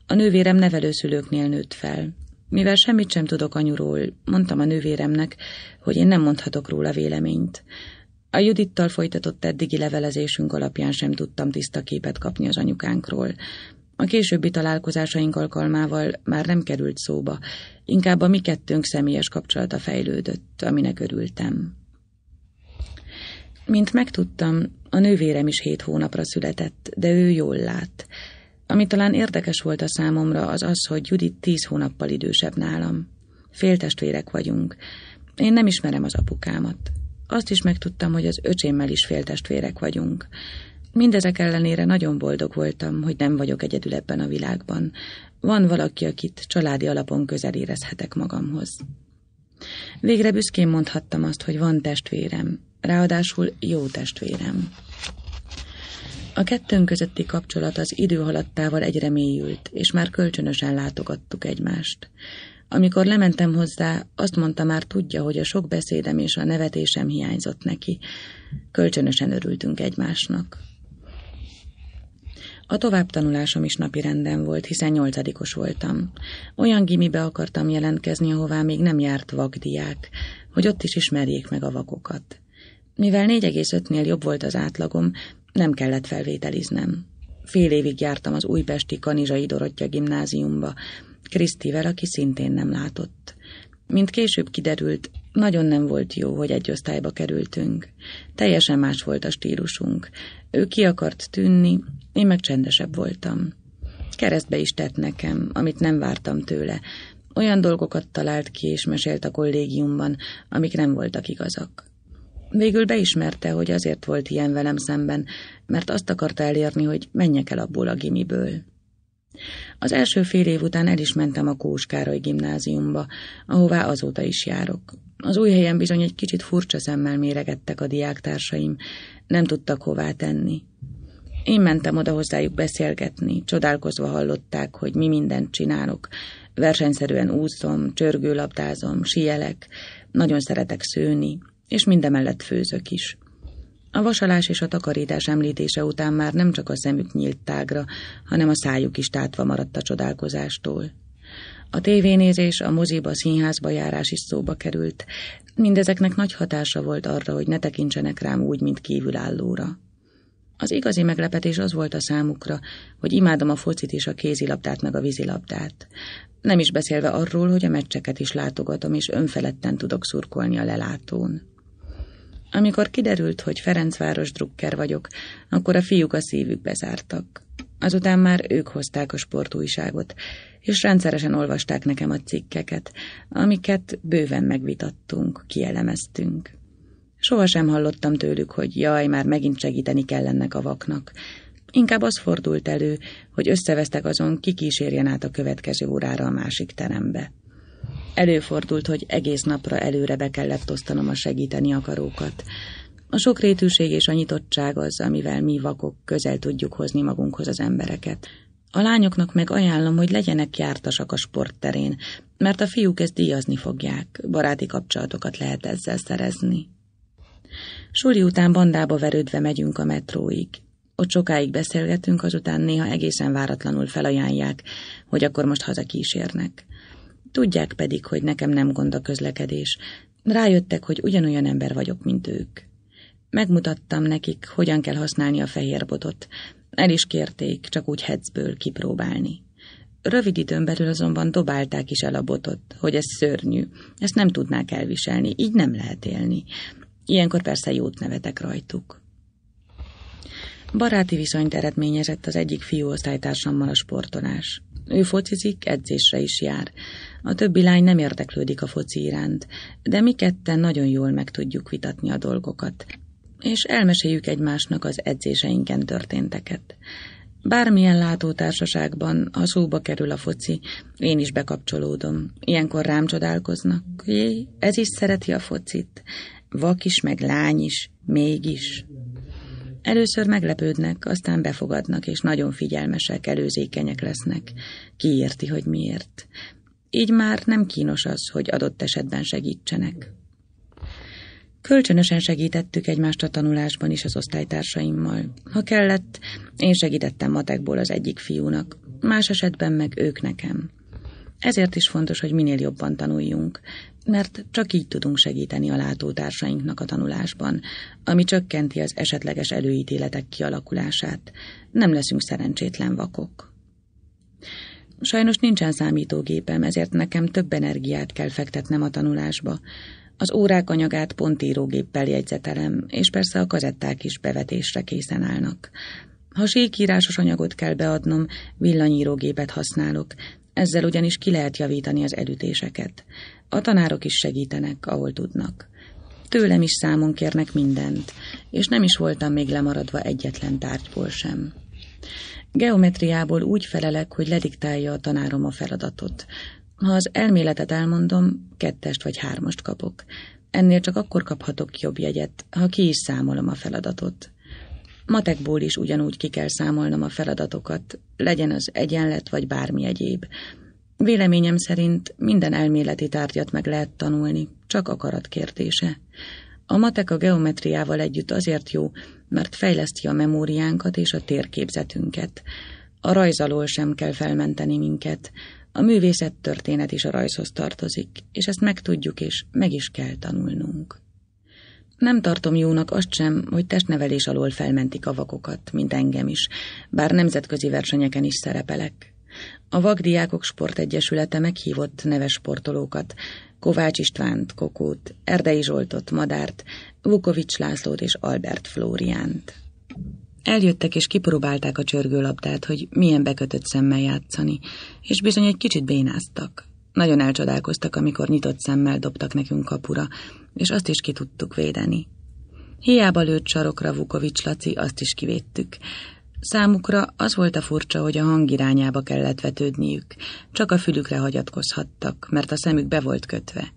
A nővérem nevelőszülőknél nőtt fel. Mivel semmit sem tudok anyuról, mondtam a nővéremnek, hogy én nem mondhatok róla véleményt. A Judittal folytatott eddigi levelezésünk alapján sem tudtam tiszta képet kapni az anyukánkról. A későbbi találkozásaink alkalmával már nem került szóba, inkább a mi kettőnk személyes kapcsolata fejlődött, aminek örültem. Mint megtudtam, a nővérem is hét hónapra született, de ő jól lát. Ami talán érdekes volt a számomra, az az, hogy Judit tíz hónappal idősebb nálam. Féltestvérek vagyunk. Én nem ismerem az apukámat. Azt is megtudtam, hogy az öcsémmel is féltestvérek vagyunk. Mindezek ellenére nagyon boldog voltam, hogy nem vagyok egyedül ebben a világban. Van valaki, akit családi alapon közel érezhetek magamhoz. Végre büszkén mondhattam azt, hogy van testvérem, ráadásul jó testvérem. A kettőnk közötti kapcsolat az idő haladtával egyre mélyült, és már kölcsönösen látogattuk egymást. Amikor lementem hozzá, azt mondta már tudja, hogy a sok beszédem és a nevetésem hiányzott neki. Kölcsönösen örültünk egymásnak. A továbbtanulásom is napi renden volt, hiszen nyolcadikos voltam. Olyan gimibe akartam jelentkezni, ahová még nem járt vakdiák, hogy ott is ismerjék meg a vakokat. Mivel 4,5-nél jobb volt az átlagom, nem kellett felvételiznem. Fél évig jártam az újpesti Kanizsai Dorottya gimnáziumba, Krisztivel, aki szintén nem látott. Mint később kiderült, nagyon nem volt jó, hogy egy osztályba kerültünk. Teljesen más volt a stílusunk. Ő ki akart tűnni, én meg csendesebb voltam. Keresztbe is tett nekem, amit nem vártam tőle. Olyan dolgokat talált ki és mesélt a kollégiumban, amik nem voltak igazak. Végül beismerte, hogy azért volt ilyen velem szemben, mert azt akarta elérni, hogy menjek el abból a gimiből. Az első fél év után el is mentem a Kós Károly gimnáziumba, ahová azóta is járok. Az új helyen bizony egy kicsit furcsa szemmel méregettek a diáktársaim, nem tudtak hová tenni. Én mentem oda hozzájuk beszélgetni, csodálkozva hallották, hogy mi mindent csinálok. Versenyszerűen úszom, csörgőlabdázom, sielek, nagyon szeretek szőni, és mindemellett főzök is. A vasalás és a takarítás említése után már nem csak a szemük nyílt tágra, hanem a szájuk is tátva maradt a csodálkozástól. A tévénézés, a moziba, színházba járás is szóba került. Mindezeknek nagy hatása volt arra, hogy ne tekintsenek rám úgy, mint kívülállóra. Az igazi meglepetés az volt a számukra, hogy imádom a focit és a kézilabdát meg a vízilabdát. Nem is beszélve arról, hogy a meccseket is látogatom, és önfeledten tudok szurkolni a lelátón. Amikor kiderült, hogy Ferencváros drukker vagyok, akkor a fiúk a szívükbe zártak. Azután már ők hozták a sportújságot, és rendszeresen olvasták nekem a cikkeket, amiket bőven megvitattunk, kielemeztünk. Sohasem hallottam tőlük, hogy jaj, már megint segíteni kell ennek a vaknak. Inkább az fordult elő, hogy összevesztek azon, ki kísérjen át a következő órára a másik terembe. Előfordult, hogy egész napra előre be kellett osztanom a segíteni akarókat. A sokrétűség és a nyitottság az, amivel mi vakok közel tudjuk hozni magunkhoz az embereket. A lányoknak meg ajánlom, hogy legyenek jártasak a sportterén, mert a fiúk ezt díjazni fogják, baráti kapcsolatokat lehet ezzel szerezni. Suli után bandába verődve megyünk a metróig. Ott sokáig beszélgetünk, azután néha egészen váratlanul felajánlják, hogy akkor most haza kísérnek. Tudják pedig, hogy nekem nem gond a közlekedés. Rájöttek, hogy ugyanolyan ember vagyok, mint ők. Megmutattam nekik, hogyan kell használni a fehér botot. El is kérték, csak úgy hecből kipróbálni. Rövid időn belül azonban dobálták is el a botot, hogy ez szörnyű, ezt nem tudnák elviselni, így nem lehet élni. Ilyenkor persze jót nevetek rajtuk. Baráti viszonyt eredményezett az egyik fiú osztálytársammal a sportolás. Ő focizik, edzésre is jár. A többi lány nem érdeklődik a foci iránt, de mi ketten nagyon jól meg tudjuk vitatni a dolgokat, és elmeséljük egymásnak az edzéseinken történteket. Bármilyen látótársaságban, ha szóba kerül a foci, én is bekapcsolódom. Ilyenkor rám csodálkoznak. Jé, ez is szereti a focit. Vak is, meg lány is, mégis. Először meglepődnek, aztán befogadnak, és nagyon figyelmesek, előzékenyek lesznek. érti, hogy miért így már nem kínos az, hogy adott esetben segítsenek. Kölcsönösen segítettük egymást a tanulásban is az osztálytársaimmal. Ha kellett, én segítettem matekból az egyik fiúnak, más esetben meg ők nekem. Ezért is fontos, hogy minél jobban tanuljunk, mert csak így tudunk segíteni a látótársainknak a tanulásban, ami csökkenti az esetleges előítéletek kialakulását. Nem leszünk szerencsétlen vakok. Sajnos nincsen számítógépem, ezért nekem több energiát kell fektetnem a tanulásba. Az órák anyagát pontírógéppel jegyzetelem, és persze a kazetták is bevetésre készen állnak. Ha sékírásos anyagot kell beadnom, villanyírógépet használok, ezzel ugyanis ki lehet javítani az elütéseket. A tanárok is segítenek, ahol tudnak. Tőlem is számon kérnek mindent, és nem is voltam még lemaradva egyetlen tárgyból sem. Geometriából úgy felelek, hogy lediktálja a tanárom a feladatot. Ha az elméletet elmondom, kettest vagy hármast kapok. Ennél csak akkor kaphatok jobb jegyet, ha ki is számolom a feladatot. Matekból is ugyanúgy ki kell számolnom a feladatokat, legyen az egyenlet vagy bármi egyéb. Véleményem szerint minden elméleti tárgyat meg lehet tanulni, csak akarat kérdése. A matek a geometriával együtt azért jó, mert fejleszti a memóriánkat és a térképzetünket. A rajz alól sem kell felmenteni minket. A művészet történet is a rajzhoz tartozik, és ezt megtudjuk és meg is kell tanulnunk. Nem tartom jónak azt sem, hogy testnevelés alól felmentik a vakokat, mint engem is, bár nemzetközi versenyeken is szerepelek. A Vakdiákok Sportegyesülete meghívott neves sportolókat, Kovács Istvánt, Kokút, Erdei Zsoltot, Madárt, Vukovics Lászlót és Albert Flóriánt. Eljöttek és kipróbálták a csörgőlabdát, hogy milyen bekötött szemmel játszani, és bizony egy kicsit bénáztak. Nagyon elcsodálkoztak, amikor nyitott szemmel dobtak nekünk kapura, és azt is ki tudtuk védeni. Hiába lőtt sarokra Vukovics Laci, azt is kivédtük. Számukra az volt a furcsa, hogy a hang irányába kellett vetődniük, csak a fülükre hagyatkozhattak, mert a szemük be volt kötve.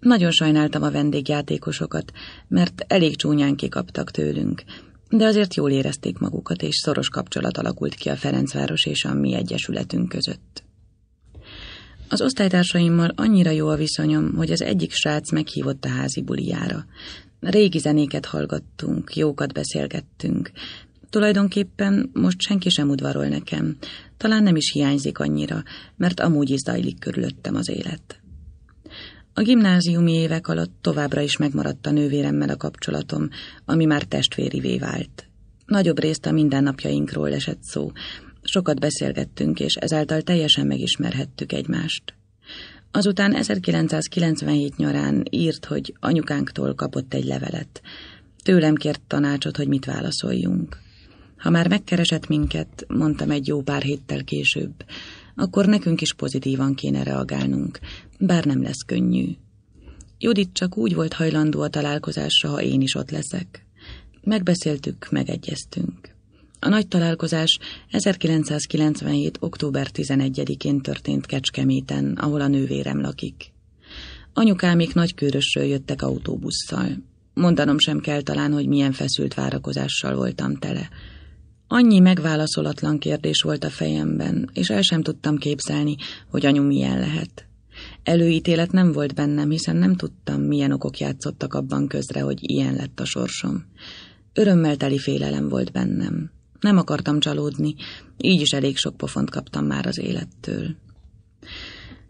Nagyon sajnáltam a vendégjátékosokat, mert elég csúnyán kikaptak tőlünk, de azért jól érezték magukat, és szoros kapcsolat alakult ki a Ferencváros és a mi egyesületünk között. Az osztálytársaimmal annyira jó a viszonyom, hogy az egyik srác meghívott a házi bulijára. Régi zenéket hallgattunk, jókat beszélgettünk, Tulajdonképpen most senki sem udvarol nekem, talán nem is hiányzik annyira, mert amúgy is zajlik körülöttem az élet. A gimnáziumi évek alatt továbbra is megmaradt a nővéremmel a kapcsolatom, ami már testvérivé vált. Nagyobb részt a mindennapjainkról esett szó, sokat beszélgettünk, és ezáltal teljesen megismerhettük egymást. Azután 1997 nyarán írt, hogy anyukánktól kapott egy levelet. Tőlem kért tanácsot, hogy mit válaszoljunk. Ha már megkeresett minket, mondtam egy jó pár héttel később, akkor nekünk is pozitívan kéne reagálnunk, bár nem lesz könnyű. Judit csak úgy volt hajlandó a találkozásra, ha én is ott leszek. Megbeszéltük, megegyeztünk. A nagy találkozás 1997. október 11-én történt Kecskeméten, ahol a nővérem lakik. Anyukámék nagykőrösről jöttek autóbusszal. Mondanom sem kell talán, hogy milyen feszült várakozással voltam tele – Annyi megválaszolatlan kérdés volt a fejemben, és el sem tudtam képzelni, hogy anyu milyen lehet. Előítélet nem volt bennem, hiszen nem tudtam, milyen okok játszottak abban közre, hogy ilyen lett a sorsom. Örömmel teli félelem volt bennem. Nem akartam csalódni, így is elég sok pofont kaptam már az élettől.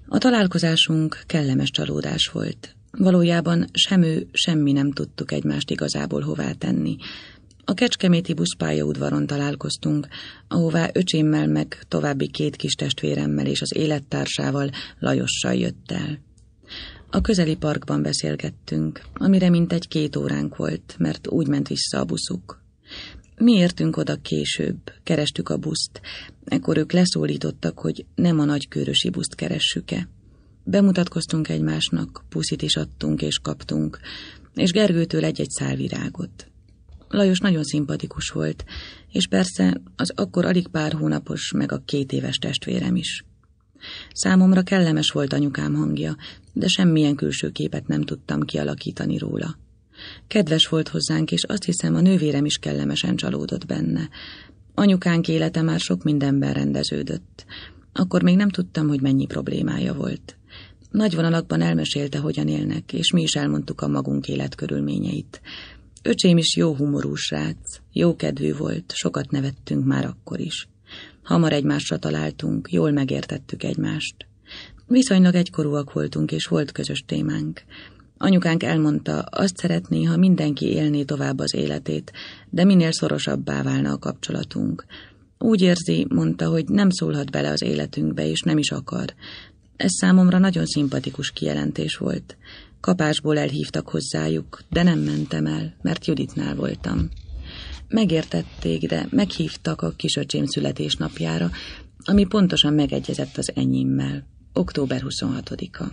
A találkozásunk kellemes csalódás volt. Valójában sem ő, semmi nem tudtuk egymást igazából hová tenni, a Kecskeméti buszpályaudvaron találkoztunk, ahová öcsémmel meg további két kis testvéremmel és az élettársával Lajossal jött el. A közeli parkban beszélgettünk, amire mintegy két óránk volt, mert úgy ment vissza a buszuk. Mi értünk oda később, kerestük a buszt, ekkor ők leszólítottak, hogy nem a nagykőrösi buszt keressük-e. Bemutatkoztunk egymásnak, puszit is adtunk és kaptunk, és Gergőtől egy-egy szálvirágot. virágot. Lajos nagyon szimpatikus volt, és persze az akkor alig pár hónapos, meg a két éves testvérem is. Számomra kellemes volt anyukám hangja, de semmilyen külső képet nem tudtam kialakítani róla. Kedves volt hozzánk, és azt hiszem a nővérem is kellemesen csalódott benne. Anyukánk élete már sok mindenben rendeződött. Akkor még nem tudtam, hogy mennyi problémája volt. Nagy vonalakban elmesélte, hogyan élnek, és mi is elmondtuk a magunk életkörülményeit. Öcsém is jó humorú srác, jó kedvű volt, sokat nevettünk már akkor is. Hamar egymásra találtunk, jól megértettük egymást. Viszonylag egykorúak voltunk, és volt közös témánk. Anyukánk elmondta, azt szeretné, ha mindenki élné tovább az életét, de minél szorosabbá válna a kapcsolatunk. Úgy érzi, mondta, hogy nem szólhat bele az életünkbe, és nem is akar. Ez számomra nagyon szimpatikus kijelentés volt. Kapásból elhívtak hozzájuk, de nem mentem el, mert Juditnál voltam. Megértették, de meghívtak a kisöcsém születésnapjára, ami pontosan megegyezett az enyémmel. Október 26-a.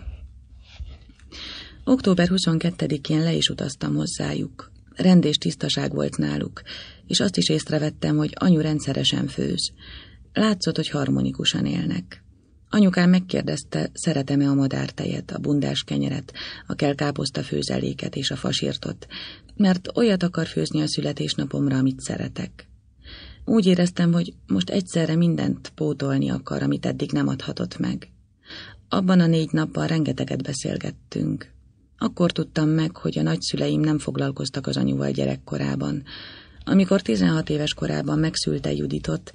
Október 22-én le is utaztam hozzájuk. Rend és tisztaság volt náluk, és azt is észrevettem, hogy anyu rendszeresen főz. Látszott, hogy harmonikusan élnek. Anyukám megkérdezte, szeretem-e a madártejet, a bundás kenyeret, a kelkáposzta főzeléket és a fasírtot, mert olyat akar főzni a születésnapomra, amit szeretek. Úgy éreztem, hogy most egyszerre mindent pótolni akar, amit eddig nem adhatott meg. Abban a négy napban rengeteget beszélgettünk. Akkor tudtam meg, hogy a nagyszüleim nem foglalkoztak az anyuval gyerekkorában. Amikor 16 éves korában megszülte Juditot,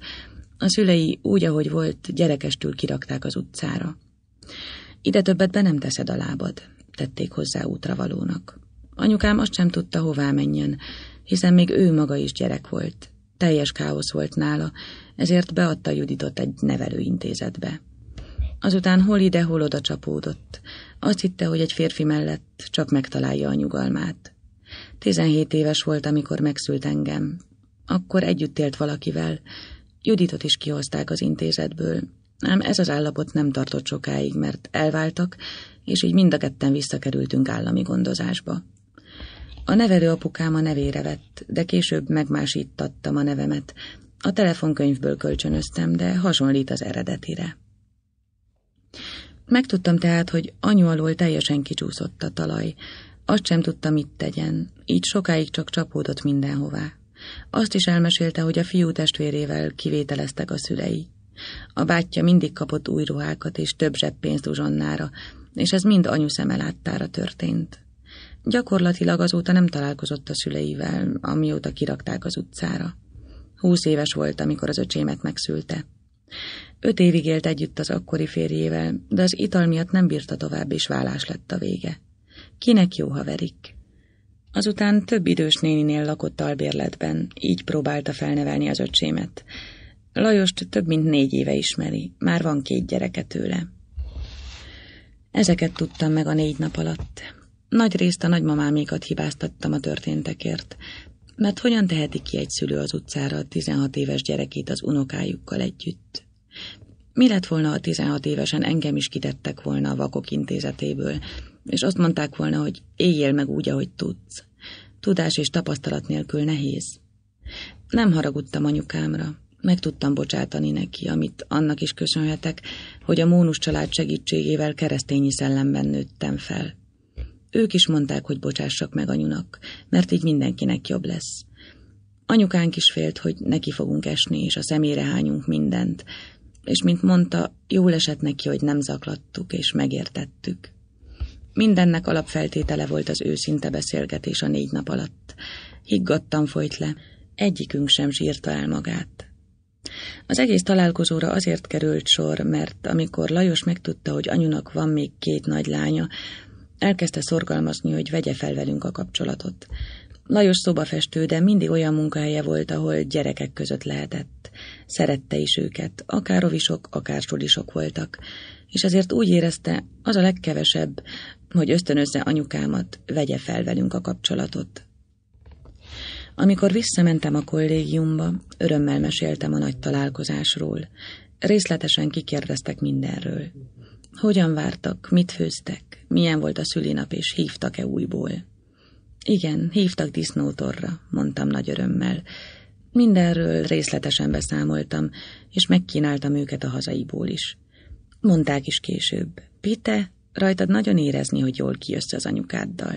a szülei úgy, ahogy volt, gyerekestül kirakták az utcára. Ide többet be nem teszed a lábad, tették hozzá útravalónak. Anyukám azt sem tudta, hová menjen, hiszen még ő maga is gyerek volt. Teljes káosz volt nála, ezért beadta Juditot egy nevelőintézetbe. Azután hol ide, hol oda csapódott. Azt hitte, hogy egy férfi mellett csak megtalálja a nyugalmát. Tizenhét éves volt, amikor megszült engem. Akkor együtt élt valakivel, Juditot is kihozták az intézetből, ám ez az állapot nem tartott sokáig, mert elváltak, és így mind a ketten visszakerültünk állami gondozásba. A nevelő apukám a nevére vett, de később megmásítattam a nevemet. A telefonkönyvből kölcsönöztem, de hasonlít az eredetire. Megtudtam tehát, hogy anyu alól teljesen kicsúszott a talaj. Azt sem tudtam, mit tegyen, így sokáig csak csapódott mindenhová. Azt is elmesélte, hogy a fiú testvérével kivételeztek a szülei. A bátyja mindig kapott új ruhákat és több zseppénzt uzsonnára, és ez mind anyu szeme láttára történt. Gyakorlatilag azóta nem találkozott a szüleivel, amióta kirakták az utcára. Húsz éves volt, amikor az öcsémet megszülte. Öt évig élt együtt az akkori férjével, de az ital miatt nem bírta tovább, és vállás lett a vége. Kinek jó haverik? Azután több idős néninél lakott albérletben, így próbálta felnevelni az öcsémet. Lajost több mint négy éve ismeri, már van két gyereke tőle. Ezeket tudtam meg a négy nap alatt. Nagy részt a nagymamámékat hibáztattam a történtekért, mert hogyan teheti ki egy szülő az utcára a 16 éves gyerekét az unokájukkal együtt? Mi lett volna, a 16 évesen engem is kitettek volna a vakok intézetéből, és azt mondták volna, hogy éljél meg úgy, ahogy tudsz. Tudás és tapasztalat nélkül nehéz. Nem haragudtam anyukámra, meg tudtam bocsátani neki, amit annak is köszönhetek, hogy a Mónus család segítségével keresztényi szellemben nőttem fel. Ők is mondták, hogy bocsássak meg anyunak, mert így mindenkinek jobb lesz. Anyukánk is félt, hogy neki fogunk esni, és a szemére hányunk mindent, és mint mondta, jól esett neki, hogy nem zaklattuk és megértettük. Mindennek alapfeltétele volt az őszinte beszélgetés a négy nap alatt. Higgadtan folyt le, egyikünk sem sírta el magát. Az egész találkozóra azért került sor, mert amikor Lajos megtudta, hogy anyunak van még két nagy lánya, elkezdte szorgalmazni, hogy vegye fel velünk a kapcsolatot. Lajos szobafestő, de mindig olyan munkahelye volt, ahol gyerekek között lehetett. Szerette is őket, akár rovisok, akár sulisok voltak, és ezért úgy érezte, az a legkevesebb, hogy ösztönözze anyukámat, vegye fel velünk a kapcsolatot. Amikor visszamentem a kollégiumba, örömmel meséltem a nagy találkozásról. Részletesen kikérdeztek mindenről. Hogyan vártak, mit főztek, milyen volt a szülinap, és hívtak-e újból? Igen, hívtak disznótorra, mondtam nagy örömmel. Mindenről részletesen beszámoltam, és megkínáltam őket a hazaiból is. Mondták is később, Pite, Rajtad nagyon érezni, hogy jól kijössz az anyukáddal.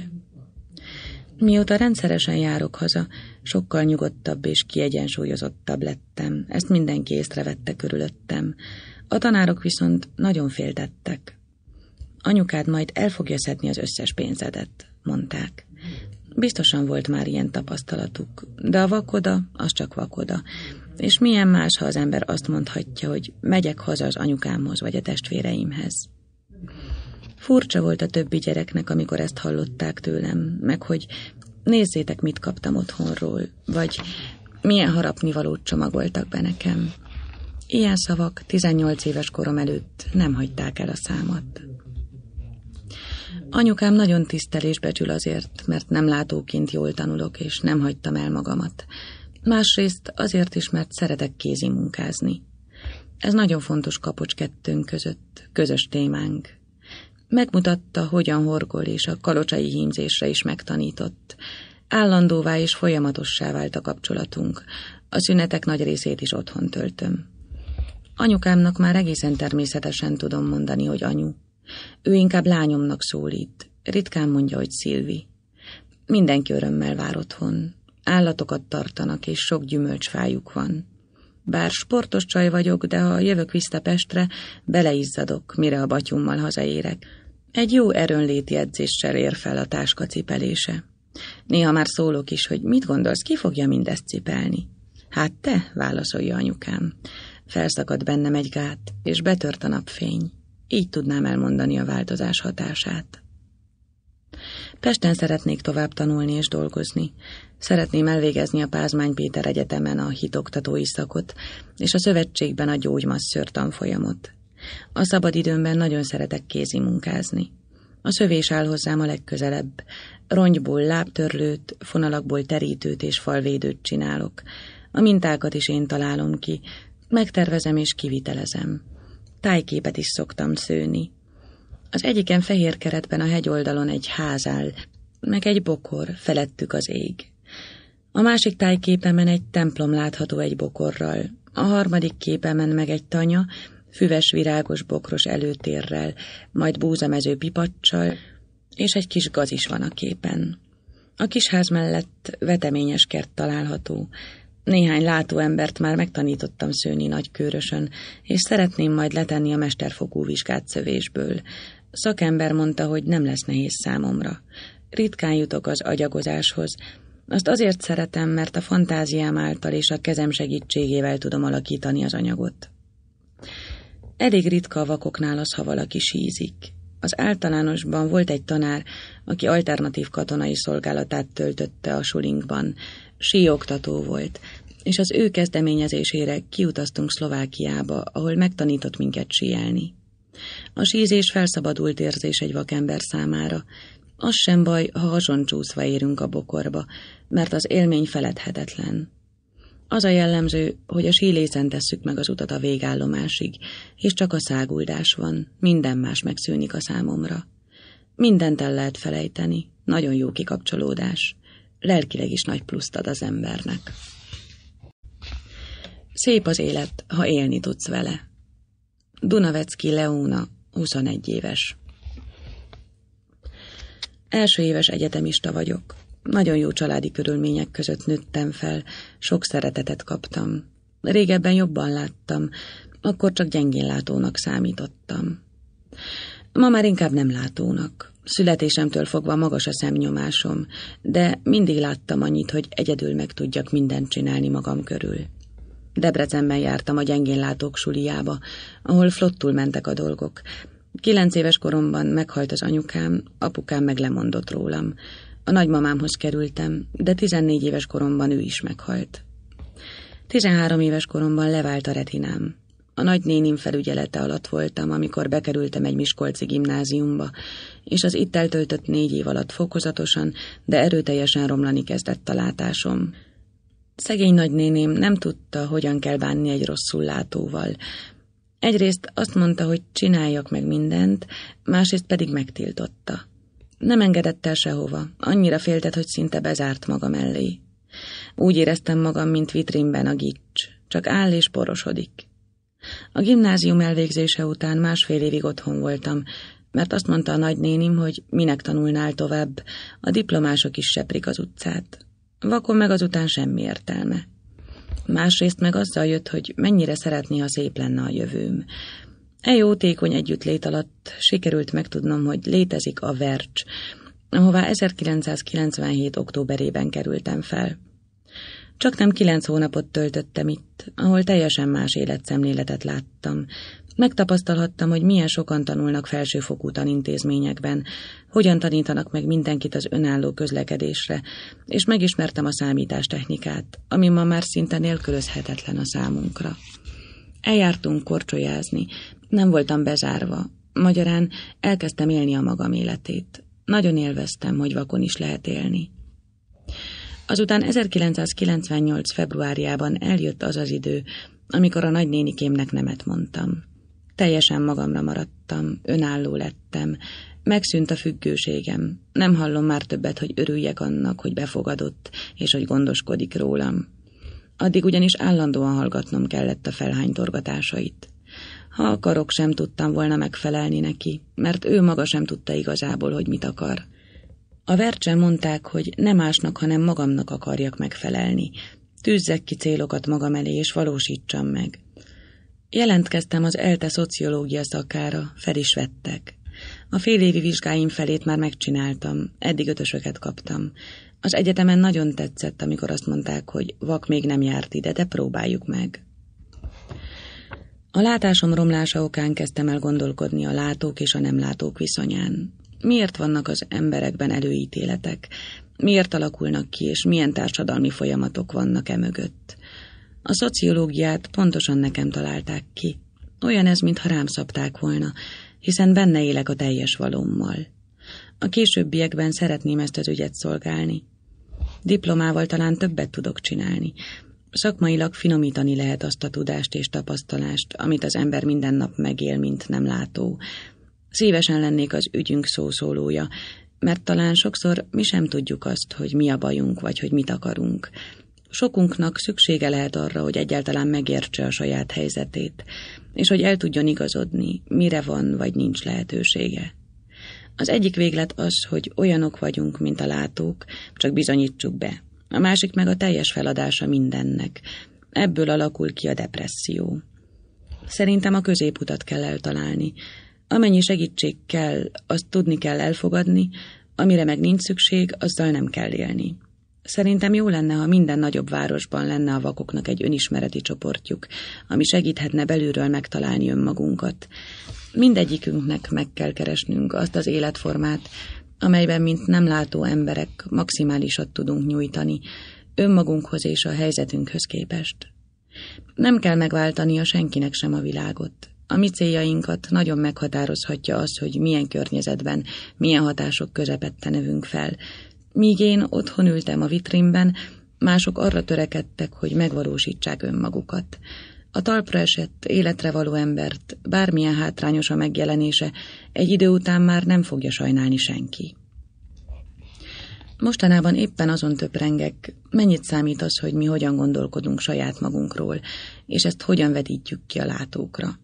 Mióta rendszeresen járok haza, sokkal nyugodtabb és kiegyensúlyozottabb lettem, ezt mindenki észrevette körülöttem. A tanárok viszont nagyon féltettek. Anyukád majd el fogja szedni az összes pénzedet, mondták. Biztosan volt már ilyen tapasztalatuk, de a vakoda, az csak vakoda. És milyen más, ha az ember azt mondhatja, hogy megyek haza az anyukámhoz vagy a testvéreimhez. Furcsa volt a többi gyereknek, amikor ezt hallották tőlem, meg hogy nézzétek, mit kaptam otthonról, vagy milyen harapnivalót csomagoltak be nekem. Ilyen szavak 18 éves korom előtt nem hagyták el a számat. Anyukám nagyon tisztel és becsül azért, mert nem látóként jól tanulok, és nem hagytam el magamat. Másrészt azért is, mert szeretek kézi munkázni. Ez nagyon fontos kapocs kettőnk között, közös témánk, Megmutatta, hogyan horgol, és a kalocsai hímzésre is megtanított. Állandóvá és folyamatossá vált a kapcsolatunk. A szünetek nagy részét is otthon töltöm. Anyukámnak már egészen természetesen tudom mondani, hogy anyu. Ő inkább lányomnak szólít. Ritkán mondja, hogy Szilvi. Mindenki örömmel vár otthon. Állatokat tartanak, és sok gyümölcsfájuk van. Bár sportos csaj vagyok, de ha jövök vissza Pestre, beleizzadok, mire a batyummal hazaérek. Egy jó erőnléti edzéssel ér fel a táska cipelése. Néha már szólok is, hogy mit gondolsz, ki fogja mindezt cipelni? Hát te, válaszolja anyukám. Felszakad bennem egy gát, és betört a napfény. Így tudnám elmondani a változás hatását. Pesten szeretnék tovább tanulni és dolgozni. Szeretném elvégezni a Pázmány Péter Egyetemen a hitoktatói szakot, és a szövetségben a gyógymasször tanfolyamot. A szabad időmben nagyon szeretek kézi munkázni. A szövés áll hozzám a legközelebb. Rongyból lábtörlőt, fonalakból terítőt és falvédőt csinálok. A mintákat is én találom ki. Megtervezem és kivitelezem. Tájképet is szoktam szőni. Az egyiken fehér keretben a hegyoldalon egy ház áll, meg egy bokor, felettük az ég. A másik tájképemen egy templom látható egy bokorral, a harmadik képemen meg egy tanya, füves virágos bokros előtérrel, majd búzamező pipacsal, és egy kis gaz is van a képen. A kisház mellett veteményes kert található. Néhány látóembert már megtanítottam szőni nagykörösön és szeretném majd letenni a mesterfogú vizsgát szövésből. Szakember mondta, hogy nem lesz nehéz számomra. Ritkán jutok az agyagozáshoz. Azt azért szeretem, mert a fantáziám által és a kezem segítségével tudom alakítani az anyagot. Elég ritka a vakoknál az, ha valaki sízik. Az általánosban volt egy tanár, aki alternatív katonai szolgálatát töltötte a sulinkban. Síoktató volt, és az ő kezdeményezésére kiutaztunk Szlovákiába, ahol megtanított minket síelni. A sízés felszabadult érzés egy vakember számára. Az sem baj, ha csúszva érünk a bokorba, mert az élmény feledhetetlen. Az a jellemző, hogy a sílészen tesszük meg az utat a végállomásig, és csak a száguldás van, minden más megszűnik a számomra. Mindent el lehet felejteni, nagyon jó kikapcsolódás. Lelkileg is nagy pluszt ad az embernek. Szép az élet, ha élni tudsz vele. Dunavecki Leóna, 21 éves. Első éves egyetemista vagyok. Nagyon jó családi körülmények között nőttem fel, sok szeretetet kaptam. Régebben jobban láttam, akkor csak gyengén látónak számítottam. Ma már inkább nem látónak. Születésemtől fogva magas a szemnyomásom, de mindig láttam annyit, hogy egyedül meg tudjak mindent csinálni magam körül. Debrecenben jártam a gyengénlátók suliába, ahol flottul mentek a dolgok. Kilenc éves koromban meghalt az anyukám, apukám meg lemondott rólam. A nagymamámhoz kerültem, de tizennégy éves koromban ő is meghalt. Tizenhárom éves koromban levált a retinám. A nagynénim felügyelete alatt voltam, amikor bekerültem egy Miskolci gimnáziumba, és az itt eltöltött négy év alatt fokozatosan, de erőteljesen romlani kezdett a látásom. Szegény nagynéném nem tudta, hogyan kell bánni egy rosszul látóval. Egyrészt azt mondta, hogy csináljak meg mindent, másrészt pedig megtiltotta. Nem engedett el sehova, annyira féltett, hogy szinte bezárt maga mellé. Úgy éreztem magam, mint vitrínben a gics, csak áll és porosodik. A gimnázium elvégzése után másfél évig otthon voltam, mert azt mondta a nagynénim, hogy minek tanulnál tovább, a diplomások is seprik az utcát vakon meg azután semmi értelme. Másrészt meg azzal jött, hogy mennyire szeretné, ha szép lenne a jövőm. E jótékony együttlét alatt sikerült megtudnom, hogy létezik a Vercs, ahová 1997. októberében kerültem fel. Csak nem kilenc hónapot töltöttem itt, ahol teljesen más életszemléletet láttam, Megtapasztalhattam, hogy milyen sokan tanulnak felsőfokú tanintézményekben, hogyan tanítanak meg mindenkit az önálló közlekedésre, és megismertem a számítástechnikát, ami ma már szinte nélkülözhetetlen a számunkra. Eljártunk korcsolyázni, nem voltam bezárva, magyarán elkezdtem élni a magam életét. Nagyon élveztem, hogy vakon is lehet élni. Azután 1998. februárjában eljött az az idő, amikor a nagynénikémnek nemet mondtam. Teljesen magamra maradtam, önálló lettem, megszűnt a függőségem. Nem hallom már többet, hogy örüljek annak, hogy befogadott, és hogy gondoskodik rólam. Addig ugyanis állandóan hallgatnom kellett a felhány torgatásait. Ha akarok, sem tudtam volna megfelelni neki, mert ő maga sem tudta igazából, hogy mit akar. A vercsen mondták, hogy nem másnak, hanem magamnak akarjak megfelelni. Tűzzek ki célokat magam elé, és valósítsam meg. Jelentkeztem az ELTE szociológia szakára, fel is vettek. A félévi vizsgáim felét már megcsináltam, eddig ötösöket kaptam. Az egyetemen nagyon tetszett, amikor azt mondták, hogy vak még nem járt ide, de próbáljuk meg. A látásom romlása okán kezdtem el gondolkodni a látók és a nem látók viszonyán. Miért vannak az emberekben előítéletek? Miért alakulnak ki, és milyen társadalmi folyamatok vannak e mögött? A szociológiát pontosan nekem találták ki. Olyan ez, mintha rám szabták volna, hiszen benne élek a teljes valommal. A későbbiekben szeretném ezt az ügyet szolgálni. Diplomával talán többet tudok csinálni. Szakmailag finomítani lehet azt a tudást és tapasztalást, amit az ember minden nap megél, mint nem látó. Szívesen lennék az ügyünk szószólója, mert talán sokszor mi sem tudjuk azt, hogy mi a bajunk, vagy hogy mit akarunk. Sokunknak szüksége lehet arra, hogy egyáltalán megértse a saját helyzetét, és hogy el tudjon igazodni, mire van vagy nincs lehetősége. Az egyik véglet az, hogy olyanok vagyunk, mint a látók, csak bizonyítsuk be. A másik meg a teljes feladása mindennek. Ebből alakul ki a depresszió. Szerintem a középutat kell eltalálni. Amennyi segítség kell, azt tudni kell elfogadni, amire meg nincs szükség, azzal nem kell élni. Szerintem jó lenne, ha minden nagyobb városban lenne a vakoknak egy önismereti csoportjuk, ami segíthetne belülről megtalálni önmagunkat. Mindegyikünknek meg kell keresnünk azt az életformát, amelyben, mint nem látó emberek, maximálisat tudunk nyújtani, önmagunkhoz és a helyzetünkhöz képest. Nem kell megváltania senkinek sem a világot. A mi céljainkat nagyon meghatározhatja az, hogy milyen környezetben, milyen hatások közepette növünk fel, Míg én otthon ültem a vitrínben, mások arra törekedtek, hogy megvalósítsák önmagukat. A talpra esett, életre való embert, bármilyen hátrányos a megjelenése, egy idő után már nem fogja sajnálni senki. Mostanában éppen azon töprengek, mennyit számít az, hogy mi hogyan gondolkodunk saját magunkról, és ezt hogyan vetítjük ki a látókra.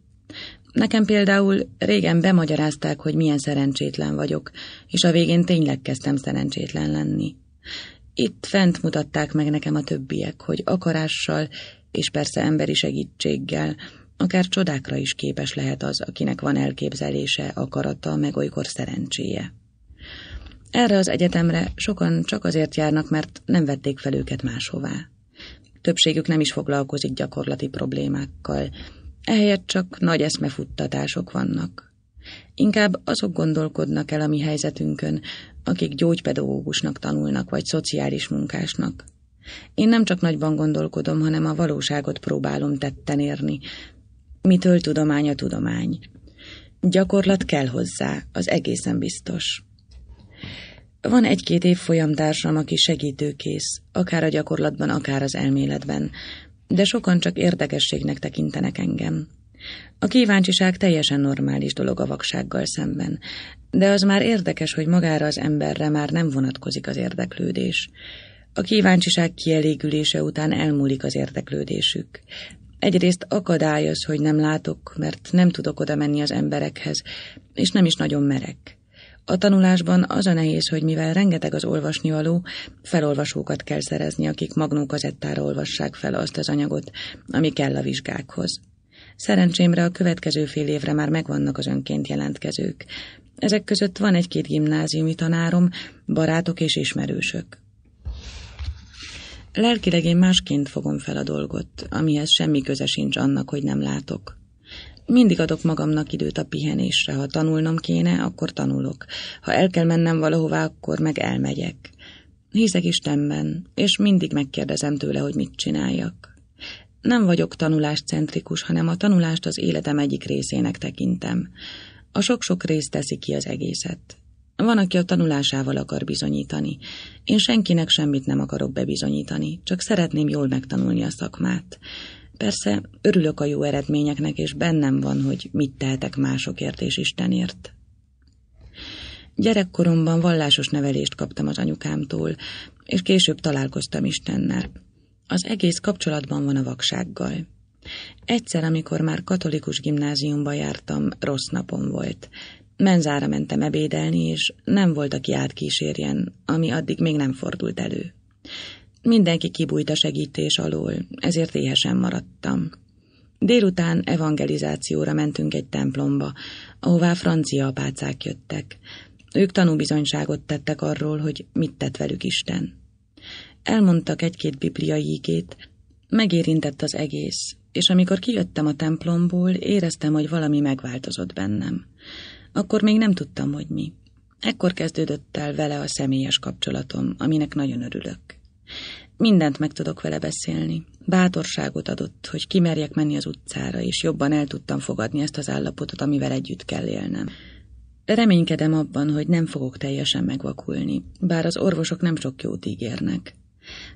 Nekem például régen bemagyarázták, hogy milyen szerencsétlen vagyok, és a végén tényleg kezdtem szerencsétlen lenni. Itt fent mutatták meg nekem a többiek, hogy akarással és persze emberi segítséggel, akár csodákra is képes lehet az, akinek van elképzelése, akarata, meg olykor szerencséje. Erre az egyetemre sokan csak azért járnak, mert nem vették fel őket máshová. Többségük nem is foglalkozik gyakorlati problémákkal, Ehelyett csak nagy eszmefuttatások vannak. Inkább azok gondolkodnak el a mi helyzetünkön, akik gyógypedagógusnak tanulnak, vagy szociális munkásnak. Én nem csak nagyban gondolkodom, hanem a valóságot próbálom tetten érni. Mitől tudomány a tudomány? Gyakorlat kell hozzá, az egészen biztos. Van egy-két évfolyamtársam, aki segítőkész, akár a gyakorlatban, akár az elméletben de sokan csak érdekességnek tekintenek engem. A kíváncsiság teljesen normális dolog a vaksággal szemben, de az már érdekes, hogy magára az emberre már nem vonatkozik az érdeklődés. A kíváncsiság kielégülése után elmúlik az érdeklődésük. Egyrészt akadályoz, hogy nem látok, mert nem tudok oda menni az emberekhez, és nem is nagyon merek. A tanulásban az a nehéz, hogy mivel rengeteg az olvasnivaló, felolvasókat kell szerezni, akik magnókazettára olvassák fel azt az anyagot, ami kell a vizsgákhoz. Szerencsémre a következő fél évre már megvannak az önként jelentkezők. Ezek között van egy-két gimnáziumi tanárom, barátok és ismerősök. Lelkileg én másként fogom fel a dolgot, amihez semmi köze sincs annak, hogy nem látok. Mindig adok magamnak időt a pihenésre. Ha tanulnom kéne, akkor tanulok. Ha el kell mennem valahová, akkor meg elmegyek. Hízek Istenben, és mindig megkérdezem tőle, hogy mit csináljak. Nem vagyok tanuláscentrikus, hanem a tanulást az életem egyik részének tekintem. A sok-sok rész teszi ki az egészet. Van, aki a tanulásával akar bizonyítani. Én senkinek semmit nem akarok bebizonyítani, csak szeretném jól megtanulni a szakmát. Persze örülök a jó eredményeknek, és bennem van, hogy mit tehetek másokért és Istenért. Gyerekkoromban vallásos nevelést kaptam az anyukámtól, és később találkoztam Istennel. Az egész kapcsolatban van a vaksággal. Egyszer, amikor már katolikus gimnáziumba jártam, rossz napom volt. Menzára mentem ebédelni, és nem volt, aki átkísérjen, ami addig még nem fordult elő. Mindenki kibújt a segítés alól, ezért éhesen maradtam. Délután evangelizációra mentünk egy templomba, ahová francia apácák jöttek. Ők tanúbizonyságot tettek arról, hogy mit tett velük Isten. Elmondtak egy-két bibliai ígét, megérintett az egész, és amikor kijöttem a templomból, éreztem, hogy valami megváltozott bennem. Akkor még nem tudtam, hogy mi. Ekkor kezdődött el vele a személyes kapcsolatom, aminek nagyon örülök. Mindent meg tudok vele beszélni. Bátorságot adott, hogy kimerjek menni az utcára, és jobban el tudtam fogadni ezt az állapotot, amivel együtt kell élnem. Reménykedem abban, hogy nem fogok teljesen megvakulni, bár az orvosok nem sok jót ígérnek.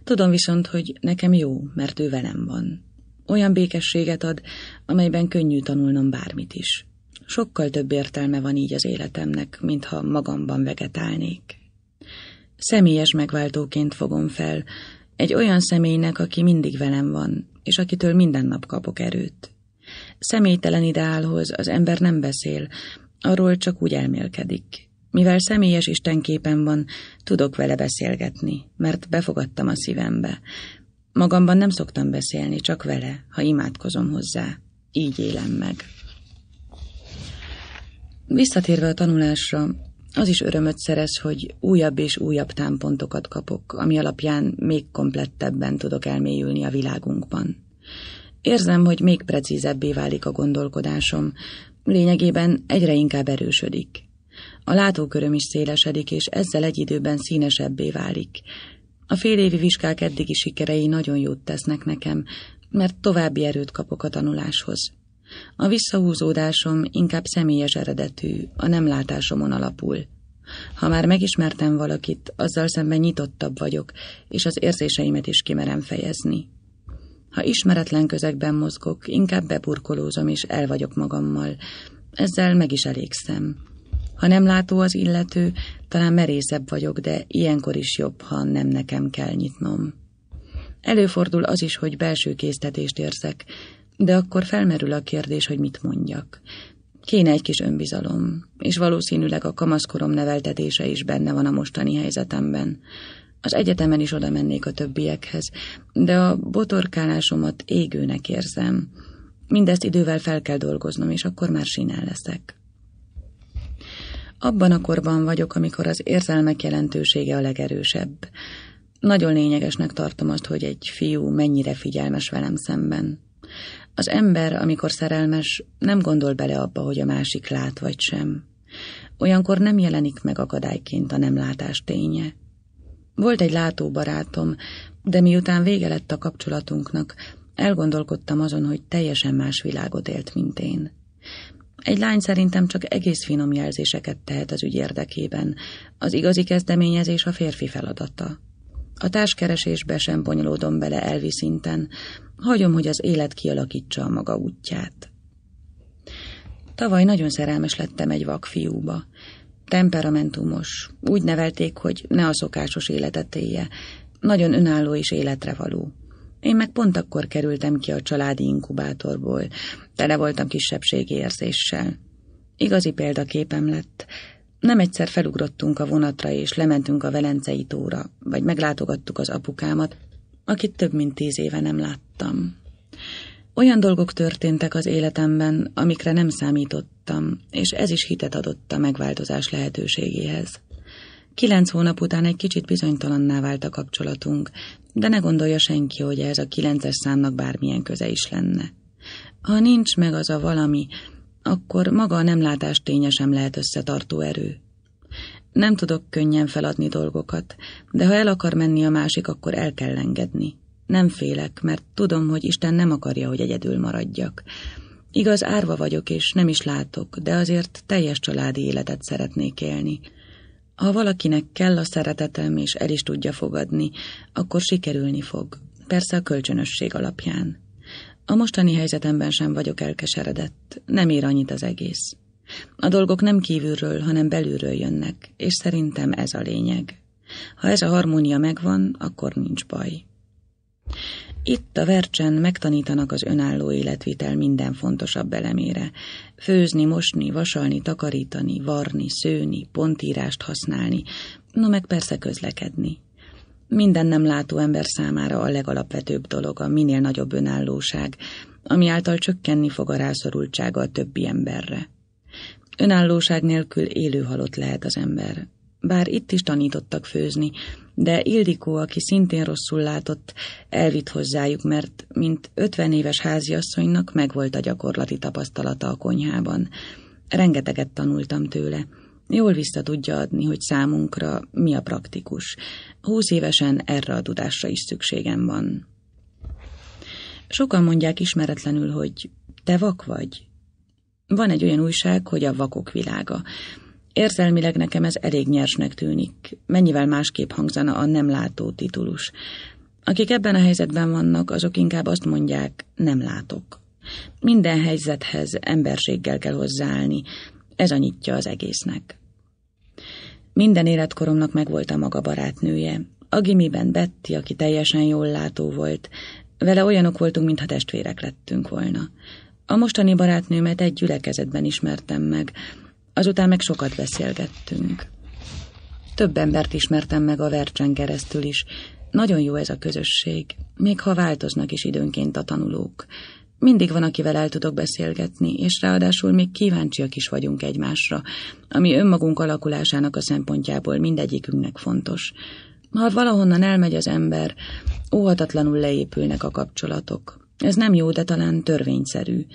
Tudom viszont, hogy nekem jó, mert ő velem van. Olyan békességet ad, amelyben könnyű tanulnom bármit is. Sokkal több értelme van így az életemnek, mintha magamban vegetálnék. Személyes megváltóként fogom fel, egy olyan személynek, aki mindig velem van, és akitől minden nap kapok erőt. Személytelen ideálhoz az ember nem beszél, arról csak úgy elmélkedik. Mivel személyes istenképen van, tudok vele beszélgetni, mert befogadtam a szívembe. Magamban nem szoktam beszélni, csak vele, ha imádkozom hozzá. Így élem meg. Visszatérve a tanulásra, az is örömöt szerez, hogy újabb és újabb támpontokat kapok, ami alapján még komplettebben tudok elmélyülni a világunkban. Érzem, hogy még precízebbé válik a gondolkodásom, lényegében egyre inkább erősödik. A látóköröm is szélesedik, és ezzel egy időben színesebbé válik. A félévi vizsgák eddigi sikerei nagyon jót tesznek nekem, mert további erőt kapok a tanuláshoz. A visszahúzódásom inkább személyes eredetű, a nem látásomon alapul. Ha már megismertem valakit, azzal szemben nyitottabb vagyok, és az érzéseimet is kimerem fejezni. Ha ismeretlen közegben mozgok, inkább beburkolózom és el vagyok magammal. Ezzel meg is elégszem. Ha nem látó az illető, talán merészebb vagyok, de ilyenkor is jobb, ha nem nekem kell nyitnom. Előfordul az is, hogy belső késztetést érzek, de akkor felmerül a kérdés, hogy mit mondjak. Kéne egy kis önbizalom, és valószínűleg a kamaszkorom neveltetése is benne van a mostani helyzetemben. Az egyetemen is oda mennék a többiekhez, de a botorkálásomat égőnek érzem. Mindezt idővel fel kell dolgoznom, és akkor már sinál leszek. Abban a korban vagyok, amikor az érzelmek jelentősége a legerősebb. Nagyon lényegesnek tartom azt, hogy egy fiú mennyire figyelmes velem szemben. Az ember, amikor szerelmes, nem gondol bele abba, hogy a másik lát vagy sem. Olyankor nem jelenik meg akadályként a nem látás ténye. Volt egy látó barátom, de miután vége lett a kapcsolatunknak, elgondolkodtam azon, hogy teljesen más világot élt, mint én. Egy lány szerintem csak egész finom jelzéseket tehet az ügy érdekében. Az igazi kezdeményezés a férfi feladata. A társkeresésbe sem bonyolódom bele elvi szinten, hagyom, hogy az élet kialakítsa a maga útját. Tavaly nagyon szerelmes lettem egy vak fiúba. Temperamentumos. Úgy nevelték, hogy ne a szokásos életet élje. Nagyon önálló és életre való. Én meg pont akkor kerültem ki a családi inkubátorból. Tele voltam kisebbségi érzéssel. Igazi példaképem lett, nem egyszer felugrottunk a vonatra, és lementünk a Velencei tóra, vagy meglátogattuk az apukámat, akit több mint tíz éve nem láttam. Olyan dolgok történtek az életemben, amikre nem számítottam, és ez is hitet adott a megváltozás lehetőségéhez. Kilenc hónap után egy kicsit bizonytalanná vált a kapcsolatunk, de ne gondolja senki, hogy ez a kilences számnak bármilyen köze is lenne. Ha nincs meg az a valami, akkor maga a nemlátás ténye sem lehet összetartó erő. Nem tudok könnyen feladni dolgokat, de ha el akar menni a másik, akkor el kell engedni. Nem félek, mert tudom, hogy Isten nem akarja, hogy egyedül maradjak. Igaz, árva vagyok, és nem is látok, de azért teljes családi életet szeretnék élni. Ha valakinek kell a szeretetem, és el is tudja fogadni, akkor sikerülni fog, persze a kölcsönösség alapján. A mostani helyzetemben sem vagyok elkeseredett, nem ér annyit az egész. A dolgok nem kívülről, hanem belülről jönnek, és szerintem ez a lényeg. Ha ez a harmónia megvan, akkor nincs baj. Itt a vercsen megtanítanak az önálló életvitel minden fontosabb elemére. Főzni, mosni, vasalni, takarítani, varni, szőni, pontírást használni, no meg persze közlekedni minden nem látó ember számára a legalapvetőbb dolog a minél nagyobb önállóság, ami által csökkenni fog a rászorultsága a többi emberre. Önállóság nélkül élőhalott lehet az ember. Bár itt is tanítottak főzni, de Ildikó, aki szintén rosszul látott, elvitt hozzájuk, mert mint ötven éves háziasszonynak megvolt a gyakorlati tapasztalata a konyhában. Rengeteget tanultam tőle. Jól vissza tudja adni, hogy számunkra mi a praktikus húsz évesen erre a tudásra is szükségem van. Sokan mondják ismeretlenül, hogy te vak vagy. Van egy olyan újság, hogy a vakok világa. Érzelmileg nekem ez elég nyersnek tűnik. Mennyivel másképp hangzana a nem látó titulus. Akik ebben a helyzetben vannak, azok inkább azt mondják, nem látok. Minden helyzethez emberséggel kell hozzáállni. Ez nyitja az egésznek. Minden életkoromnak megvolt a maga barátnője. A gimiben Betty, aki teljesen jól látó volt. Vele olyanok voltunk, mintha testvérek lettünk volna. A mostani barátnőmet egy gyülekezetben ismertem meg, azután meg sokat beszélgettünk. Több embert ismertem meg a vercsen keresztül is. Nagyon jó ez a közösség, még ha változnak is időnként a tanulók. Mindig van, akivel el tudok beszélgetni, és ráadásul még kíváncsiak is vagyunk egymásra, ami önmagunk alakulásának a szempontjából mindegyikünknek fontos. Ha valahonnan elmegy az ember, óhatatlanul leépülnek a kapcsolatok. Ez nem jó, de talán törvényszerű.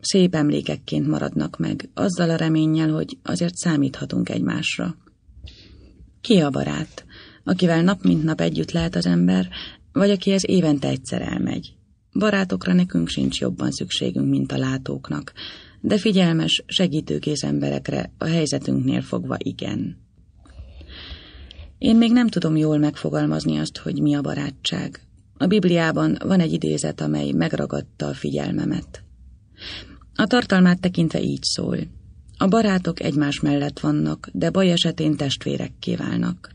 Szép emlékekként maradnak meg, azzal a reménnyel, hogy azért számíthatunk egymásra. Ki a barát, akivel nap mint nap együtt lehet az ember, vagy akihez évente egyszer elmegy? Barátokra nekünk sincs jobban szükségünk, mint a látóknak, de figyelmes, segítőkész emberekre a helyzetünknél fogva igen. Én még nem tudom jól megfogalmazni azt, hogy mi a barátság. A Bibliában van egy idézet, amely megragadta a figyelmemet. A tartalmát tekintve így szól. A barátok egymás mellett vannak, de baj esetén testvérekké válnak.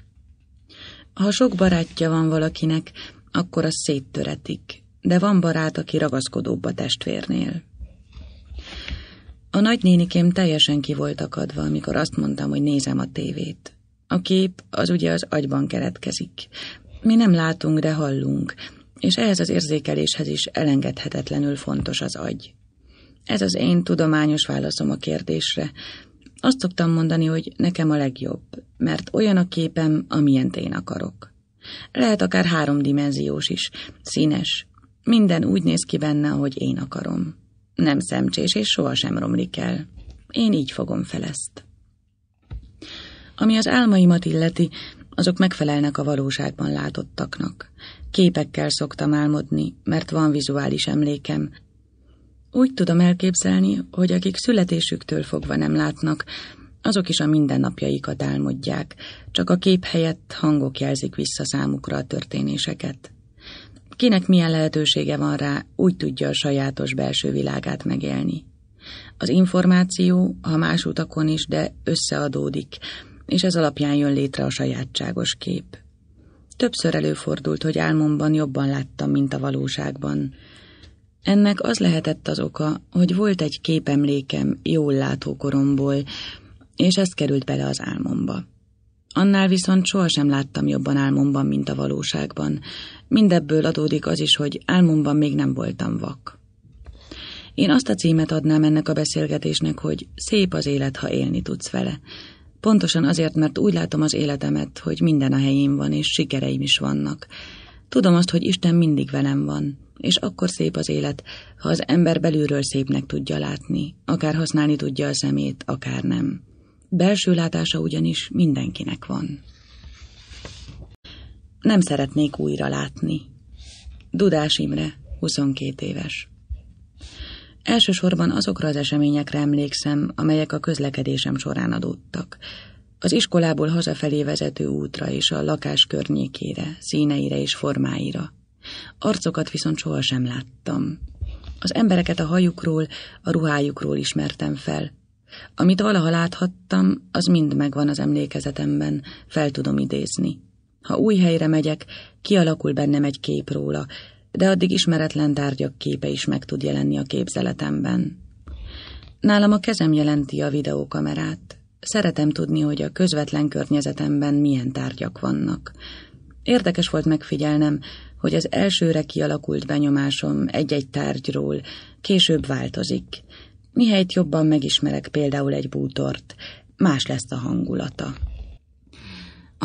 Ha sok barátja van valakinek, akkor az széttöretik, de van barát, aki ragaszkodóbb a testvérnél. A nagynénikém teljesen ki volt akadva, amikor azt mondtam, hogy nézem a tévét. A kép az ugye az agyban keretkezik. Mi nem látunk, de hallunk, és ehhez az érzékeléshez is elengedhetetlenül fontos az agy. Ez az én tudományos válaszom a kérdésre. Azt szoktam mondani, hogy nekem a legjobb, mert olyan a képem, amilyen én akarok. Lehet akár háromdimenziós is, színes, minden úgy néz ki benne, hogy én akarom. Nem szemcsés, és sohasem romlik el. Én így fogom fel ezt. Ami az álmaimat illeti, azok megfelelnek a valóságban látottaknak. Képekkel szoktam álmodni, mert van vizuális emlékem. Úgy tudom elképzelni, hogy akik születésüktől fogva nem látnak, azok is a mindennapjaikat álmodják, csak a kép helyett hangok jelzik vissza számukra a történéseket. Kinek milyen lehetősége van rá, úgy tudja a sajátos belső világát megélni. Az információ, ha más utakon is, de összeadódik, és ez alapján jön létre a sajátságos kép. Többször előfordult, hogy álmomban jobban láttam, mint a valóságban. Ennek az lehetett az oka, hogy volt egy képemlékem jól látó koromból, és ez került bele az álmomba. Annál viszont sohasem láttam jobban álmomban, mint a valóságban, Mindebből adódik az is, hogy álmomban még nem voltam vak. Én azt a címet adnám ennek a beszélgetésnek, hogy szép az élet, ha élni tudsz vele. Pontosan azért, mert úgy látom az életemet, hogy minden a helyén van, és sikereim is vannak. Tudom azt, hogy Isten mindig velem van, és akkor szép az élet, ha az ember belülről szépnek tudja látni, akár használni tudja a szemét, akár nem. Belső látása ugyanis mindenkinek van. Nem szeretnék újra látni. Dudás Imre, 22 éves. Elsősorban azokra az eseményekre emlékszem, amelyek a közlekedésem során adódtak. Az iskolából hazafelé vezető útra és a lakás környékére, színeire és formáira. Arcokat viszont sohasem láttam. Az embereket a hajukról, a ruhájukról ismertem fel. Amit valaha láthattam, az mind megvan az emlékezetemben, fel tudom idézni. Ha új helyre megyek, kialakul bennem egy kép róla, de addig ismeretlen tárgyak képe is meg tud jelenni a képzeletemben. Nálam a kezem jelenti a videókamerát. Szeretem tudni, hogy a közvetlen környezetemben milyen tárgyak vannak. Érdekes volt megfigyelnem, hogy az elsőre kialakult benyomásom egy-egy tárgyról később változik. Mihelyt jobban megismerek például egy bútort, más lesz a hangulata.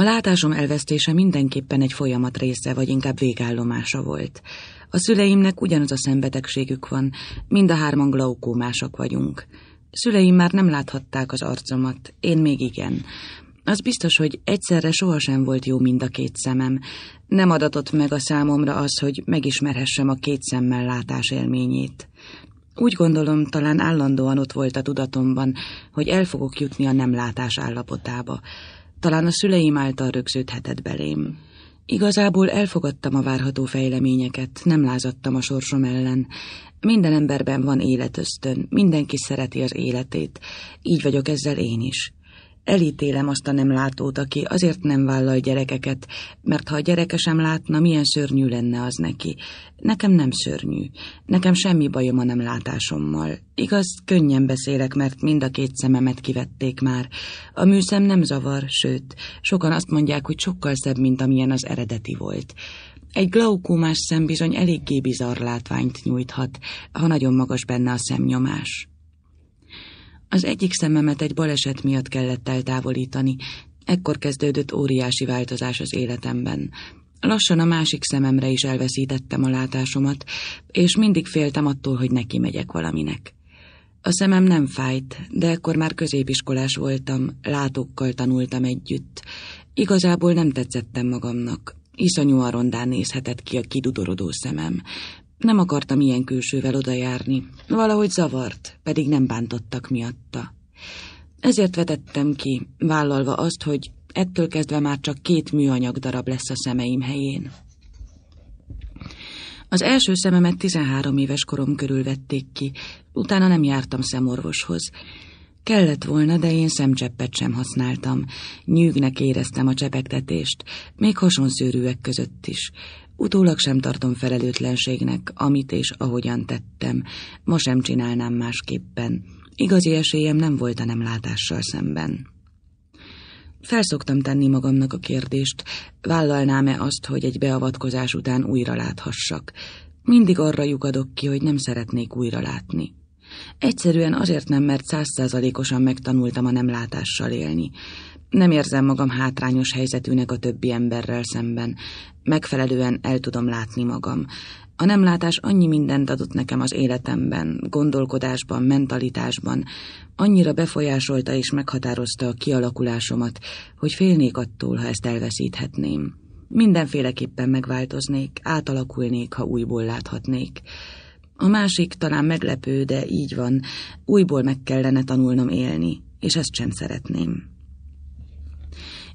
A látásom elvesztése mindenképpen egy folyamat része, vagy inkább végállomása volt. A szüleimnek ugyanaz a szembetegségük van, mind a hárman glaukómások vagyunk. Szüleim már nem láthatták az arcomat, én még igen. Az biztos, hogy egyszerre sohasem volt jó mind a két szemem. Nem adatott meg a számomra az, hogy megismerhessem a két szemmel látás élményét. Úgy gondolom, talán állandóan ott volt a tudatomban, hogy el fogok jutni a nem látás állapotába. Talán a szüleim által rögződhetett belém. Igazából elfogadtam a várható fejleményeket, nem lázadtam a sorsom ellen. Minden emberben van életöztön, mindenki szereti az életét, így vagyok ezzel én is. Elítélem azt a nem látót, aki azért nem vállal gyerekeket, mert ha a gyereke sem látna, milyen szörnyű lenne az neki. Nekem nem szörnyű. Nekem semmi bajom a nem látásommal. Igaz, könnyen beszélek, mert mind a két szememet kivették már. A műszem nem zavar, sőt, sokan azt mondják, hogy sokkal szebb, mint amilyen az eredeti volt. Egy glaukómás szem bizony eléggé bizarr látványt nyújthat, ha nagyon magas benne a szemnyomás. Az egyik szememet egy baleset miatt kellett eltávolítani, ekkor kezdődött óriási változás az életemben. Lassan a másik szememre is elveszítettem a látásomat, és mindig féltem attól, hogy neki megyek valaminek. A szemem nem fájt, de ekkor már középiskolás voltam, látókkal tanultam együtt. Igazából nem tetszettem magamnak. Iszonyúan rondán nézhetett ki a kidudorodó szemem. Nem akartam ilyen külsővel odajárni. Valahogy zavart, pedig nem bántottak miatta. Ezért vetettem ki, vállalva azt, hogy ettől kezdve már csak két műanyag darab lesz a szemeim helyén. Az első szememet 13 éves korom körül vették ki, utána nem jártam szemorvoshoz. Kellett volna, de én szemcseppet sem használtam. Nyűgnek éreztem a csepegtetést, még hasonszőrűek között is. Utólag sem tartom felelőtlenségnek, amit és ahogyan tettem. Ma sem csinálnám másképpen. Igazi esélyem nem volt a nem látással szemben. Felszoktam tenni magamnak a kérdést, vállalnám-e azt, hogy egy beavatkozás után újra láthassak. Mindig arra lyukadok ki, hogy nem szeretnék újra látni. Egyszerűen azért nem, mert százszázalékosan megtanultam a nem látással élni. Nem érzem magam hátrányos helyzetűnek a többi emberrel szemben. Megfelelően el tudom látni magam. A nemlátás annyi mindent adott nekem az életemben, gondolkodásban, mentalitásban, annyira befolyásolta és meghatározta a kialakulásomat, hogy félnék attól, ha ezt elveszíthetném. Mindenféleképpen megváltoznék, átalakulnék, ha újból láthatnék. A másik talán meglepő, de így van, újból meg kellene tanulnom élni, és ezt sem szeretném.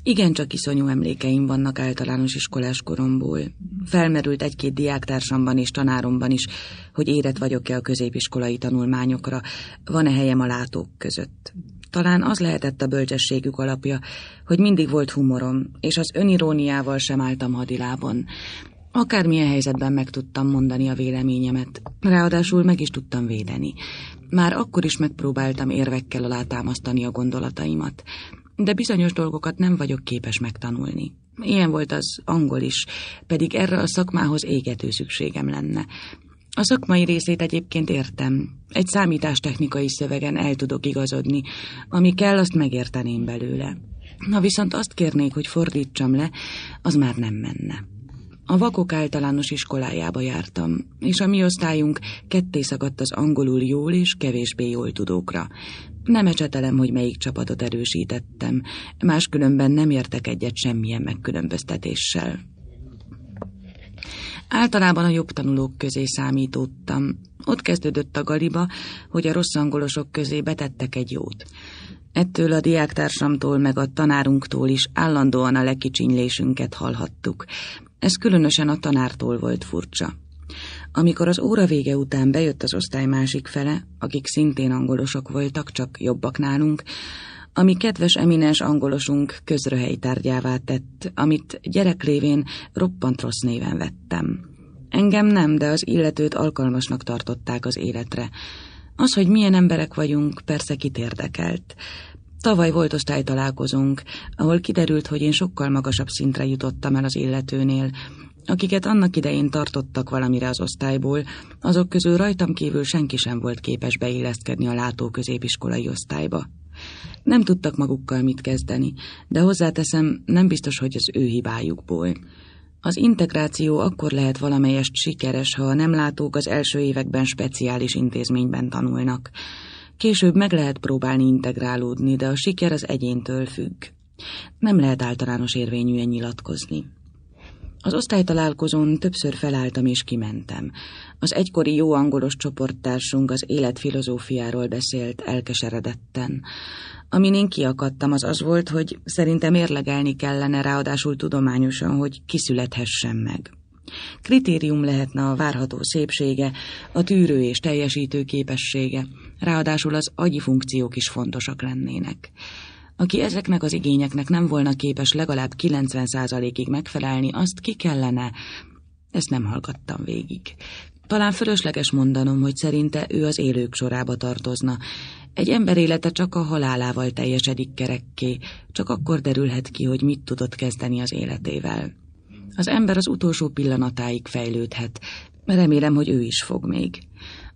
Igen, csak iszonyú emlékeim vannak általános iskolás koromból. Felmerült egy-két diáktársamban és tanáromban is, hogy érett vagyok-e a középiskolai tanulmányokra, van-e helyem a látók között. Talán az lehetett a bölcsességük alapja, hogy mindig volt humorom, és az öniróniával sem álltam hadilában. Akármilyen helyzetben meg tudtam mondani a véleményemet, ráadásul meg is tudtam védeni. Már akkor is megpróbáltam érvekkel alátámasztani a gondolataimat de bizonyos dolgokat nem vagyok képes megtanulni. Ilyen volt az angol is, pedig erre a szakmához égető szükségem lenne. A szakmai részét egyébként értem. Egy számítástechnikai szövegen el tudok igazodni. Ami kell, azt megérteném belőle. Na viszont azt kérnék, hogy fordítsam le, az már nem menne. A vakok általános iskolájába jártam, és a mi osztályunk ketté szakadt az angolul jól és kevésbé jól tudókra. Nem ecsetelem, hogy melyik csapatot erősítettem, máskülönben nem értek egyet semmilyen megkülönböztetéssel. Általában a jobb tanulók közé számítottam. Ott kezdődött a galiba, hogy a rossz angolosok közé betettek egy jót. Ettől a diáktársamtól meg a tanárunktól is állandóan a lekicsinylésünket hallhattuk. Ez különösen a tanártól volt furcsa. Amikor az óra vége után bejött az osztály másik fele, akik szintén angolosok voltak, csak jobbak nálunk, ami kedves eminens angolosunk közröhely tárgyává tett, amit gyereklévén roppant rossz néven vettem. Engem nem, de az illetőt alkalmasnak tartották az életre. Az, hogy milyen emberek vagyunk, persze kit érdekelt. Tavaly volt osztálytalálkozónk, ahol kiderült, hogy én sokkal magasabb szintre jutottam el az illetőnél, Akiket annak idején tartottak valamire az osztályból, azok közül rajtam kívül senki sem volt képes beilleszkedni a látó középiskolai osztályba. Nem tudtak magukkal mit kezdeni, de hozzáteszem, nem biztos, hogy az ő hibájukból. Az integráció akkor lehet valamelyest sikeres, ha a nem látók az első években speciális intézményben tanulnak. Később meg lehet próbálni integrálódni, de a siker az egyéntől függ. Nem lehet általános érvényűen nyilatkozni. Az osztálytalálkozón többször felálltam és kimentem. Az egykori jó angolos csoporttársunk az életfilozófiáról beszélt elkeseredetten. Amin én kiakadtam, az az volt, hogy szerintem érlegelni kellene ráadásul tudományosan, hogy kiszülethessen meg. Kritérium lehetne a várható szépsége, a tűrő és teljesítő képessége, ráadásul az agyi funkciók is fontosak lennének. Aki ezeknek az igényeknek nem volna képes legalább 90%-ig megfelelni, azt ki kellene. Ezt nem hallgattam végig. Talán fölösleges mondanom, hogy szerinte ő az élők sorába tartozna. Egy ember élete csak a halálával teljesedik kerekké, csak akkor derülhet ki, hogy mit tudott kezdeni az életével. Az ember az utolsó pillanatáig fejlődhet, remélem, hogy ő is fog még.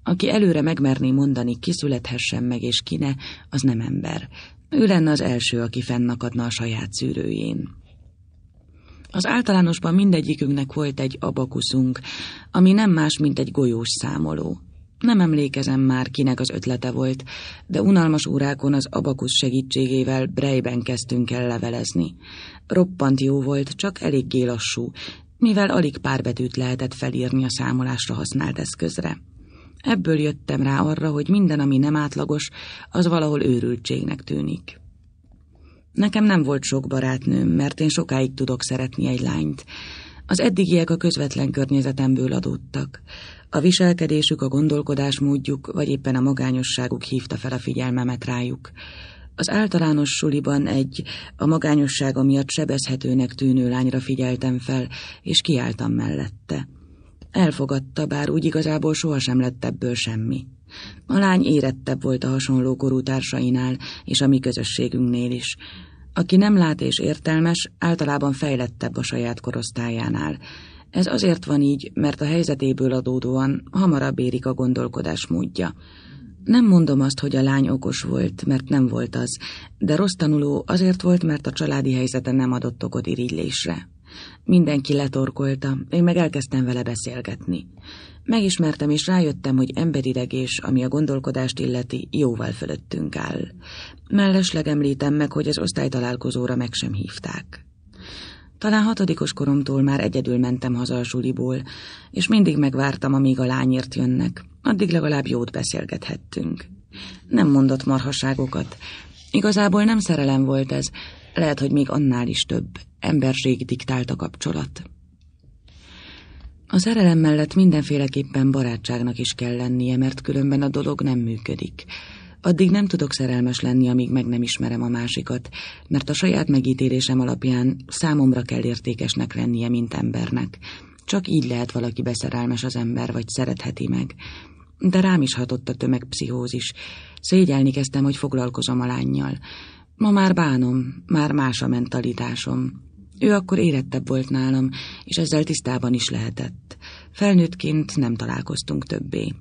Aki előre megmerné mondani, ki születhessen meg és ki ne, az nem ember. Ő lenne az első, aki fennakadna a saját szűrőjén. Az általánosban mindegyikünknek volt egy abakuszunk, ami nem más, mint egy golyós számoló. Nem emlékezem már, kinek az ötlete volt, de unalmas órákon az abakusz segítségével brejben kezdtünk el levelezni. Roppant jó volt, csak eléggé lassú, mivel alig pár betűt lehetett felírni a számolásra használt eszközre. Ebből jöttem rá arra, hogy minden, ami nem átlagos, az valahol őrültségnek tűnik. Nekem nem volt sok barátnőm, mert én sokáig tudok szeretni egy lányt. Az eddigiek a közvetlen környezetemből adódtak. A viselkedésük, a gondolkodásmódjuk, vagy éppen a magányosságuk hívta fel a figyelmemet rájuk. Az általános suliban egy, a magányossága miatt sebezhetőnek tűnő lányra figyeltem fel, és kiálltam mellette. Elfogadta, bár úgy igazából sohasem lett ebből semmi. A lány érettebb volt a hasonló korú társainál és a mi közösségünknél is. Aki nem lát és értelmes, általában fejlettebb a saját korosztályánál. Ez azért van így, mert a helyzetéből adódóan hamarabb érik a gondolkodás módja. Nem mondom azt, hogy a lány okos volt, mert nem volt az, de rossz tanuló azért volt, mert a családi helyzete nem adott okot irigylésre. Mindenki letorkolta, én meg elkezdtem vele beszélgetni. Megismertem és rájöttem, hogy és, ami a gondolkodást illeti, jóval fölöttünk áll. Mellesleg említem meg, hogy az osztálytalálkozóra meg sem hívták. Talán hatodikos koromtól már egyedül mentem haza a suliból, és mindig megvártam, amíg a lányért jönnek. Addig legalább jót beszélgethettünk. Nem mondott marhaságokat. Igazából nem szerelem volt ez, lehet, hogy még annál is több emberség diktált a kapcsolat. A szerelem mellett mindenféleképpen barátságnak is kell lennie, mert különben a dolog nem működik. Addig nem tudok szerelmes lenni, amíg meg nem ismerem a másikat, mert a saját megítélésem alapján számomra kell értékesnek lennie, mint embernek. Csak így lehet valaki beszerelmes az ember, vagy szeretheti meg. De rám is hatott a tömegpszichózis. Szégyelni kezdtem, hogy foglalkozom a lányjal. Ma már bánom, már más a mentalitásom. Ő akkor érettebb volt nálam, és ezzel tisztában is lehetett. Felnőttként nem találkoztunk többé.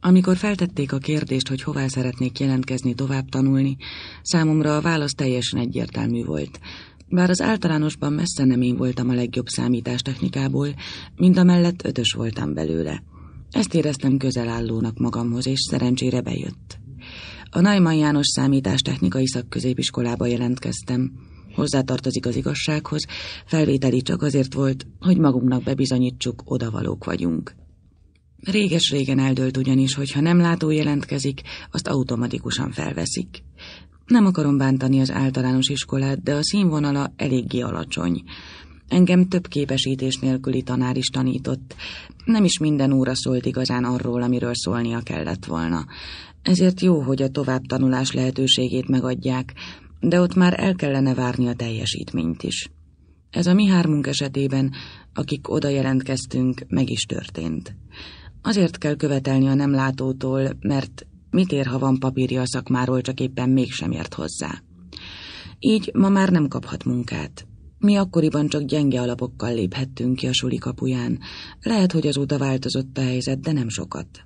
Amikor feltették a kérdést, hogy hová szeretnék jelentkezni, tovább tanulni, számomra a válasz teljesen egyértelmű volt. Bár az általánosban messze nem én voltam a legjobb számítástechnikából, mind a mellett ötös voltam belőle. Ezt éreztem közelállónak magamhoz, és szerencsére bejött. A Najman János számítástechnikai szakközépiskolába jelentkeztem. Hozzátartozik az igazsághoz, felvételi csak azért volt, hogy magunknak bebizonyítsuk, odavalók vagyunk. Réges-régen eldőlt ugyanis, hogy ha nem látó jelentkezik, azt automatikusan felveszik. Nem akarom bántani az általános iskolát, de a színvonala eléggé alacsony. Engem több képesítés nélküli tanár is tanított. Nem is minden óra szólt igazán arról, amiről szólnia kellett volna. Ezért jó, hogy a továbbtanulás lehetőségét megadják, de ott már el kellene várni a teljesítményt is. Ez a mi hármunk esetében, akik oda jelentkeztünk, meg is történt. Azért kell követelni a nem látótól, mert mit ér, ha van papírja a szakmáról, csak éppen mégsem ért hozzá. Így ma már nem kaphat munkát. Mi akkoriban csak gyenge alapokkal léphettünk ki a suli kapuján. Lehet, hogy azóta változott a helyzet, de nem sokat.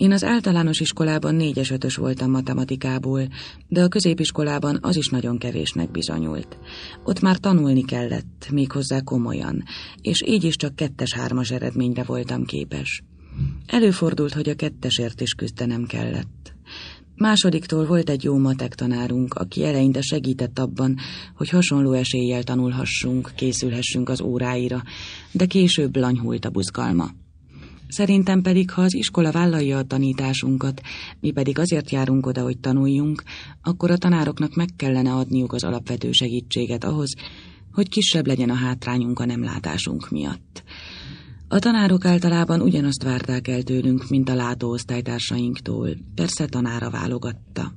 Én az általános iskolában négyes ötös voltam matematikából, de a középiskolában az is nagyon kevésnek bizonyult. Ott már tanulni kellett, méghozzá komolyan, és így is csak kettes-hármas eredményre voltam képes. Előfordult, hogy a kettesért is küzdenem kellett. Másodiktól volt egy jó matek tanárunk, aki eleinte segített abban, hogy hasonló eséllyel tanulhassunk, készülhessünk az óráira, de később lanyhult a buzgalma. Szerintem pedig, ha az iskola vállalja a tanításunkat, mi pedig azért járunk oda, hogy tanuljunk, akkor a tanároknak meg kellene adniuk az alapvető segítséget ahhoz, hogy kisebb legyen a hátrányunk a nemlátásunk miatt. A tanárok általában ugyanazt várták el tőlünk, mint a látóosztálytársainktól, persze tanára válogatta.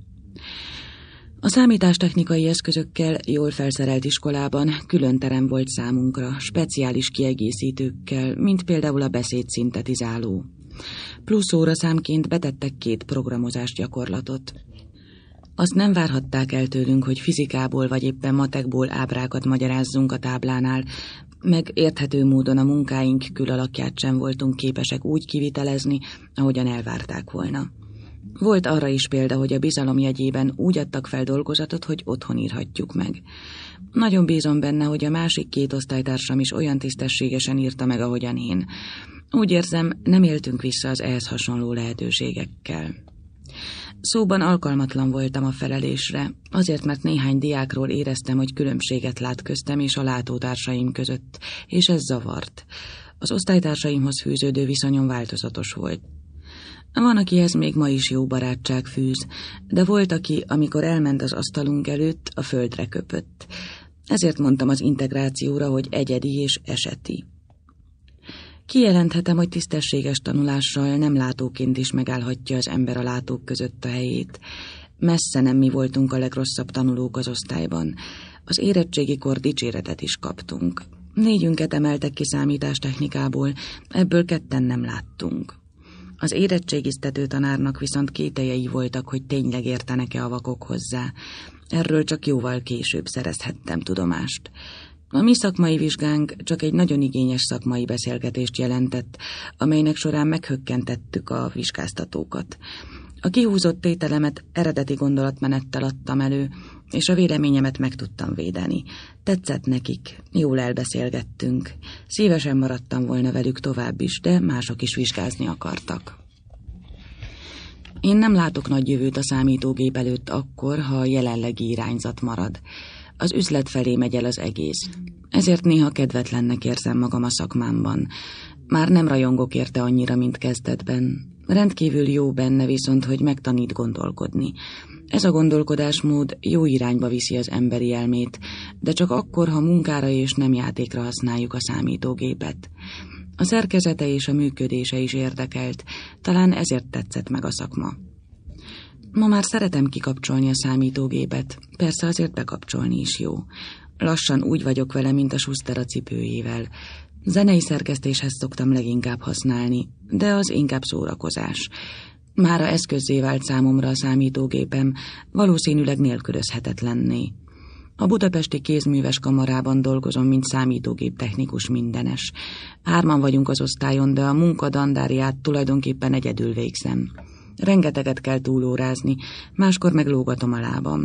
A számítástechnikai eszközökkel jól felszerelt iskolában külön terem volt számunkra, speciális kiegészítőkkel, mint például a beszédszintetizáló. Plusz óra számként betettek két programozást gyakorlatot. Azt nem várhatták el tőlünk, hogy fizikából vagy éppen matekból ábrákat magyarázzunk a táblánál, meg érthető módon a munkáink külalakját sem voltunk képesek úgy kivitelezni, ahogyan elvárták volna. Volt arra is példa, hogy a bizalom jegyében úgy adtak fel dolgozatot, hogy otthon írhatjuk meg. Nagyon bízom benne, hogy a másik két osztálytársam is olyan tisztességesen írta meg, ahogyan én. Úgy érzem, nem éltünk vissza az ehhez hasonló lehetőségekkel. Szóban alkalmatlan voltam a felelésre, azért mert néhány diákról éreztem, hogy különbséget lát köztem és a látótársaim között, és ez zavart. Az osztálytársaimhoz fűződő viszonyom változatos volt. Van, akihez még ma is jó barátság fűz, de volt, aki, amikor elment az asztalunk előtt, a földre köpött. Ezért mondtam az integrációra, hogy egyedi és eseti. Kijelenthetem, hogy tisztességes tanulással nem látóként is megállhatja az ember a látók között a helyét. Messze nem mi voltunk a legrosszabb tanulók az osztályban. Az kor dicséretet is kaptunk. Négyünket emeltek ki számítástechnikából, ebből ketten nem láttunk. Az érettségiztető tanárnak viszont kételjei voltak, hogy tényleg értenek-e a vakok hozzá. Erről csak jóval később szerezhettem tudomást. A mi szakmai vizsgánk csak egy nagyon igényes szakmai beszélgetést jelentett, amelynek során meghökkentettük a vizsgáztatókat. A kihúzott tételemet eredeti gondolatmenettel adtam elő, és a véleményemet meg tudtam védeni. Tetszett nekik, jól elbeszélgettünk. Szívesen maradtam volna velük tovább is, de mások is vizsgázni akartak. Én nem látok nagy jövőt a számítógép előtt akkor, ha a jelenlegi irányzat marad. Az üzlet felé megy el az egész. Ezért néha kedvetlennek érzem magam a szakmámban. Már nem rajongok érte annyira, mint kezdetben. Rendkívül jó benne viszont, hogy megtanít gondolkodni. Ez a gondolkodásmód jó irányba viszi az emberi elmét, de csak akkor, ha munkára és nem játékra használjuk a számítógépet. A szerkezete és a működése is érdekelt, talán ezért tetszett meg a szakma. Ma már szeretem kikapcsolni a számítógépet, persze azért bekapcsolni is jó. Lassan úgy vagyok vele, mint a Schuster a cipőjével. Zenei szerkesztéshez szoktam leginkább használni, de az inkább szórakozás. Mára eszközzé vált számomra a számítógépem, valószínűleg nélkülözhetetlenné. A budapesti kézműves kamarában dolgozom, mint számítógép technikus mindenes. Hárman vagyunk az osztályon, de a munka dandáriát tulajdonképpen egyedül végzem. Rengeteget kell túlórázni, máskor meg lógatom a lábam.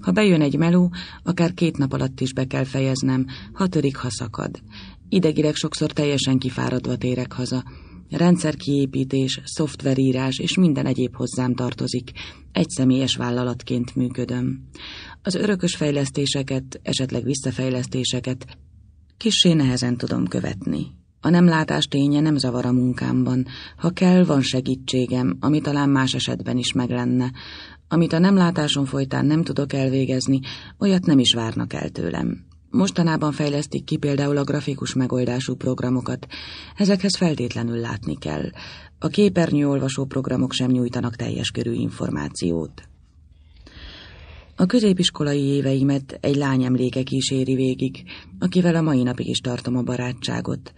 Ha bejön egy meló, akár két nap alatt is be kell fejeznem, törik, ha szakad. Idegileg sokszor teljesen kifáradva térek haza, Rendszerkiépítés, szoftverírás és minden egyéb hozzám tartozik. Egy személyes vállalatként működöm. Az örökös fejlesztéseket, esetleg visszafejlesztéseket kissé nehezen tudom követni. A nem látás ténye nem zavar a munkámban. Ha kell, van segítségem, ami talán más esetben is meg lenne. Amit a nem látásom folytán nem tudok elvégezni, olyat nem is várnak el tőlem. Mostanában fejlesztik ki például a grafikus megoldású programokat. Ezekhez feltétlenül látni kell. A képernyőolvasó programok sem nyújtanak teljes körű információt. A középiskolai éveimet egy lány emléke kíséri végig, akivel a mai napig is tartom a barátságot.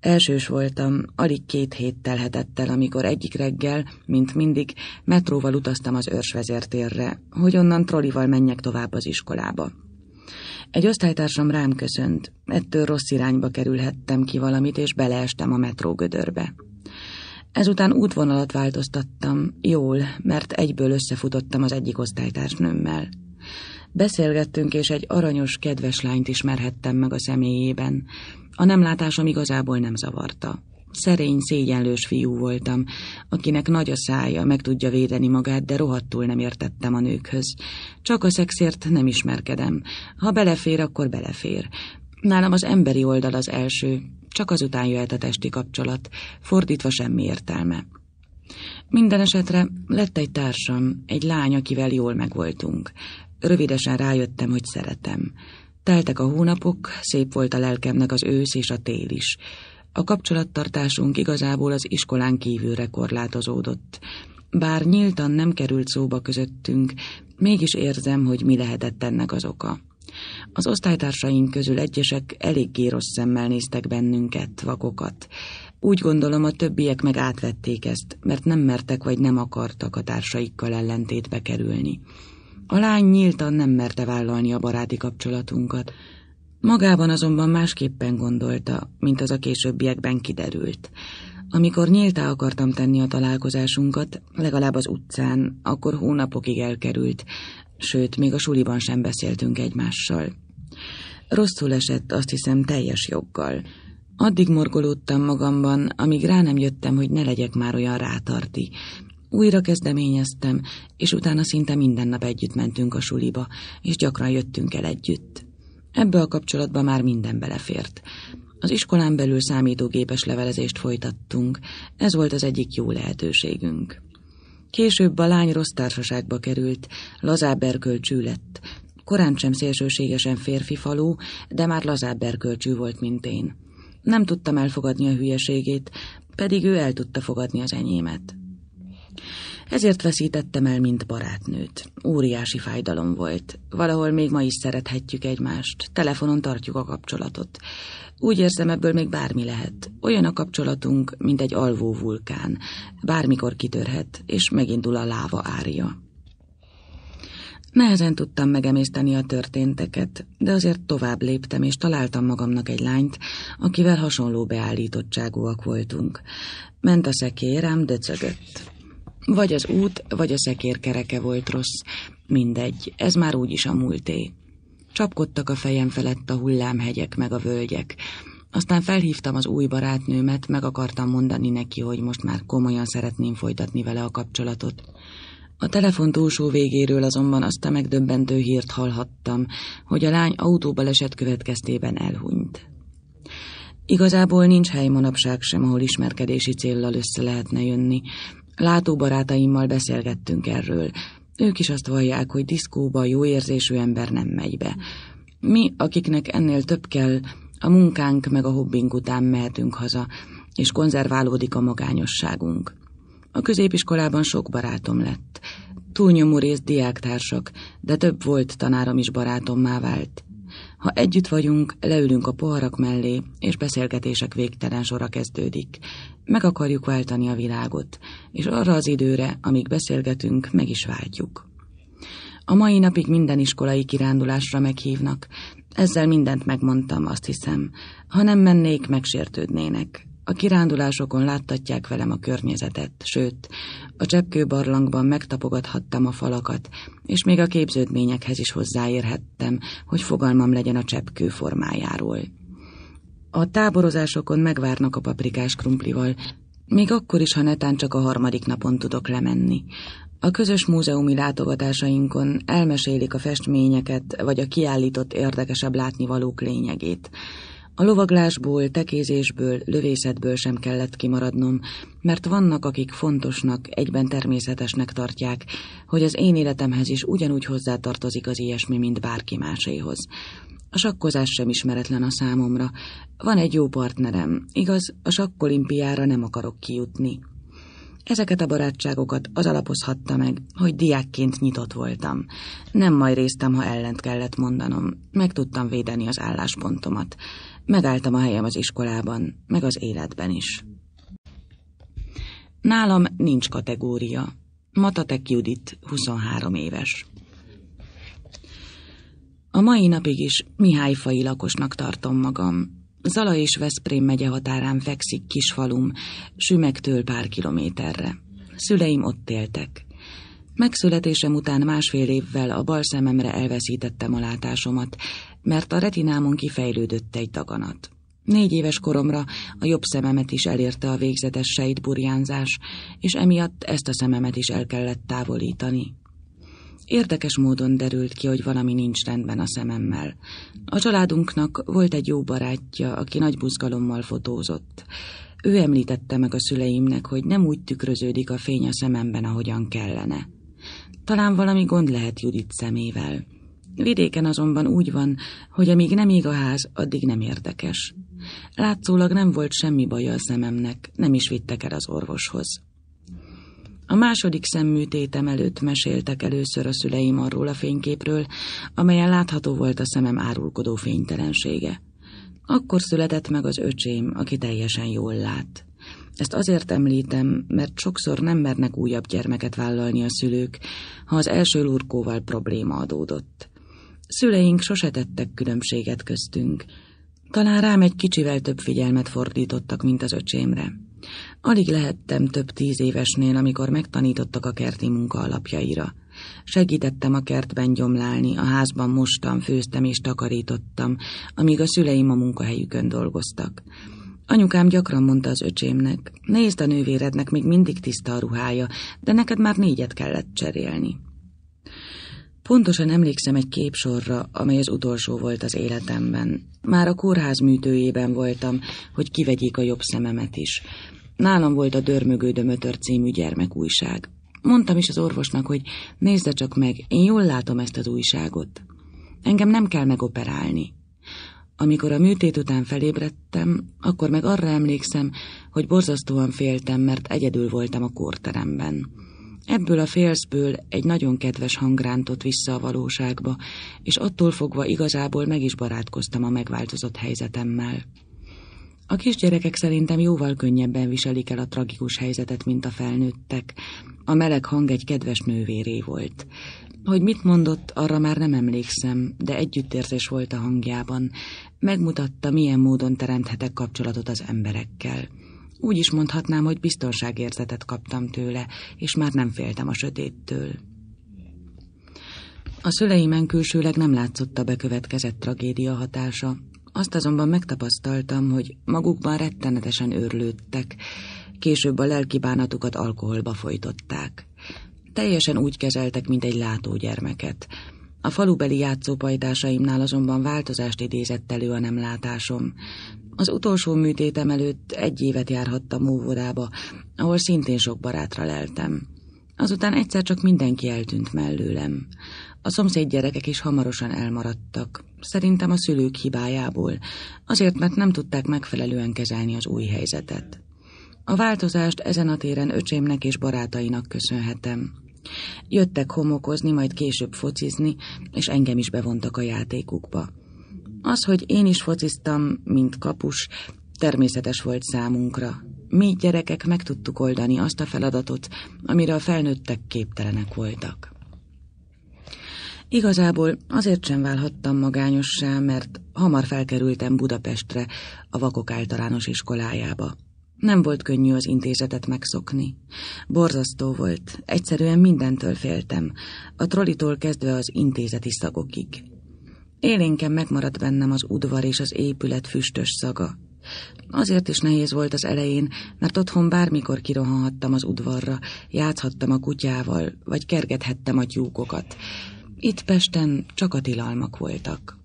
Elsős voltam, alig két hét telhetett el, amikor egyik reggel, mint mindig, metróval utaztam az őrsvezértérre, hogy onnan trollival menjek tovább az iskolába. Egy osztálytársam rám köszönt, ettől rossz irányba kerülhettem ki valamit, és beleestem a metró gödörbe. Ezután útvonalat változtattam, jól, mert egyből összefutottam az egyik osztálytársnőmmel. Beszélgettünk, és egy aranyos, kedves lányt ismerhettem meg a személyében. A nemlátásom igazából nem zavarta. Szerény, szégyenlős fiú voltam, akinek nagy a szája, meg tudja védeni magát, de rohadtul nem értettem a nőkhöz. Csak a szexért nem ismerkedem. Ha belefér, akkor belefér. Nálam az emberi oldal az első, csak azután jöhet a testi kapcsolat, fordítva semmi értelme. Minden esetre lett egy társam, egy lány, akivel jól megvoltunk. Rövidesen rájöttem, hogy szeretem. Teltek a hónapok, szép volt a lelkemnek az ősz és a tél is a kapcsolattartásunk igazából az iskolán kívülre korlátozódott. Bár nyíltan nem került szóba közöttünk, mégis érzem, hogy mi lehetett ennek az oka. Az osztálytársaink közül egyesek elég rossz szemmel néztek bennünket, vakokat. Úgy gondolom, a többiek meg átvették ezt, mert nem mertek vagy nem akartak a társaikkal ellentétbe kerülni. A lány nyíltan nem merte vállalni a baráti kapcsolatunkat, Magában azonban másképpen gondolta, mint az a későbbiekben kiderült. Amikor nyíltá akartam tenni a találkozásunkat, legalább az utcán, akkor hónapokig elkerült, sőt, még a suliban sem beszéltünk egymással. Rosszul esett, azt hiszem, teljes joggal. Addig morgolódtam magamban, amíg rá nem jöttem, hogy ne legyek már olyan rátarti. Újra kezdeményeztem, és utána szinte minden nap együtt mentünk a suliba, és gyakran jöttünk el együtt. Ebbe a kapcsolatba már minden belefért. Az iskolán belül számítógépes levelezést folytattunk, ez volt az egyik jó lehetőségünk. Később a lány rossz társaságba került, lazább erkölcsű lett. Korán sem szélsőségesen férfi falú, de már lazább erkölcsű volt, mint én. Nem tudtam elfogadni a hülyeségét, pedig ő el tudta fogadni az enyémet. Ezért veszítettem el, mint barátnőt. Óriási fájdalom volt. Valahol még ma is szerethetjük egymást. Telefonon tartjuk a kapcsolatot. Úgy érzem, ebből még bármi lehet. Olyan a kapcsolatunk, mint egy alvó vulkán. Bármikor kitörhet, és megindul a láva ária. Nehezen tudtam megemészteni a történteket, de azért tovább léptem, és találtam magamnak egy lányt, akivel hasonló beállítottságúak voltunk. Ment a szekérem, döcögött. Vagy az út, vagy a szekér kereke volt rossz. Mindegy, ez már úgyis a múlté. Csapkodtak a fejem felett a hullámhegyek meg a völgyek. Aztán felhívtam az új barátnőmet, meg akartam mondani neki, hogy most már komolyan szeretném folytatni vele a kapcsolatot. A telefon túlsó végéről azonban azt a megdöbbentő hírt hallhattam, hogy a lány autóbaleset következtében elhunyt. Igazából nincs hely manapság sem, ahol ismerkedési céllal össze lehetne jönni, Látóbarátaimmal beszélgettünk erről. Ők is azt vallják, hogy diszkóba jó érzésű ember nem megy be. Mi, akiknek ennél több kell, a munkánk meg a hobbink után mehetünk haza, és konzerválódik a magányosságunk. A középiskolában sok barátom lett. Túlnyomó rész diáktársak, de több volt tanárom is barátommá vált. Ha együtt vagyunk, leülünk a poharak mellé, és beszélgetések végtelen sora kezdődik. Meg akarjuk váltani a világot, és arra az időre, amíg beszélgetünk, meg is váltjuk. A mai napig minden iskolai kirándulásra meghívnak. Ezzel mindent megmondtam, azt hiszem. Ha nem mennék, megsértődnének. A kirándulásokon láttatják velem a környezetet, sőt, a cseppkőbarlangban barlangban megtapogathattam a falakat, és még a képződményekhez is hozzáérhettem, hogy fogalmam legyen a cseppkő formájáról. A táborozásokon megvárnak a paprikás krumplival, még akkor is, ha netán csak a harmadik napon tudok lemenni. A közös múzeumi látogatásainkon elmesélik a festményeket, vagy a kiállított érdekesebb látnivalók lényegét. A lovaglásból, tekézésből, lövészetből sem kellett kimaradnom, mert vannak, akik fontosnak, egyben természetesnek tartják, hogy az én életemhez is ugyanúgy hozzátartozik az ilyesmi, mint bárki máséhoz. A sakkozás sem ismeretlen a számomra. Van egy jó partnerem, igaz, a sakkolimpiára nem akarok kijutni. Ezeket a barátságokat az alapozhatta meg, hogy diákként nyitott voltam. Nem majd résztem, ha ellent kellett mondanom. Meg tudtam védeni az álláspontomat. Megálltam a helyem az iskolában, meg az életben is. Nálam nincs kategória. Matatek Judit, 23 éves. A mai napig is Mihályfai lakosnak tartom magam. Zala és Veszprém megye határán fekszik kisfalum, Sümegtől pár kilométerre. Szüleim ott éltek. Megszületésem után másfél évvel a bal szememre elveszítettem a látásomat, mert a retinámon kifejlődött egy daganat. Négy éves koromra a jobb szememet is elérte a végzetes sejtburjánzás, és emiatt ezt a szememet is el kellett távolítani. Érdekes módon derült ki, hogy valami nincs rendben a szememmel. A családunknak volt egy jó barátja, aki nagy buzgalommal fotózott. Ő említette meg a szüleimnek, hogy nem úgy tükröződik a fény a szememben, ahogyan kellene. Talán valami gond lehet Judit szemével. Vidéken azonban úgy van, hogy amíg nem ég a ház, addig nem érdekes. Látszólag nem volt semmi baja a szememnek, nem is vittek el az orvoshoz. A második szemműtétem előtt meséltek először a szüleim arról a fényképről, amelyen látható volt a szemem árulkodó fénytelensége. Akkor született meg az öcsém, aki teljesen jól lát. Ezt azért említem, mert sokszor nem mernek újabb gyermeket vállalni a szülők, ha az első lurkóval probléma adódott. Szüleink sose tettek különbséget köztünk. Talán rám egy kicsivel több figyelmet fordítottak, mint az öcsémre. Alig lehettem több tíz évesnél, amikor megtanítottak a kerti munka alapjaira. Segítettem a kertben gyomlálni, a házban mostam, főztem és takarítottam, amíg a szüleim a munkahelyükön dolgoztak. Anyukám gyakran mondta az öcsémnek, nézd a nővérednek, még mindig tiszta a ruhája, de neked már négyet kellett cserélni. Pontosan emlékszem egy képsorra, amely az utolsó volt az életemben. Már a kórház műtőjében voltam, hogy kivegyék a jobb szememet is. Nálam volt a Dörmögő Dömötör című gyermekújság. Mondtam is az orvosnak, hogy nézze csak meg, én jól látom ezt az újságot. Engem nem kell megoperálni. Amikor a műtét után felébredtem, akkor meg arra emlékszem, hogy borzasztóan féltem, mert egyedül voltam a kórteremben. Ebből a félszből egy nagyon kedves hang rántott vissza a valóságba, és attól fogva igazából meg is barátkoztam a megváltozott helyzetemmel. A kisgyerekek szerintem jóval könnyebben viselik el a tragikus helyzetet, mint a felnőttek. A meleg hang egy kedves nővéré volt. Hogy mit mondott, arra már nem emlékszem, de együttérzés volt a hangjában. Megmutatta, milyen módon teremthetek kapcsolatot az emberekkel. Úgy is mondhatnám, hogy biztonságérzetet kaptam tőle, és már nem féltem a sötéttől. A szüleimen külsőleg nem látszott a bekövetkezett tragédia hatása, azt azonban megtapasztaltam, hogy magukban rettenetesen őrlődtek, később a lelki bánatukat alkoholba folytották. Teljesen úgy kezeltek, mint egy látógyermeket. A falubeli játszópajtásaimnál azonban változást idézett elő a látásom. Az utolsó műtétem előtt egy évet járhattam óvodába, ahol szintén sok barátra leltem. Azután egyszer csak mindenki eltűnt mellőlem. A szomszéd gyerekek is hamarosan elmaradtak. Szerintem a szülők hibájából, azért, mert nem tudták megfelelően kezelni az új helyzetet. A változást ezen a téren öcsémnek és barátainak köszönhetem. Jöttek homokozni, majd később focizni, és engem is bevontak a játékukba. Az, hogy én is fociztam, mint kapus, természetes volt számunkra. Mi gyerekek meg tudtuk oldani azt a feladatot, amire a felnőttek képtelenek voltak. Igazából azért sem válhattam magányossá, mert hamar felkerültem Budapestre, a vakok általános iskolájába. Nem volt könnyű az intézetet megszokni. Borzasztó volt, egyszerűen mindentől féltem, a trollitól kezdve az intézeti szagokig. Élénken megmaradt bennem az udvar és az épület füstös szaga. Azért is nehéz volt az elején, mert otthon bármikor kirohanhattam az udvarra, játszhattam a kutyával, vagy kergethettem a tyúkokat, itt Pesten csak a tilalmak voltak.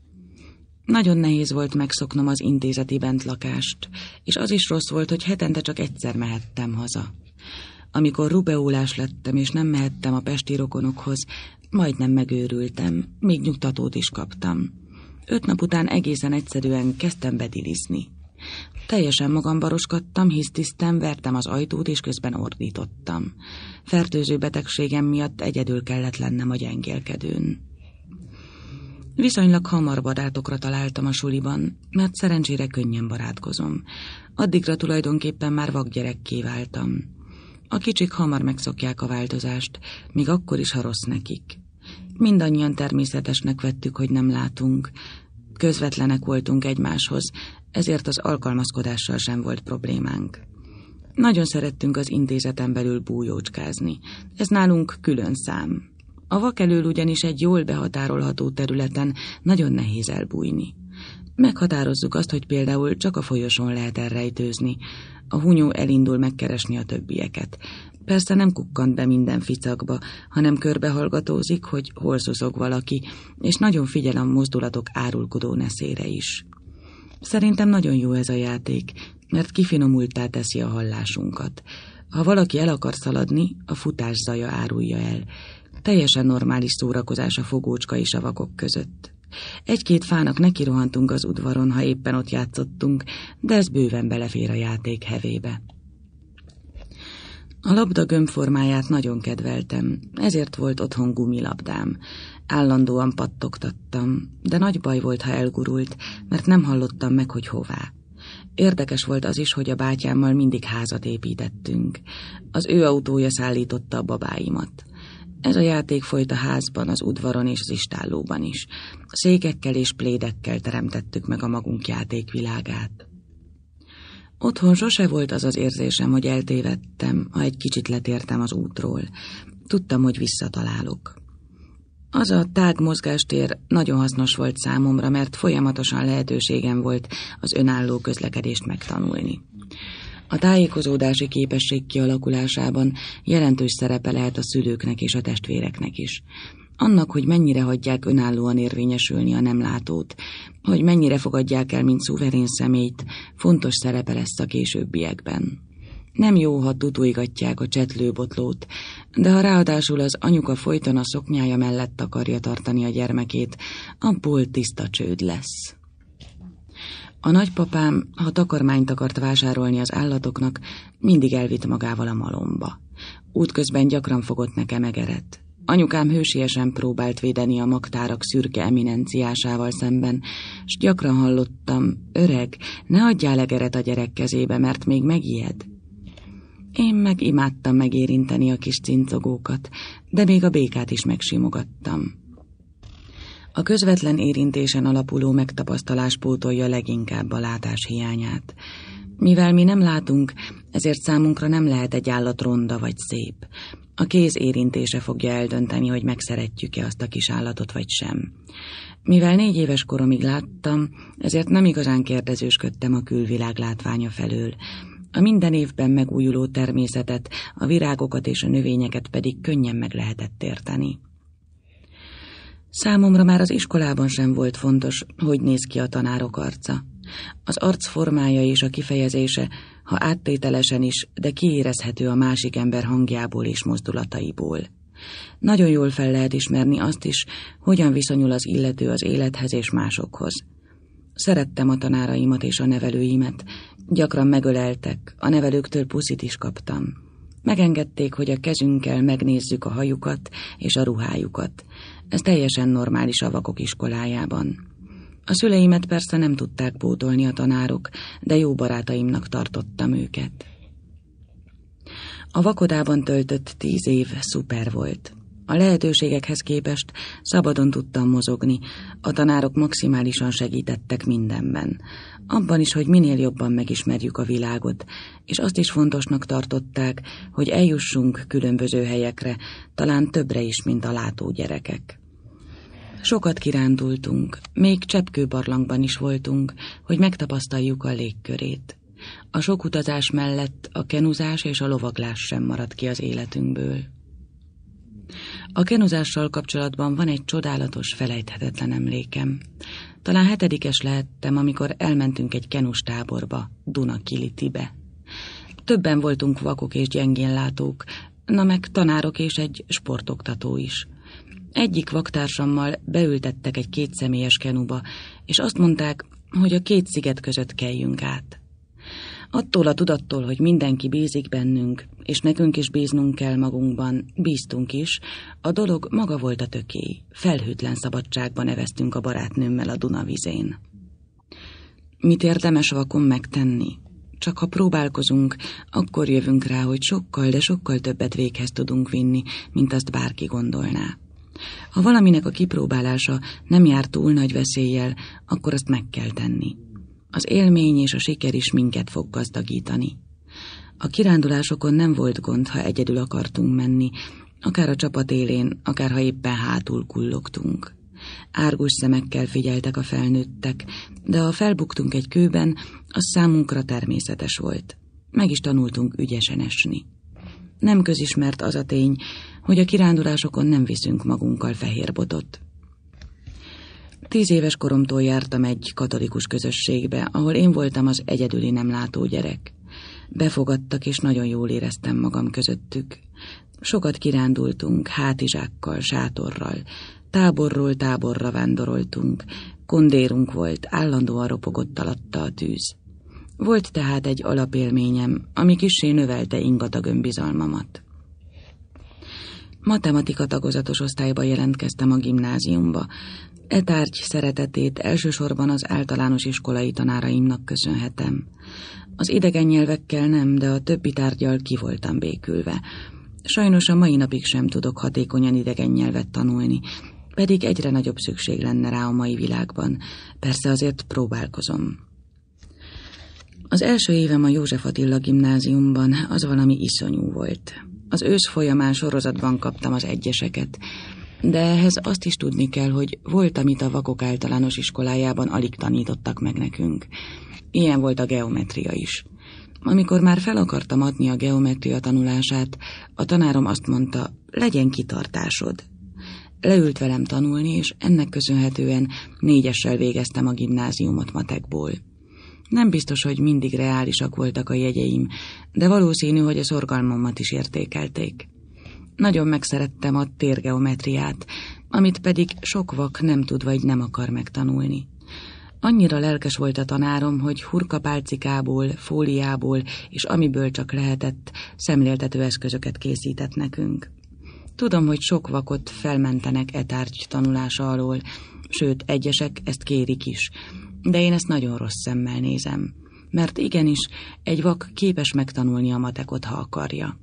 Nagyon nehéz volt megszoknom az intézeti bentlakást, és az is rossz volt, hogy hetente csak egyszer mehettem haza. Amikor rubeólás lettem, és nem mehettem a pesti rokonokhoz, majdnem megőrültem, még nyugtatót is kaptam. Öt nap után egészen egyszerűen kezdtem bedilizni. Teljesen magambaroskodtam, hisztisztem, vertem az ajtót, és közben ordítottam. Fertőző betegségem miatt egyedül kellett lennem a gyengélkedőn. Viszonylag hamar barátokra találtam a suliban, mert szerencsére könnyen barátkozom. Addigra tulajdonképpen már vakgyerekké váltam. A kicsik hamar megszokják a változást, még akkor is, ha rossz nekik. Mindannyian természetesnek vettük, hogy nem látunk. Közvetlenek voltunk egymáshoz, ezért az alkalmazkodással sem volt problémánk. Nagyon szerettünk az intézeten belül bújócskázni. Ez nálunk külön szám. A vak elől ugyanis egy jól behatárolható területen nagyon nehéz elbújni. Meghatározzuk azt, hogy például csak a folyosón lehet elrejtőzni. A hunyó elindul megkeresni a többieket. Persze nem kukkant be minden ficakba, hanem körbehallgatózik, hogy hol valaki, és nagyon figyel a mozdulatok árulkodó neszére is. Szerintem nagyon jó ez a játék, mert kifinomultá teszi a hallásunkat. Ha valaki el akar szaladni, a futás zaja árulja el. Teljesen normális szórakozás a fogócska és a vakok között. Egy-két fának nekirohantunk az udvaron, ha éppen ott játszottunk, de ez bőven belefér a játék hevébe. A labda gömbformáját nagyon kedveltem, ezért volt otthon gumilabdám. Állandóan pattogtattam, de nagy baj volt, ha elgurult, mert nem hallottam meg, hogy hová. Érdekes volt az is, hogy a bátyámmal mindig házat építettünk. Az ő autója szállította a babáimat. Ez a játék folyt a házban, az udvaron és az istállóban is. Székekkel és plédekkel teremtettük meg a magunk játékvilágát. Otthon sose volt az az érzésem, hogy eltévedtem, ha egy kicsit letértem az útról. Tudtam, hogy visszatalálok. Az a tág mozgástér nagyon hasznos volt számomra, mert folyamatosan lehetőségem volt az önálló közlekedést megtanulni. A tájékozódási képesség kialakulásában jelentős szerepe lehet a szülőknek és a testvéreknek is. Annak, hogy mennyire hagyják önállóan érvényesülni a nem látót, hogy mennyire fogadják el, mint szuverén személyt, fontos szerepe lesz a későbbiekben. Nem jó, ha dudújgatják a csetlőbotlót, de ha ráadásul az anyuka folyton a szoknyája mellett akarja tartani a gyermekét, abból tiszta csőd lesz. A nagypapám, ha takarmányt akart vásárolni az állatoknak, mindig elvitt magával a malomba. Útközben gyakran fogott nekem egeret. Anyukám hősiesen próbált védeni a magtárak szürke eminenciásával szemben, s gyakran hallottam, öreg, ne adjál egeret a gyerek kezébe, mert még megijed. Én meg imádtam megérinteni a kis cincogókat, de még a békát is megsimogattam. A közvetlen érintésen alapuló megtapasztalás pótolja leginkább a látás hiányát. Mivel mi nem látunk, ezért számunkra nem lehet egy állat ronda vagy szép. A kéz érintése fogja eldönteni, hogy megszeretjük-e azt a kis állatot vagy sem. Mivel négy éves koromig láttam, ezért nem igazán kérdezősködtem a külvilág látványa felől, a minden évben megújuló természetet, a virágokat és a növényeket pedig könnyen meg lehetett érteni. Számomra már az iskolában sem volt fontos, hogy néz ki a tanárok arca. Az arc formája és a kifejezése, ha áttételesen is, de kiérezhető a másik ember hangjából és mozdulataiból. Nagyon jól fel lehet ismerni azt is, hogyan viszonyul az illető az élethez és másokhoz. Szerettem a tanáraimat és a nevelőimet. Gyakran megöleltek, a nevelőktől puszit is kaptam. Megengedték, hogy a kezünkkel megnézzük a hajukat és a ruhájukat. Ez teljesen normális a vakok iskolájában. A szüleimet persze nem tudták pótolni a tanárok, de jó barátaimnak tartottam őket. A vakodában töltött tíz év szuper volt. A lehetőségekhez képest szabadon tudtam mozogni, a tanárok maximálisan segítettek mindenben. Abban is, hogy minél jobban megismerjük a világot, és azt is fontosnak tartották, hogy eljussunk különböző helyekre, talán többre is, mint a látó gyerekek. Sokat kirándultunk, még cseppkőbarlangban is voltunk, hogy megtapasztaljuk a légkörét. A sok utazás mellett a kenuzás és a lovaglás sem maradt ki az életünkből. A kenozással kapcsolatban van egy csodálatos, felejthetetlen emlékem. Talán hetedikes lehettem, amikor elmentünk egy kenus táborba, Dunakilitibe. Többen voltunk vakok és gyengénlátók, na meg tanárok és egy sportoktató is. Egyik vaktársammal beültettek egy kétszemélyes kenuba, és azt mondták, hogy a két sziget között keljünk át. Attól a tudattól, hogy mindenki bízik bennünk, és nekünk is bíznunk kell magunkban, bíztunk is, a dolog maga volt a tökély. Felhőtlen szabadságban neveztünk a barátnőmmel a Dunavizén. Mit érdemes vakon megtenni? Csak ha próbálkozunk, akkor jövünk rá, hogy sokkal, de sokkal többet véghez tudunk vinni, mint azt bárki gondolná. Ha valaminek a kipróbálása nem jár túl nagy veszéllyel, akkor azt meg kell tenni. Az élmény és a siker is minket fog gazdagítani. A kirándulásokon nem volt gond, ha egyedül akartunk menni, akár a csapat élén, akár ha éppen hátul kullogtunk. Árgus szemekkel figyeltek a felnőttek, de ha felbuktunk egy kőben, az számunkra természetes volt. Meg is tanultunk ügyesen esni. Nem közismert az a tény, hogy a kirándulásokon nem viszünk magunkkal fehér botot. Tíz éves koromtól jártam egy katolikus közösségbe, ahol én voltam az egyedüli nem látó gyerek. Befogadtak, és nagyon jól éreztem magam közöttük. Sokat kirándultunk, hátizsákkal, sátorral, táborról táborra vándoroltunk, kondérunk volt, állandóan ropogott alatta a tűz. Volt tehát egy alapélményem, ami kissé növelte ingatag önbizalmamat. Matematika tagozatos osztályba jelentkeztem a gimnáziumba, E tárgy szeretetét elsősorban az általános iskolai tanáraimnak köszönhetem. Az idegen nyelvekkel nem, de a többi tárgyal ki voltam békülve. Sajnos a mai napig sem tudok hatékonyan idegen nyelvet tanulni, pedig egyre nagyobb szükség lenne rá a mai világban. Persze azért próbálkozom. Az első évem a József Attila gimnáziumban az valami iszonyú volt. Az ősz folyamán sorozatban kaptam az egyeseket, de ehhez azt is tudni kell, hogy volt, amit a vakok általános iskolájában alig tanítottak meg nekünk. Ilyen volt a geometria is. Amikor már fel akartam adni a geometria tanulását, a tanárom azt mondta, legyen kitartásod. Leült velem tanulni, és ennek köszönhetően négyessel végeztem a gimnáziumot matekból. Nem biztos, hogy mindig reálisak voltak a jegyeim, de valószínű, hogy a szorgalmamat is értékelték. Nagyon megszerettem a térgeometriát, amit pedig sok vak nem tud vagy nem akar megtanulni. Annyira lelkes volt a tanárom, hogy hurkapálcikából, fóliából és amiből csak lehetett, szemléltető eszközöket készített nekünk. Tudom, hogy sok vakot felmentenek e tárgy tanulása alól, sőt, egyesek ezt kérik is, de én ezt nagyon rossz szemmel nézem, mert igenis, egy vak képes megtanulni a matekot, ha akarja.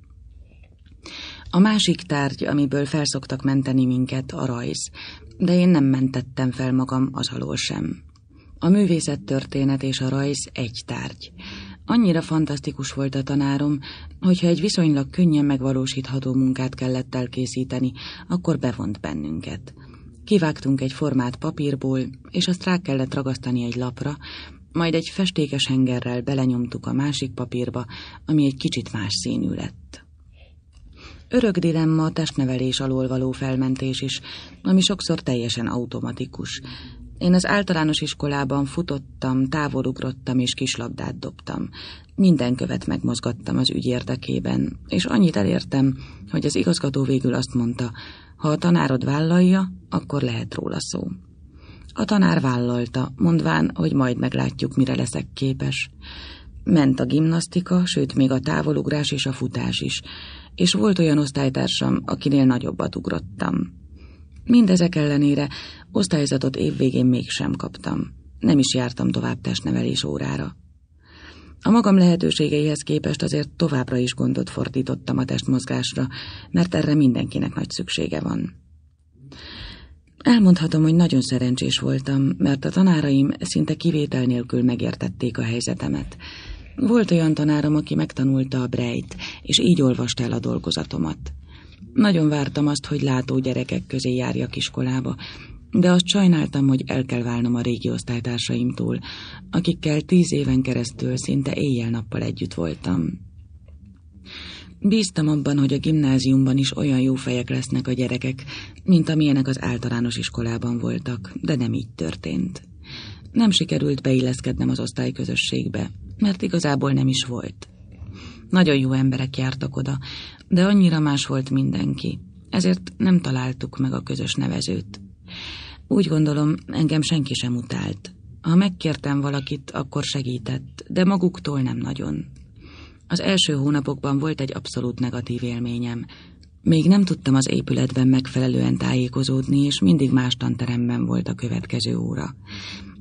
A másik tárgy, amiből felszoktak menteni minket, a rajz, de én nem mentettem fel magam az alól sem. A művészettörténet és a rajz egy tárgy. Annyira fantasztikus volt a tanárom, hogyha egy viszonylag könnyen megvalósítható munkát kellett elkészíteni, akkor bevont bennünket. Kivágtunk egy formát papírból, és azt rá kellett ragasztani egy lapra, majd egy festékes hengerrel belenyomtuk a másik papírba, ami egy kicsit más színű lett. Örök dilemma a testnevelés alól való felmentés is, ami sokszor teljesen automatikus. Én az általános iskolában futottam, távolugrottam és kislabdát dobtam. Minden követ megmozgattam az ügy érdekében, és annyit elértem, hogy az igazgató végül azt mondta, ha a tanárod vállalja, akkor lehet róla szó. A tanár vállalta, mondván, hogy majd meglátjuk, mire leszek képes. Ment a gimnasztika, sőt még a távolugrás és a futás is és volt olyan osztálytársam, akinél nagyobbat ugrottam. Mindezek ellenére osztályzatot évvégén mégsem kaptam. Nem is jártam tovább testnevelés órára. A magam lehetőségeihez képest azért továbbra is gondot fordítottam a testmozgásra, mert erre mindenkinek nagy szüksége van. Elmondhatom, hogy nagyon szerencsés voltam, mert a tanáraim szinte kivétel nélkül megértették a helyzetemet, volt olyan tanárom, aki megtanulta a brejt, és így olvasta el a dolgozatomat. Nagyon vártam azt, hogy látó gyerekek közé járjak iskolába, de azt sajnáltam, hogy el kell válnom a régi osztálytársaimtól, akikkel tíz éven keresztül szinte éjjel-nappal együtt voltam. Bíztam abban, hogy a gimnáziumban is olyan jó fejek lesznek a gyerekek, mint amilyenek az általános iskolában voltak, de nem így történt. Nem sikerült beilleszkednem az osztályközösségbe, mert igazából nem is volt. Nagyon jó emberek jártak oda, de annyira más volt mindenki, ezért nem találtuk meg a közös nevezőt. Úgy gondolom, engem senki sem utált. Ha megkértem valakit, akkor segített, de maguktól nem nagyon. Az első hónapokban volt egy abszolút negatív élményem. Még nem tudtam az épületben megfelelően tájékozódni, és mindig más tanteremben volt a következő óra.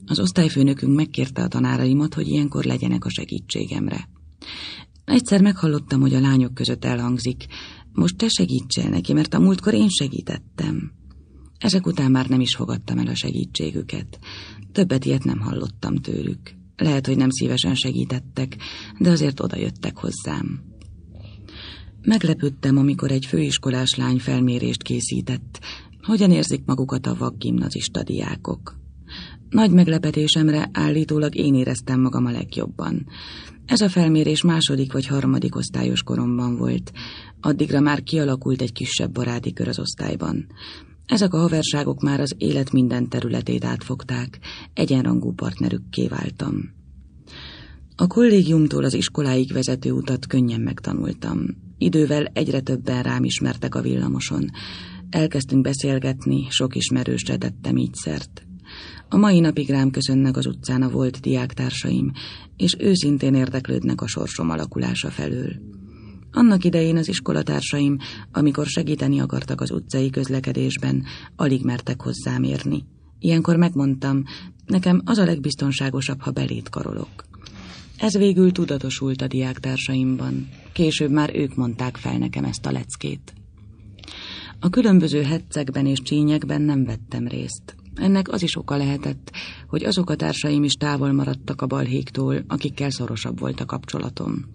Az osztályfőnökünk megkérte a tanáraimat, hogy ilyenkor legyenek a segítségemre. Egyszer meghallottam, hogy a lányok között elhangzik, most te segítsél neki, mert a múltkor én segítettem. Ezek után már nem is fogadtam el a segítségüket. Többet ilyet nem hallottam tőlük. Lehet, hogy nem szívesen segítettek, de azért odajöttek hozzám. Meglepődtem, amikor egy főiskolás lány felmérést készített, hogyan érzik magukat a gimnazista diákok. Nagy meglepetésemre állítólag én éreztem magam a legjobban. Ez a felmérés második vagy harmadik osztályos koromban volt. Addigra már kialakult egy kisebb baráti kör az osztályban. Ezek a haverságok már az élet minden területét átfogták, egyenrangú partnerükké váltam. A kollégiumtól az iskoláig vezető utat könnyen megtanultam. Idővel egyre többen rám ismertek a villamoson. Elkezdtünk beszélgetni, sok ismerősre tettem így szert. A mai napig rám köszönnek az utcán a volt diáktársaim, és őszintén érdeklődnek a sorsom alakulása felől. Annak idején az iskolatársaim, amikor segíteni akartak az utcai közlekedésben, alig mertek hozzám érni. Ilyenkor megmondtam, nekem az a legbiztonságosabb, ha belét karolok. Ez végül tudatosult a diáktársaimban. Később már ők mondták fel nekem ezt a leckét. A különböző hetcekben és csínyekben nem vettem részt. Ennek az is oka lehetett, hogy azok a társaim is távol maradtak a balhéktól, akikkel szorosabb volt a kapcsolatom.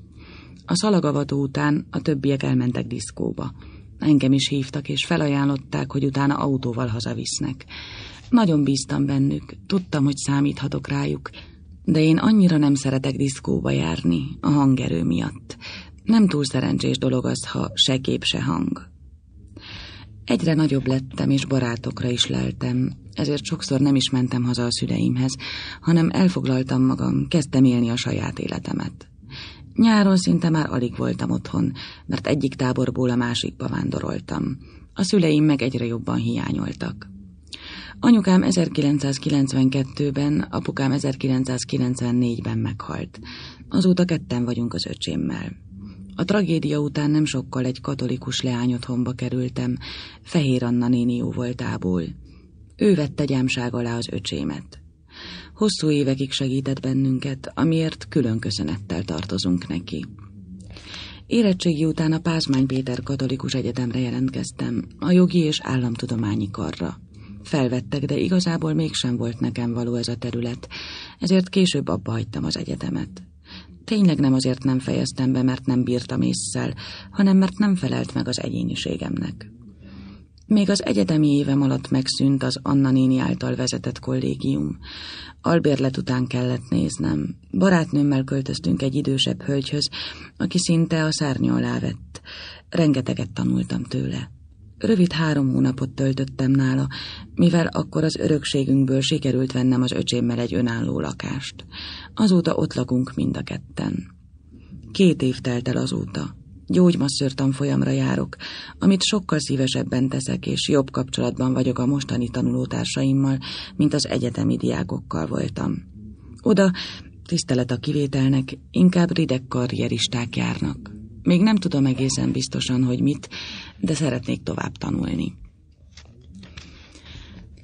A szalagavató után a többiek elmentek diszkóba. Engem is hívtak, és felajánlották, hogy utána autóval hazavisznek. Nagyon bíztam bennük, tudtam, hogy számíthatok rájuk, de én annyira nem szeretek diszkóba járni, a hangerő miatt. Nem túl szerencsés dolog az, ha se kép, se hang. Egyre nagyobb lettem, és barátokra is leltem, ezért sokszor nem is mentem haza a szüleimhez, hanem elfoglaltam magam, kezdtem élni a saját életemet. Nyáron szinte már alig voltam otthon, mert egyik táborból a másikba vándoroltam. A szüleim meg egyre jobban hiányoltak. Anyukám 1992-ben, apukám 1994-ben meghalt. Azóta ketten vagyunk az öcsémmel. A tragédia után nem sokkal egy katolikus leány otthonba kerültem, Fehér Anna jó voltából. Ő vette gyámság alá az öcsémet. Hosszú évekig segített bennünket, amiért külön köszönettel tartozunk neki. Érettségi után a Pázmány Péter Katolikus Egyetemre jelentkeztem, a jogi és államtudományi karra. Felvettek, de igazából mégsem volt nekem való ez a terület, ezért később abba hagytam az egyetemet. Tényleg nem azért nem fejeztem be, mert nem bírtam észszel, hanem mert nem felelt meg az egyéniségemnek. Még az egyetemi évem alatt megszűnt az Anna néni által vezetett kollégium. Albérlet után kellett néznem. Barátnőmmel költöztünk egy idősebb hölgyhöz, aki szinte a szárnya alá vett. Rengeteget tanultam tőle. Rövid három hónapot töltöttem nála, mivel akkor az örökségünkből sikerült vennem az öcsémmel egy önálló lakást. Azóta ott lakunk mind a ketten. Két év telt el azóta. Gyógymasszörtan folyamra járok, amit sokkal szívesebben teszek, és jobb kapcsolatban vagyok a mostani tanulótársaimmal, mint az egyetemi diákokkal voltam. Oda, tisztelet a kivételnek, inkább rideg karrieristák járnak. Még nem tudom egészen biztosan, hogy mit, de szeretnék tovább tanulni.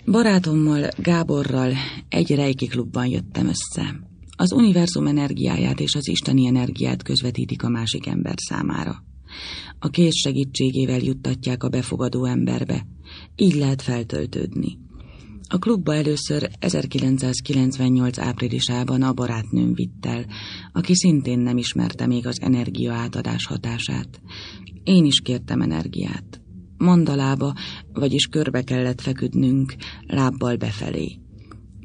Barátommal, Gáborral egy rejki klubban jöttem össze. Az univerzum energiáját és az isteni energiát közvetítik a másik ember számára. A kész segítségével juttatják a befogadó emberbe. Így lehet feltöltődni. A klubba először 1998 áprilisában a barátnőm vitt el, aki szintén nem ismerte még az energia átadás hatását. Én is kértem energiát. Mandalába, vagyis körbe kellett feküdnünk, lábbal befelé.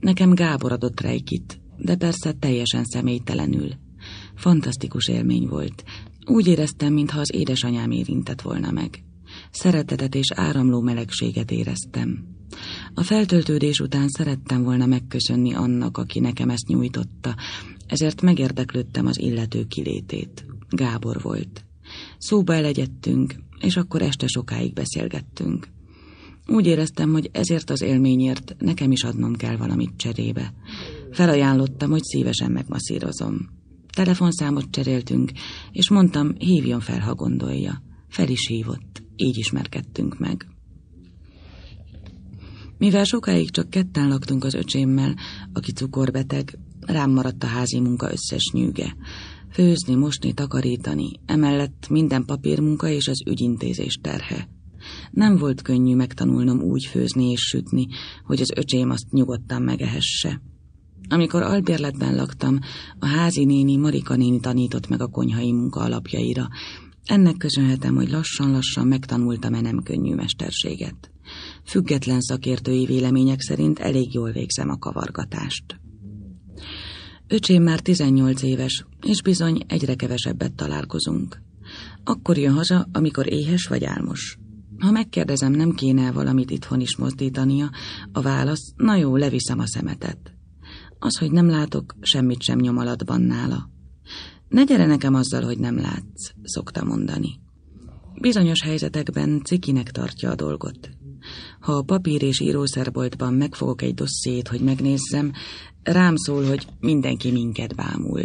Nekem Gábor adott rejkit, de persze teljesen személytelenül. Fantasztikus élmény volt. Úgy éreztem, mintha az édesanyám érintett volna meg. Szeretetet és áramló melegséget éreztem. A feltöltődés után szerettem volna megköszönni annak, aki nekem ezt nyújtotta, ezért megérdeklődtem az illető kilétét. Gábor volt. Szóba elegyedtünk, és akkor este sokáig beszélgettünk. Úgy éreztem, hogy ezért az élményért nekem is adnom kell valamit cserébe. Felajánlottam, hogy szívesen megmaszírozom. Telefonszámot cseréltünk, és mondtam, hívjon fel, ha gondolja. Fel is hívott, így ismerkedtünk meg. Mivel sokáig csak ketten laktunk az öcsémmel, aki cukorbeteg, rám maradt a házi munka összes nyűge. Főzni, mosni, takarítani, emellett minden papírmunka és az ügyintézés terhe. Nem volt könnyű megtanulnom úgy főzni és sütni, hogy az öcsém azt nyugodtan megehesse. Amikor albérletben laktam, a házi néni Marika néni tanított meg a konyhai munka alapjaira. Ennek köszönhetem, hogy lassan-lassan megtanultam e nem könnyű mesterséget. Független szakértői vélemények szerint elég jól végzem a kavargatást. Öcsém már 18 éves, és bizony egyre kevesebbet találkozunk. Akkor jön haza, amikor éhes vagy álmos. Ha megkérdezem, nem kéne valamit itthon is mozdítania, a válasz, na jó, leviszem a szemetet. Az, hogy nem látok, semmit sem nyom alatban nála. Ne gyere nekem azzal, hogy nem látsz, szokta mondani. Bizonyos helyzetekben cikinek tartja a dolgot. Ha a papír és írószerboltban megfogok egy dossziét, hogy megnézzem, rám szól, hogy mindenki minket bámul.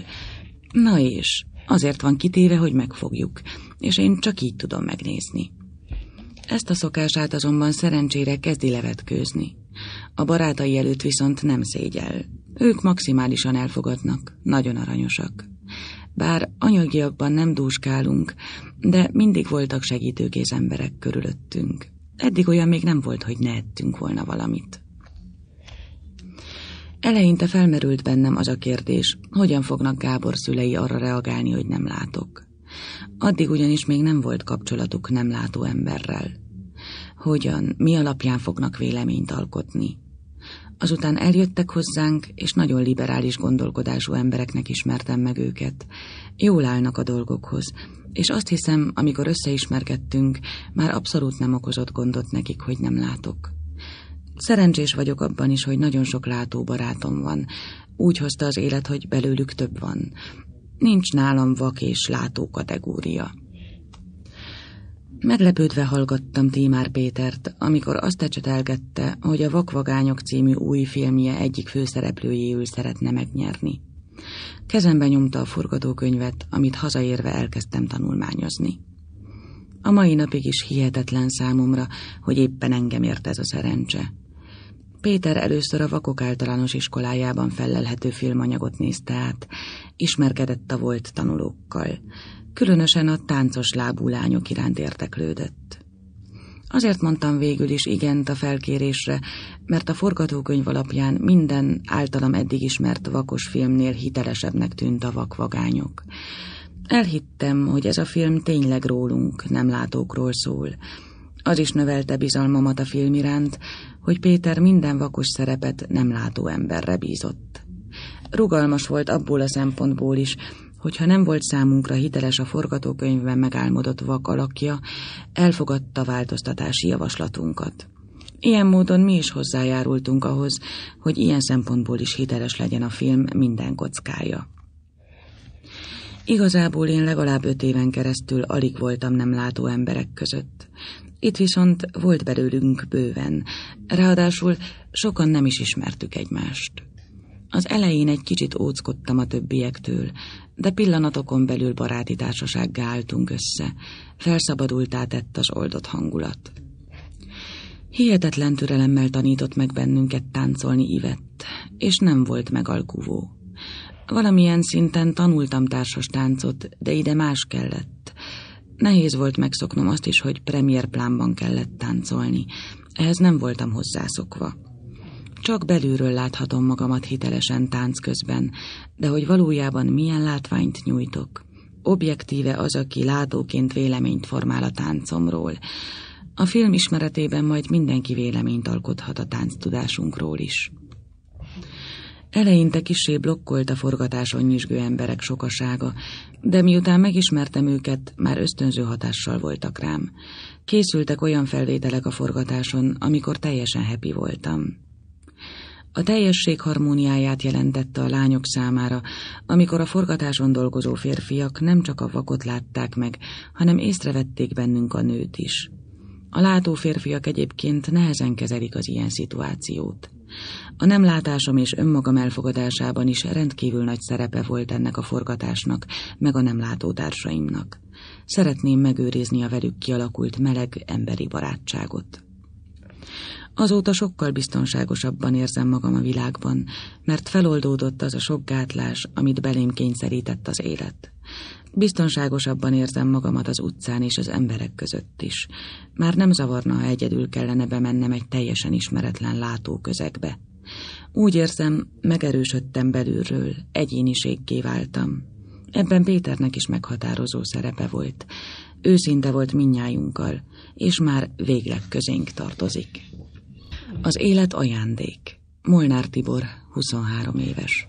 Na és, azért van kitéve, hogy megfogjuk, és én csak így tudom megnézni. Ezt a szokását azonban szerencsére kezdi levetkőzni. A barátai előtt viszont nem szégyel. Ők maximálisan elfogadnak, nagyon aranyosak. Bár anyagiakban nem dúskálunk, de mindig voltak segítőkéz emberek körülöttünk. Eddig olyan még nem volt, hogy ne ettünk volna valamit. Eleinte felmerült bennem az a kérdés, hogyan fognak Gábor szülei arra reagálni, hogy nem látok. Addig ugyanis még nem volt kapcsolatuk nem látó emberrel. Hogyan, mi alapján fognak véleményt alkotni? Azután eljöttek hozzánk, és nagyon liberális gondolkodású embereknek ismertem meg őket. Jól állnak a dolgokhoz, és azt hiszem, amikor összeismerkedtünk, már abszolút nem okozott gondot nekik, hogy nem látok. Szerencsés vagyok abban is, hogy nagyon sok látó barátom van. Úgy hozta az élet, hogy belőlük több van. Nincs nálam vak és látó kategória. Meglepődve hallgattam Tímár Pétert, amikor azt ecsetelgette, hogy a Vakvagányok című új filmje egyik főszereplőjéül szeretne megnyerni. Kezembe nyomta a forgatókönyvet, amit hazaérve elkezdtem tanulmányozni. A mai napig is hihetetlen számomra, hogy éppen engem ért ez a szerencse. Péter először a vakok általános iskolájában fellelhető filmanyagot nézte át, ismerkedett a volt tanulókkal, különösen a táncos lábú lányok iránt érteklődött. Azért mondtam végül is igent a felkérésre, mert a forgatókönyv alapján minden általam eddig ismert vakos filmnél hitelesebbnek tűnt a vakvagányok. Elhittem, hogy ez a film tényleg rólunk, nem látókról szól. Az is növelte bizalmamat a film iránt, hogy Péter minden vakos szerepet nem látó emberre bízott. Rugalmas volt abból a szempontból is, hogyha nem volt számunkra hiteles a forgatókönyvben megálmodott vak alakja, elfogadta változtatási javaslatunkat. Ilyen módon mi is hozzájárultunk ahhoz, hogy ilyen szempontból is hiteles legyen a film minden kockája. Igazából én legalább öt éven keresztül alig voltam nem látó emberek között. Itt viszont volt belőlünk bőven, ráadásul sokan nem is ismertük egymást. Az elején egy kicsit óckodtam a többiektől, de pillanatokon belül baráti társasággá álltunk össze, felszabadultá tett az oldott hangulat. Hihetetlen türelemmel tanított meg bennünket táncolni ivett, és nem volt megalkuvó. Valamilyen szinten tanultam társas táncot, de ide más kellett. Nehéz volt megszoknom azt is, hogy premier plánban kellett táncolni. Ehhez nem voltam hozzászokva. Csak belülről láthatom magamat hitelesen tánc közben, de hogy valójában milyen látványt nyújtok. Objektíve az, aki látóként véleményt formál a táncomról. A film ismeretében majd mindenki véleményt alkothat a tánc tudásunkról is. Eleinte kisé blokkolt a forgatáson nyisgő emberek sokasága, de miután megismertem őket, már ösztönző hatással voltak rám. Készültek olyan felvételek a forgatáson, amikor teljesen happy voltam. A teljesség harmóniáját jelentette a lányok számára, amikor a forgatáson dolgozó férfiak nem csak a vakot látták meg, hanem észrevették bennünk a nőt is. A látó férfiak egyébként nehezen kezelik az ilyen szituációt. A nem látásom és önmagam elfogadásában is rendkívül nagy szerepe volt ennek a forgatásnak, meg a nem látó társaimnak. Szeretném megőrizni a velük kialakult meleg emberi barátságot. Azóta sokkal biztonságosabban érzem magam a világban, mert feloldódott az a sok gátlás, amit belém kényszerített az élet. Biztonságosabban érzem magamat az utcán és az emberek között is. Már nem zavarna, ha egyedül kellene bemennem egy teljesen ismeretlen látóközegbe. Úgy érzem, megerősödtem belülről, egyéniségké váltam. Ebben Péternek is meghatározó szerepe volt. Őszinte volt minnyájunkkal, és már végleg közénk tartozik. Az élet ajándék. Molnár Tibor, 23 éves.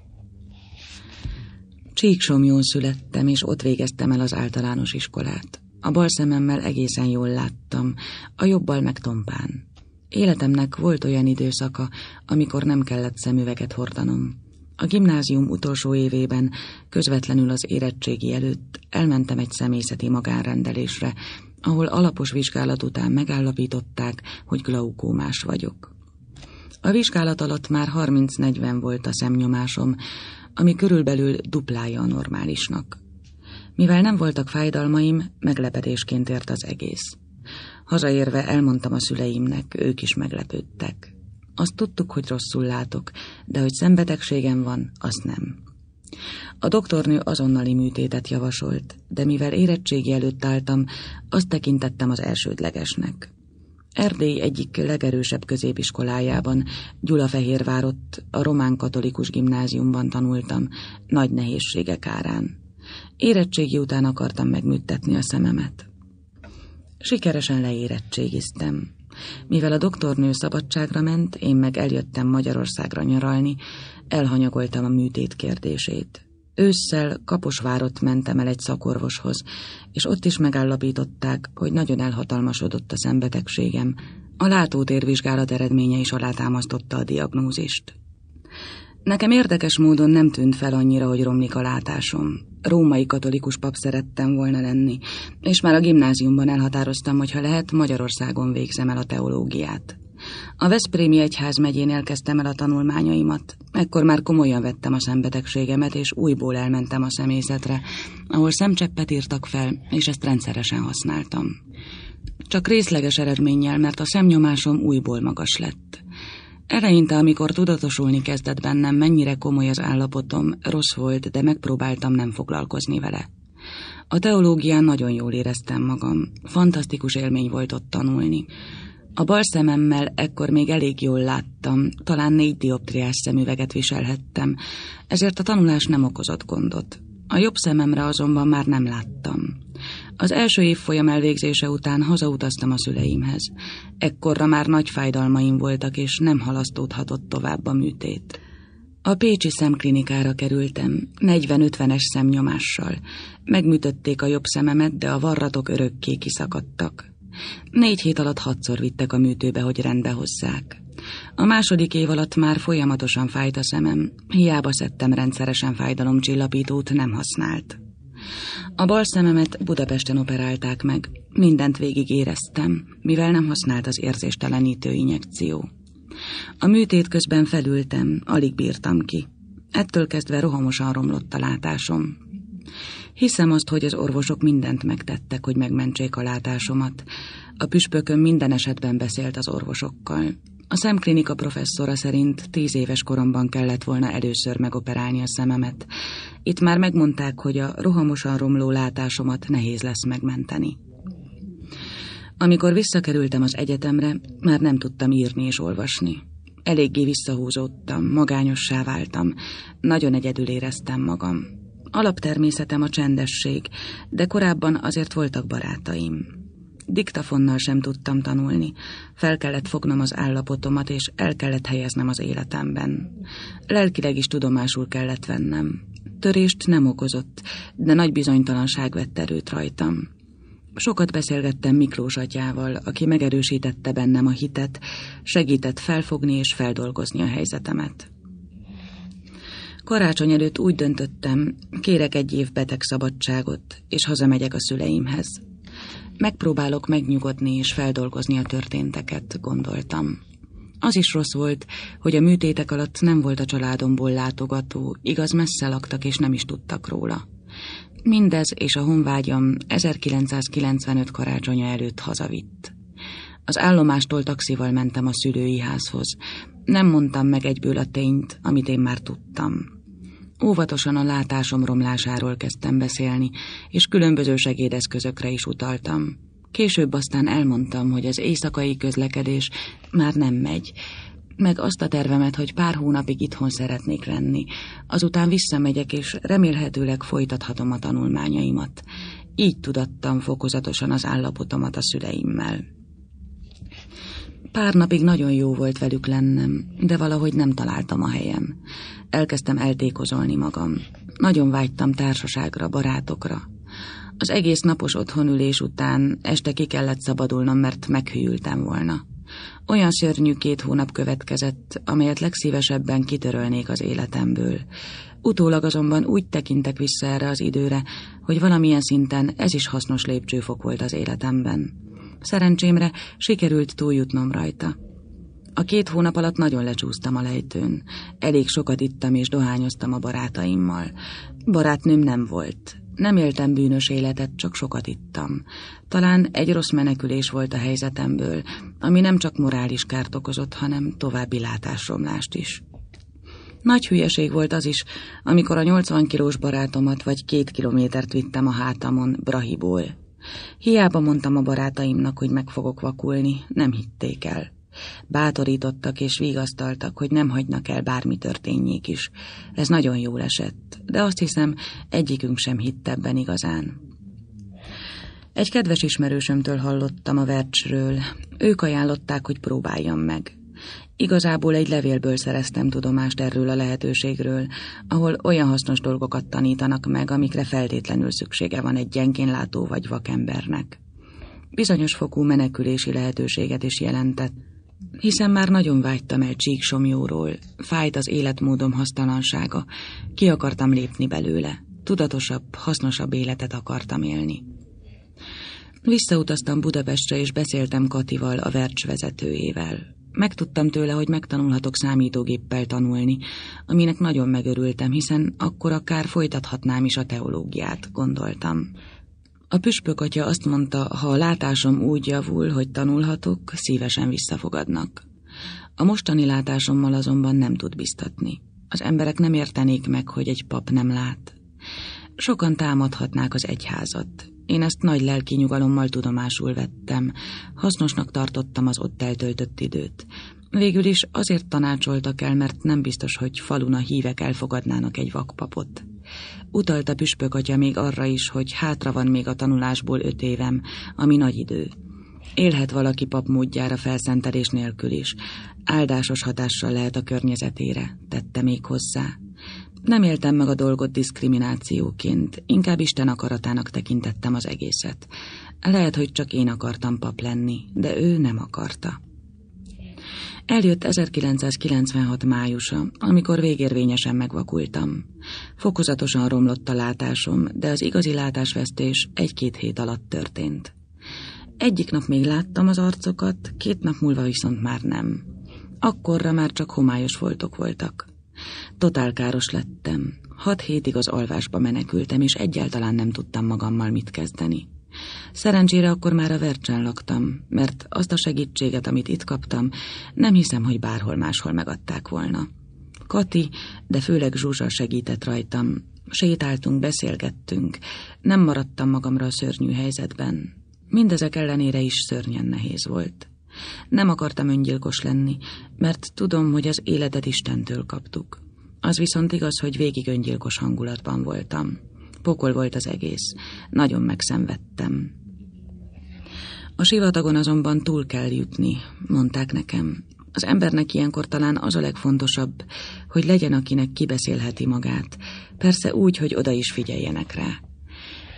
Csíksomjón születtem, és ott végeztem el az általános iskolát. A bal szememmel egészen jól láttam, a jobbal meg tompán. Életemnek volt olyan időszaka, amikor nem kellett szemüveget hordanom. A gimnázium utolsó évében, közvetlenül az érettségi előtt elmentem egy személyzeti magánrendelésre, ahol alapos vizsgálat után megállapították, hogy glaukómás vagyok. A vizsgálat alatt már 30-40 volt a szemnyomásom, ami körülbelül duplája a normálisnak. Mivel nem voltak fájdalmaim, meglepetésként ért az egész. Hazaérve elmondtam a szüleimnek, ők is meglepődtek. Azt tudtuk, hogy rosszul látok, de hogy szembetegségem van, azt nem. A doktornő azonnali műtétet javasolt, de mivel érettségi előtt álltam, azt tekintettem az elsődlegesnek. Erdély egyik legerősebb középiskolájában, Gyulafehérvárott, a román katolikus gimnáziumban tanultam, nagy nehézségek árán. Érettségi után akartam megműtetni a szememet. Sikeresen leérettségiztem. Mivel a doktornő szabadságra ment, én meg eljöttem Magyarországra nyaralni, elhanyagoltam a műtét kérdését. Ősszel Kaposvárot mentem el egy szakorvoshoz, és ott is megállapították, hogy nagyon elhatalmasodott a szembetegségem. A látótérvizsgálat eredménye is alátámasztotta a diagnózist. Nekem érdekes módon nem tűnt fel annyira, hogy romlik a látásom. Római katolikus pap szerettem volna lenni, és már a gimnáziumban elhatároztam, hogy ha lehet, Magyarországon végzem el a teológiát. A Veszprémi Egyházmegyénél elkezdtem el a tanulmányaimat, ekkor már komolyan vettem a szembetegségemet, és újból elmentem a személyzetre, ahol szemcseppet írtak fel, és ezt rendszeresen használtam. Csak részleges eredménnyel, mert a szemnyomásom újból magas lett. Eleinte, amikor tudatosulni kezdett bennem, mennyire komoly az állapotom, rossz volt, de megpróbáltam nem foglalkozni vele. A teológián nagyon jól éreztem magam. Fantasztikus élmény volt ott tanulni. A bal szememmel ekkor még elég jól láttam, talán négy dioptriás szemüveget viselhettem, ezért a tanulás nem okozott gondot. A jobb szememre azonban már nem láttam. Az első évfolyam elvégzése után hazautaztam a szüleimhez. Ekkorra már nagy fájdalmaim voltak, és nem halasztódhatott tovább a műtét. A Pécsi szemklinikára kerültem, 40-50-es szemnyomással. Megműtötték a jobb szememet, de a varratok örökké kiszakadtak. Négy hét alatt hatszor vittek a műtőbe, hogy rendbe hozzák. A második év alatt már folyamatosan fájt a szemem, hiába szedtem rendszeresen fájdalomcsillapítót, nem használt. A bal szememet Budapesten operálták meg, mindent végig éreztem, mivel nem használt az érzéstelenítő injekció. A műtét közben felültem, alig bírtam ki. Ettől kezdve rohamosan romlott a látásom. Hiszem azt, hogy az orvosok mindent megtettek, hogy megmentsék a látásomat. A püspökön minden esetben beszélt az orvosokkal. A szemklinika professzora szerint tíz éves koromban kellett volna először megoperálni a szememet. Itt már megmondták, hogy a rohamosan romló látásomat nehéz lesz megmenteni. Amikor visszakerültem az egyetemre, már nem tudtam írni és olvasni. Eléggé visszahúzódtam, magányossá váltam, nagyon egyedül éreztem magam. Alaptermészetem a csendesség, de korábban azért voltak barátaim. Diktafonnal sem tudtam tanulni. Fel kellett fognom az állapotomat, és el kellett helyeznem az életemben. Lelkileg is tudomásul kellett vennem. Törést nem okozott, de nagy bizonytalanság vett erőt rajtam. Sokat beszélgettem Miklós atyával, aki megerősítette bennem a hitet, segített felfogni és feldolgozni a helyzetemet. Karácsony előtt úgy döntöttem, kérek egy év beteg szabadságot, és hazamegyek a szüleimhez. Megpróbálok megnyugodni és feldolgozni a történteket, gondoltam. Az is rossz volt, hogy a műtétek alatt nem volt a családomból látogató, igaz messze laktak és nem is tudtak róla. Mindez és a honvágyam 1995 karácsonya előtt hazavitt. Az állomástól taxival mentem a szülői házhoz. Nem mondtam meg egyből a tényt, amit én már tudtam. Óvatosan a látásom romlásáról kezdtem beszélni, és különböző segédeszközökre is utaltam. Később aztán elmondtam, hogy az éjszakai közlekedés már nem megy, meg azt a tervemet, hogy pár hónapig itthon szeretnék lenni. Azután visszamegyek, és remélhetőleg folytathatom a tanulmányaimat. Így tudattam fokozatosan az állapotomat a szüleimmel. Pár napig nagyon jó volt velük lennem, de valahogy nem találtam a helyem. Elkezdtem eltékozolni magam. Nagyon vágytam társaságra, barátokra. Az egész napos otthonülés után este ki kellett szabadulnom, mert meghűltem volna. Olyan szörnyű két hónap következett, amelyet legszívesebben kitörölnék az életemből. Utólag azonban úgy tekintek vissza erre az időre, hogy valamilyen szinten ez is hasznos lépcsőfok volt az életemben. Szerencsémre sikerült túljutnom rajta. A két hónap alatt nagyon lecsúsztam a lejtőn. Elég sokat ittam és dohányoztam a barátaimmal. Barátnőm nem volt. Nem éltem bűnös életet, csak sokat ittam. Talán egy rossz menekülés volt a helyzetemből, ami nem csak morális kárt okozott, hanem további látásromlást is. Nagy hülyeség volt az is, amikor a 80 kilós barátomat vagy két kilométert vittem a hátamon Brahiból Hiába mondtam a barátaimnak, hogy meg fogok vakulni, nem hitték el. Bátorítottak és vigasztaltak, hogy nem hagynak el bármi történjék is. Ez nagyon jól esett, de azt hiszem, egyikünk sem hitt ebben igazán. Egy kedves ismerősömtől hallottam a vercsről. Ők ajánlották, hogy próbáljam meg. Igazából egy levélből szereztem tudomást erről a lehetőségről, ahol olyan hasznos dolgokat tanítanak meg, amikre feltétlenül szüksége van egy látó vagy vakembernek. Bizonyos fokú menekülési lehetőséget is jelentett, hiszen már nagyon vágytam el csíksomjóról, fájt az életmódom hasztalansága, ki akartam lépni belőle, tudatosabb, hasznosabb életet akartam élni. Visszautaztam Budapestre, és beszéltem Katival, a vercs vezetőjével. Megtudtam tőle, hogy megtanulhatok számítógéppel tanulni, aminek nagyon megörültem, hiszen akkor akár folytathatnám is a teológiát, gondoltam. A püspök atya azt mondta, ha a látásom úgy javul, hogy tanulhatok, szívesen visszafogadnak. A mostani látásommal azonban nem tud biztatni. Az emberek nem értenék meg, hogy egy pap nem lát. Sokan támadhatnák az egyházat, én ezt nagy lelki nyugalommal tudomásul vettem. Hasznosnak tartottam az ott eltöltött időt. Végül is azért tanácsoltak el, mert nem biztos, hogy Faluna hívek elfogadnának egy vakpapot. Utalt a püspök atya még arra is, hogy hátra van még a tanulásból öt évem, ami nagy idő. Élhet valaki pap módjára felszentelés nélkül is. Áldásos hatással lehet a környezetére, tette még hozzá. Nem éltem meg a dolgot diszkriminációként, inkább Isten akaratának tekintettem az egészet. Lehet, hogy csak én akartam pap lenni, de ő nem akarta. Eljött 1996 májusa, amikor végérvényesen megvakultam. Fokozatosan romlott a látásom, de az igazi látásvesztés egy-két hét alatt történt. Egyik nap még láttam az arcokat, két nap múlva viszont már nem. Akkorra már csak homályos foltok voltak káros lettem. Hat hétig az alvásba menekültem, és egyáltalán nem tudtam magammal mit kezdeni. Szerencsére akkor már a vercsen laktam, mert azt a segítséget, amit itt kaptam, nem hiszem, hogy bárhol máshol megadták volna. Kati, de főleg Zsuzsa segített rajtam. Sétáltunk, beszélgettünk. Nem maradtam magamra a szörnyű helyzetben. Mindezek ellenére is szörnyen nehéz volt. Nem akartam öngyilkos lenni, mert tudom, hogy az életet Istentől kaptuk. Az viszont igaz, hogy végig öngyilkos hangulatban voltam. Pokol volt az egész. Nagyon megszenvedtem. A sivatagon azonban túl kell jutni, mondták nekem. Az embernek ilyenkor talán az a legfontosabb, hogy legyen, akinek kibeszélheti magát. Persze úgy, hogy oda is figyeljenek rá.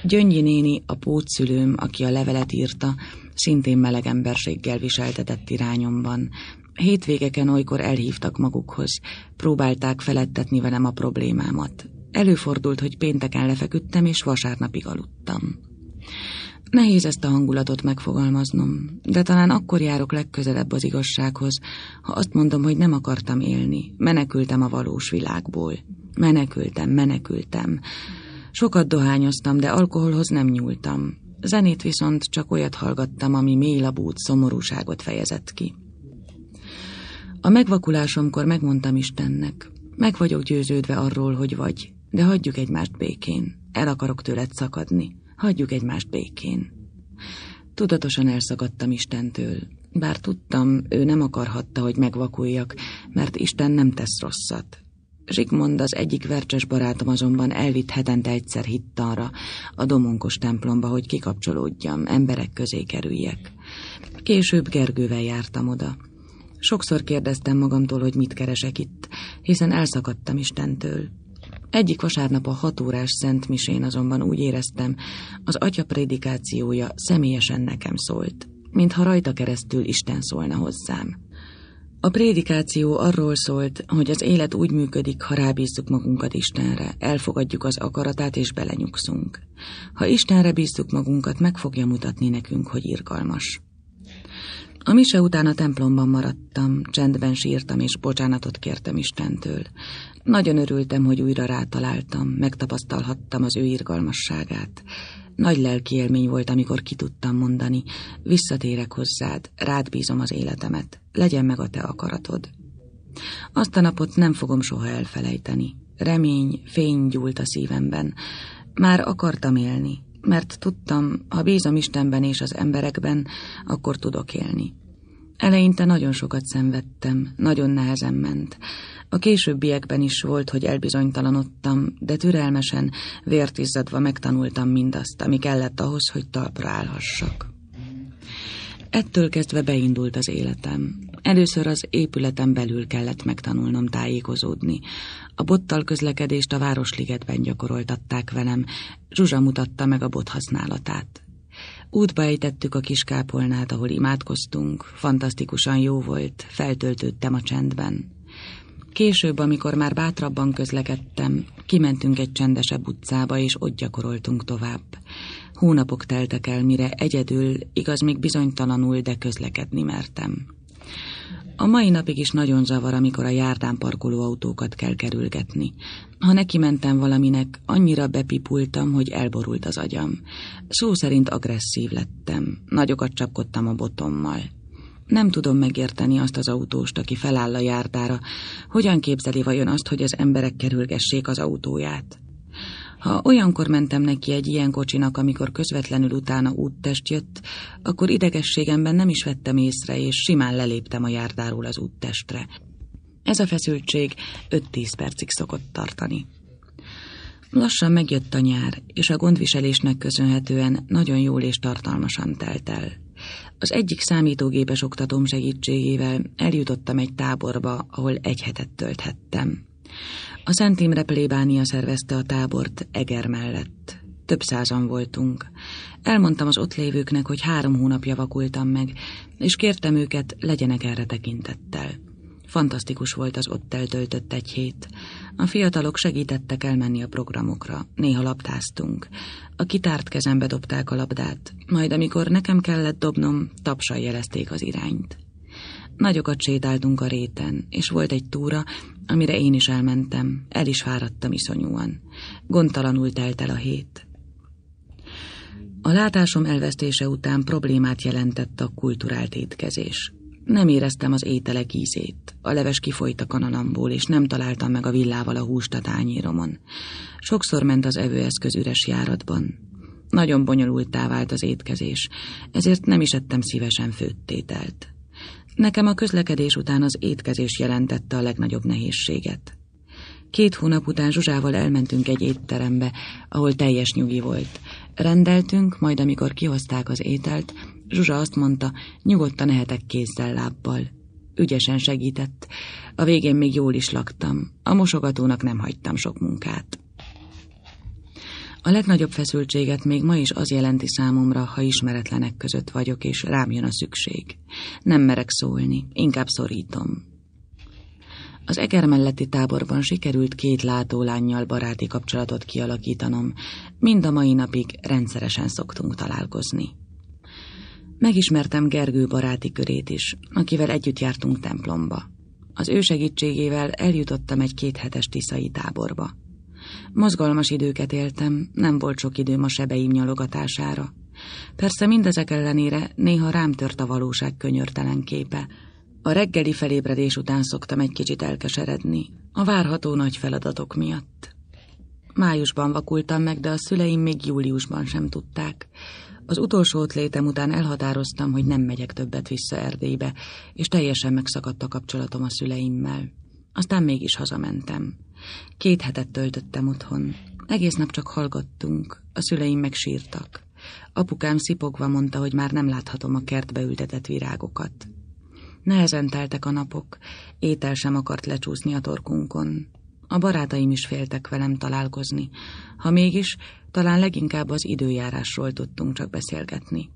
Gyöngyi néni, a pótszülőm, aki a levelet írta, szintén meleg emberséggel viseltetett irányomban. Hétvégeken olykor elhívtak magukhoz, próbálták felettetni velem a problémámat. Előfordult, hogy pénteken lefeküdtem, és vasárnapig aludtam. Nehéz ezt a hangulatot megfogalmaznom, de talán akkor járok legközelebb az igazsághoz, ha azt mondom, hogy nem akartam élni, menekültem a valós világból. Menekültem, menekültem. Sokat dohányoztam, de alkoholhoz nem nyúltam. Zenét viszont csak olyat hallgattam, ami mély labút szomorúságot fejezett ki. A megvakulásomkor megmondtam Istennek, meg vagyok győződve arról, hogy vagy, de hagyjuk egymást békén. El akarok tőled szakadni. Hagyjuk egymást békén. Tudatosan elszakadtam Istentől, bár tudtam, ő nem akarhatta, hogy megvakuljak, mert Isten nem tesz rosszat. Zsigmond az egyik vercses barátom azonban elvitt hetente egyszer hittanra a domonkos templomba, hogy kikapcsolódjam, emberek közé kerüljek. Később Gergővel jártam oda. Sokszor kérdeztem magamtól, hogy mit keresek itt, hiszen elszakadtam Istentől. Egyik vasárnap a hatórás szent misén azonban úgy éreztem, az atya prédikációja személyesen nekem szólt, mintha rajta keresztül Isten szólna hozzám. A prédikáció arról szólt, hogy az élet úgy működik, ha rábízzuk magunkat Istenre, elfogadjuk az akaratát és belenyugszunk. Ha Istenre bízzuk magunkat, meg fogja mutatni nekünk, hogy irgalmas. A mise után a templomban maradtam, csendben sírtam és bocsánatot kértem Istentől. Nagyon örültem, hogy újra rátaláltam, megtapasztalhattam az ő irgalmasságát. Nagy lelki élmény volt, amikor ki tudtam mondani. Visszatérek hozzád, rád bízom az életemet, legyen meg a te akaratod. Azt a napot nem fogom soha elfelejteni. Remény, fény gyúlt a szívemben. Már akartam élni, mert tudtam, ha bízom Istenben és az emberekben, akkor tudok élni. Eleinte nagyon sokat szenvedtem, nagyon nehezen ment. A későbbiekben is volt, hogy elbizonytalanodtam, de türelmesen, vértizzadva megtanultam mindazt, ami kellett ahhoz, hogy talpra állhassak. Ettől kezdve beindult az életem. Először az épületen belül kellett megtanulnom tájékozódni. A bottal közlekedést a Városligetben gyakoroltatták velem. Zsuzsa mutatta meg a bot használatát. Útba ejtettük a kis kápolnát, ahol imádkoztunk, fantasztikusan jó volt, feltöltöttem a csendben. Később, amikor már bátrabban közlekedtem, kimentünk egy csendesebb utcába, és ott gyakoroltunk tovább. Hónapok teltek el, mire egyedül, igaz még bizonytalanul, de közlekedni mertem. A mai napig is nagyon zavar, amikor a járdán parkoló autókat kell kerülgetni. Ha neki mentem valaminek, annyira bepipultam, hogy elborult az agyam. Szó szerint agresszív lettem, nagyokat csapkodtam a botommal. Nem tudom megérteni azt az autóst, aki feláll a járdára, hogyan képzeli vajon azt, hogy az emberek kerülgessék az autóját. Ha olyankor mentem neki egy ilyen kocsinak, amikor közvetlenül utána úttest jött, akkor idegességemben nem is vettem észre, és simán leléptem a járdáról az úttestre. Ez a feszültség 5-10 percig szokott tartani. Lassan megjött a nyár, és a gondviselésnek köszönhetően nagyon jól és tartalmasan telt el. Az egyik számítógépes oktatóm segítségével eljutottam egy táborba, ahol egy hetet tölthettem. A Szent Imre plébánia szervezte a tábort Eger mellett. Több százan voltunk. Elmondtam az ott lévőknek, hogy három hónapja vakultam meg, és kértem őket, legyenek erre tekintettel. Fantasztikus volt az ott eltöltött egy hét. A fiatalok segítettek elmenni a programokra, néha labdáztunk. A kitárt kezembe dobták a labdát, majd amikor nekem kellett dobnom, tapsal jelezték az irányt. Nagyokat sétáltunk a réten, és volt egy túra, amire én is elmentem, el is fáradtam iszonyúan. Gondtalanul telt el a hét. A látásom elvesztése után problémát jelentett a kulturált étkezés. Nem éreztem az ételek ízét, a leves kifolyt a kanalamból, és nem találtam meg a villával a húst a tányéromon. Sokszor ment az evőeszköz üres járatban. Nagyon bonyolultá vált az étkezés, ezért nem is ettem szívesen főttételt. Nekem a közlekedés után az étkezés jelentette a legnagyobb nehézséget. Két hónap után Zsuzsával elmentünk egy étterembe, ahol teljes nyugi volt. Rendeltünk, majd amikor kihozták az ételt, Zsuzsa azt mondta, nyugodtan ehetek kézzel, lábbal. Ügyesen segített. A végén még jól is laktam. A mosogatónak nem hagytam sok munkát. A legnagyobb feszültséget még ma is az jelenti számomra, ha ismeretlenek között vagyok, és rám jön a szükség. Nem merek szólni, inkább szorítom. Az Eger melletti táborban sikerült két látólányjal baráti kapcsolatot kialakítanom, mind a mai napig rendszeresen szoktunk találkozni. Megismertem Gergő baráti körét is, akivel együtt jártunk templomba. Az ő segítségével eljutottam egy kéthetes tiszai táborba. Mozgalmas időket éltem, nem volt sok időm a sebeim nyalogatására. Persze mindezek ellenére néha rám tört a valóság könyörtelen képe. A reggeli felébredés után szoktam egy kicsit elkeseredni, a várható nagy feladatok miatt. Májusban vakultam meg, de a szüleim még júliusban sem tudták. Az utolsó létem után elhatároztam, hogy nem megyek többet vissza Erdélybe, és teljesen megszakadt a kapcsolatom a szüleimmel. Aztán mégis hazamentem. Két hetet töltöttem otthon. Egész nap csak hallgattunk, a szüleim megsírtak. Apukám szipogva mondta, hogy már nem láthatom a kertbe ültetett virágokat. Nehezen teltek a napok, étel sem akart lecsúszni a torkunkon. A barátaim is féltek velem találkozni, ha mégis talán leginkább az időjárásról tudtunk csak beszélgetni.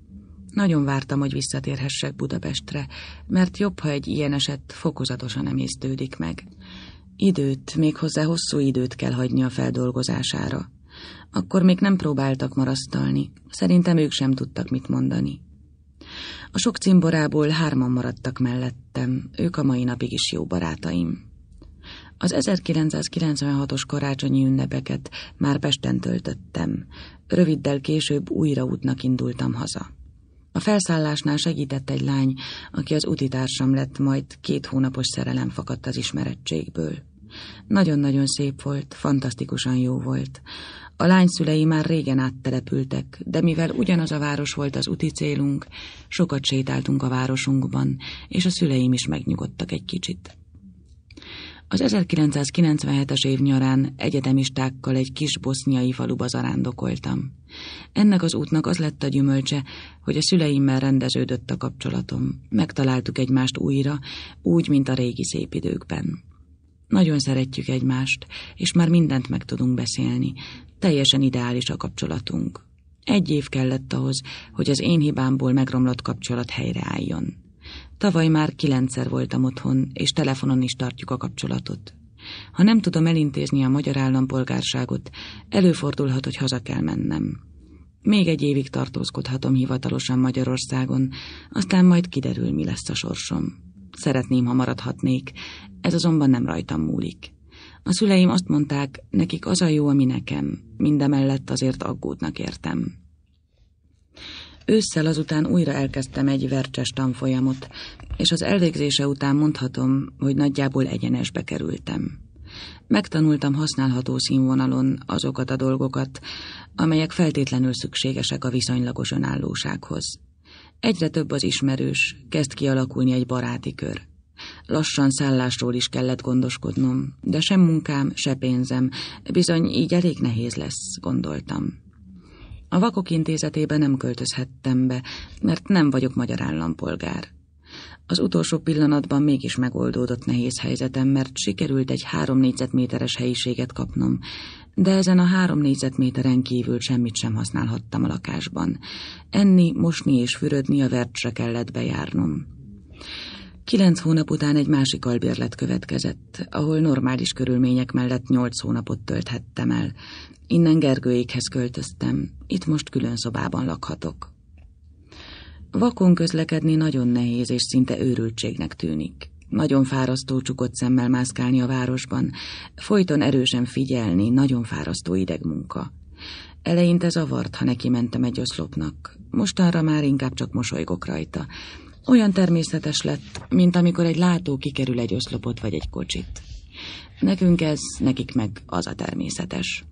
Nagyon vártam, hogy visszatérhessek Budapestre, mert jobb, ha egy ilyen eset fokozatosan emésztődik meg. Időt, méghozzá hosszú időt kell hagyni a feldolgozására. Akkor még nem próbáltak marasztalni, szerintem ők sem tudtak mit mondani. A sok cimborából hárman maradtak mellettem, ők a mai napig is jó barátaim. Az 1996-os karácsonyi ünnepeket már Pesten töltöttem, röviddel később újra útnak indultam haza. A felszállásnál segített egy lány, aki az utitársam lett, majd két hónapos szerelem fakadt az ismerettségből. Nagyon-nagyon szép volt, fantasztikusan jó volt. A lány szülei már régen áttelepültek, de mivel ugyanaz a város volt az úti célunk, sokat sétáltunk a városunkban, és a szüleim is megnyugodtak egy kicsit. Az 1997-es év nyarán egyetemistákkal egy kis boszniai faluba zarándokoltam. Ennek az útnak az lett a gyümölcse, hogy a szüleimmel rendeződött a kapcsolatom. Megtaláltuk egymást újra, úgy, mint a régi szép időkben. Nagyon szeretjük egymást, és már mindent meg tudunk beszélni. Teljesen ideális a kapcsolatunk. Egy év kellett ahhoz, hogy az én hibámból megromlott kapcsolat helyreálljon. Tavaly már kilencszer voltam otthon, és telefonon is tartjuk a kapcsolatot. Ha nem tudom elintézni a magyar állampolgárságot, előfordulhat, hogy haza kell mennem. Még egy évig tartózkodhatom hivatalosan Magyarországon, aztán majd kiderül, mi lesz a sorsom. Szeretném, ha maradhatnék, ez azonban nem rajtam múlik. A szüleim azt mondták, nekik az a jó, ami nekem, mindemellett azért aggódnak értem. Ősszel azután újra elkezdtem egy vercses tanfolyamot, és az elvégzése után mondhatom, hogy nagyjából egyenesbe kerültem. Megtanultam használható színvonalon azokat a dolgokat, amelyek feltétlenül szükségesek a viszonylagos önállósághoz. Egyre több az ismerős, kezd kialakulni egy baráti kör. Lassan szállásról is kellett gondoskodnom, de sem munkám, se pénzem, bizony így elég nehéz lesz, gondoltam. A vakok intézetébe nem költözhettem be, mert nem vagyok magyar állampolgár. Az utolsó pillanatban mégis megoldódott nehéz helyzetem, mert sikerült egy három négyzetméteres helyiséget kapnom, de ezen a három négyzetméteren kívül semmit sem használhattam a lakásban. Enni, mosni és fürödni a vertre kellett bejárnom. Kilenc hónap után egy másik albérlet következett, ahol normális körülmények mellett nyolc hónapot tölthettem el. Innen Gergőékhez költöztem, itt most külön szobában lakhatok. Vakon közlekedni nagyon nehéz és szinte őrültségnek tűnik. Nagyon fárasztó csukott szemmel mászkálni a városban, folyton erősen figyelni, nagyon fárasztó ideg munka. Eleinte zavart, ha neki mentem egy oszlopnak. Mostanra már inkább csak mosolygok rajta. Olyan természetes lett, mint amikor egy látó kikerül egy oszlopot vagy egy kocsit. Nekünk ez, nekik meg az a természetes.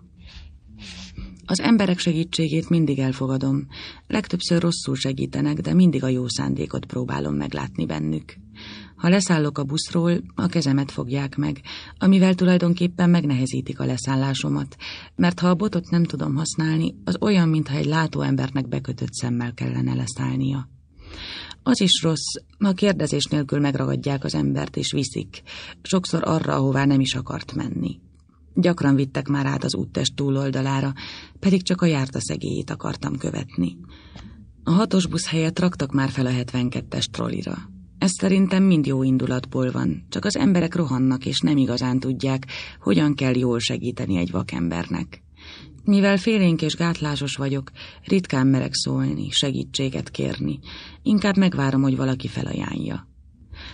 Az emberek segítségét mindig elfogadom. Legtöbbször rosszul segítenek, de mindig a jó szándékot próbálom meglátni bennük. Ha leszállok a buszról, a kezemet fogják meg, amivel tulajdonképpen megnehezítik a leszállásomat, mert ha a botot nem tudom használni, az olyan, mintha egy látóembernek bekötött szemmel kellene leszállnia. Az is rossz, ma kérdezés nélkül megragadják az embert és viszik, sokszor arra, ahová nem is akart menni. Gyakran vittek már át az úttest túloldalára, pedig csak a járta szegélyét akartam követni. A hatos busz helyett raktak már fel a 72-es trollira. Ez szerintem mind jó indulatból van, csak az emberek rohannak és nem igazán tudják, hogyan kell jól segíteni egy vakembernek. Mivel félénk és gátlásos vagyok, ritkán merek szólni, segítséget kérni, Inkább megvárom, hogy valaki felajánlja.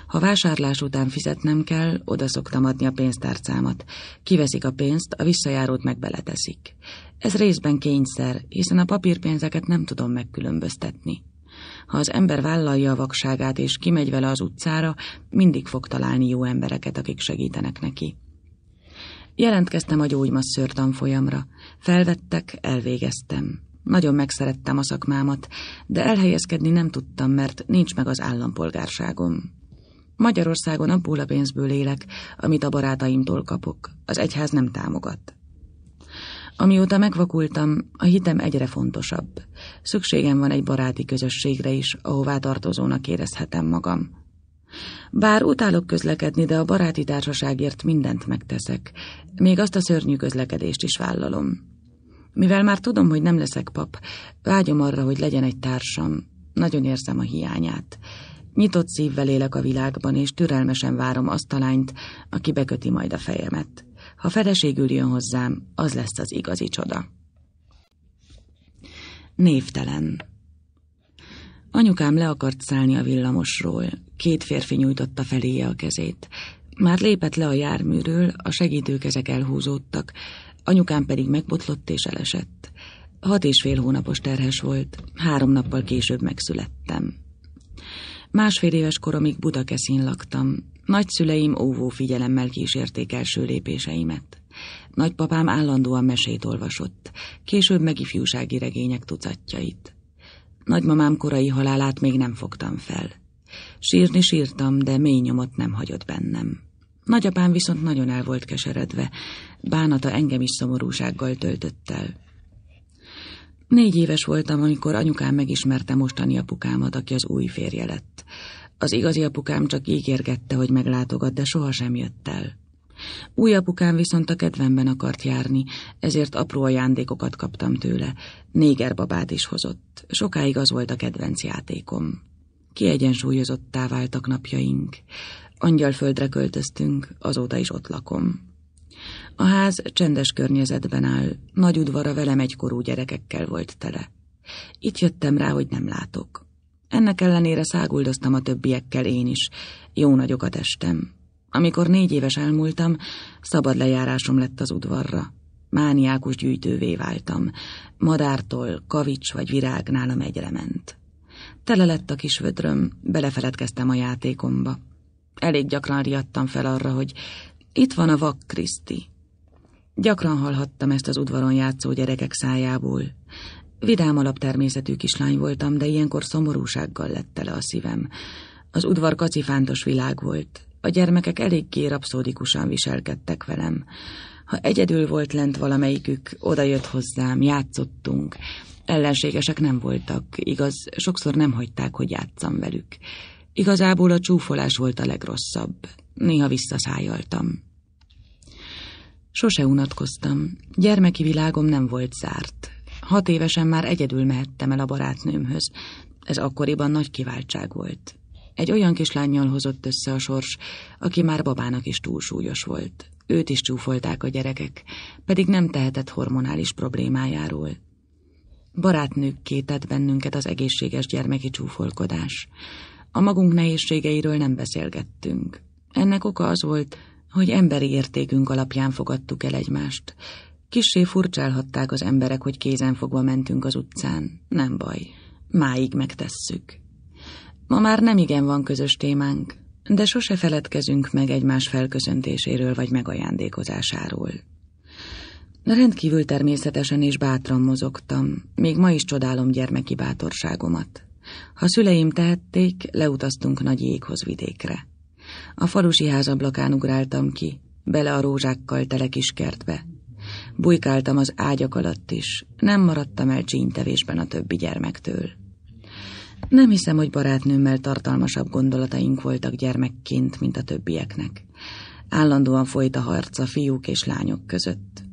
Ha vásárlás után fizetnem kell, oda szoktam adni a pénztárcámat. Kiveszik a pénzt, a visszajárót meg beleteszik. Ez részben kényszer, hiszen a papírpénzeket nem tudom megkülönböztetni. Ha az ember vállalja a vakságát és kimegy vele az utcára, mindig fog találni jó embereket, akik segítenek neki. Jelentkeztem a gyógymasszőr tanfolyamra. Felvettek, elvégeztem. Nagyon megszerettem a szakmámat, de elhelyezkedni nem tudtam, mert nincs meg az állampolgárságom. Magyarországon abból a pénzből élek, amit a barátaimtól kapok. Az egyház nem támogat. Amióta megvakultam, a hitem egyre fontosabb. Szükségem van egy baráti közösségre is, ahová tartozónak érezhetem magam. Bár utálok közlekedni, de a baráti társaságért mindent megteszek. Még azt a szörnyű közlekedést is vállalom. Mivel már tudom, hogy nem leszek pap, vágyom arra, hogy legyen egy társam. Nagyon érzem a hiányát. Nyitott szívvel élek a világban, és türelmesen várom azt a lányt, aki beköti majd a fejemet. Ha feleségül jön hozzám, az lesz az igazi csoda. Névtelen Anyukám le akart szállni a villamosról. Két férfi nyújtotta feléje a kezét. Már lépett le a járműről, a segítőkezek elhúzódtak anyukám pedig megbotlott és elesett. Hat és fél hónapos terhes volt, három nappal később megszülettem. Másfél éves koromig Budakeszin laktam. Nagyszüleim óvó figyelemmel kísérték első lépéseimet. Nagypapám állandóan mesét olvasott, később meg ifjúsági regények tucatjait. Nagymamám korai halálát még nem fogtam fel. Sírni sírtam, de mély nyomot nem hagyott bennem. Nagyapám viszont nagyon el volt keseredve, bánata engem is szomorúsággal töltött el. Négy éves voltam, amikor anyukám megismerte mostani apukámat, aki az új férje lett. Az igazi apukám csak ígérgette, hogy meglátogat, de sohasem jött el. Új apukám viszont a kedvemben akart járni, ezért apró ajándékokat kaptam tőle. Néger babát is hozott. Sokáig az volt a kedvenc játékom. Kiegyensúlyozottá váltak napjaink. Angyalföldre költöztünk, azóta is ott lakom. A ház csendes környezetben áll, nagy udvara velem egykorú gyerekekkel volt tele. Itt jöttem rá, hogy nem látok. Ennek ellenére száguldoztam a többiekkel én is, jó nagyokat estem. Amikor négy éves elmúltam, szabad lejárásom lett az udvarra. Mániákus gyűjtővé váltam. Madártól, kavics vagy virág nálam egyre ment. Tele lett a kis vödröm, belefeledkeztem a játékomba. Elég gyakran riadtam fel arra, hogy itt van a vak Kriszti. Gyakran hallhattam ezt az udvaron játszó gyerekek szájából. Vidám alaptermészetű kislány voltam, de ilyenkor szomorúsággal lett tele a szívem. Az udvar kacifántos világ volt. A gyermekek eléggé rapszódikusan viselkedtek velem. Ha egyedül volt lent valamelyikük, odajött hozzám, játszottunk. Ellenségesek nem voltak, igaz, sokszor nem hagyták, hogy játszam velük. Igazából a csúfolás volt a legrosszabb. Néha visszaszájaltam. Sose unatkoztam. Gyermeki világom nem volt zárt. Hat évesen már egyedül mehettem el a barátnőmhöz. Ez akkoriban nagy kiváltság volt. Egy olyan kislányjal hozott össze a sors, aki már babának is túlsúlyos volt. Őt is csúfolták a gyerekek, pedig nem tehetett hormonális problémájáról. Barátnők kétett bennünket az egészséges gyermeki csúfolkodás. A magunk nehézségeiről nem beszélgettünk. Ennek oka az volt, hogy emberi értékünk alapján fogadtuk el egymást. Kissé furcsálhatták az emberek, hogy kézenfogva mentünk az utcán. Nem baj, máig megtesszük. Ma már nem igen van közös témánk, de sose feledkezünk meg egymás felköszöntéséről vagy megajándékozásáról. Rendkívül természetesen és bátran mozogtam, még ma is csodálom gyermeki bátorságomat. Ha szüleim tehették, leutaztunk nagy jéghoz vidékre. A falusi házablakán ugráltam ki, bele a rózsákkal tele kis kertbe. Bujkáltam az ágyak alatt is, nem maradtam el csíntevésben a többi gyermektől. Nem hiszem, hogy barátnőmmel tartalmasabb gondolataink voltak gyermekként, mint a többieknek. Állandóan folyt a harc a fiúk és lányok között.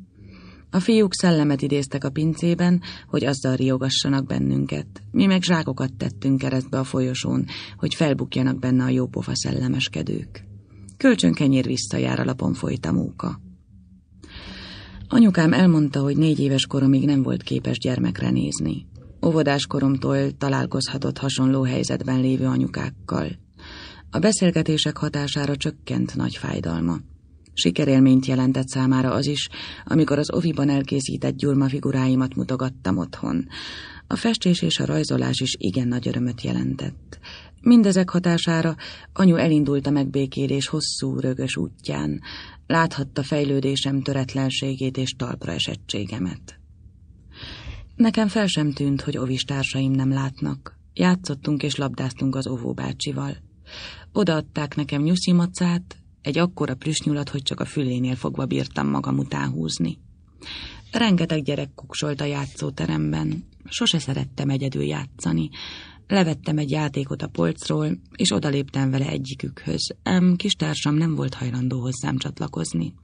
A fiúk szellemet idéztek a pincében, hogy azzal riogassanak bennünket. Mi meg zsákokat tettünk keresztbe a folyosón, hogy felbukjanak benne a jópofa szellemeskedők. Kölcsönkenyér visszajár a lapon folyt a móka. Anyukám elmondta, hogy négy éves koromig nem volt képes gyermekre nézni. Óvodás koromtól találkozhatott hasonló helyzetben lévő anyukákkal. A beszélgetések hatására csökkent nagy fájdalma. Sikerélményt jelentett számára az is, amikor az oviban elkészített gyurma figuráimat mutogattam otthon. A festés és a rajzolás is igen nagy örömöt jelentett. Mindezek hatására anyu elindult a megbékélés hosszú, rögös útján. Láthatta fejlődésem töretlenségét és talpra esettségemet. Nekem fel sem tűnt, hogy ovis társaim nem látnak. Játszottunk és labdáztunk az bácsival. Odaadták nekem nyuszimacát, egy akkora prüsnyulat, hogy csak a fülénél fogva bírtam magam után húzni. Rengeteg gyerek kuksolt a játszóteremben. Sose szerettem egyedül játszani. Levettem egy játékot a polcról, és odaléptem vele egyikükhöz. Ám társam nem volt hajlandó hozzám csatlakozni.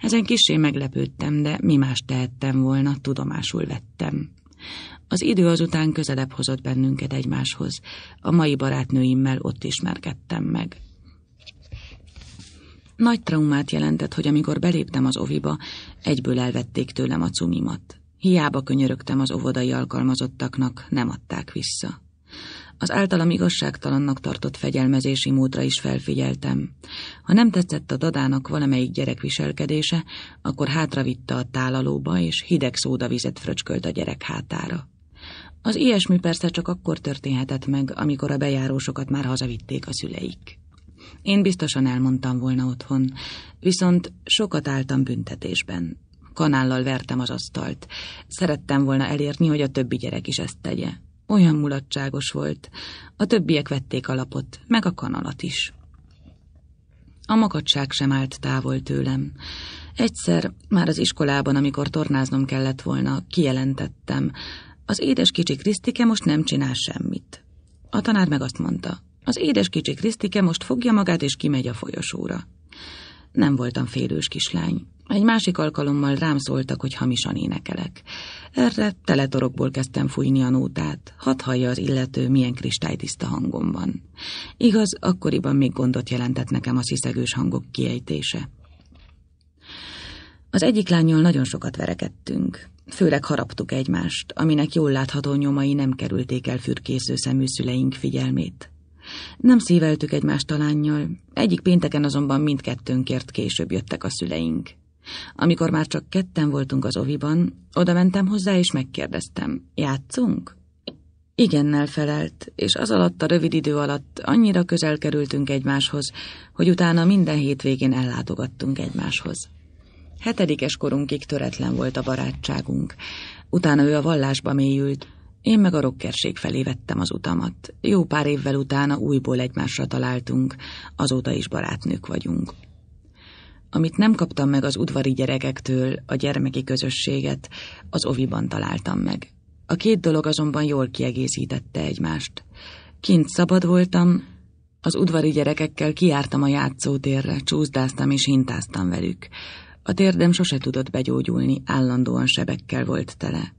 Ezen kissé meglepődtem, de mi más tehettem volna, tudomásul vettem. Az idő azután közelebb hozott bennünket egymáshoz. A mai barátnőimmel ott ismerkedtem meg. Nagy traumát jelentett, hogy amikor beléptem az oviba, egyből elvették tőlem a cumimat. Hiába könyörögtem az óvodai alkalmazottaknak, nem adták vissza. Az általam igazságtalannak tartott fegyelmezési módra is felfigyeltem. Ha nem tetszett a dadának valamelyik gyerek viselkedése, akkor hátravitte a tálalóba, és hideg szódavizet fröcskölt a gyerek hátára. Az ilyesmi persze csak akkor történhetett meg, amikor a bejárósokat már hazavitték a szüleik. Én biztosan elmondtam volna otthon, viszont sokat álltam büntetésben. Kanállal vertem az asztalt. Szerettem volna elérni, hogy a többi gyerek is ezt tegye. Olyan mulatságos volt. A többiek vették alapot, meg a kanalat is. A makadság sem állt távol tőlem. Egyszer, már az iskolában, amikor tornáznom kellett volna, kijelentettem. Az édes kicsi Krisztike most nem csinál semmit. A tanár meg azt mondta, az édes kicsi Krisztike most fogja magát és kimegy a folyosóra. Nem voltam félős kislány. Egy másik alkalommal rám szóltak, hogy hamisan énekelek. Erre teletorokból kezdtem fújni a nótát, hadd hallja az illető, milyen kristálytiszta hangom van. Igaz, akkoriban még gondot jelentett nekem a sziszegős hangok kiejtése. Az egyik lányjal nagyon sokat verekedtünk. Főleg haraptuk egymást, aminek jól látható nyomai nem kerülték el fürkésző szemű szüleink figyelmét. Nem szíveltük egymást talánnyal, egyik pénteken azonban mindkettőnkért később jöttek a szüleink. Amikor már csak ketten voltunk az oviban, oda mentem hozzá és megkérdeztem, játszunk? Igennel felelt, és az alatt a rövid idő alatt annyira közel kerültünk egymáshoz, hogy utána minden hétvégén ellátogattunk egymáshoz. Hetedikes korunkig töretlen volt a barátságunk, utána ő a vallásba mélyült, én meg a rokkerség felé vettem az utamat. Jó pár évvel utána újból egymásra találtunk, azóta is barátnők vagyunk. Amit nem kaptam meg az udvari gyerekektől, a gyermeki közösséget, az oviban találtam meg. A két dolog azonban jól kiegészítette egymást. Kint szabad voltam, az udvari gyerekekkel kiártam a játszótérre, csúszdáztam és hintáztam velük. A térdem sose tudott begyógyulni, állandóan sebekkel volt tele.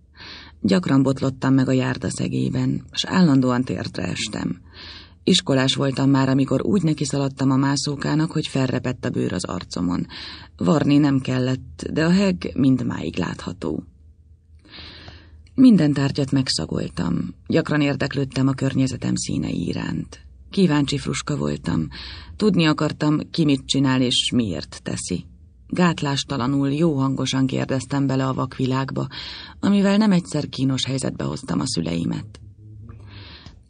Gyakran botlottam meg a járda szegében, és állandóan tértre estem. Iskolás voltam már, amikor úgy neki szaladtam a mászókának, hogy felrepett a bőr az arcomon. Varni nem kellett, de a heg mindmáig látható. Minden tárgyat megszagoltam, gyakran érdeklődtem a környezetem színei iránt. Kíváncsi fruska voltam, tudni akartam, ki mit csinál és miért teszi. Gátlástalanul, jó hangosan kérdeztem bele a vakvilágba, amivel nem egyszer kínos helyzetbe hoztam a szüleimet.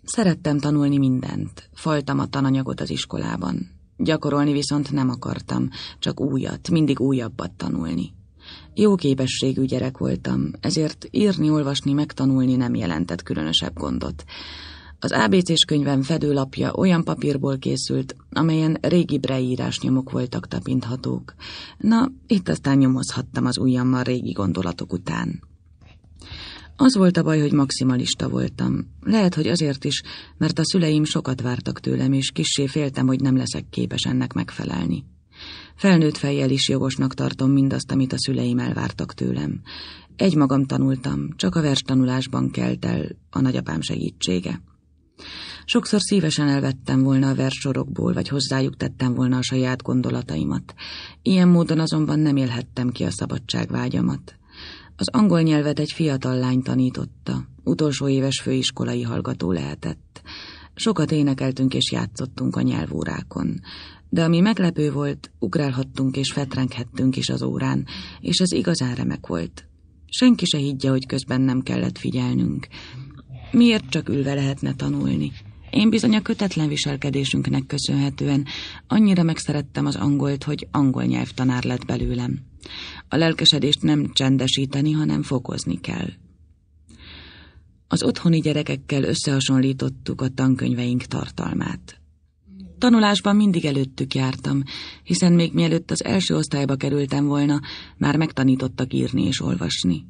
Szerettem tanulni mindent, faltam a tananyagot az iskolában. Gyakorolni viszont nem akartam, csak újat, mindig újabbat tanulni. Jó képességű gyerek voltam, ezért írni, olvasni, megtanulni nem jelentett különösebb gondot. Az ABC-s könyvem fedőlapja olyan papírból készült, amelyen régi breírás nyomok voltak tapinthatók. Na, itt aztán nyomozhattam az ujjammal régi gondolatok után. Az volt a baj, hogy maximalista voltam. Lehet, hogy azért is, mert a szüleim sokat vártak tőlem, és kissé féltem, hogy nem leszek képes ennek megfelelni. Felnőtt fejjel is jogosnak tartom mindazt, amit a szüleim elvártak tőlem. Egymagam tanultam, csak a vers tanulásban kelt el a nagyapám segítsége. Sokszor szívesen elvettem volna a versorokból, vagy hozzájuk tettem volna a saját gondolataimat. Ilyen módon azonban nem élhettem ki a szabadságvágyamat. Az angol nyelvet egy fiatal lány tanította, utolsó éves főiskolai hallgató lehetett. Sokat énekeltünk és játszottunk a nyelvórákon. De ami meglepő volt, ugrálhattunk és fetrenghettünk is az órán, és ez igazán remek volt. Senki se higgye, hogy közben nem kellett figyelnünk. Miért csak ülve lehetne tanulni? Én bizony a kötetlen viselkedésünknek köszönhetően annyira megszerettem az angolt, hogy angol nyelvtanár lett belőlem. A lelkesedést nem csendesíteni, hanem fokozni kell. Az otthoni gyerekekkel összehasonlítottuk a tankönyveink tartalmát. Tanulásban mindig előttük jártam, hiszen még mielőtt az első osztályba kerültem volna, már megtanítottak írni és olvasni.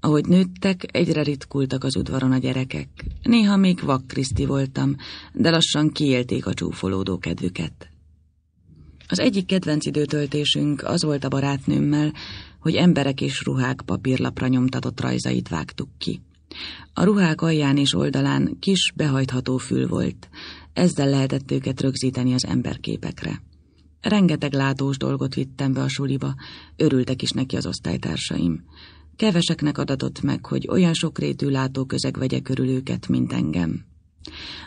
Ahogy nőttek, egyre ritkultak az udvaron a gyerekek. Néha még vakkriszti voltam, de lassan kiélték a csúfolódó kedvüket. Az egyik kedvenc időtöltésünk az volt a barátnőmmel, hogy emberek és ruhák papírlapra nyomtatott rajzait vágtuk ki. A ruhák alján és oldalán kis, behajtható fül volt, ezzel lehetett őket rögzíteni az emberképekre. Rengeteg látós dolgot vittem be a suliba, örültek is neki az osztálytársaim. Keveseknek adatott meg, hogy olyan sokrétű látóközeg vegye körül őket, mint engem.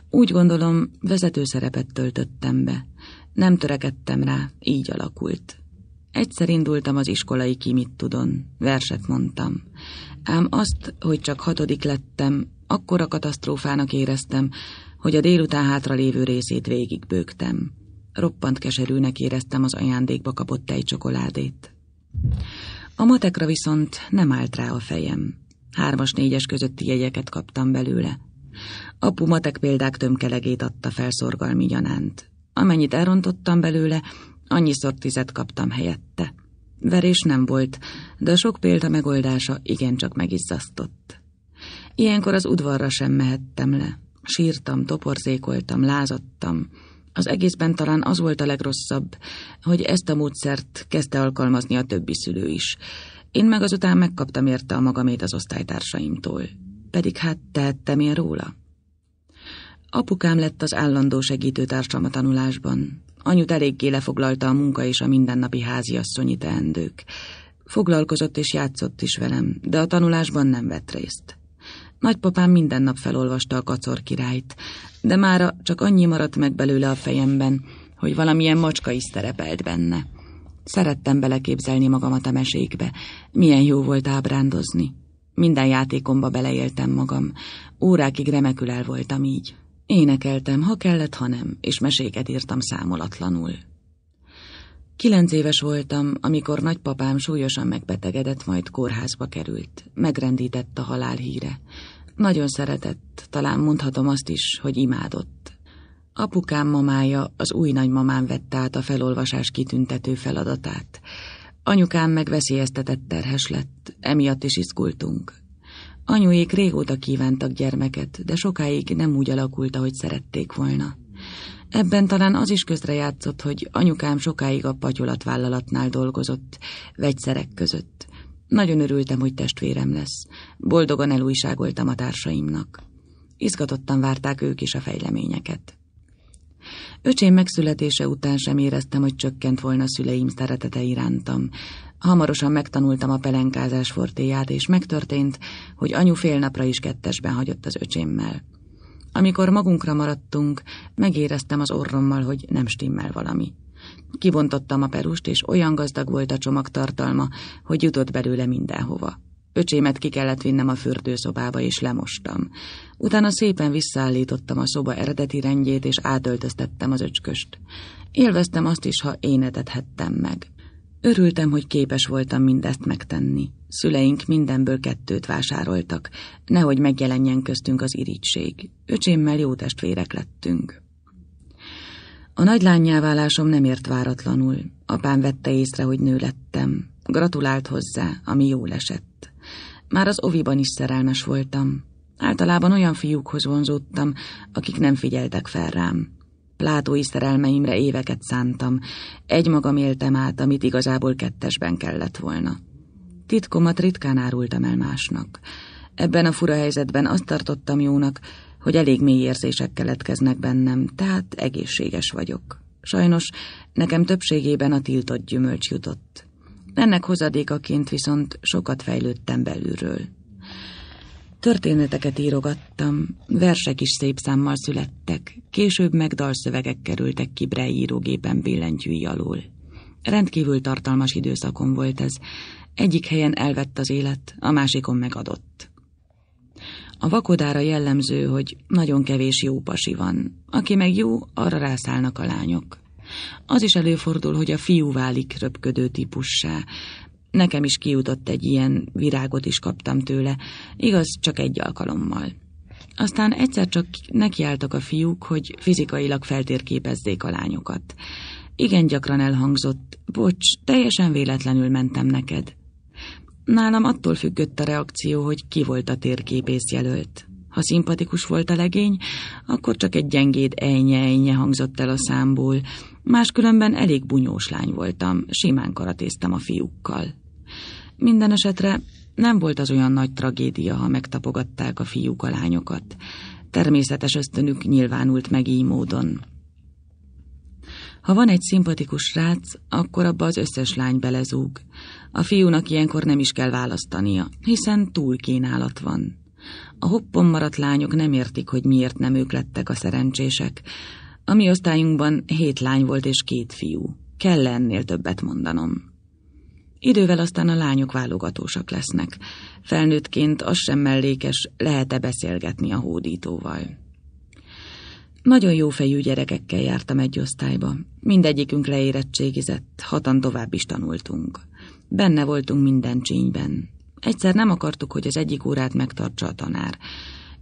Úgy gondolom, vezető szerepet töltöttem be. Nem törekedtem rá, így alakult. Egyszer indultam az iskolai ki mit tudon, verset mondtam. Ám azt, hogy csak hatodik lettem, akkora katasztrófának éreztem, hogy a délután hátra lévő részét végigbőgtem. Roppant keserűnek éreztem az ajándékba kapott tejcsokoládét. A matekra viszont nem állt rá a fejem. Hármas-négyes közötti jegyeket kaptam belőle. Apu matek példák tömkelegét adta felszorgalmi gyanánt. Amennyit elrontottam belőle, annyiszor tizet kaptam helyette. Verés nem volt, de a sok példa megoldása igencsak megizzasztott. Ilyenkor az udvarra sem mehettem le. Sírtam, toporzékoltam, lázadtam, az egészben talán az volt a legrosszabb, hogy ezt a módszert kezdte alkalmazni a többi szülő is. Én meg azután megkaptam érte a magamét az osztálytársaimtól. Pedig hát tehettem én róla. Apukám lett az állandó segítőtársam a tanulásban. Anyut eléggé lefoglalta a munka és a mindennapi háziasszonyi teendők. Foglalkozott és játszott is velem, de a tanulásban nem vett részt. Nagypapám minden nap felolvasta a kacor királyt, de mára csak annyi maradt meg belőle a fejemben, hogy valamilyen macska is szerepelt benne. Szerettem beleképzelni magamat a mesékbe, milyen jó volt ábrándozni. Minden játékomba beleéltem magam, órákig remekül el voltam így. Énekeltem, ha kellett, ha nem, és meséket írtam számolatlanul. Kilenc éves voltam, amikor nagypapám súlyosan megbetegedett, majd kórházba került. Megrendített a halál híre. Nagyon szeretett, talán mondhatom azt is, hogy imádott. Apukám mamája az új nagymamám vette át a felolvasás kitüntető feladatát. Anyukám megveszélyeztetett terhes lett, emiatt is izgultunk. Anyuék régóta kívántak gyermeket, de sokáig nem úgy alakult, ahogy szerették volna. Ebben talán az is játszott, hogy anyukám sokáig a patyolatvállalatnál dolgozott, vegyszerek között, nagyon örültem, hogy testvérem lesz. Boldogan elújságoltam a társaimnak. Izgatottan várták ők is a fejleményeket. Öcsém megszületése után sem éreztem, hogy csökkent volna szüleim szeretete irántam. Hamarosan megtanultam a pelenkázás fortéját, és megtörtént, hogy anyu fél napra is kettesben hagyott az öcsémmel. Amikor magunkra maradtunk, megéreztem az orrommal, hogy nem stimmel valami. Kivontottam a perust, és olyan gazdag volt a csomag tartalma, hogy jutott belőle mindenhova. Öcsémet ki kellett vinnem a fürdőszobába, és lemostam. Utána szépen visszaállítottam a szoba eredeti rendjét, és átöltöztettem az öcsköst. Élveztem azt is, ha én etethettem meg. Örültem, hogy képes voltam mindezt megtenni. Szüleink mindenből kettőt vásároltak, nehogy megjelenjen köztünk az irigység. Öcsémmel jó testvérek lettünk. A nagylányjáválásom nem ért váratlanul. Apám vette észre, hogy nő lettem. Gratulált hozzá, ami jól esett. Már az oviban is szerelmes voltam. Általában olyan fiúkhoz vonzódtam, akik nem figyeltek fel rám. Plátói szerelmeimre éveket szántam. Egymagam éltem át, amit igazából kettesben kellett volna. Titkomat ritkán árultam el másnak. Ebben a fura helyzetben azt tartottam jónak, hogy elég mély érzések keletkeznek bennem, tehát egészséges vagyok. Sajnos nekem többségében a tiltott gyümölcs jutott. Ennek hozadékaként viszont sokat fejlődtem belülről. Történeteket írogattam, versek is szép számmal születtek, később meg dalszövegek kerültek ki írógépen billentyűi alól. Rendkívül tartalmas időszakom volt ez. Egyik helyen elvett az élet, a másikon megadott. A vakodára jellemző, hogy nagyon kevés jó pasi van. Aki meg jó, arra rászállnak a lányok. Az is előfordul, hogy a fiú válik röpködő típussá. Nekem is kiutott egy ilyen virágot is kaptam tőle, igaz, csak egy alkalommal. Aztán egyszer csak nekiálltak a fiúk, hogy fizikailag feltérképezzék a lányokat. Igen gyakran elhangzott, bocs, teljesen véletlenül mentem neked. Nálam attól függött a reakció, hogy ki volt a térképész jelölt. Ha szimpatikus volt a legény, akkor csak egy gyengéd ejnye-ejnye hangzott el a számból. Máskülönben elég bunyós lány voltam, simán karatéztem a fiúkkal. Minden esetre nem volt az olyan nagy tragédia, ha megtapogatták a fiúk a lányokat. Természetes ösztönük nyilvánult meg így módon. Ha van egy szimpatikus rác, akkor abba az összes lány belezúg. A fiúnak ilyenkor nem is kell választania, hiszen túl kínálat van. A hoppon maradt lányok nem értik, hogy miért nem ők lettek a szerencsések. A mi osztályunkban hét lány volt és két fiú. Kell ennél többet mondanom. Idővel aztán a lányok válogatósak lesznek. Felnőttként az sem mellékes, lehet-e beszélgetni a hódítóval. Nagyon jófejű gyerekekkel jártam egy osztályba. Mindegyikünk leérettségizett, hatan tovább is tanultunk. Benne voltunk minden csínyben. Egyszer nem akartuk, hogy az egyik órát megtartsa a tanár.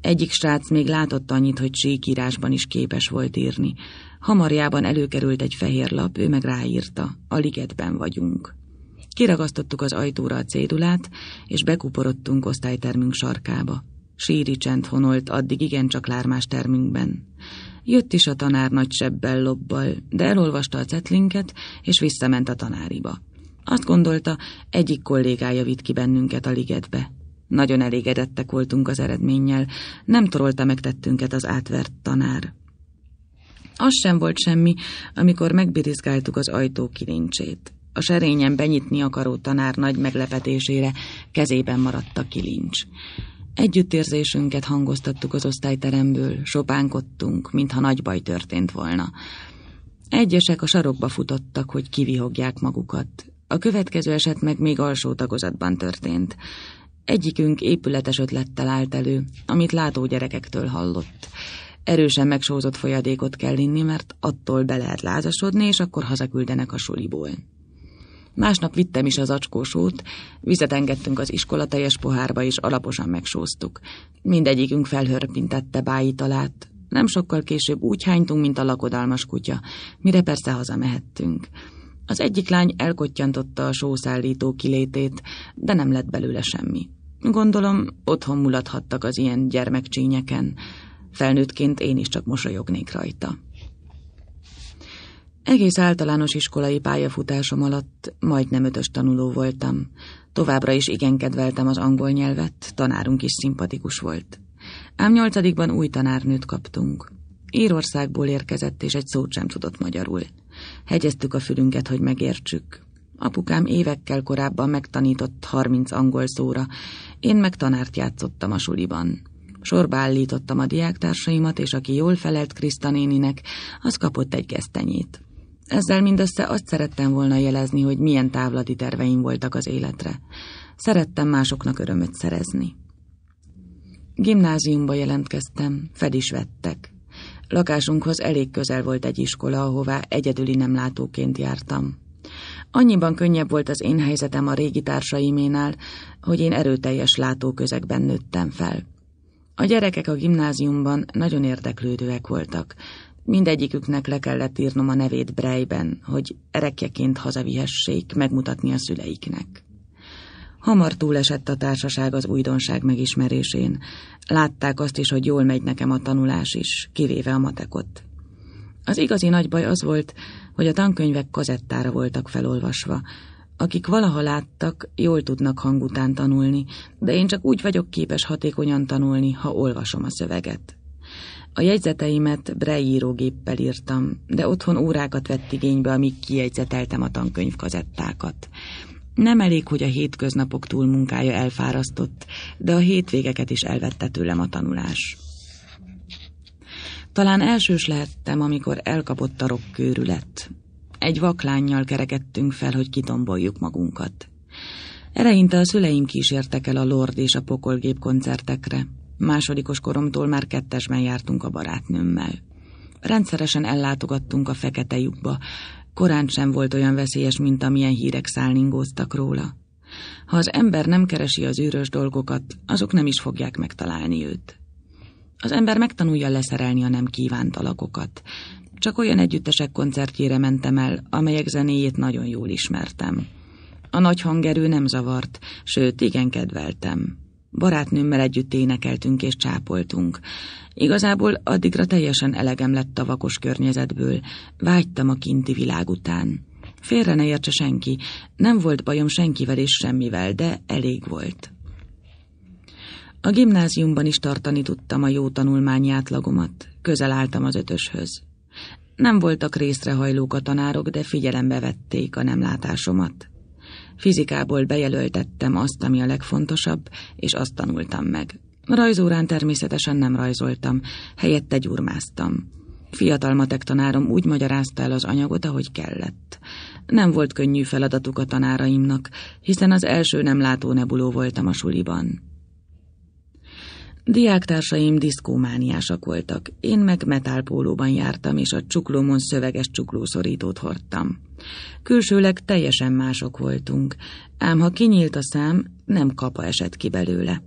Egyik srác még látott annyit, hogy síkírásban is képes volt írni. Hamarjában előkerült egy fehér lap, ő meg ráírta, a ligetben vagyunk. Kiragasztottuk az ajtóra a cédulát, és bekuporodtunk osztálytermünk sarkába. Síri csend honolt addig igencsak lármás termünkben. Jött is a tanár nagy sebbel lobbal, de elolvasta a cetlinket, és visszament a tanáriba. Azt gondolta, egyik kollégája vitt ki bennünket a ligetbe. Nagyon elégedettek voltunk az eredménnyel, nem torolta meg tettünket az átvert tanár. Az sem volt semmi, amikor megbirizgáltuk az ajtó kilincsét. A serényen benyitni akaró tanár nagy meglepetésére kezében maradt a kilincs. Együttérzésünket hangoztattuk az osztályteremből, sopánkodtunk, mintha nagy baj történt volna. Egyesek a sarokba futottak, hogy kivihogják magukat. A következő eset meg még alsó tagozatban történt. Egyikünk épületes ötlettel állt elő, amit látó gyerekektől hallott. Erősen megsózott folyadékot kell inni, mert attól be lehet lázasodni, és akkor hazaküldenek a suliból. Másnap vittem is az acskósót, vizet engedtünk az iskola teljes pohárba, és alaposan megsóztuk. Mindegyikünk felhörpintette bájitalát. Nem sokkal később úgy hánytunk, mint a lakodalmas kutya, mire persze hazamehettünk. Az egyik lány elkottyantotta a sószállító kilétét, de nem lett belőle semmi. Gondolom, otthon mulathattak az ilyen gyermekcsínyeken. Felnőttként én is csak mosolyognék rajta. Egész általános iskolai pályafutásom alatt majdnem ötös tanuló voltam. Továbbra is igen kedveltem az angol nyelvet, tanárunk is szimpatikus volt. Ám nyolcadikban új tanárnőt kaptunk. Írországból érkezett, és egy szót sem tudott magyarul. Hegyeztük a fülünket, hogy megértsük. Apukám évekkel korábban megtanított harminc angol szóra, én meg tanárt játszottam a suliban. Sorba állítottam a diáktársaimat, és aki jól felelt Kriszta néninek, az kapott egy gesztenyét. Ezzel mindössze azt szerettem volna jelezni, hogy milyen távlati terveim voltak az életre. Szerettem másoknak örömöt szerezni. Gimnáziumba jelentkeztem, fed is vettek. Lakásunkhoz elég közel volt egy iskola, ahová egyedüli nem látóként jártam. Annyiban könnyebb volt az én helyzetem a régi társaiménál, hogy én erőteljes látóközegben nőttem fel. A gyerekek a gimnáziumban nagyon érdeklődőek voltak. Mindegyiküknek le kellett írnom a nevét Brejben, hogy erekjeként hazavihessék megmutatni a szüleiknek. Hamar túlesett a társaság az újdonság megismerésén. Látták azt is, hogy jól megy nekem a tanulás is, kivéve a matekot. Az igazi nagy baj az volt, hogy a tankönyvek kazettára voltak felolvasva. Akik valaha láttak, jól tudnak hang után tanulni, de én csak úgy vagyok képes hatékonyan tanulni, ha olvasom a szöveget. A jegyzeteimet brejírógéppel írtam, de otthon órákat vett igénybe, amíg kijegyzeteltem a tankönyv kazettákat. Nem elég, hogy a hétköznapok túl munkája elfárasztott, de a hétvégeket is elvette tőlem a tanulás. Talán elsős lehettem, amikor elkapott a rokkőrület. Egy vaklánnyal kerekedtünk fel, hogy kitomboljuk magunkat. Ereinte a szüleim kísértek el a Lord és a Pokolgép koncertekre. Másodikos koromtól már kettesben jártunk a barátnőmmel. Rendszeresen ellátogattunk a fekete lyukba, korán sem volt olyan veszélyes, mint amilyen hírek szállingóztak róla. Ha az ember nem keresi az űrös dolgokat, azok nem is fogják megtalálni őt. Az ember megtanulja leszerelni a nem kívánt alakokat. Csak olyan együttesek koncertjére mentem el, amelyek zenéjét nagyon jól ismertem. A nagy hangerő nem zavart, sőt, igen kedveltem. Barátnőmmel együtt énekeltünk és csápoltunk. Igazából addigra teljesen elegem lett a vakos környezetből, vágytam a kinti világ után. Félre ne értse senki, nem volt bajom senkivel és semmivel, de elég volt. A gimnáziumban is tartani tudtam a jó tanulmányi átlagomat, közel álltam az ötöshöz. Nem voltak részrehajlók a tanárok, de figyelembe vették a nemlátásomat. Fizikából bejelöltettem azt, ami a legfontosabb, és azt tanultam meg. Rajzórán természetesen nem rajzoltam, helyette gyurmáztam. Fiatal matek tanárom úgy magyarázta el az anyagot, ahogy kellett. Nem volt könnyű feladatuk a tanáraimnak, hiszen az első nem látó nebuló voltam a suliban. Diáktársaim diszkómániásak voltak, én meg metálpólóban jártam, és a csuklómon szöveges csuklószorítót hordtam. Külsőleg teljesen mások voltunk, ám ha kinyílt a szám, nem kapa esett ki belőle.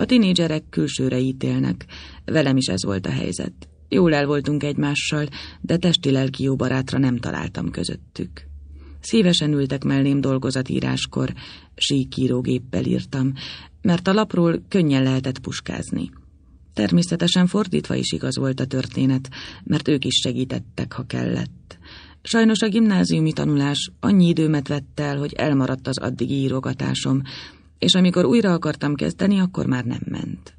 A tinédzserek külsőre ítélnek. Velem is ez volt a helyzet. Jól el voltunk egymással, de testi-lelki jó barátra nem találtam közöttük. Szívesen ültek mellém dolgozatíráskor, síkírógéppel írtam, mert a lapról könnyen lehetett puskázni. Természetesen fordítva is igaz volt a történet, mert ők is segítettek, ha kellett. Sajnos a gimnáziumi tanulás annyi időmet vett el, hogy elmaradt az addigi írogatásom, és amikor újra akartam kezdeni, akkor már nem ment.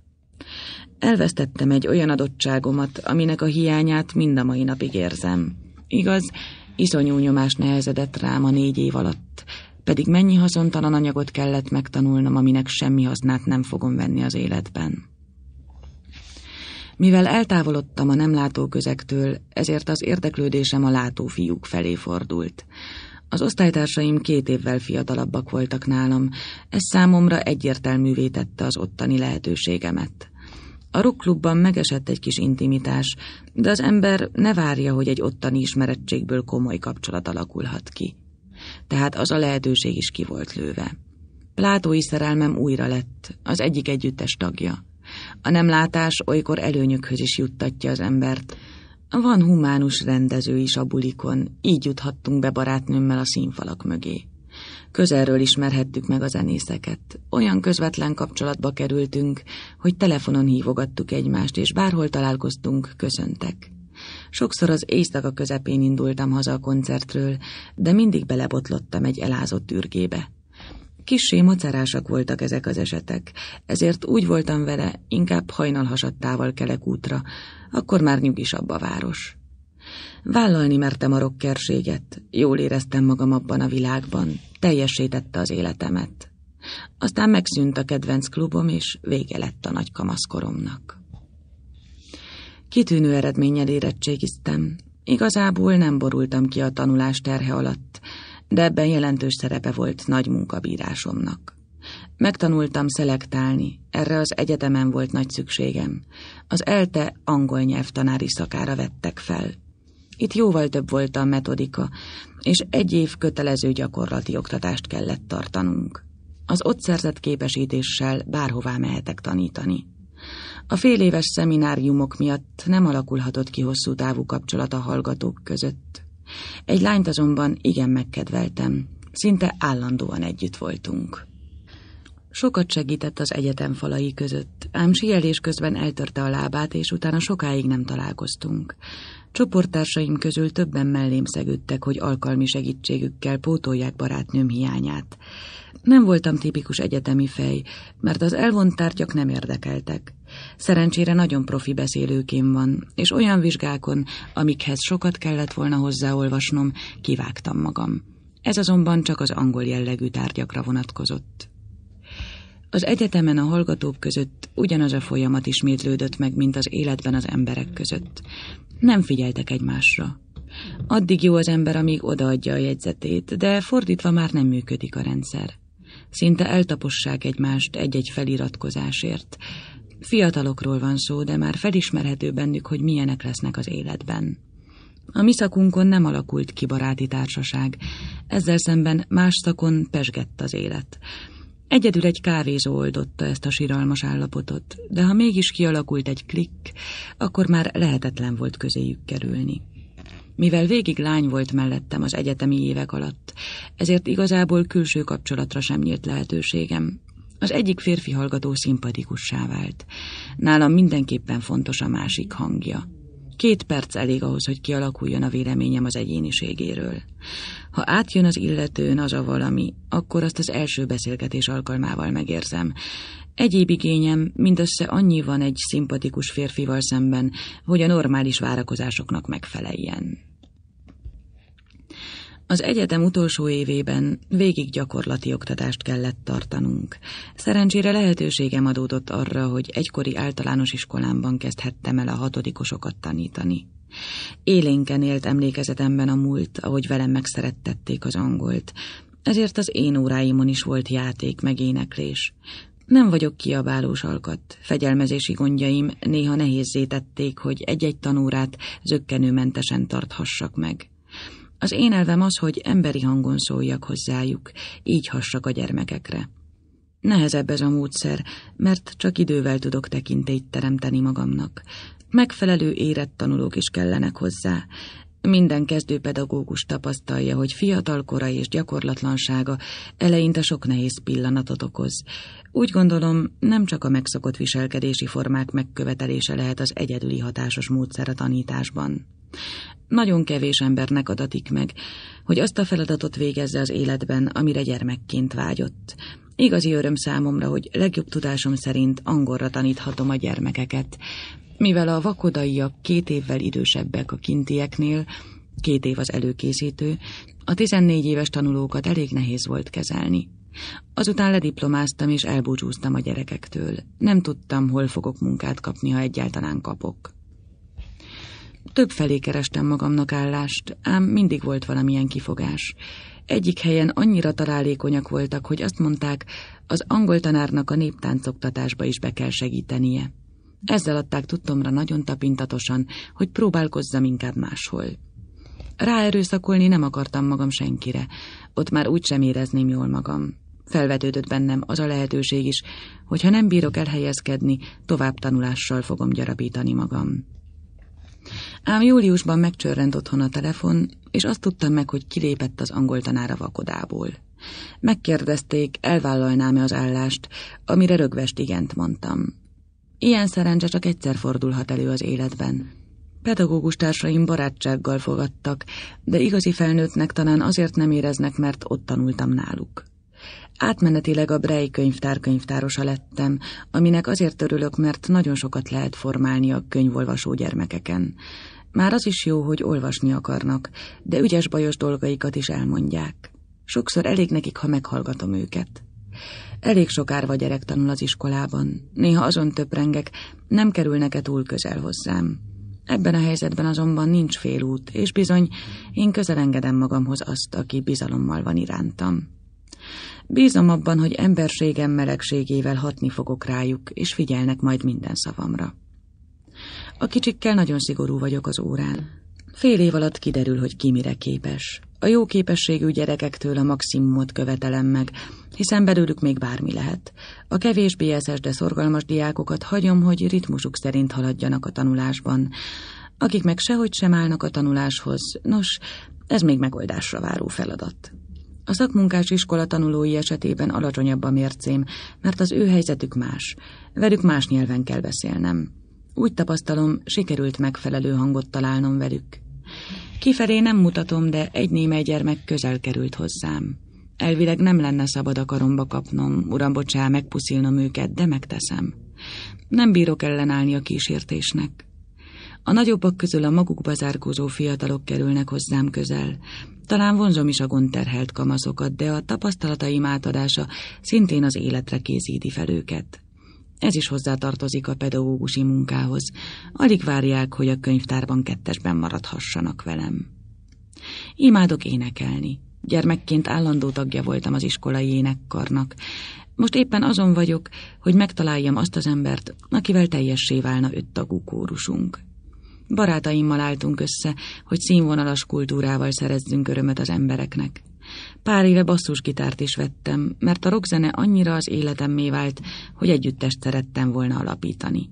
Elvesztettem egy olyan adottságomat, aminek a hiányát mind a mai napig érzem. Igaz, iszonyú nyomás nehezedett rám a négy év alatt, pedig mennyi haszontalan anyagot kellett megtanulnom, aminek semmi hasznát nem fogom venni az életben. Mivel eltávolodtam a nem látó közektől, ezért az érdeklődésem a látó fiúk felé fordult. Az osztálytársaim két évvel fiatalabbak voltak nálam, ez számomra egyértelművé tette az ottani lehetőségemet. A rockklubban megesett egy kis intimitás, de az ember ne várja, hogy egy ottani ismerettségből komoly kapcsolat alakulhat ki. Tehát az a lehetőség is ki volt lőve. Látói szerelmem újra lett, az egyik együttes tagja. A nem látás olykor előnyökhöz is juttatja az embert, van humánus rendező is a bulikon, így juthattunk be barátnőmmel a színfalak mögé. Közelről ismerhettük meg a zenészeket. Olyan közvetlen kapcsolatba kerültünk, hogy telefonon hívogattuk egymást, és bárhol találkoztunk, köszöntek. Sokszor az éjszaka közepén indultam haza a koncertről, de mindig belebotlottam egy elázott ürgébe. Kissé macerásak voltak ezek az esetek, ezért úgy voltam vele, inkább hajnalhasattával kelek útra, akkor már nyugisabb a város. Vállalni mertem a rokkerséget, jól éreztem magam abban a világban, teljesítette az életemet. Aztán megszűnt a kedvenc klubom, és vége lett a nagy kamaszkoromnak. Kitűnő eredménnyel érettségiztem. Igazából nem borultam ki a tanulás terhe alatt, de ebben jelentős szerepe volt nagy munkabírásomnak. Megtanultam szelektálni, erre az egyetemen volt nagy szükségem. Az ELTE angol nyelvtanári szakára vettek fel. Itt jóval több volt a metodika, és egy év kötelező gyakorlati oktatást kellett tartanunk. Az ott szerzett képesítéssel bárhová mehetek tanítani. A fél éves szemináriumok miatt nem alakulhatott ki hosszú távú kapcsolat a hallgatók között. Egy lányt azonban igen megkedveltem, szinte állandóan együtt voltunk. Sokat segített az egyetem falai között, ám síelés közben eltörte a lábát, és utána sokáig nem találkoztunk. Csoporttársaim közül többen mellém szegődtek, hogy alkalmi segítségükkel pótolják barátnőm hiányát. Nem voltam tipikus egyetemi fej, mert az elvont tárgyak nem érdekeltek. Szerencsére nagyon profi beszélőkém van, és olyan vizsgákon, amikhez sokat kellett volna hozzáolvasnom, kivágtam magam. Ez azonban csak az angol jellegű tárgyakra vonatkozott. Az egyetemen a hallgatók között ugyanaz a folyamat ismétlődött meg, mint az életben az emberek között. Nem figyeltek egymásra. Addig jó az ember, amíg odaadja a jegyzetét, de fordítva már nem működik a rendszer. Szinte eltapossák egymást egy-egy feliratkozásért. Fiatalokról van szó, de már felismerhető bennük, hogy milyenek lesznek az életben. A mi szakunkon nem alakult ki baráti társaság, ezzel szemben más szakon pesgett az élet. Egyedül egy kávézó oldotta ezt a síralmas állapotot, de ha mégis kialakult egy klikk, akkor már lehetetlen volt közéjük kerülni. Mivel végig lány volt mellettem az egyetemi évek alatt, ezért igazából külső kapcsolatra sem nyílt lehetőségem. Az egyik férfi hallgató szimpatikussá vált. Nálam mindenképpen fontos a másik hangja. Két perc elég ahhoz, hogy kialakuljon a véleményem az egyéniségéről. Ha átjön az illetőn az a valami, akkor azt az első beszélgetés alkalmával megérzem. Egyéb igényem mindössze annyi van egy szimpatikus férfival szemben, hogy a normális várakozásoknak megfeleljen. Az egyetem utolsó évében végig gyakorlati oktatást kellett tartanunk. Szerencsére lehetőségem adódott arra, hogy egykori általános iskolámban kezdhettem el a hatodikosokat tanítani. Élénken élt emlékezetemben a múlt, ahogy velem megszerettették az angolt. Ezért az én óráimon is volt játék, meg éneklés. Nem vagyok kiabálós alkat. Fegyelmezési gondjaim néha nehézzé tették, hogy egy-egy tanórát zöggenőmentesen tarthassak meg. Az én elvem az, hogy emberi hangon szóljak hozzájuk, így hassak a gyermekekre. Nehezebb ez a módszer, mert csak idővel tudok tekintélyt teremteni magamnak. Megfelelő érett tanulók is kellenek hozzá. Minden pedagógus tapasztalja, hogy fiatal kora és gyakorlatlansága eleinte sok nehéz pillanatot okoz. Úgy gondolom, nem csak a megszokott viselkedési formák megkövetelése lehet az egyedüli hatásos módszer a tanításban. Nagyon kevés embernek adatik meg, hogy azt a feladatot végezze az életben, amire gyermekként vágyott. Igazi öröm számomra, hogy legjobb tudásom szerint angolra taníthatom a gyermekeket. Mivel a vakodaiak két évvel idősebbek a kintieknél, két év az előkészítő, a 14 éves tanulókat elég nehéz volt kezelni. Azután lediplomáztam és elbúcsúztam a gyerekektől. Nem tudtam, hol fogok munkát kapni, ha egyáltalán kapok. Több felé kerestem magamnak állást, ám mindig volt valamilyen kifogás. Egyik helyen annyira találékonyak voltak, hogy azt mondták, az angol tanárnak a néptáncoktatásba is be kell segítenie. Ezzel adták tudtomra nagyon tapintatosan, hogy próbálkozzam inkább máshol. Ráerőszakolni nem akartam magam senkire, ott már úgy sem érezném jól magam. Felvetődött bennem az a lehetőség is, hogy ha nem bírok elhelyezkedni, tovább tanulással fogom gyarapítani magam. Ám júliusban megcsörrent otthon a telefon, és azt tudtam meg, hogy kilépett az angoltanára vakodából. Megkérdezték, elvállalnám-e az állást, amire rögvest igent mondtam. Ilyen szerencse csak egyszer fordulhat elő az életben. Pedagógus társaim barátsággal fogadtak, de igazi felnőttnek talán azért nem éreznek, mert ott tanultam náluk. Átmenetileg a Brei könyvtár könyvtárosa lettem, aminek azért örülök, mert nagyon sokat lehet formálni a könyvolvasó gyermekeken. Már az is jó, hogy olvasni akarnak, de ügyes-bajos dolgaikat is elmondják. Sokszor elég nekik, ha meghallgatom őket. Elég sok árva gyerek tanul az iskolában, néha azon töprengek, nem kerülnek-e túl közel hozzám. Ebben a helyzetben azonban nincs félút, és bizony, én közel engedem magamhoz azt, aki bizalommal van irántam. Bízom abban, hogy emberségem melegségével hatni fogok rájuk, és figyelnek majd minden szavamra. A kicsikkel nagyon szigorú vagyok az órán. Fél év alatt kiderül, hogy ki mire képes. A jó képességű gyerekektől a maximumot követelem meg, hiszen belőlük még bármi lehet. A kevésbé eszes, de szorgalmas diákokat hagyom, hogy ritmusuk szerint haladjanak a tanulásban. Akik meg sehogy sem állnak a tanuláshoz, nos, ez még megoldásra váró feladat. A szakmunkás iskola tanulói esetében alacsonyabb a mércém, mert az ő helyzetük más. Velük más nyelven kell beszélnem. Úgy tapasztalom, sikerült megfelelő hangot találnom velük. Kifelé nem mutatom, de egy némely gyermek közel került hozzám. Elvileg nem lenne szabad a karomba kapnom, uram, bocsá, megpuszilnom őket, de megteszem. Nem bírok ellenállni a kísértésnek. A nagyobbak közül a magukba zárkózó fiatalok kerülnek hozzám közel. Talán vonzom is a gondterhelt kamaszokat, de a tapasztalataim átadása szintén az életre készíti fel őket. Ez is hozzátartozik a pedagógusi munkához. Alig várják, hogy a könyvtárban kettesben maradhassanak velem. Imádok énekelni. Gyermekként állandó tagja voltam az iskolai énekkarnak. Most éppen azon vagyok, hogy megtaláljam azt az embert, akivel teljessé válna öttagú kórusunk. Barátaimmal álltunk össze, hogy színvonalas kultúrával szerezzünk örömet az embereknek. Pár éve basszusgitárt is vettem, mert a rockzene annyira az életemmé vált, hogy együttest szerettem volna alapítani.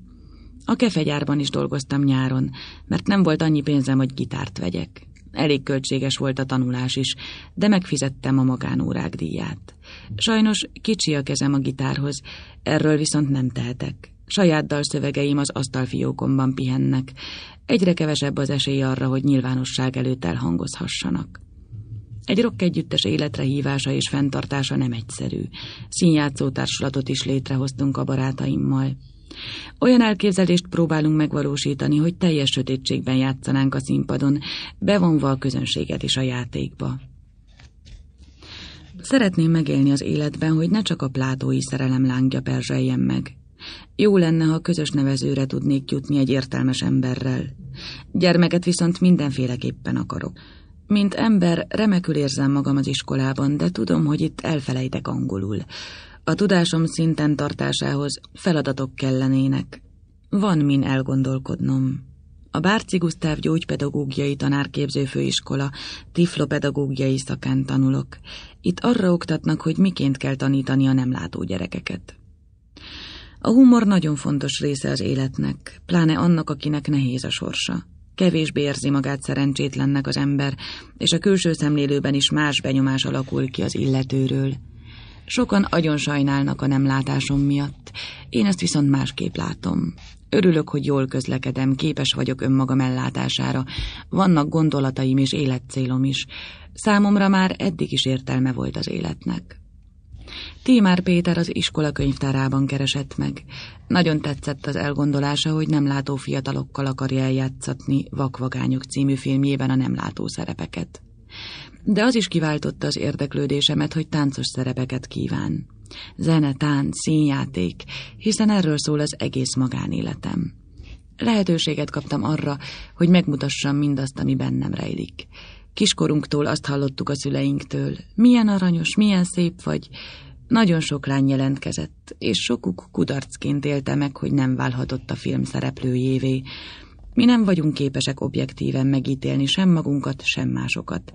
A kefegyárban is dolgoztam nyáron, mert nem volt annyi pénzem, hogy gitárt vegyek. Elég költséges volt a tanulás is, de megfizettem a magánórák díját. Sajnos kicsi a kezem a gitárhoz, erről viszont nem tehetek. Saját dalszövegeim az asztalfiókomban pihennek. Egyre kevesebb az esély arra, hogy nyilvánosság előtt elhangozhassanak. Egy rock együttes életre hívása és fenntartása nem egyszerű. Színjátszó társulatot is létrehoztunk a barátaimmal. Olyan elképzelést próbálunk megvalósítani, hogy teljes sötétségben játszanánk a színpadon, bevonva a közönséget is a játékba. Szeretném megélni az életben, hogy ne csak a plátói szerelem lángja perzseljen meg. Jó lenne, ha közös nevezőre tudnék jutni egy értelmes emberrel. Gyermeket viszont mindenféleképpen akarok. Mint ember remekül érzem magam az iskolában, de tudom, hogy itt elfelejtek angolul. A tudásom szinten tartásához feladatok kellenének. Van min elgondolkodnom. A Bárci Gusztáv gyógypedagógiai tanárképző főiskola tiflopedagógiai szakán tanulok. Itt arra oktatnak, hogy miként kell tanítani a nem látó gyerekeket. A humor nagyon fontos része az életnek, pláne annak, akinek nehéz a sorsa. Kevésbé érzi magát szerencsétlennek az ember, és a külső szemlélőben is más benyomás alakul ki az illetőről. Sokan agyon sajnálnak a nem látásom miatt. Én ezt viszont másképp látom. Örülök, hogy jól közlekedem, képes vagyok önmagam ellátására. Vannak gondolataim és életcélom is. Számomra már eddig is értelme volt az életnek. Tímár Péter az iskola könyvtárában keresett meg. Nagyon tetszett az elgondolása, hogy nem látó fiatalokkal akarja eljátszatni Vakvagányok című filmjében a nem látó szerepeket de az is kiváltotta az érdeklődésemet, hogy táncos szerepeket kíván. Zene, tánc, színjáték, hiszen erről szól az egész magánéletem. Lehetőséget kaptam arra, hogy megmutassam mindazt, ami bennem rejlik. Kiskorunktól azt hallottuk a szüleinktől, milyen aranyos, milyen szép vagy. Nagyon sok lány jelentkezett, és sokuk kudarcként élte meg, hogy nem válhatott a film szereplőjévé. Mi nem vagyunk képesek objektíven megítélni sem magunkat, sem másokat.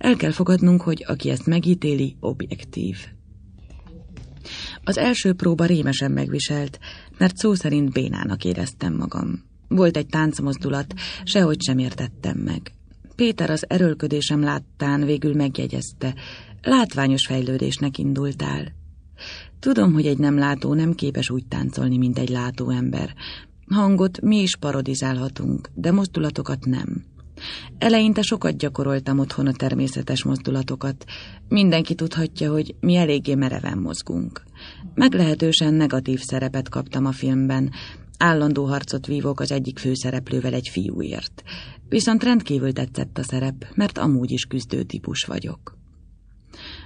El kell fogadnunk, hogy aki ezt megítéli, objektív. Az első próba rémesen megviselt, mert szó szerint bénának éreztem magam. Volt egy táncmozdulat, sehogy sem értettem meg. Péter az erőlködésem láttán végül megjegyezte, látványos fejlődésnek indultál. Tudom, hogy egy nem látó nem képes úgy táncolni, mint egy látó ember. Hangot mi is parodizálhatunk, de mozdulatokat nem. Eleinte sokat gyakoroltam otthon a természetes mozdulatokat. Mindenki tudhatja, hogy mi eléggé mereven mozgunk. Meglehetősen negatív szerepet kaptam a filmben. Állandó harcot vívok az egyik főszereplővel egy fiúért. Viszont rendkívül tetszett a szerep, mert amúgy is küzdő típus vagyok.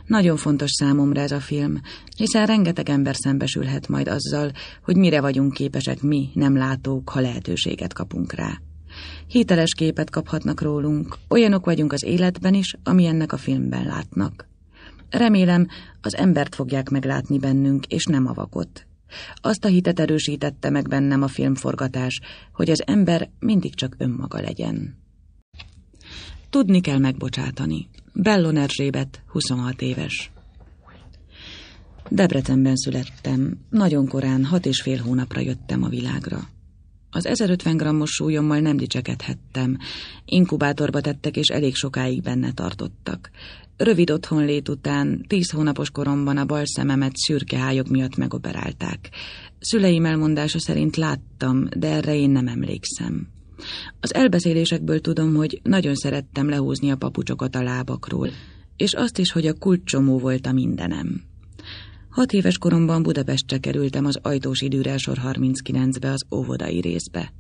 Nagyon fontos számomra ez a film, hiszen rengeteg ember szembesülhet majd azzal, hogy mire vagyunk képesek mi, nem látók, ha lehetőséget kapunk rá hiteles képet kaphatnak rólunk. Olyanok vagyunk az életben is, ami ennek a filmben látnak. Remélem, az embert fogják meglátni bennünk, és nem a vakot. Azt a hitet erősítette meg bennem a filmforgatás, hogy az ember mindig csak önmaga legyen. Tudni kell megbocsátani. Bellon Erzsébet, 26 éves. Debrecenben születtem. Nagyon korán, hat és fél hónapra jöttem a világra. Az 1050 grammos súlyommal nem dicsekedhettem. Inkubátorba tettek, és elég sokáig benne tartottak. Rövid otthonlét után, tíz hónapos koromban a bal szememet szürke hályok miatt megoperálták. Szüleim elmondása szerint láttam, de erre én nem emlékszem. Az elbeszélésekből tudom, hogy nagyon szerettem lehúzni a papucsokat a lábakról, és azt is, hogy a kulcsomó volt a mindenem. Hat éves koromban Budapestre kerültem az ajtós időrásor 39-be az óvodai részbe.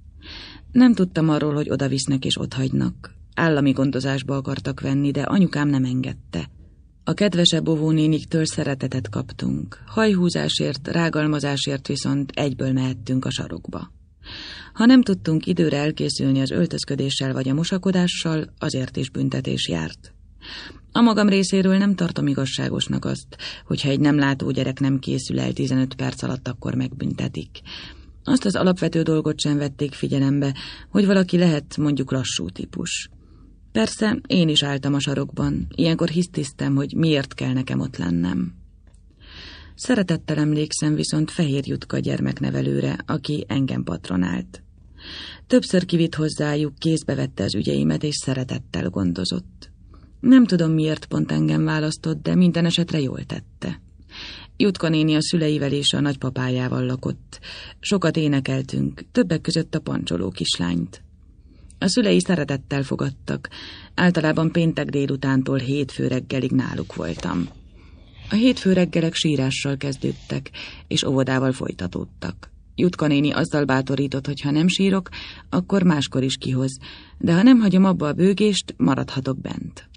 Nem tudtam arról, hogy oda visznek és ott hagynak. Állami gondozásba akartak venni, de anyukám nem engedte. A kedvesebb óvónéniktől szeretetet kaptunk. Hajhúzásért, rágalmazásért viszont egyből mehettünk a sarokba. Ha nem tudtunk időre elkészülni az öltözködéssel vagy a mosakodással, azért is büntetés járt. A magam részéről nem tartom igazságosnak azt, hogyha egy nem látó gyerek nem készül el 15 perc alatt, akkor megbüntetik. Azt az alapvető dolgot sem vették figyelembe, hogy valaki lehet mondjuk lassú típus. Persze, én is álltam a sarokban, ilyenkor hisztisztem, hogy miért kell nekem ott lennem. Szeretettel emlékszem viszont Fehér Jutka gyermeknevelőre, aki engem patronált. Többször kivitt hozzájuk, kézbe vette az ügyeimet és szeretettel gondozott. Nem tudom, miért pont engem választott, de minden esetre jól tette. Jutka néni a szüleivel és a nagypapájával lakott. Sokat énekeltünk, többek között a pancsoló kislányt. A szülei szeretettel fogadtak. Általában péntek délutántól hétfő reggelig náluk voltam. A hétfő reggelek sírással kezdődtek, és óvodával folytatódtak. Jutka néni azzal bátorított, hogy ha nem sírok, akkor máskor is kihoz, de ha nem hagyom abba a bőgést, maradhatok bent.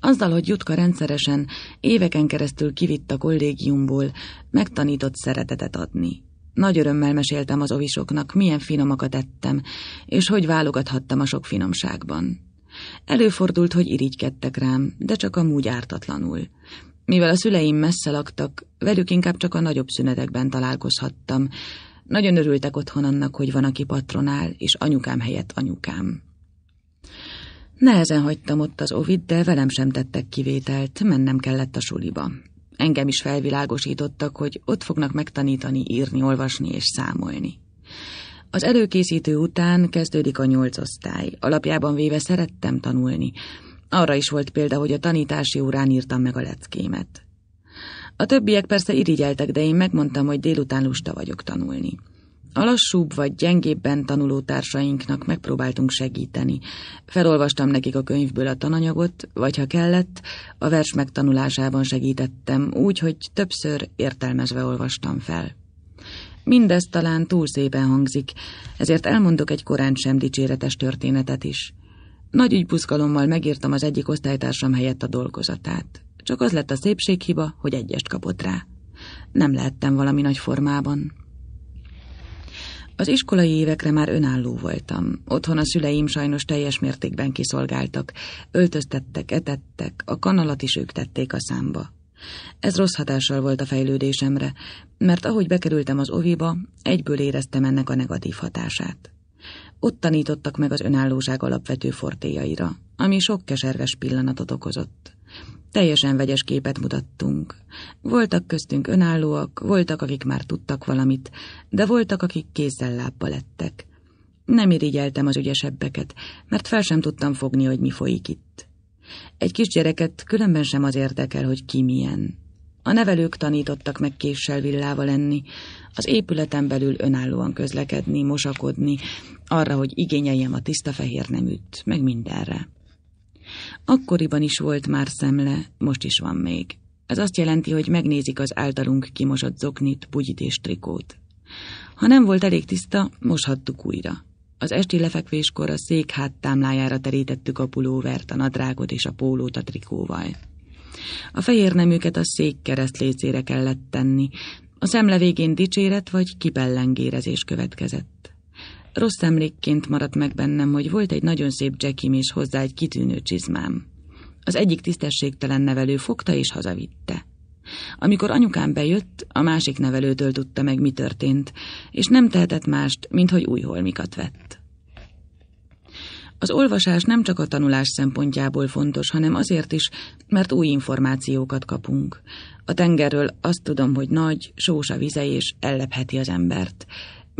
Azzal, hogy Jutka rendszeresen, éveken keresztül kivitt a kollégiumból, megtanított szeretetet adni. Nagy örömmel meséltem az ovisoknak, milyen finomakat ettem, és hogy válogathattam a sok finomságban. Előfordult, hogy irigykedtek rám, de csak amúgy ártatlanul. Mivel a szüleim messze laktak, velük inkább csak a nagyobb szünetekben találkozhattam. Nagyon örültek otthon annak, hogy van, aki patronál, és anyukám helyett anyukám. Nehezen hagytam ott az Ovid, de velem sem tettek kivételt, mennem kellett a suliba. Engem is felvilágosítottak, hogy ott fognak megtanítani írni, olvasni és számolni. Az előkészítő után kezdődik a nyolc osztály. Alapjában véve szerettem tanulni. Arra is volt példa, hogy a tanítási órán írtam meg a leckémet. A többiek persze irigyeltek, de én megmondtam, hogy délután lusta vagyok tanulni. A lassúbb vagy gyengébben tanuló társainknak megpróbáltunk segíteni. Felolvastam nekik a könyvből a tananyagot, vagy ha kellett, a vers megtanulásában segítettem, úgy, hogy többször értelmezve olvastam fel. Mindez talán túl szépen hangzik, ezért elmondok egy korán sem dicséretes történetet is. Nagy ügybuszkalommal megírtam az egyik osztálytársam helyett a dolgozatát. Csak az lett a szépséghiba, hogy egyest kapott rá. Nem lehettem valami nagy formában. Az iskolai évekre már önálló voltam. Otthon a szüleim sajnos teljes mértékben kiszolgáltak. Öltöztettek, etettek, a kanalat is ők tették a számba. Ez rossz hatással volt a fejlődésemre, mert ahogy bekerültem az oviba, egyből éreztem ennek a negatív hatását. Ott tanítottak meg az önállóság alapvető fortéjaira, ami sok keserves pillanatot okozott. Teljesen vegyes képet mutattunk. Voltak köztünk önállóak, voltak, akik már tudtak valamit, de voltak, akik kézzel lábba lettek. Nem irigyeltem az ügyesebbeket, mert fel sem tudtam fogni, hogy mi folyik itt. Egy kisgyereket különben sem az érdekel, hogy ki milyen. A nevelők tanítottak meg késsel villával lenni, az épületen belül önállóan közlekedni, mosakodni, arra, hogy igényeljem a tiszta fehér neműt, meg mindenre. Akkoriban is volt már szemle, most is van még. Ez azt jelenti, hogy megnézik az általunk kimosott zoknit, bugyit és trikót. Ha nem volt elég tiszta, moshattuk újra. Az esti lefekvéskor a szék háttámlájára terítettük a pulóvert, a nadrágot és a pólót a trikóval. A fehér neműket a szék keresztlécére kellett tenni, a szemle végén dicséret vagy kibellengérezés következett. Rossz emlékként maradt meg bennem, hogy volt egy nagyon szép Jackim és hozzá egy kitűnő csizmám. Az egyik tisztességtelen nevelő fogta és hazavitte. Amikor anyukám bejött, a másik nevelőtől tudta meg, mi történt, és nem tehetett mást, mint hogy új holmikat vett. Az olvasás nem csak a tanulás szempontjából fontos, hanem azért is, mert új információkat kapunk. A tengerről azt tudom, hogy nagy, sós a vize és ellepheti az embert.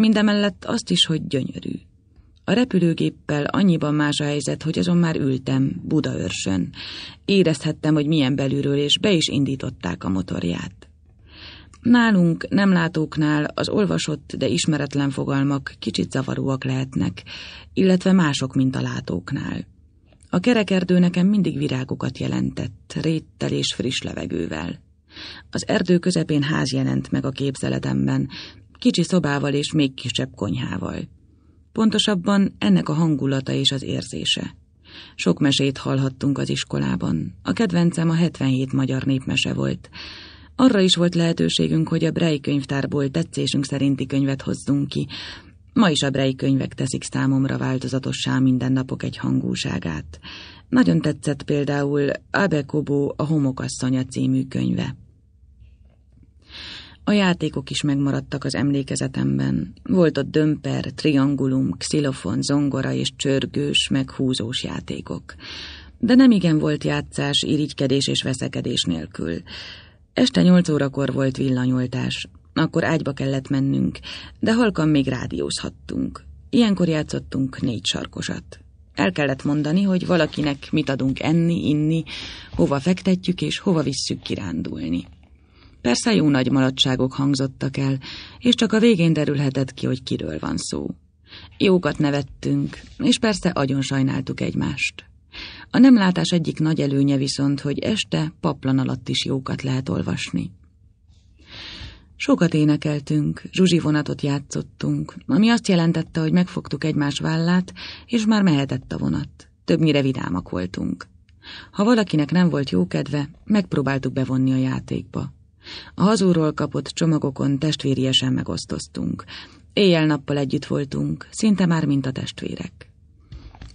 Mindemellett azt is, hogy gyönyörű. A repülőgéppel annyiban más a helyzet, hogy azon már ültem, Budaörsön. Érezhettem, hogy milyen belülről, és be is indították a motorját. Nálunk, nem látóknál az olvasott, de ismeretlen fogalmak kicsit zavaróak lehetnek, illetve mások, mint a látóknál. A kerekerdő nekem mindig virágokat jelentett, réttel és friss levegővel. Az erdő közepén ház jelent meg a képzeletemben, kicsi szobával és még kisebb konyhával. Pontosabban ennek a hangulata és az érzése. Sok mesét hallhattunk az iskolában. A kedvencem a 77 magyar népmese volt. Arra is volt lehetőségünk, hogy a Brej könyvtárból tetszésünk szerinti könyvet hozzunk ki. Ma is a Brej könyvek teszik számomra változatossá mindennapok egy hangúságát. Nagyon tetszett például Abe Kobo a homokasszonya című könyve. A játékok is megmaradtak az emlékezetemben. Volt ott dömper, triangulum, xilofon, zongora és csörgős, meg húzós játékok. De nem igen volt játszás, irigykedés és veszekedés nélkül. Este nyolc órakor volt villanyoltás. Akkor ágyba kellett mennünk, de halkan még rádiózhattunk. Ilyenkor játszottunk négy sarkosat. El kellett mondani, hogy valakinek mit adunk enni, inni, hova fektetjük és hova visszük kirándulni. Persze jó nagy maradságok hangzottak el, és csak a végén derülhetett ki, hogy kiről van szó. Jókat nevettünk, és persze agyon sajnáltuk egymást. A nemlátás egyik nagy előnye viszont, hogy este paplan alatt is jókat lehet olvasni. Sokat énekeltünk, zsuzsi vonatot játszottunk, ami azt jelentette, hogy megfogtuk egymás vállát, és már mehetett a vonat. Többnyire vidámak voltunk. Ha valakinek nem volt jó kedve, megpróbáltuk bevonni a játékba. A hazúról kapott csomagokon testvériesen megosztoztunk. Éjjel-nappal együtt voltunk, szinte már mint a testvérek.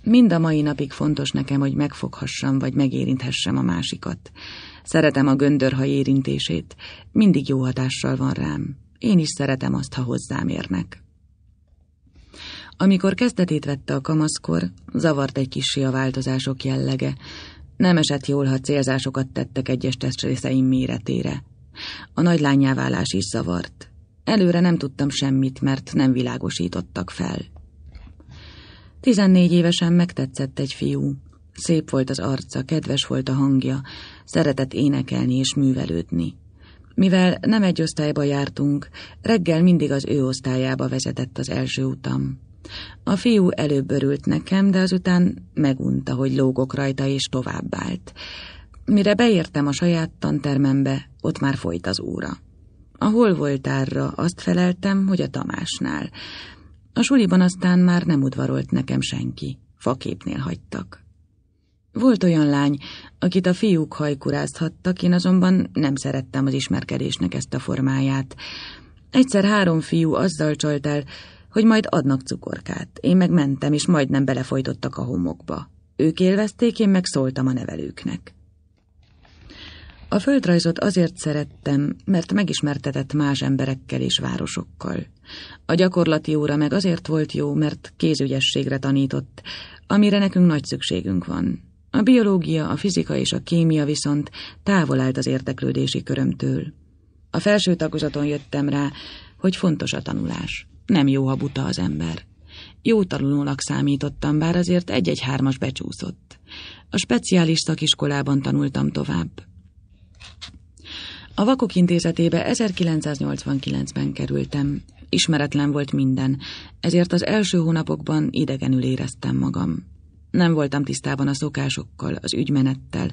Mind a mai napig fontos nekem, hogy megfoghassam vagy megérinthessem a másikat. Szeretem a göndörha érintését, mindig jó hatással van rám. Én is szeretem azt, ha hozzám érnek. Amikor kezdetét vette a kamaszkor, zavart egy kissé a változások jellege. Nem esett jól, ha célzásokat tettek egyes testrészeim méretére. A nagylányáválás is zavart. Előre nem tudtam semmit, mert nem világosítottak fel. Tizennégy évesen megtetszett egy fiú. Szép volt az arca, kedves volt a hangja, szeretett énekelni és művelődni. Mivel nem egy osztályba jártunk, reggel mindig az ő osztályába vezetett az első utam. A fiú előbb örült nekem, de azután megunta, hogy lógok rajta és továbbált. Mire beértem a saját tantermembe, ott már folyt az óra. A hol voltárra azt feleltem, hogy a Tamásnál. A suliban aztán már nem udvarolt nekem senki, faképnél hagytak. Volt olyan lány, akit a fiúk hajkurázhattak, én azonban nem szerettem az ismerkedésnek ezt a formáját. Egyszer három fiú azzal csalt el, hogy majd adnak cukorkát. Én meg mentem, és majdnem belefolytottak a homokba. Ők élvezték, én meg szóltam a nevelőknek. A földrajzot azért szerettem, mert megismertetett más emberekkel és városokkal. A gyakorlati óra meg azért volt jó, mert kézügyességre tanított, amire nekünk nagy szükségünk van. A biológia, a fizika és a kémia viszont távol állt az érteklődési körömtől. A felső tagozaton jöttem rá, hogy fontos a tanulás. Nem jó, ha buta az ember. Jó tanulónak számítottam, bár azért egy-egy hármas becsúszott. A speciális szakiskolában tanultam tovább. A Vakok Intézetébe 1989-ben kerültem. Ismeretlen volt minden, ezért az első hónapokban idegenül éreztem magam. Nem voltam tisztában a szokásokkal, az ügymenettel,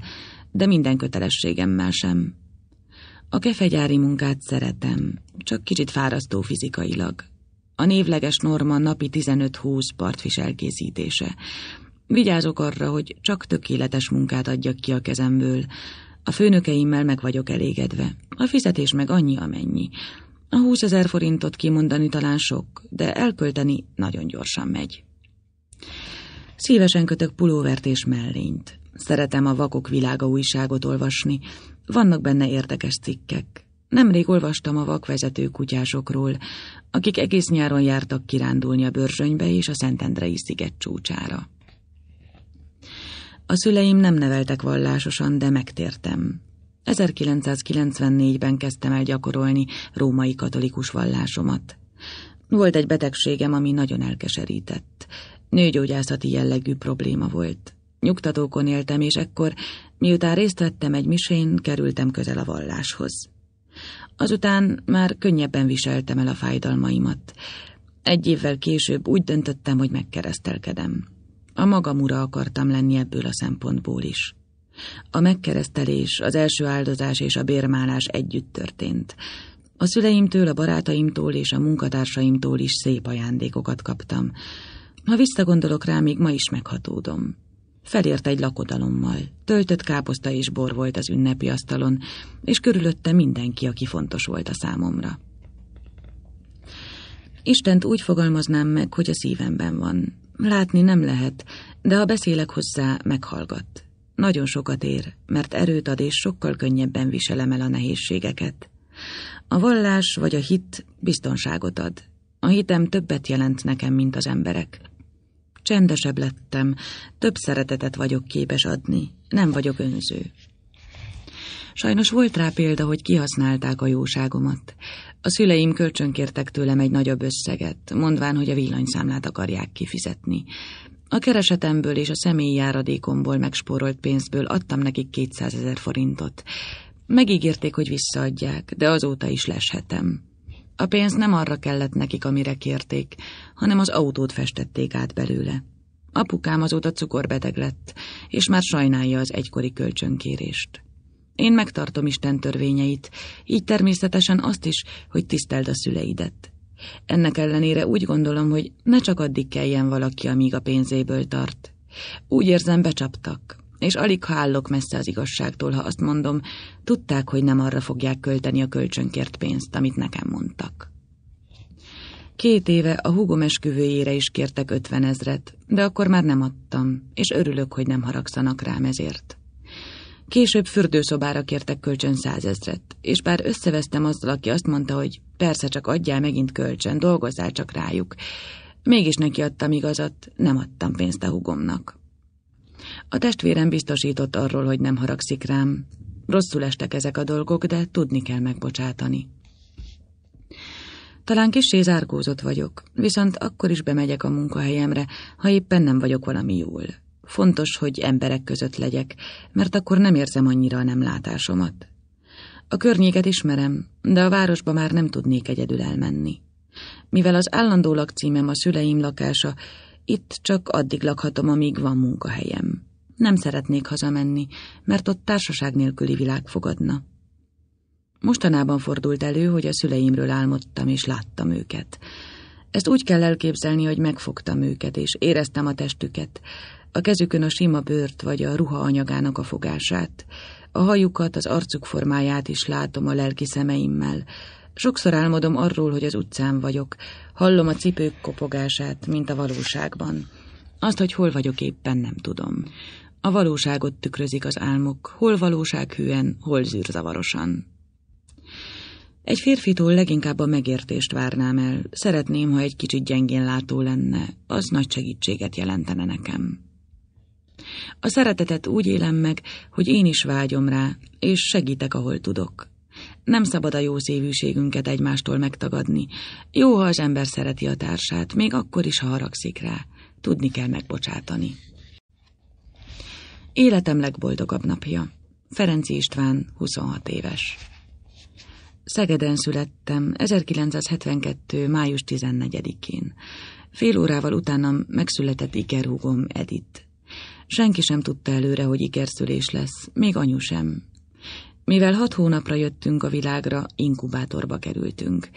de minden kötelességemmel sem. A kefegyári munkát szeretem, csak kicsit fárasztó fizikailag. A névleges norma napi 15-20 partvis elkészítése. Vigyázok arra, hogy csak tökéletes munkát adjak ki a kezemből, a főnökeimmel meg vagyok elégedve. A fizetés meg annyi, amennyi. A húszezer forintot kimondani talán sok, de elkölteni nagyon gyorsan megy. Szívesen kötök pulóvert és mellényt. Szeretem a Vakok világa újságot olvasni. Vannak benne érdekes cikkek. Nemrég olvastam a vakvezető kutyásokról, akik egész nyáron jártak kirándulni a Börzsönybe és a Szentendrei sziget csúcsára. A szüleim nem neveltek vallásosan, de megtértem. 1994-ben kezdtem el gyakorolni római katolikus vallásomat. Volt egy betegségem, ami nagyon elkeserített. Nőgyógyászati jellegű probléma volt. Nyugtatókon éltem, és ekkor, miután részt vettem egy misén, kerültem közel a valláshoz. Azután már könnyebben viseltem el a fájdalmaimat. Egy évvel később úgy döntöttem, hogy megkeresztelkedem. A magam ura akartam lenni ebből a szempontból is. A megkeresztelés, az első áldozás és a bérmálás együtt történt. A szüleimtől, a barátaimtól és a munkatársaimtól is szép ajándékokat kaptam. Ha visszagondolok rá, még ma is meghatódom. Felért egy lakodalommal, töltött káposzta és bor volt az ünnepi asztalon, és körülötte mindenki, aki fontos volt a számomra. Istent úgy fogalmaznám meg, hogy a szívemben van. Látni nem lehet, de ha beszélek hozzá, meghallgat. Nagyon sokat ér, mert erőt ad és sokkal könnyebben viselem el a nehézségeket. A vallás vagy a hit biztonságot ad. A hitem többet jelent nekem, mint az emberek. Csendesebb lettem, több szeretetet vagyok képes adni, nem vagyok önző. Sajnos volt rá példa, hogy kihasználták a jóságomat. A szüleim kölcsönkértek tőlem egy nagyobb összeget, mondván, hogy a villanyszámlát akarják kifizetni. A keresetemből és a személyi járadékomból megspórolt pénzből adtam nekik 200 ezer forintot. Megígérték, hogy visszaadják, de azóta is leshetem. A pénz nem arra kellett nekik, amire kérték, hanem az autót festették át belőle. Apukám azóta cukorbeteg lett, és már sajnálja az egykori kölcsönkérést. Én megtartom Isten törvényeit, így természetesen azt is, hogy tiszteld a szüleidet. Ennek ellenére úgy gondolom, hogy ne csak addig kelljen valaki, amíg a pénzéből tart. Úgy érzem, becsaptak, és alig ha állok messze az igazságtól, ha azt mondom, tudták, hogy nem arra fogják költeni a kölcsönkért pénzt, amit nekem mondtak. Két éve a húgom esküvőjére is kértek ötvenezret, de akkor már nem adtam, és örülök, hogy nem haragszanak rám ezért. Később fürdőszobára kértek kölcsön százezret, és bár összevesztem azzal, aki azt mondta, hogy persze csak adjál megint kölcsön, dolgozzál csak rájuk, mégis neki adtam igazat, nem adtam pénzt a hugomnak. A testvérem biztosított arról, hogy nem haragszik rám. Rosszul estek ezek a dolgok, de tudni kell megbocsátani. Talán kissé zárkózott vagyok, viszont akkor is bemegyek a munkahelyemre, ha éppen nem vagyok valami jól. Fontos, hogy emberek között legyek, mert akkor nem érzem annyira a nemlátásomat. A környéket ismerem, de a városba már nem tudnék egyedül elmenni. Mivel az állandó lakcímem a szüleim lakása, itt csak addig lakhatom, amíg van munkahelyem. Nem szeretnék hazamenni, mert ott társaság nélküli világ fogadna. Mostanában fordult elő, hogy a szüleimről álmodtam és láttam őket. Ezt úgy kell elképzelni, hogy megfogtam őket, és éreztem a testüket a kezükön a sima bőrt vagy a ruha anyagának a fogását, a hajukat, az arcuk formáját is látom a lelki szemeimmel. Sokszor álmodom arról, hogy az utcán vagyok, hallom a cipők kopogását, mint a valóságban. Azt, hogy hol vagyok éppen nem tudom. A valóságot tükrözik az álmok, hol valósághűen, hol zűrzavarosan. Egy férfitól leginkább a megértést várnám el. Szeretném, ha egy kicsit gyengén látó lenne, az nagy segítséget jelentene nekem. A szeretetet úgy élem meg, hogy én is vágyom rá, és segítek, ahol tudok. Nem szabad a jó szívűségünket egymástól megtagadni. Jó, ha az ember szereti a társát, még akkor is, ha haragszik rá. Tudni kell megbocsátani. Életem legboldogabb napja. Ferenci István, 26 éves. Szegeden születtem, 1972. május 14-én. Fél órával utánam megszületett ikerhúgom Edith. Senki sem tudta előre, hogy ikerszülés lesz, még anyu sem. Mivel hat hónapra jöttünk a világra, inkubátorba kerültünk.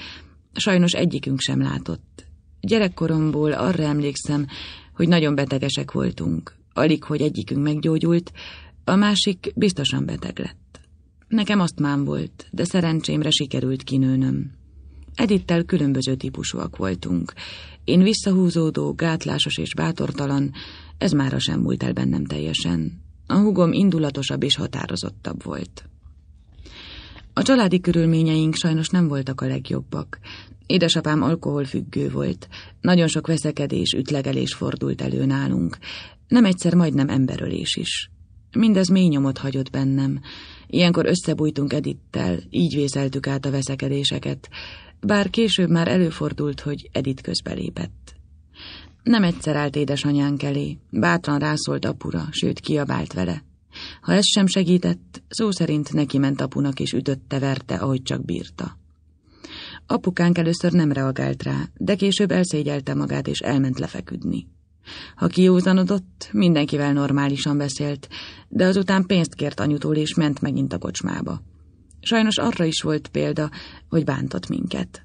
Sajnos egyikünk sem látott. Gyerekkoromból arra emlékszem, hogy nagyon betegesek voltunk. Alig, hogy egyikünk meggyógyult, a másik biztosan beteg lett. Nekem azt mám volt, de szerencsémre sikerült kinőnöm. Edittel különböző típusúak voltunk. Én visszahúzódó, gátlásos és bátortalan, ez mára sem múlt el bennem teljesen. A húgom indulatosabb és határozottabb volt. A családi körülményeink sajnos nem voltak a legjobbak. Édesapám alkoholfüggő volt, nagyon sok veszekedés, ütlegelés fordult elő nálunk, nem egyszer majdnem emberölés is. Mindez mély nyomot hagyott bennem. Ilyenkor összebújtunk Edittel, így vészeltük át a veszekedéseket, bár később már előfordult, hogy Edit közbelépett. Nem egyszer állt édesanyánk elé, bátran rászólt apura, sőt kiabált vele. Ha ez sem segített, szó szerint neki ment apunak és ütötte-verte, ahogy csak bírta. Apukánk először nem reagált rá, de később elszégyelte magát és elment lefeküdni. Ha kiózanodott, mindenkivel normálisan beszélt, de azután pénzt kért anyutól és ment megint a kocsmába. Sajnos arra is volt példa, hogy bántott minket.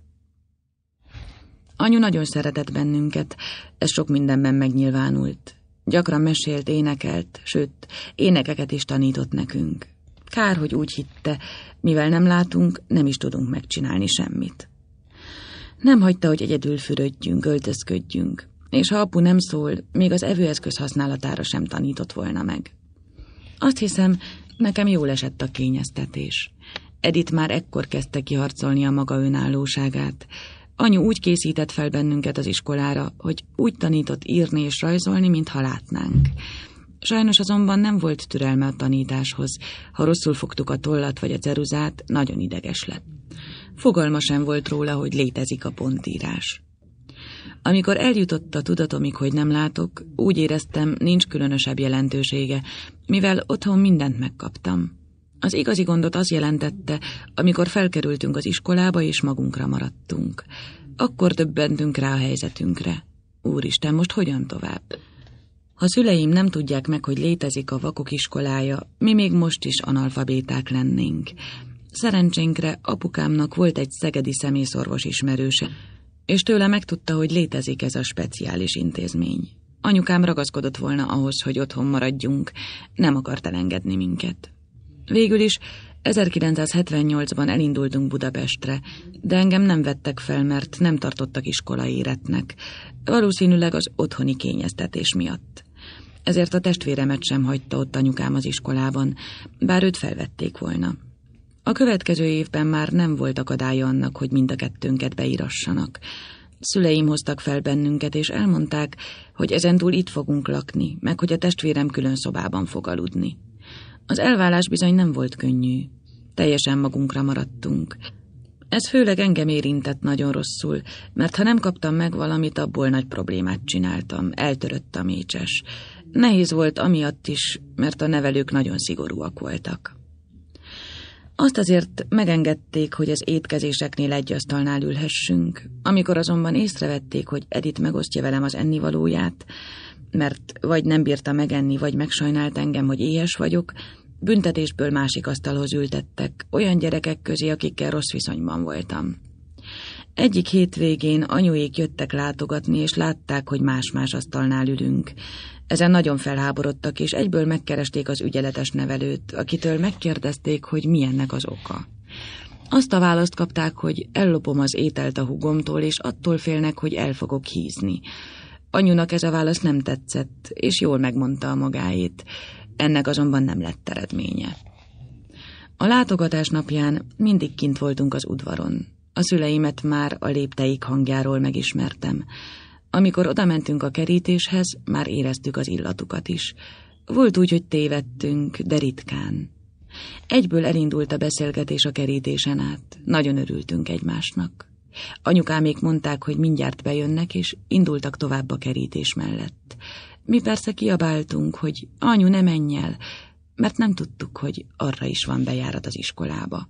Anyu nagyon szeretett bennünket, ez sok mindenben megnyilvánult. Gyakran mesélt, énekelt, sőt, énekeket is tanított nekünk. Kár, hogy úgy hitte, mivel nem látunk, nem is tudunk megcsinálni semmit. Nem hagyta, hogy egyedül fürödjünk, öltözködjünk, és ha apu nem szól, még az evőeszköz használatára sem tanított volna meg. Azt hiszem, nekem jól esett a kényeztetés. Edith már ekkor kezdte kiharcolni a maga önállóságát, Anyu úgy készített fel bennünket az iskolára, hogy úgy tanított írni és rajzolni, mintha látnánk. Sajnos azonban nem volt türelme a tanításhoz. Ha rosszul fogtuk a tollat vagy a ceruzát, nagyon ideges lett. Fogalma sem volt róla, hogy létezik a pontírás. Amikor eljutott a tudatomig, hogy nem látok, úgy éreztem, nincs különösebb jelentősége, mivel otthon mindent megkaptam. Az igazi gondot az jelentette, amikor felkerültünk az iskolába és magunkra maradtunk. Akkor döbbentünk rá a helyzetünkre. Úristen, most hogyan tovább? Ha szüleim nem tudják meg, hogy létezik a vakok iskolája, mi még most is analfabéták lennénk. Szerencsénkre apukámnak volt egy szegedi személyszorvos ismerőse, és tőle megtudta, hogy létezik ez a speciális intézmény. Anyukám ragaszkodott volna ahhoz, hogy otthon maradjunk, nem akart elengedni minket. Végül is 1978-ban elindultunk Budapestre, de engem nem vettek fel, mert nem tartottak iskolai éretnek, valószínűleg az otthoni kényeztetés miatt. Ezért a testvéremet sem hagyta ott anyukám az iskolában, bár őt felvették volna. A következő évben már nem volt akadálya annak, hogy mind a kettőnket beírassanak. Szüleim hoztak fel bennünket, és elmondták, hogy ezentúl itt fogunk lakni, meg hogy a testvérem külön szobában fog aludni. Az elvállás bizony nem volt könnyű. Teljesen magunkra maradtunk. Ez főleg engem érintett nagyon rosszul, mert ha nem kaptam meg valamit, abból nagy problémát csináltam. Eltörött a mécses. Nehéz volt amiatt is, mert a nevelők nagyon szigorúak voltak. Azt azért megengedték, hogy az étkezéseknél egy asztalnál ülhessünk. Amikor azonban észrevették, hogy Edit megosztja velem az ennivalóját, mert vagy nem bírta megenni, vagy megsajnált engem, hogy éhes vagyok, Büntetésből másik asztalhoz ültettek, olyan gyerekek közé, akikkel rossz viszonyban voltam. Egyik hétvégén anyuék jöttek látogatni, és látták, hogy más-más asztalnál ülünk. Ezen nagyon felháborodtak, és egyből megkeresték az ügyeletes nevelőt, akitől megkérdezték, hogy milyennek az oka. Azt a választ kapták, hogy ellopom az ételt a hugomtól, és attól félnek, hogy el fogok hízni. Anyunak ez a válasz nem tetszett, és jól megmondta a magáét. Ennek azonban nem lett eredménye. A látogatás napján mindig kint voltunk az udvaron. A szüleimet már a lépteik hangjáról megismertem. Amikor odamentünk a kerítéshez, már éreztük az illatukat is. Volt úgy, hogy tévedtünk, de ritkán. Egyből elindult a beszélgetés a kerítésen át. Nagyon örültünk egymásnak. Anyukámék mondták, hogy mindjárt bejönnek, és indultak tovább a kerítés mellett. Mi persze kiabáltunk, hogy anyu, ne menj el, mert nem tudtuk, hogy arra is van bejárat az iskolába.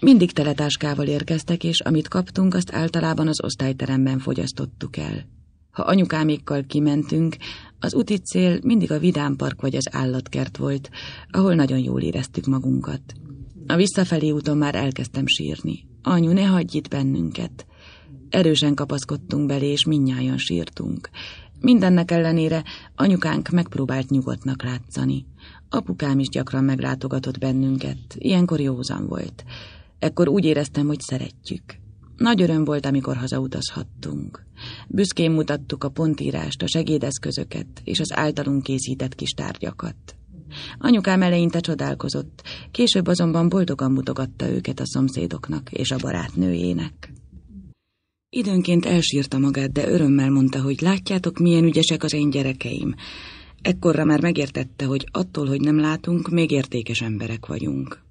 Mindig teletáskával érkeztek, és amit kaptunk, azt általában az osztályteremben fogyasztottuk el. Ha anyukámékkal kimentünk, az úti cél mindig a vidámpark vagy az állatkert volt, ahol nagyon jól éreztük magunkat. A visszafelé úton már elkezdtem sírni. Anyu, ne hagyj itt bennünket! Erősen kapaszkodtunk belé, és minnyáján sírtunk. Mindennek ellenére anyukánk megpróbált nyugodtnak látszani. Apukám is gyakran meglátogatott bennünket, ilyenkor józan volt. Ekkor úgy éreztem, hogy szeretjük. Nagy öröm volt, amikor hazautazhattunk. Büszkén mutattuk a pontírást, a segédeszközöket és az általunk készített kis tárgyakat. Anyukám eleinte csodálkozott, később azonban boldogan mutogatta őket a szomszédoknak és a barátnőjének. Időnként elsírta magát, de örömmel mondta, hogy látjátok, milyen ügyesek az én gyerekeim. Ekkorra már megértette, hogy attól, hogy nem látunk, még értékes emberek vagyunk.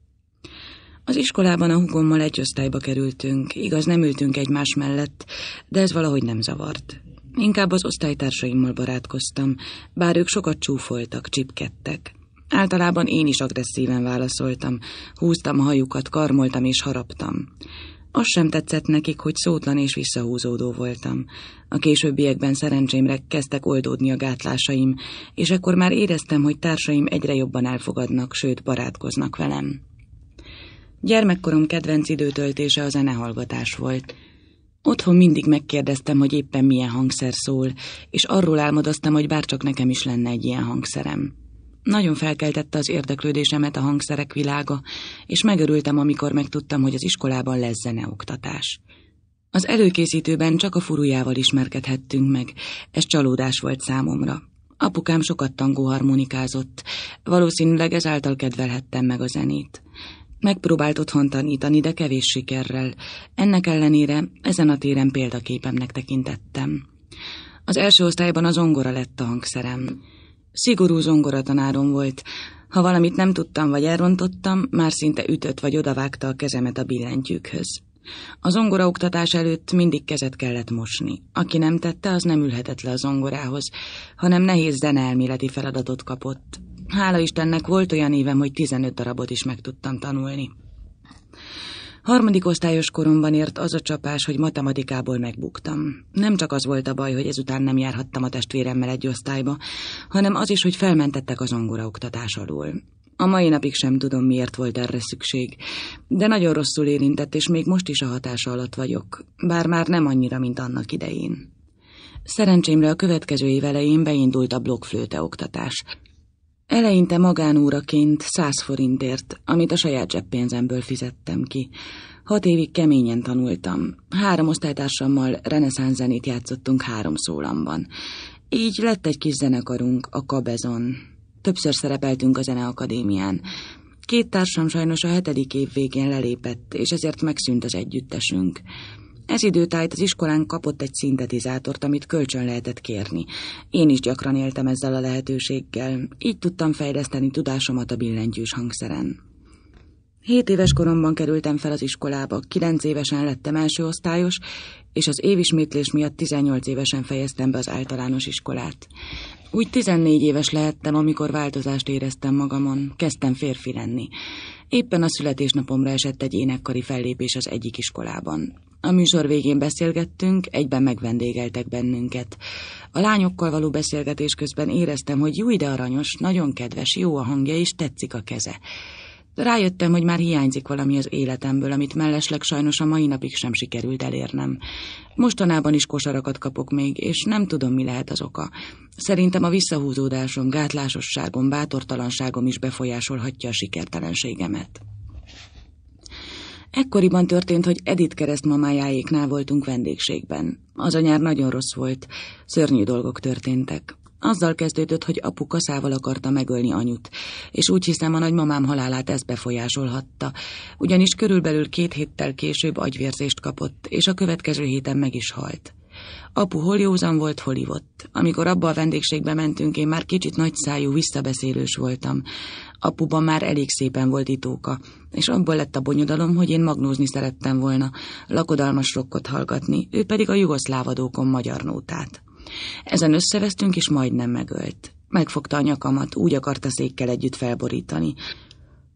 Az iskolában a hugommal egy osztályba kerültünk, igaz, nem ültünk egymás mellett, de ez valahogy nem zavart. Inkább az osztálytársaimmal barátkoztam, bár ők sokat csúfoltak, csipkedtek. Általában én is agresszíven válaszoltam, húztam a hajukat, karmoltam és haraptam. Azt sem tetszett nekik, hogy szótlan és visszahúzódó voltam. A későbbiekben szerencsémre kezdtek oldódni a gátlásaim, és ekkor már éreztem, hogy társaim egyre jobban elfogadnak, sőt barátkoznak velem. Gyermekkorom kedvenc időtöltése a zenehallgatás volt. Otthon mindig megkérdeztem, hogy éppen milyen hangszer szól, és arról álmodoztam, hogy bárcsak nekem is lenne egy ilyen hangszerem. Nagyon felkeltette az érdeklődésemet a hangszerek világa, és megörültem, amikor megtudtam, hogy az iskolában lesz zeneoktatás. Az előkészítőben csak a furujával ismerkedhettünk meg, ez csalódás volt számomra. Apukám sokat tangóharmonikázott, valószínűleg ezáltal kedvelhettem meg a zenét. Megpróbált otthon tanítani, de kevés sikerrel. Ennek ellenére ezen a téren példaképemnek tekintettem. Az első osztályban az ongora lett a hangszerem. Szigorú zongoratanárom volt. Ha valamit nem tudtam vagy elrontottam, már szinte ütött vagy odavágta a kezemet a billentyűkhöz. A oktatás előtt mindig kezet kellett mosni. Aki nem tette, az nem ülhetett le a zongorához, hanem nehéz zeneelméleti feladatot kapott. Hála Istennek volt olyan évem, hogy 15 darabot is meg tudtam tanulni. Harmadik osztályos koromban ért az a csapás, hogy matematikából megbuktam. Nem csak az volt a baj, hogy ezután nem járhattam a testvéremmel egy osztályba, hanem az is, hogy felmentettek az angora oktatás alól. A mai napig sem tudom, miért volt erre szükség, de nagyon rosszul érintett, és még most is a hatása alatt vagyok, bár már nem annyira, mint annak idején. Szerencsémre a következő év beindult a blokkflőte oktatás. Eleinte magánúraként száz forintért, amit a saját zseppénzemből fizettem ki. Hat évig keményen tanultam. Három osztálytársammal reneszánsz zenét játszottunk három szólamban. Így lett egy kis zenekarunk, a Kabezon. Többször szerepeltünk a Zeneakadémián. Két társam sajnos a hetedik év végén lelépett, és ezért megszűnt az együttesünk. Ez időtájt az iskolán kapott egy szintetizátort, amit kölcsön lehetett kérni. Én is gyakran éltem ezzel a lehetőséggel, így tudtam fejleszteni tudásomat a billentyűs hangszeren. Hét éves koromban kerültem fel az iskolába, kilenc évesen lettem első osztályos, és az évismétlés miatt 18 évesen fejeztem be az általános iskolát. Úgy 14 éves lehettem, amikor változást éreztem magamon, kezdtem férfi lenni. Éppen a születésnapomra esett egy énekkari fellépés az egyik iskolában. A műsor végén beszélgettünk, egyben megvendégeltek bennünket. A lányokkal való beszélgetés közben éreztem, hogy jó ide aranyos, nagyon kedves, jó a hangja és tetszik a keze. Rájöttem, hogy már hiányzik valami az életemből, amit mellesleg sajnos a mai napig sem sikerült elérnem. Mostanában is kosarakat kapok még, és nem tudom, mi lehet az oka. Szerintem a visszahúzódásom, gátlásosságom, bátortalanságom is befolyásolhatja a sikertelenségemet. Ekkoriban történt, hogy Edith keresztmamájáéknál voltunk vendégségben. Az a nyár nagyon rossz volt, szörnyű dolgok történtek. Azzal kezdődött, hogy apu kaszával akarta megölni anyut, és úgy hiszem a nagymamám halálát ez befolyásolhatta, ugyanis körülbelül két héttel később agyvérzést kapott, és a következő héten meg is halt. Apu hol józan volt, hol ivott. Amikor abba a vendégségbe mentünk, én már kicsit nagyszájú, visszabeszélős voltam. Apuban már elég szépen volt itóka, és abból lett a bonyodalom, hogy én magnózni szerettem volna, lakodalmas rokkot hallgatni, ő pedig a jugoszlávadókon magyar nótát. Ezen összevesztünk, és majdnem megölt. Megfogta a nyakamat, úgy akarta székkel együtt felborítani.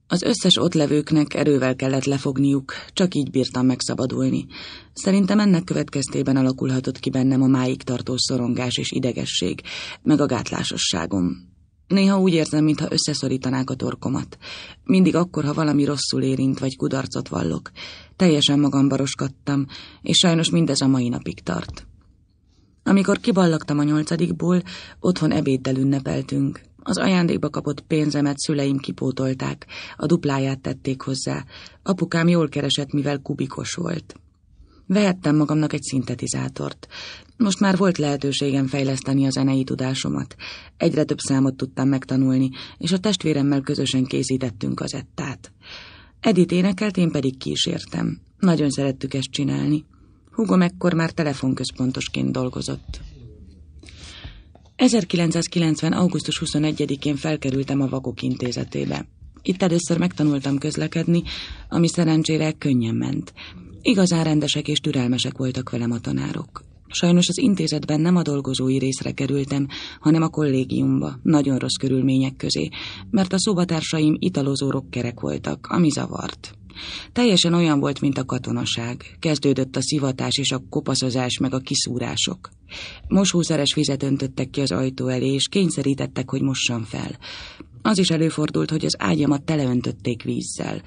Az összes ott levőknek erővel kellett lefogniuk, csak így bírtam megszabadulni. Szerintem ennek következtében alakulhatott ki bennem a máig tartó szorongás és idegesség, meg a gátlásosságom. Néha úgy érzem, mintha összeszorítanák a torkomat. Mindig akkor, ha valami rosszul érint, vagy kudarcot vallok. Teljesen magam baroskattam, és sajnos mindez a mai napig tart. Amikor kiballagtam a nyolcadikból, otthon ebéddel ünnepeltünk. Az ajándékba kapott pénzemet szüleim kipótolták, a dupláját tették hozzá. Apukám jól keresett, mivel kubikos volt. Vehettem magamnak egy szintetizátort. Most már volt lehetőségem fejleszteni a zenei tudásomat. Egyre több számot tudtam megtanulni, és a testvéremmel közösen készítettünk ettát. Edit énekelt, én pedig kísértem. Nagyon szerettük ezt csinálni. Hugom ekkor már telefonközpontosként dolgozott. 1990. augusztus 21-én felkerültem a Vakok intézetébe. Itt először megtanultam közlekedni, ami szerencsére könnyen ment. Igazán rendesek és türelmesek voltak velem a tanárok. Sajnos az intézetben nem a dolgozói részre kerültem, hanem a kollégiumba, nagyon rossz körülmények közé, mert a szobatársaim italozó rokkerek voltak, ami zavart. Teljesen olyan volt, mint a katonaság. Kezdődött a szivatás és a kopaszozás meg a kiszúrások. Mosószeres vizet öntöttek ki az ajtó elé, és kényszerítettek, hogy mossam fel. Az is előfordult, hogy az ágyamat teleöntötték vízzel.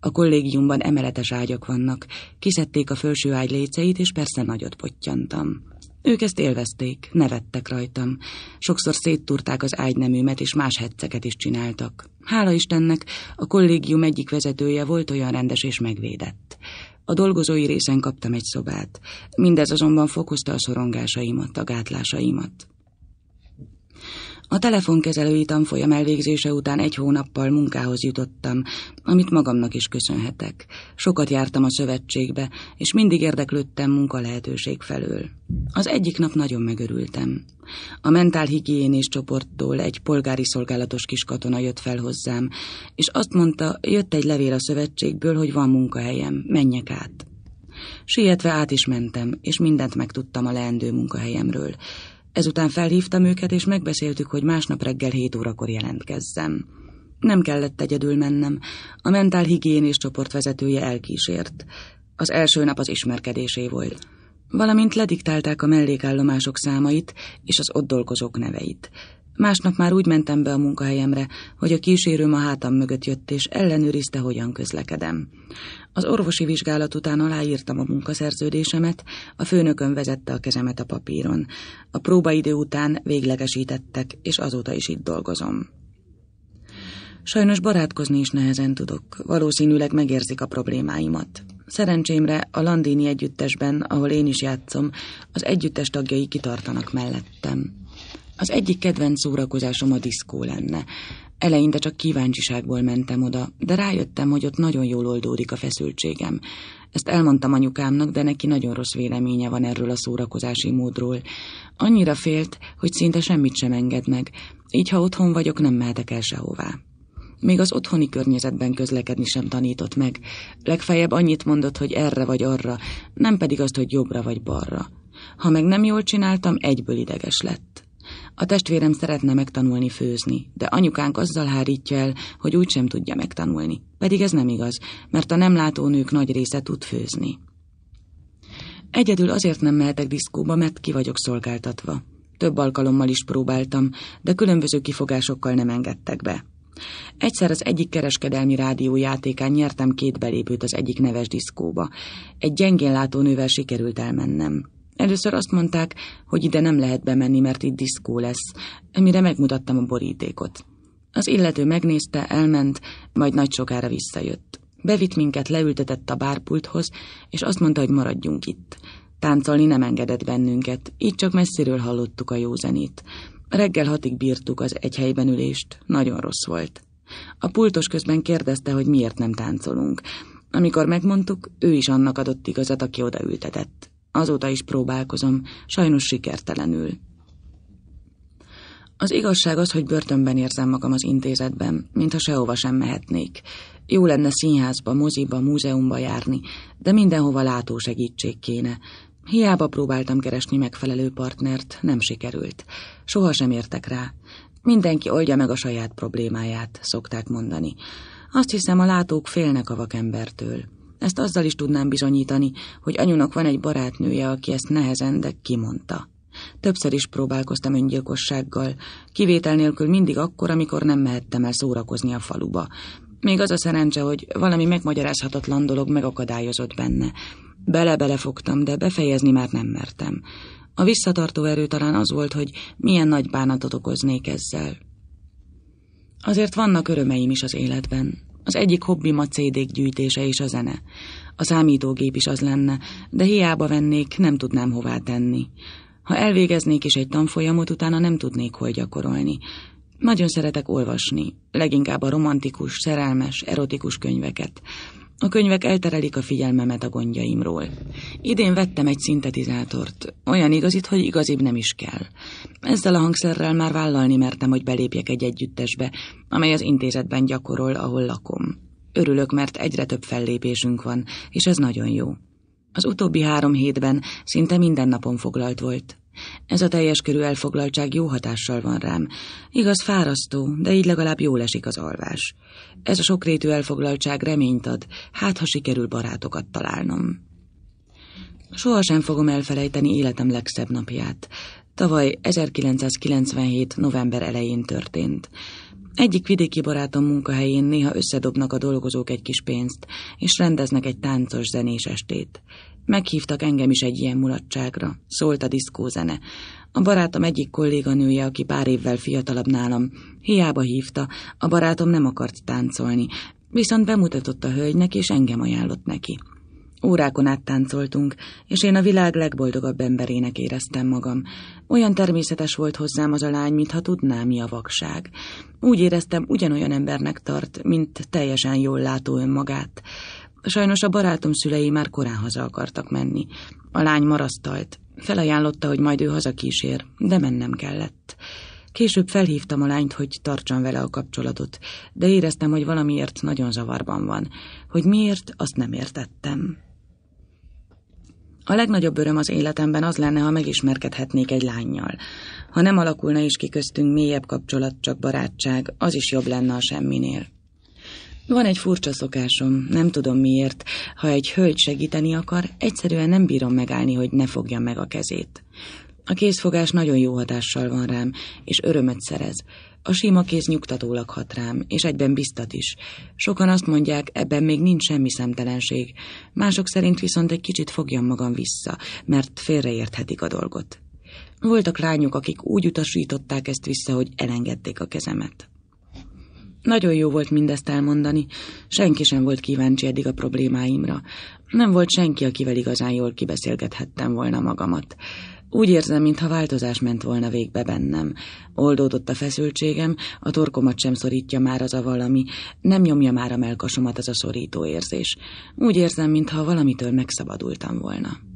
A kollégiumban emeletes ágyak vannak. Kiszedték a felső ágy léceit, és persze nagyot pottyantam. Ők ezt élvezték, nevettek rajtam. Sokszor széttúrták az ágyneműmet, és más hetceket is csináltak. Hála Istennek, a kollégium egyik vezetője volt olyan rendes és megvédett. A dolgozói részen kaptam egy szobát. Mindez azonban fokozta a szorongásaimat, a gátlásaimat. A telefonkezelői tanfolyam elvégzése után egy hónappal munkához jutottam, amit magamnak is köszönhetek. Sokat jártam a szövetségbe, és mindig érdeklődtem munka lehetőség felől. Az egyik nap nagyon megörültem. A mentálhigiénés csoporttól egy polgári szolgálatos kis katona jött fel hozzám, és azt mondta, jött egy levél a szövetségből, hogy van munkahelyem, menjek át. Sietve át is mentem, és mindent megtudtam a leendő munkahelyemről. Ezután felhívtam őket, és megbeszéltük, hogy másnap reggel 7 órakor jelentkezzem. Nem kellett egyedül mennem. A mentál higiénés csoport vezetője elkísért. Az első nap az ismerkedésé volt. Valamint lediktálták a mellékállomások számait és az ott dolgozók neveit. Másnap már úgy mentem be a munkahelyemre, hogy a kísérőm a hátam mögött jött, és ellenőrizte, hogyan közlekedem. Az orvosi vizsgálat után aláírtam a munkaszerződésemet, a főnökön vezette a kezemet a papíron. A próbaidő után véglegesítettek, és azóta is itt dolgozom. Sajnos barátkozni is nehezen tudok, valószínűleg megérzik a problémáimat. Szerencsémre a Landini együttesben, ahol én is játszom, az együttes tagjai kitartanak mellettem. Az egyik kedvenc szórakozásom a diszkó lenne. Eleinte csak kíváncsiságból mentem oda, de rájöttem, hogy ott nagyon jól oldódik a feszültségem. Ezt elmondtam anyukámnak, de neki nagyon rossz véleménye van erről a szórakozási módról. Annyira félt, hogy szinte semmit sem enged meg, így ha otthon vagyok, nem mehetek el sehová. Még az otthoni környezetben közlekedni sem tanított meg. Legfeljebb annyit mondott, hogy erre vagy arra, nem pedig azt, hogy jobbra vagy balra. Ha meg nem jól csináltam, egyből ideges lett. A testvérem szeretne megtanulni főzni, de anyukánk azzal hárítja el, hogy úgysem tudja megtanulni. Pedig ez nem igaz, mert a nem látó nők nagy része tud főzni. Egyedül azért nem mehetek diszkóba, mert ki vagyok szolgáltatva. Több alkalommal is próbáltam, de különböző kifogásokkal nem engedtek be. Egyszer az egyik kereskedelmi rádiójátékán nyertem két belépőt az egyik neves diszkóba. Egy gyengén látó nővel sikerült elmennem. Először azt mondták, hogy ide nem lehet bemenni, mert itt diszkó lesz, mire megmutattam a borítékot. Az illető megnézte, elment, majd nagy sokára visszajött. Bevitt minket, leültetett a bárpulthoz, és azt mondta, hogy maradjunk itt. Táncolni nem engedett bennünket, így csak messziről hallottuk a jó zenét. Reggel hatig bírtuk az egy helyben ülést, nagyon rossz volt. A pultos közben kérdezte, hogy miért nem táncolunk. Amikor megmondtuk, ő is annak adott igazat, aki odaültetett. Azóta is próbálkozom, sajnos sikertelenül. Az igazság az, hogy börtönben érzem magam az intézetben, mintha sehova sem mehetnék. Jó lenne színházba, moziba, múzeumba járni, de mindenhova látó segítség kéne. Hiába próbáltam keresni megfelelő partnert, nem sikerült. Soha sem értek rá. Mindenki oldja meg a saját problémáját, szokták mondani. Azt hiszem, a látók félnek a vakembertől. Ezt azzal is tudnám bizonyítani, hogy anyunak van egy barátnője, aki ezt nehezen, de kimondta. Többször is próbálkoztam öngyilkossággal, kivétel nélkül mindig akkor, amikor nem mehettem el szórakozni a faluba. Még az a szerencse, hogy valami megmagyarázhatatlan dolog megakadályozott benne. bele fogtam, de befejezni már nem mertem. A visszatartó erő talán az volt, hogy milyen nagy bánatot okoznék ezzel. Azért vannak örömeim is az életben, az egyik hobbim a cd gyűjtése és a zene. A számítógép is az lenne, de hiába vennék, nem tudnám hová tenni. Ha elvégeznék is egy tanfolyamot, utána nem tudnék hol gyakorolni. Nagyon szeretek olvasni, leginkább a romantikus, szerelmes, erotikus könyveket. A könyvek elterelik a figyelmemet a gondjaimról. Idén vettem egy szintetizátort, olyan igazit, hogy igazibb nem is kell. Ezzel a hangszerrel már vállalni mertem, hogy belépjek egy együttesbe, amely az intézetben gyakorol, ahol lakom. Örülök, mert egyre több fellépésünk van, és ez nagyon jó. Az utóbbi három hétben szinte minden napon foglalt volt. Ez a teljes körű elfoglaltság jó hatással van rám. Igaz, fárasztó, de így legalább jól esik az alvás. Ez a sokrétű elfoglaltság reményt ad, hát ha sikerül barátokat találnom. Sohasem fogom elfelejteni életem legszebb napját. Tavaly 1997. november elején történt. Egyik vidéki barátom munkahelyén néha összedobnak a dolgozók egy kis pénzt, és rendeznek egy táncos zenés estét. Meghívtak engem is egy ilyen mulatságra, szólt a diszkózene. A barátom egyik kolléganője, aki pár évvel fiatalabb nálam, hiába hívta, a barátom nem akart táncolni, viszont bemutatott a hölgynek, és engem ajánlott neki. Órákon át táncoltunk, és én a világ legboldogabb emberének éreztem magam. Olyan természetes volt hozzám az a lány, mintha tudná, mi a vakság. Úgy éreztem, ugyanolyan embernek tart, mint teljesen jól látó önmagát. Sajnos a barátom szülei már korán haza akartak menni. A lány marasztalt. Felajánlotta, hogy majd ő hazakísér, de mennem kellett. Később felhívtam a lányt, hogy tartsam vele a kapcsolatot, de éreztem, hogy valamiért nagyon zavarban van. Hogy miért, azt nem értettem. A legnagyobb öröm az életemben az lenne, ha megismerkedhetnék egy lányjal. Ha nem alakulna is ki köztünk mélyebb kapcsolat, csak barátság, az is jobb lenne a semminél. Van egy furcsa szokásom, nem tudom miért. Ha egy hölgy segíteni akar, egyszerűen nem bírom megállni, hogy ne fogja meg a kezét. A kézfogás nagyon jó hatással van rám, és örömet szerez. A sima kéz nyugtatólag hat rám, és egyben biztat is. Sokan azt mondják, ebben még nincs semmi szemtelenség. Mások szerint viszont egy kicsit fogjam magam vissza, mert félreérthetik a dolgot. Voltak lányok, akik úgy utasították ezt vissza, hogy elengedték a kezemet. Nagyon jó volt mindezt elmondani. Senki sem volt kíváncsi eddig a problémáimra. Nem volt senki, akivel igazán jól kibeszélgethettem volna magamat. Úgy érzem, mintha változás ment volna végbe bennem. Oldódott a feszültségem, a torkomat sem szorítja már az a valami, nem nyomja már a melkasomat az a szorító érzés. Úgy érzem, mintha valamitől megszabadultam volna.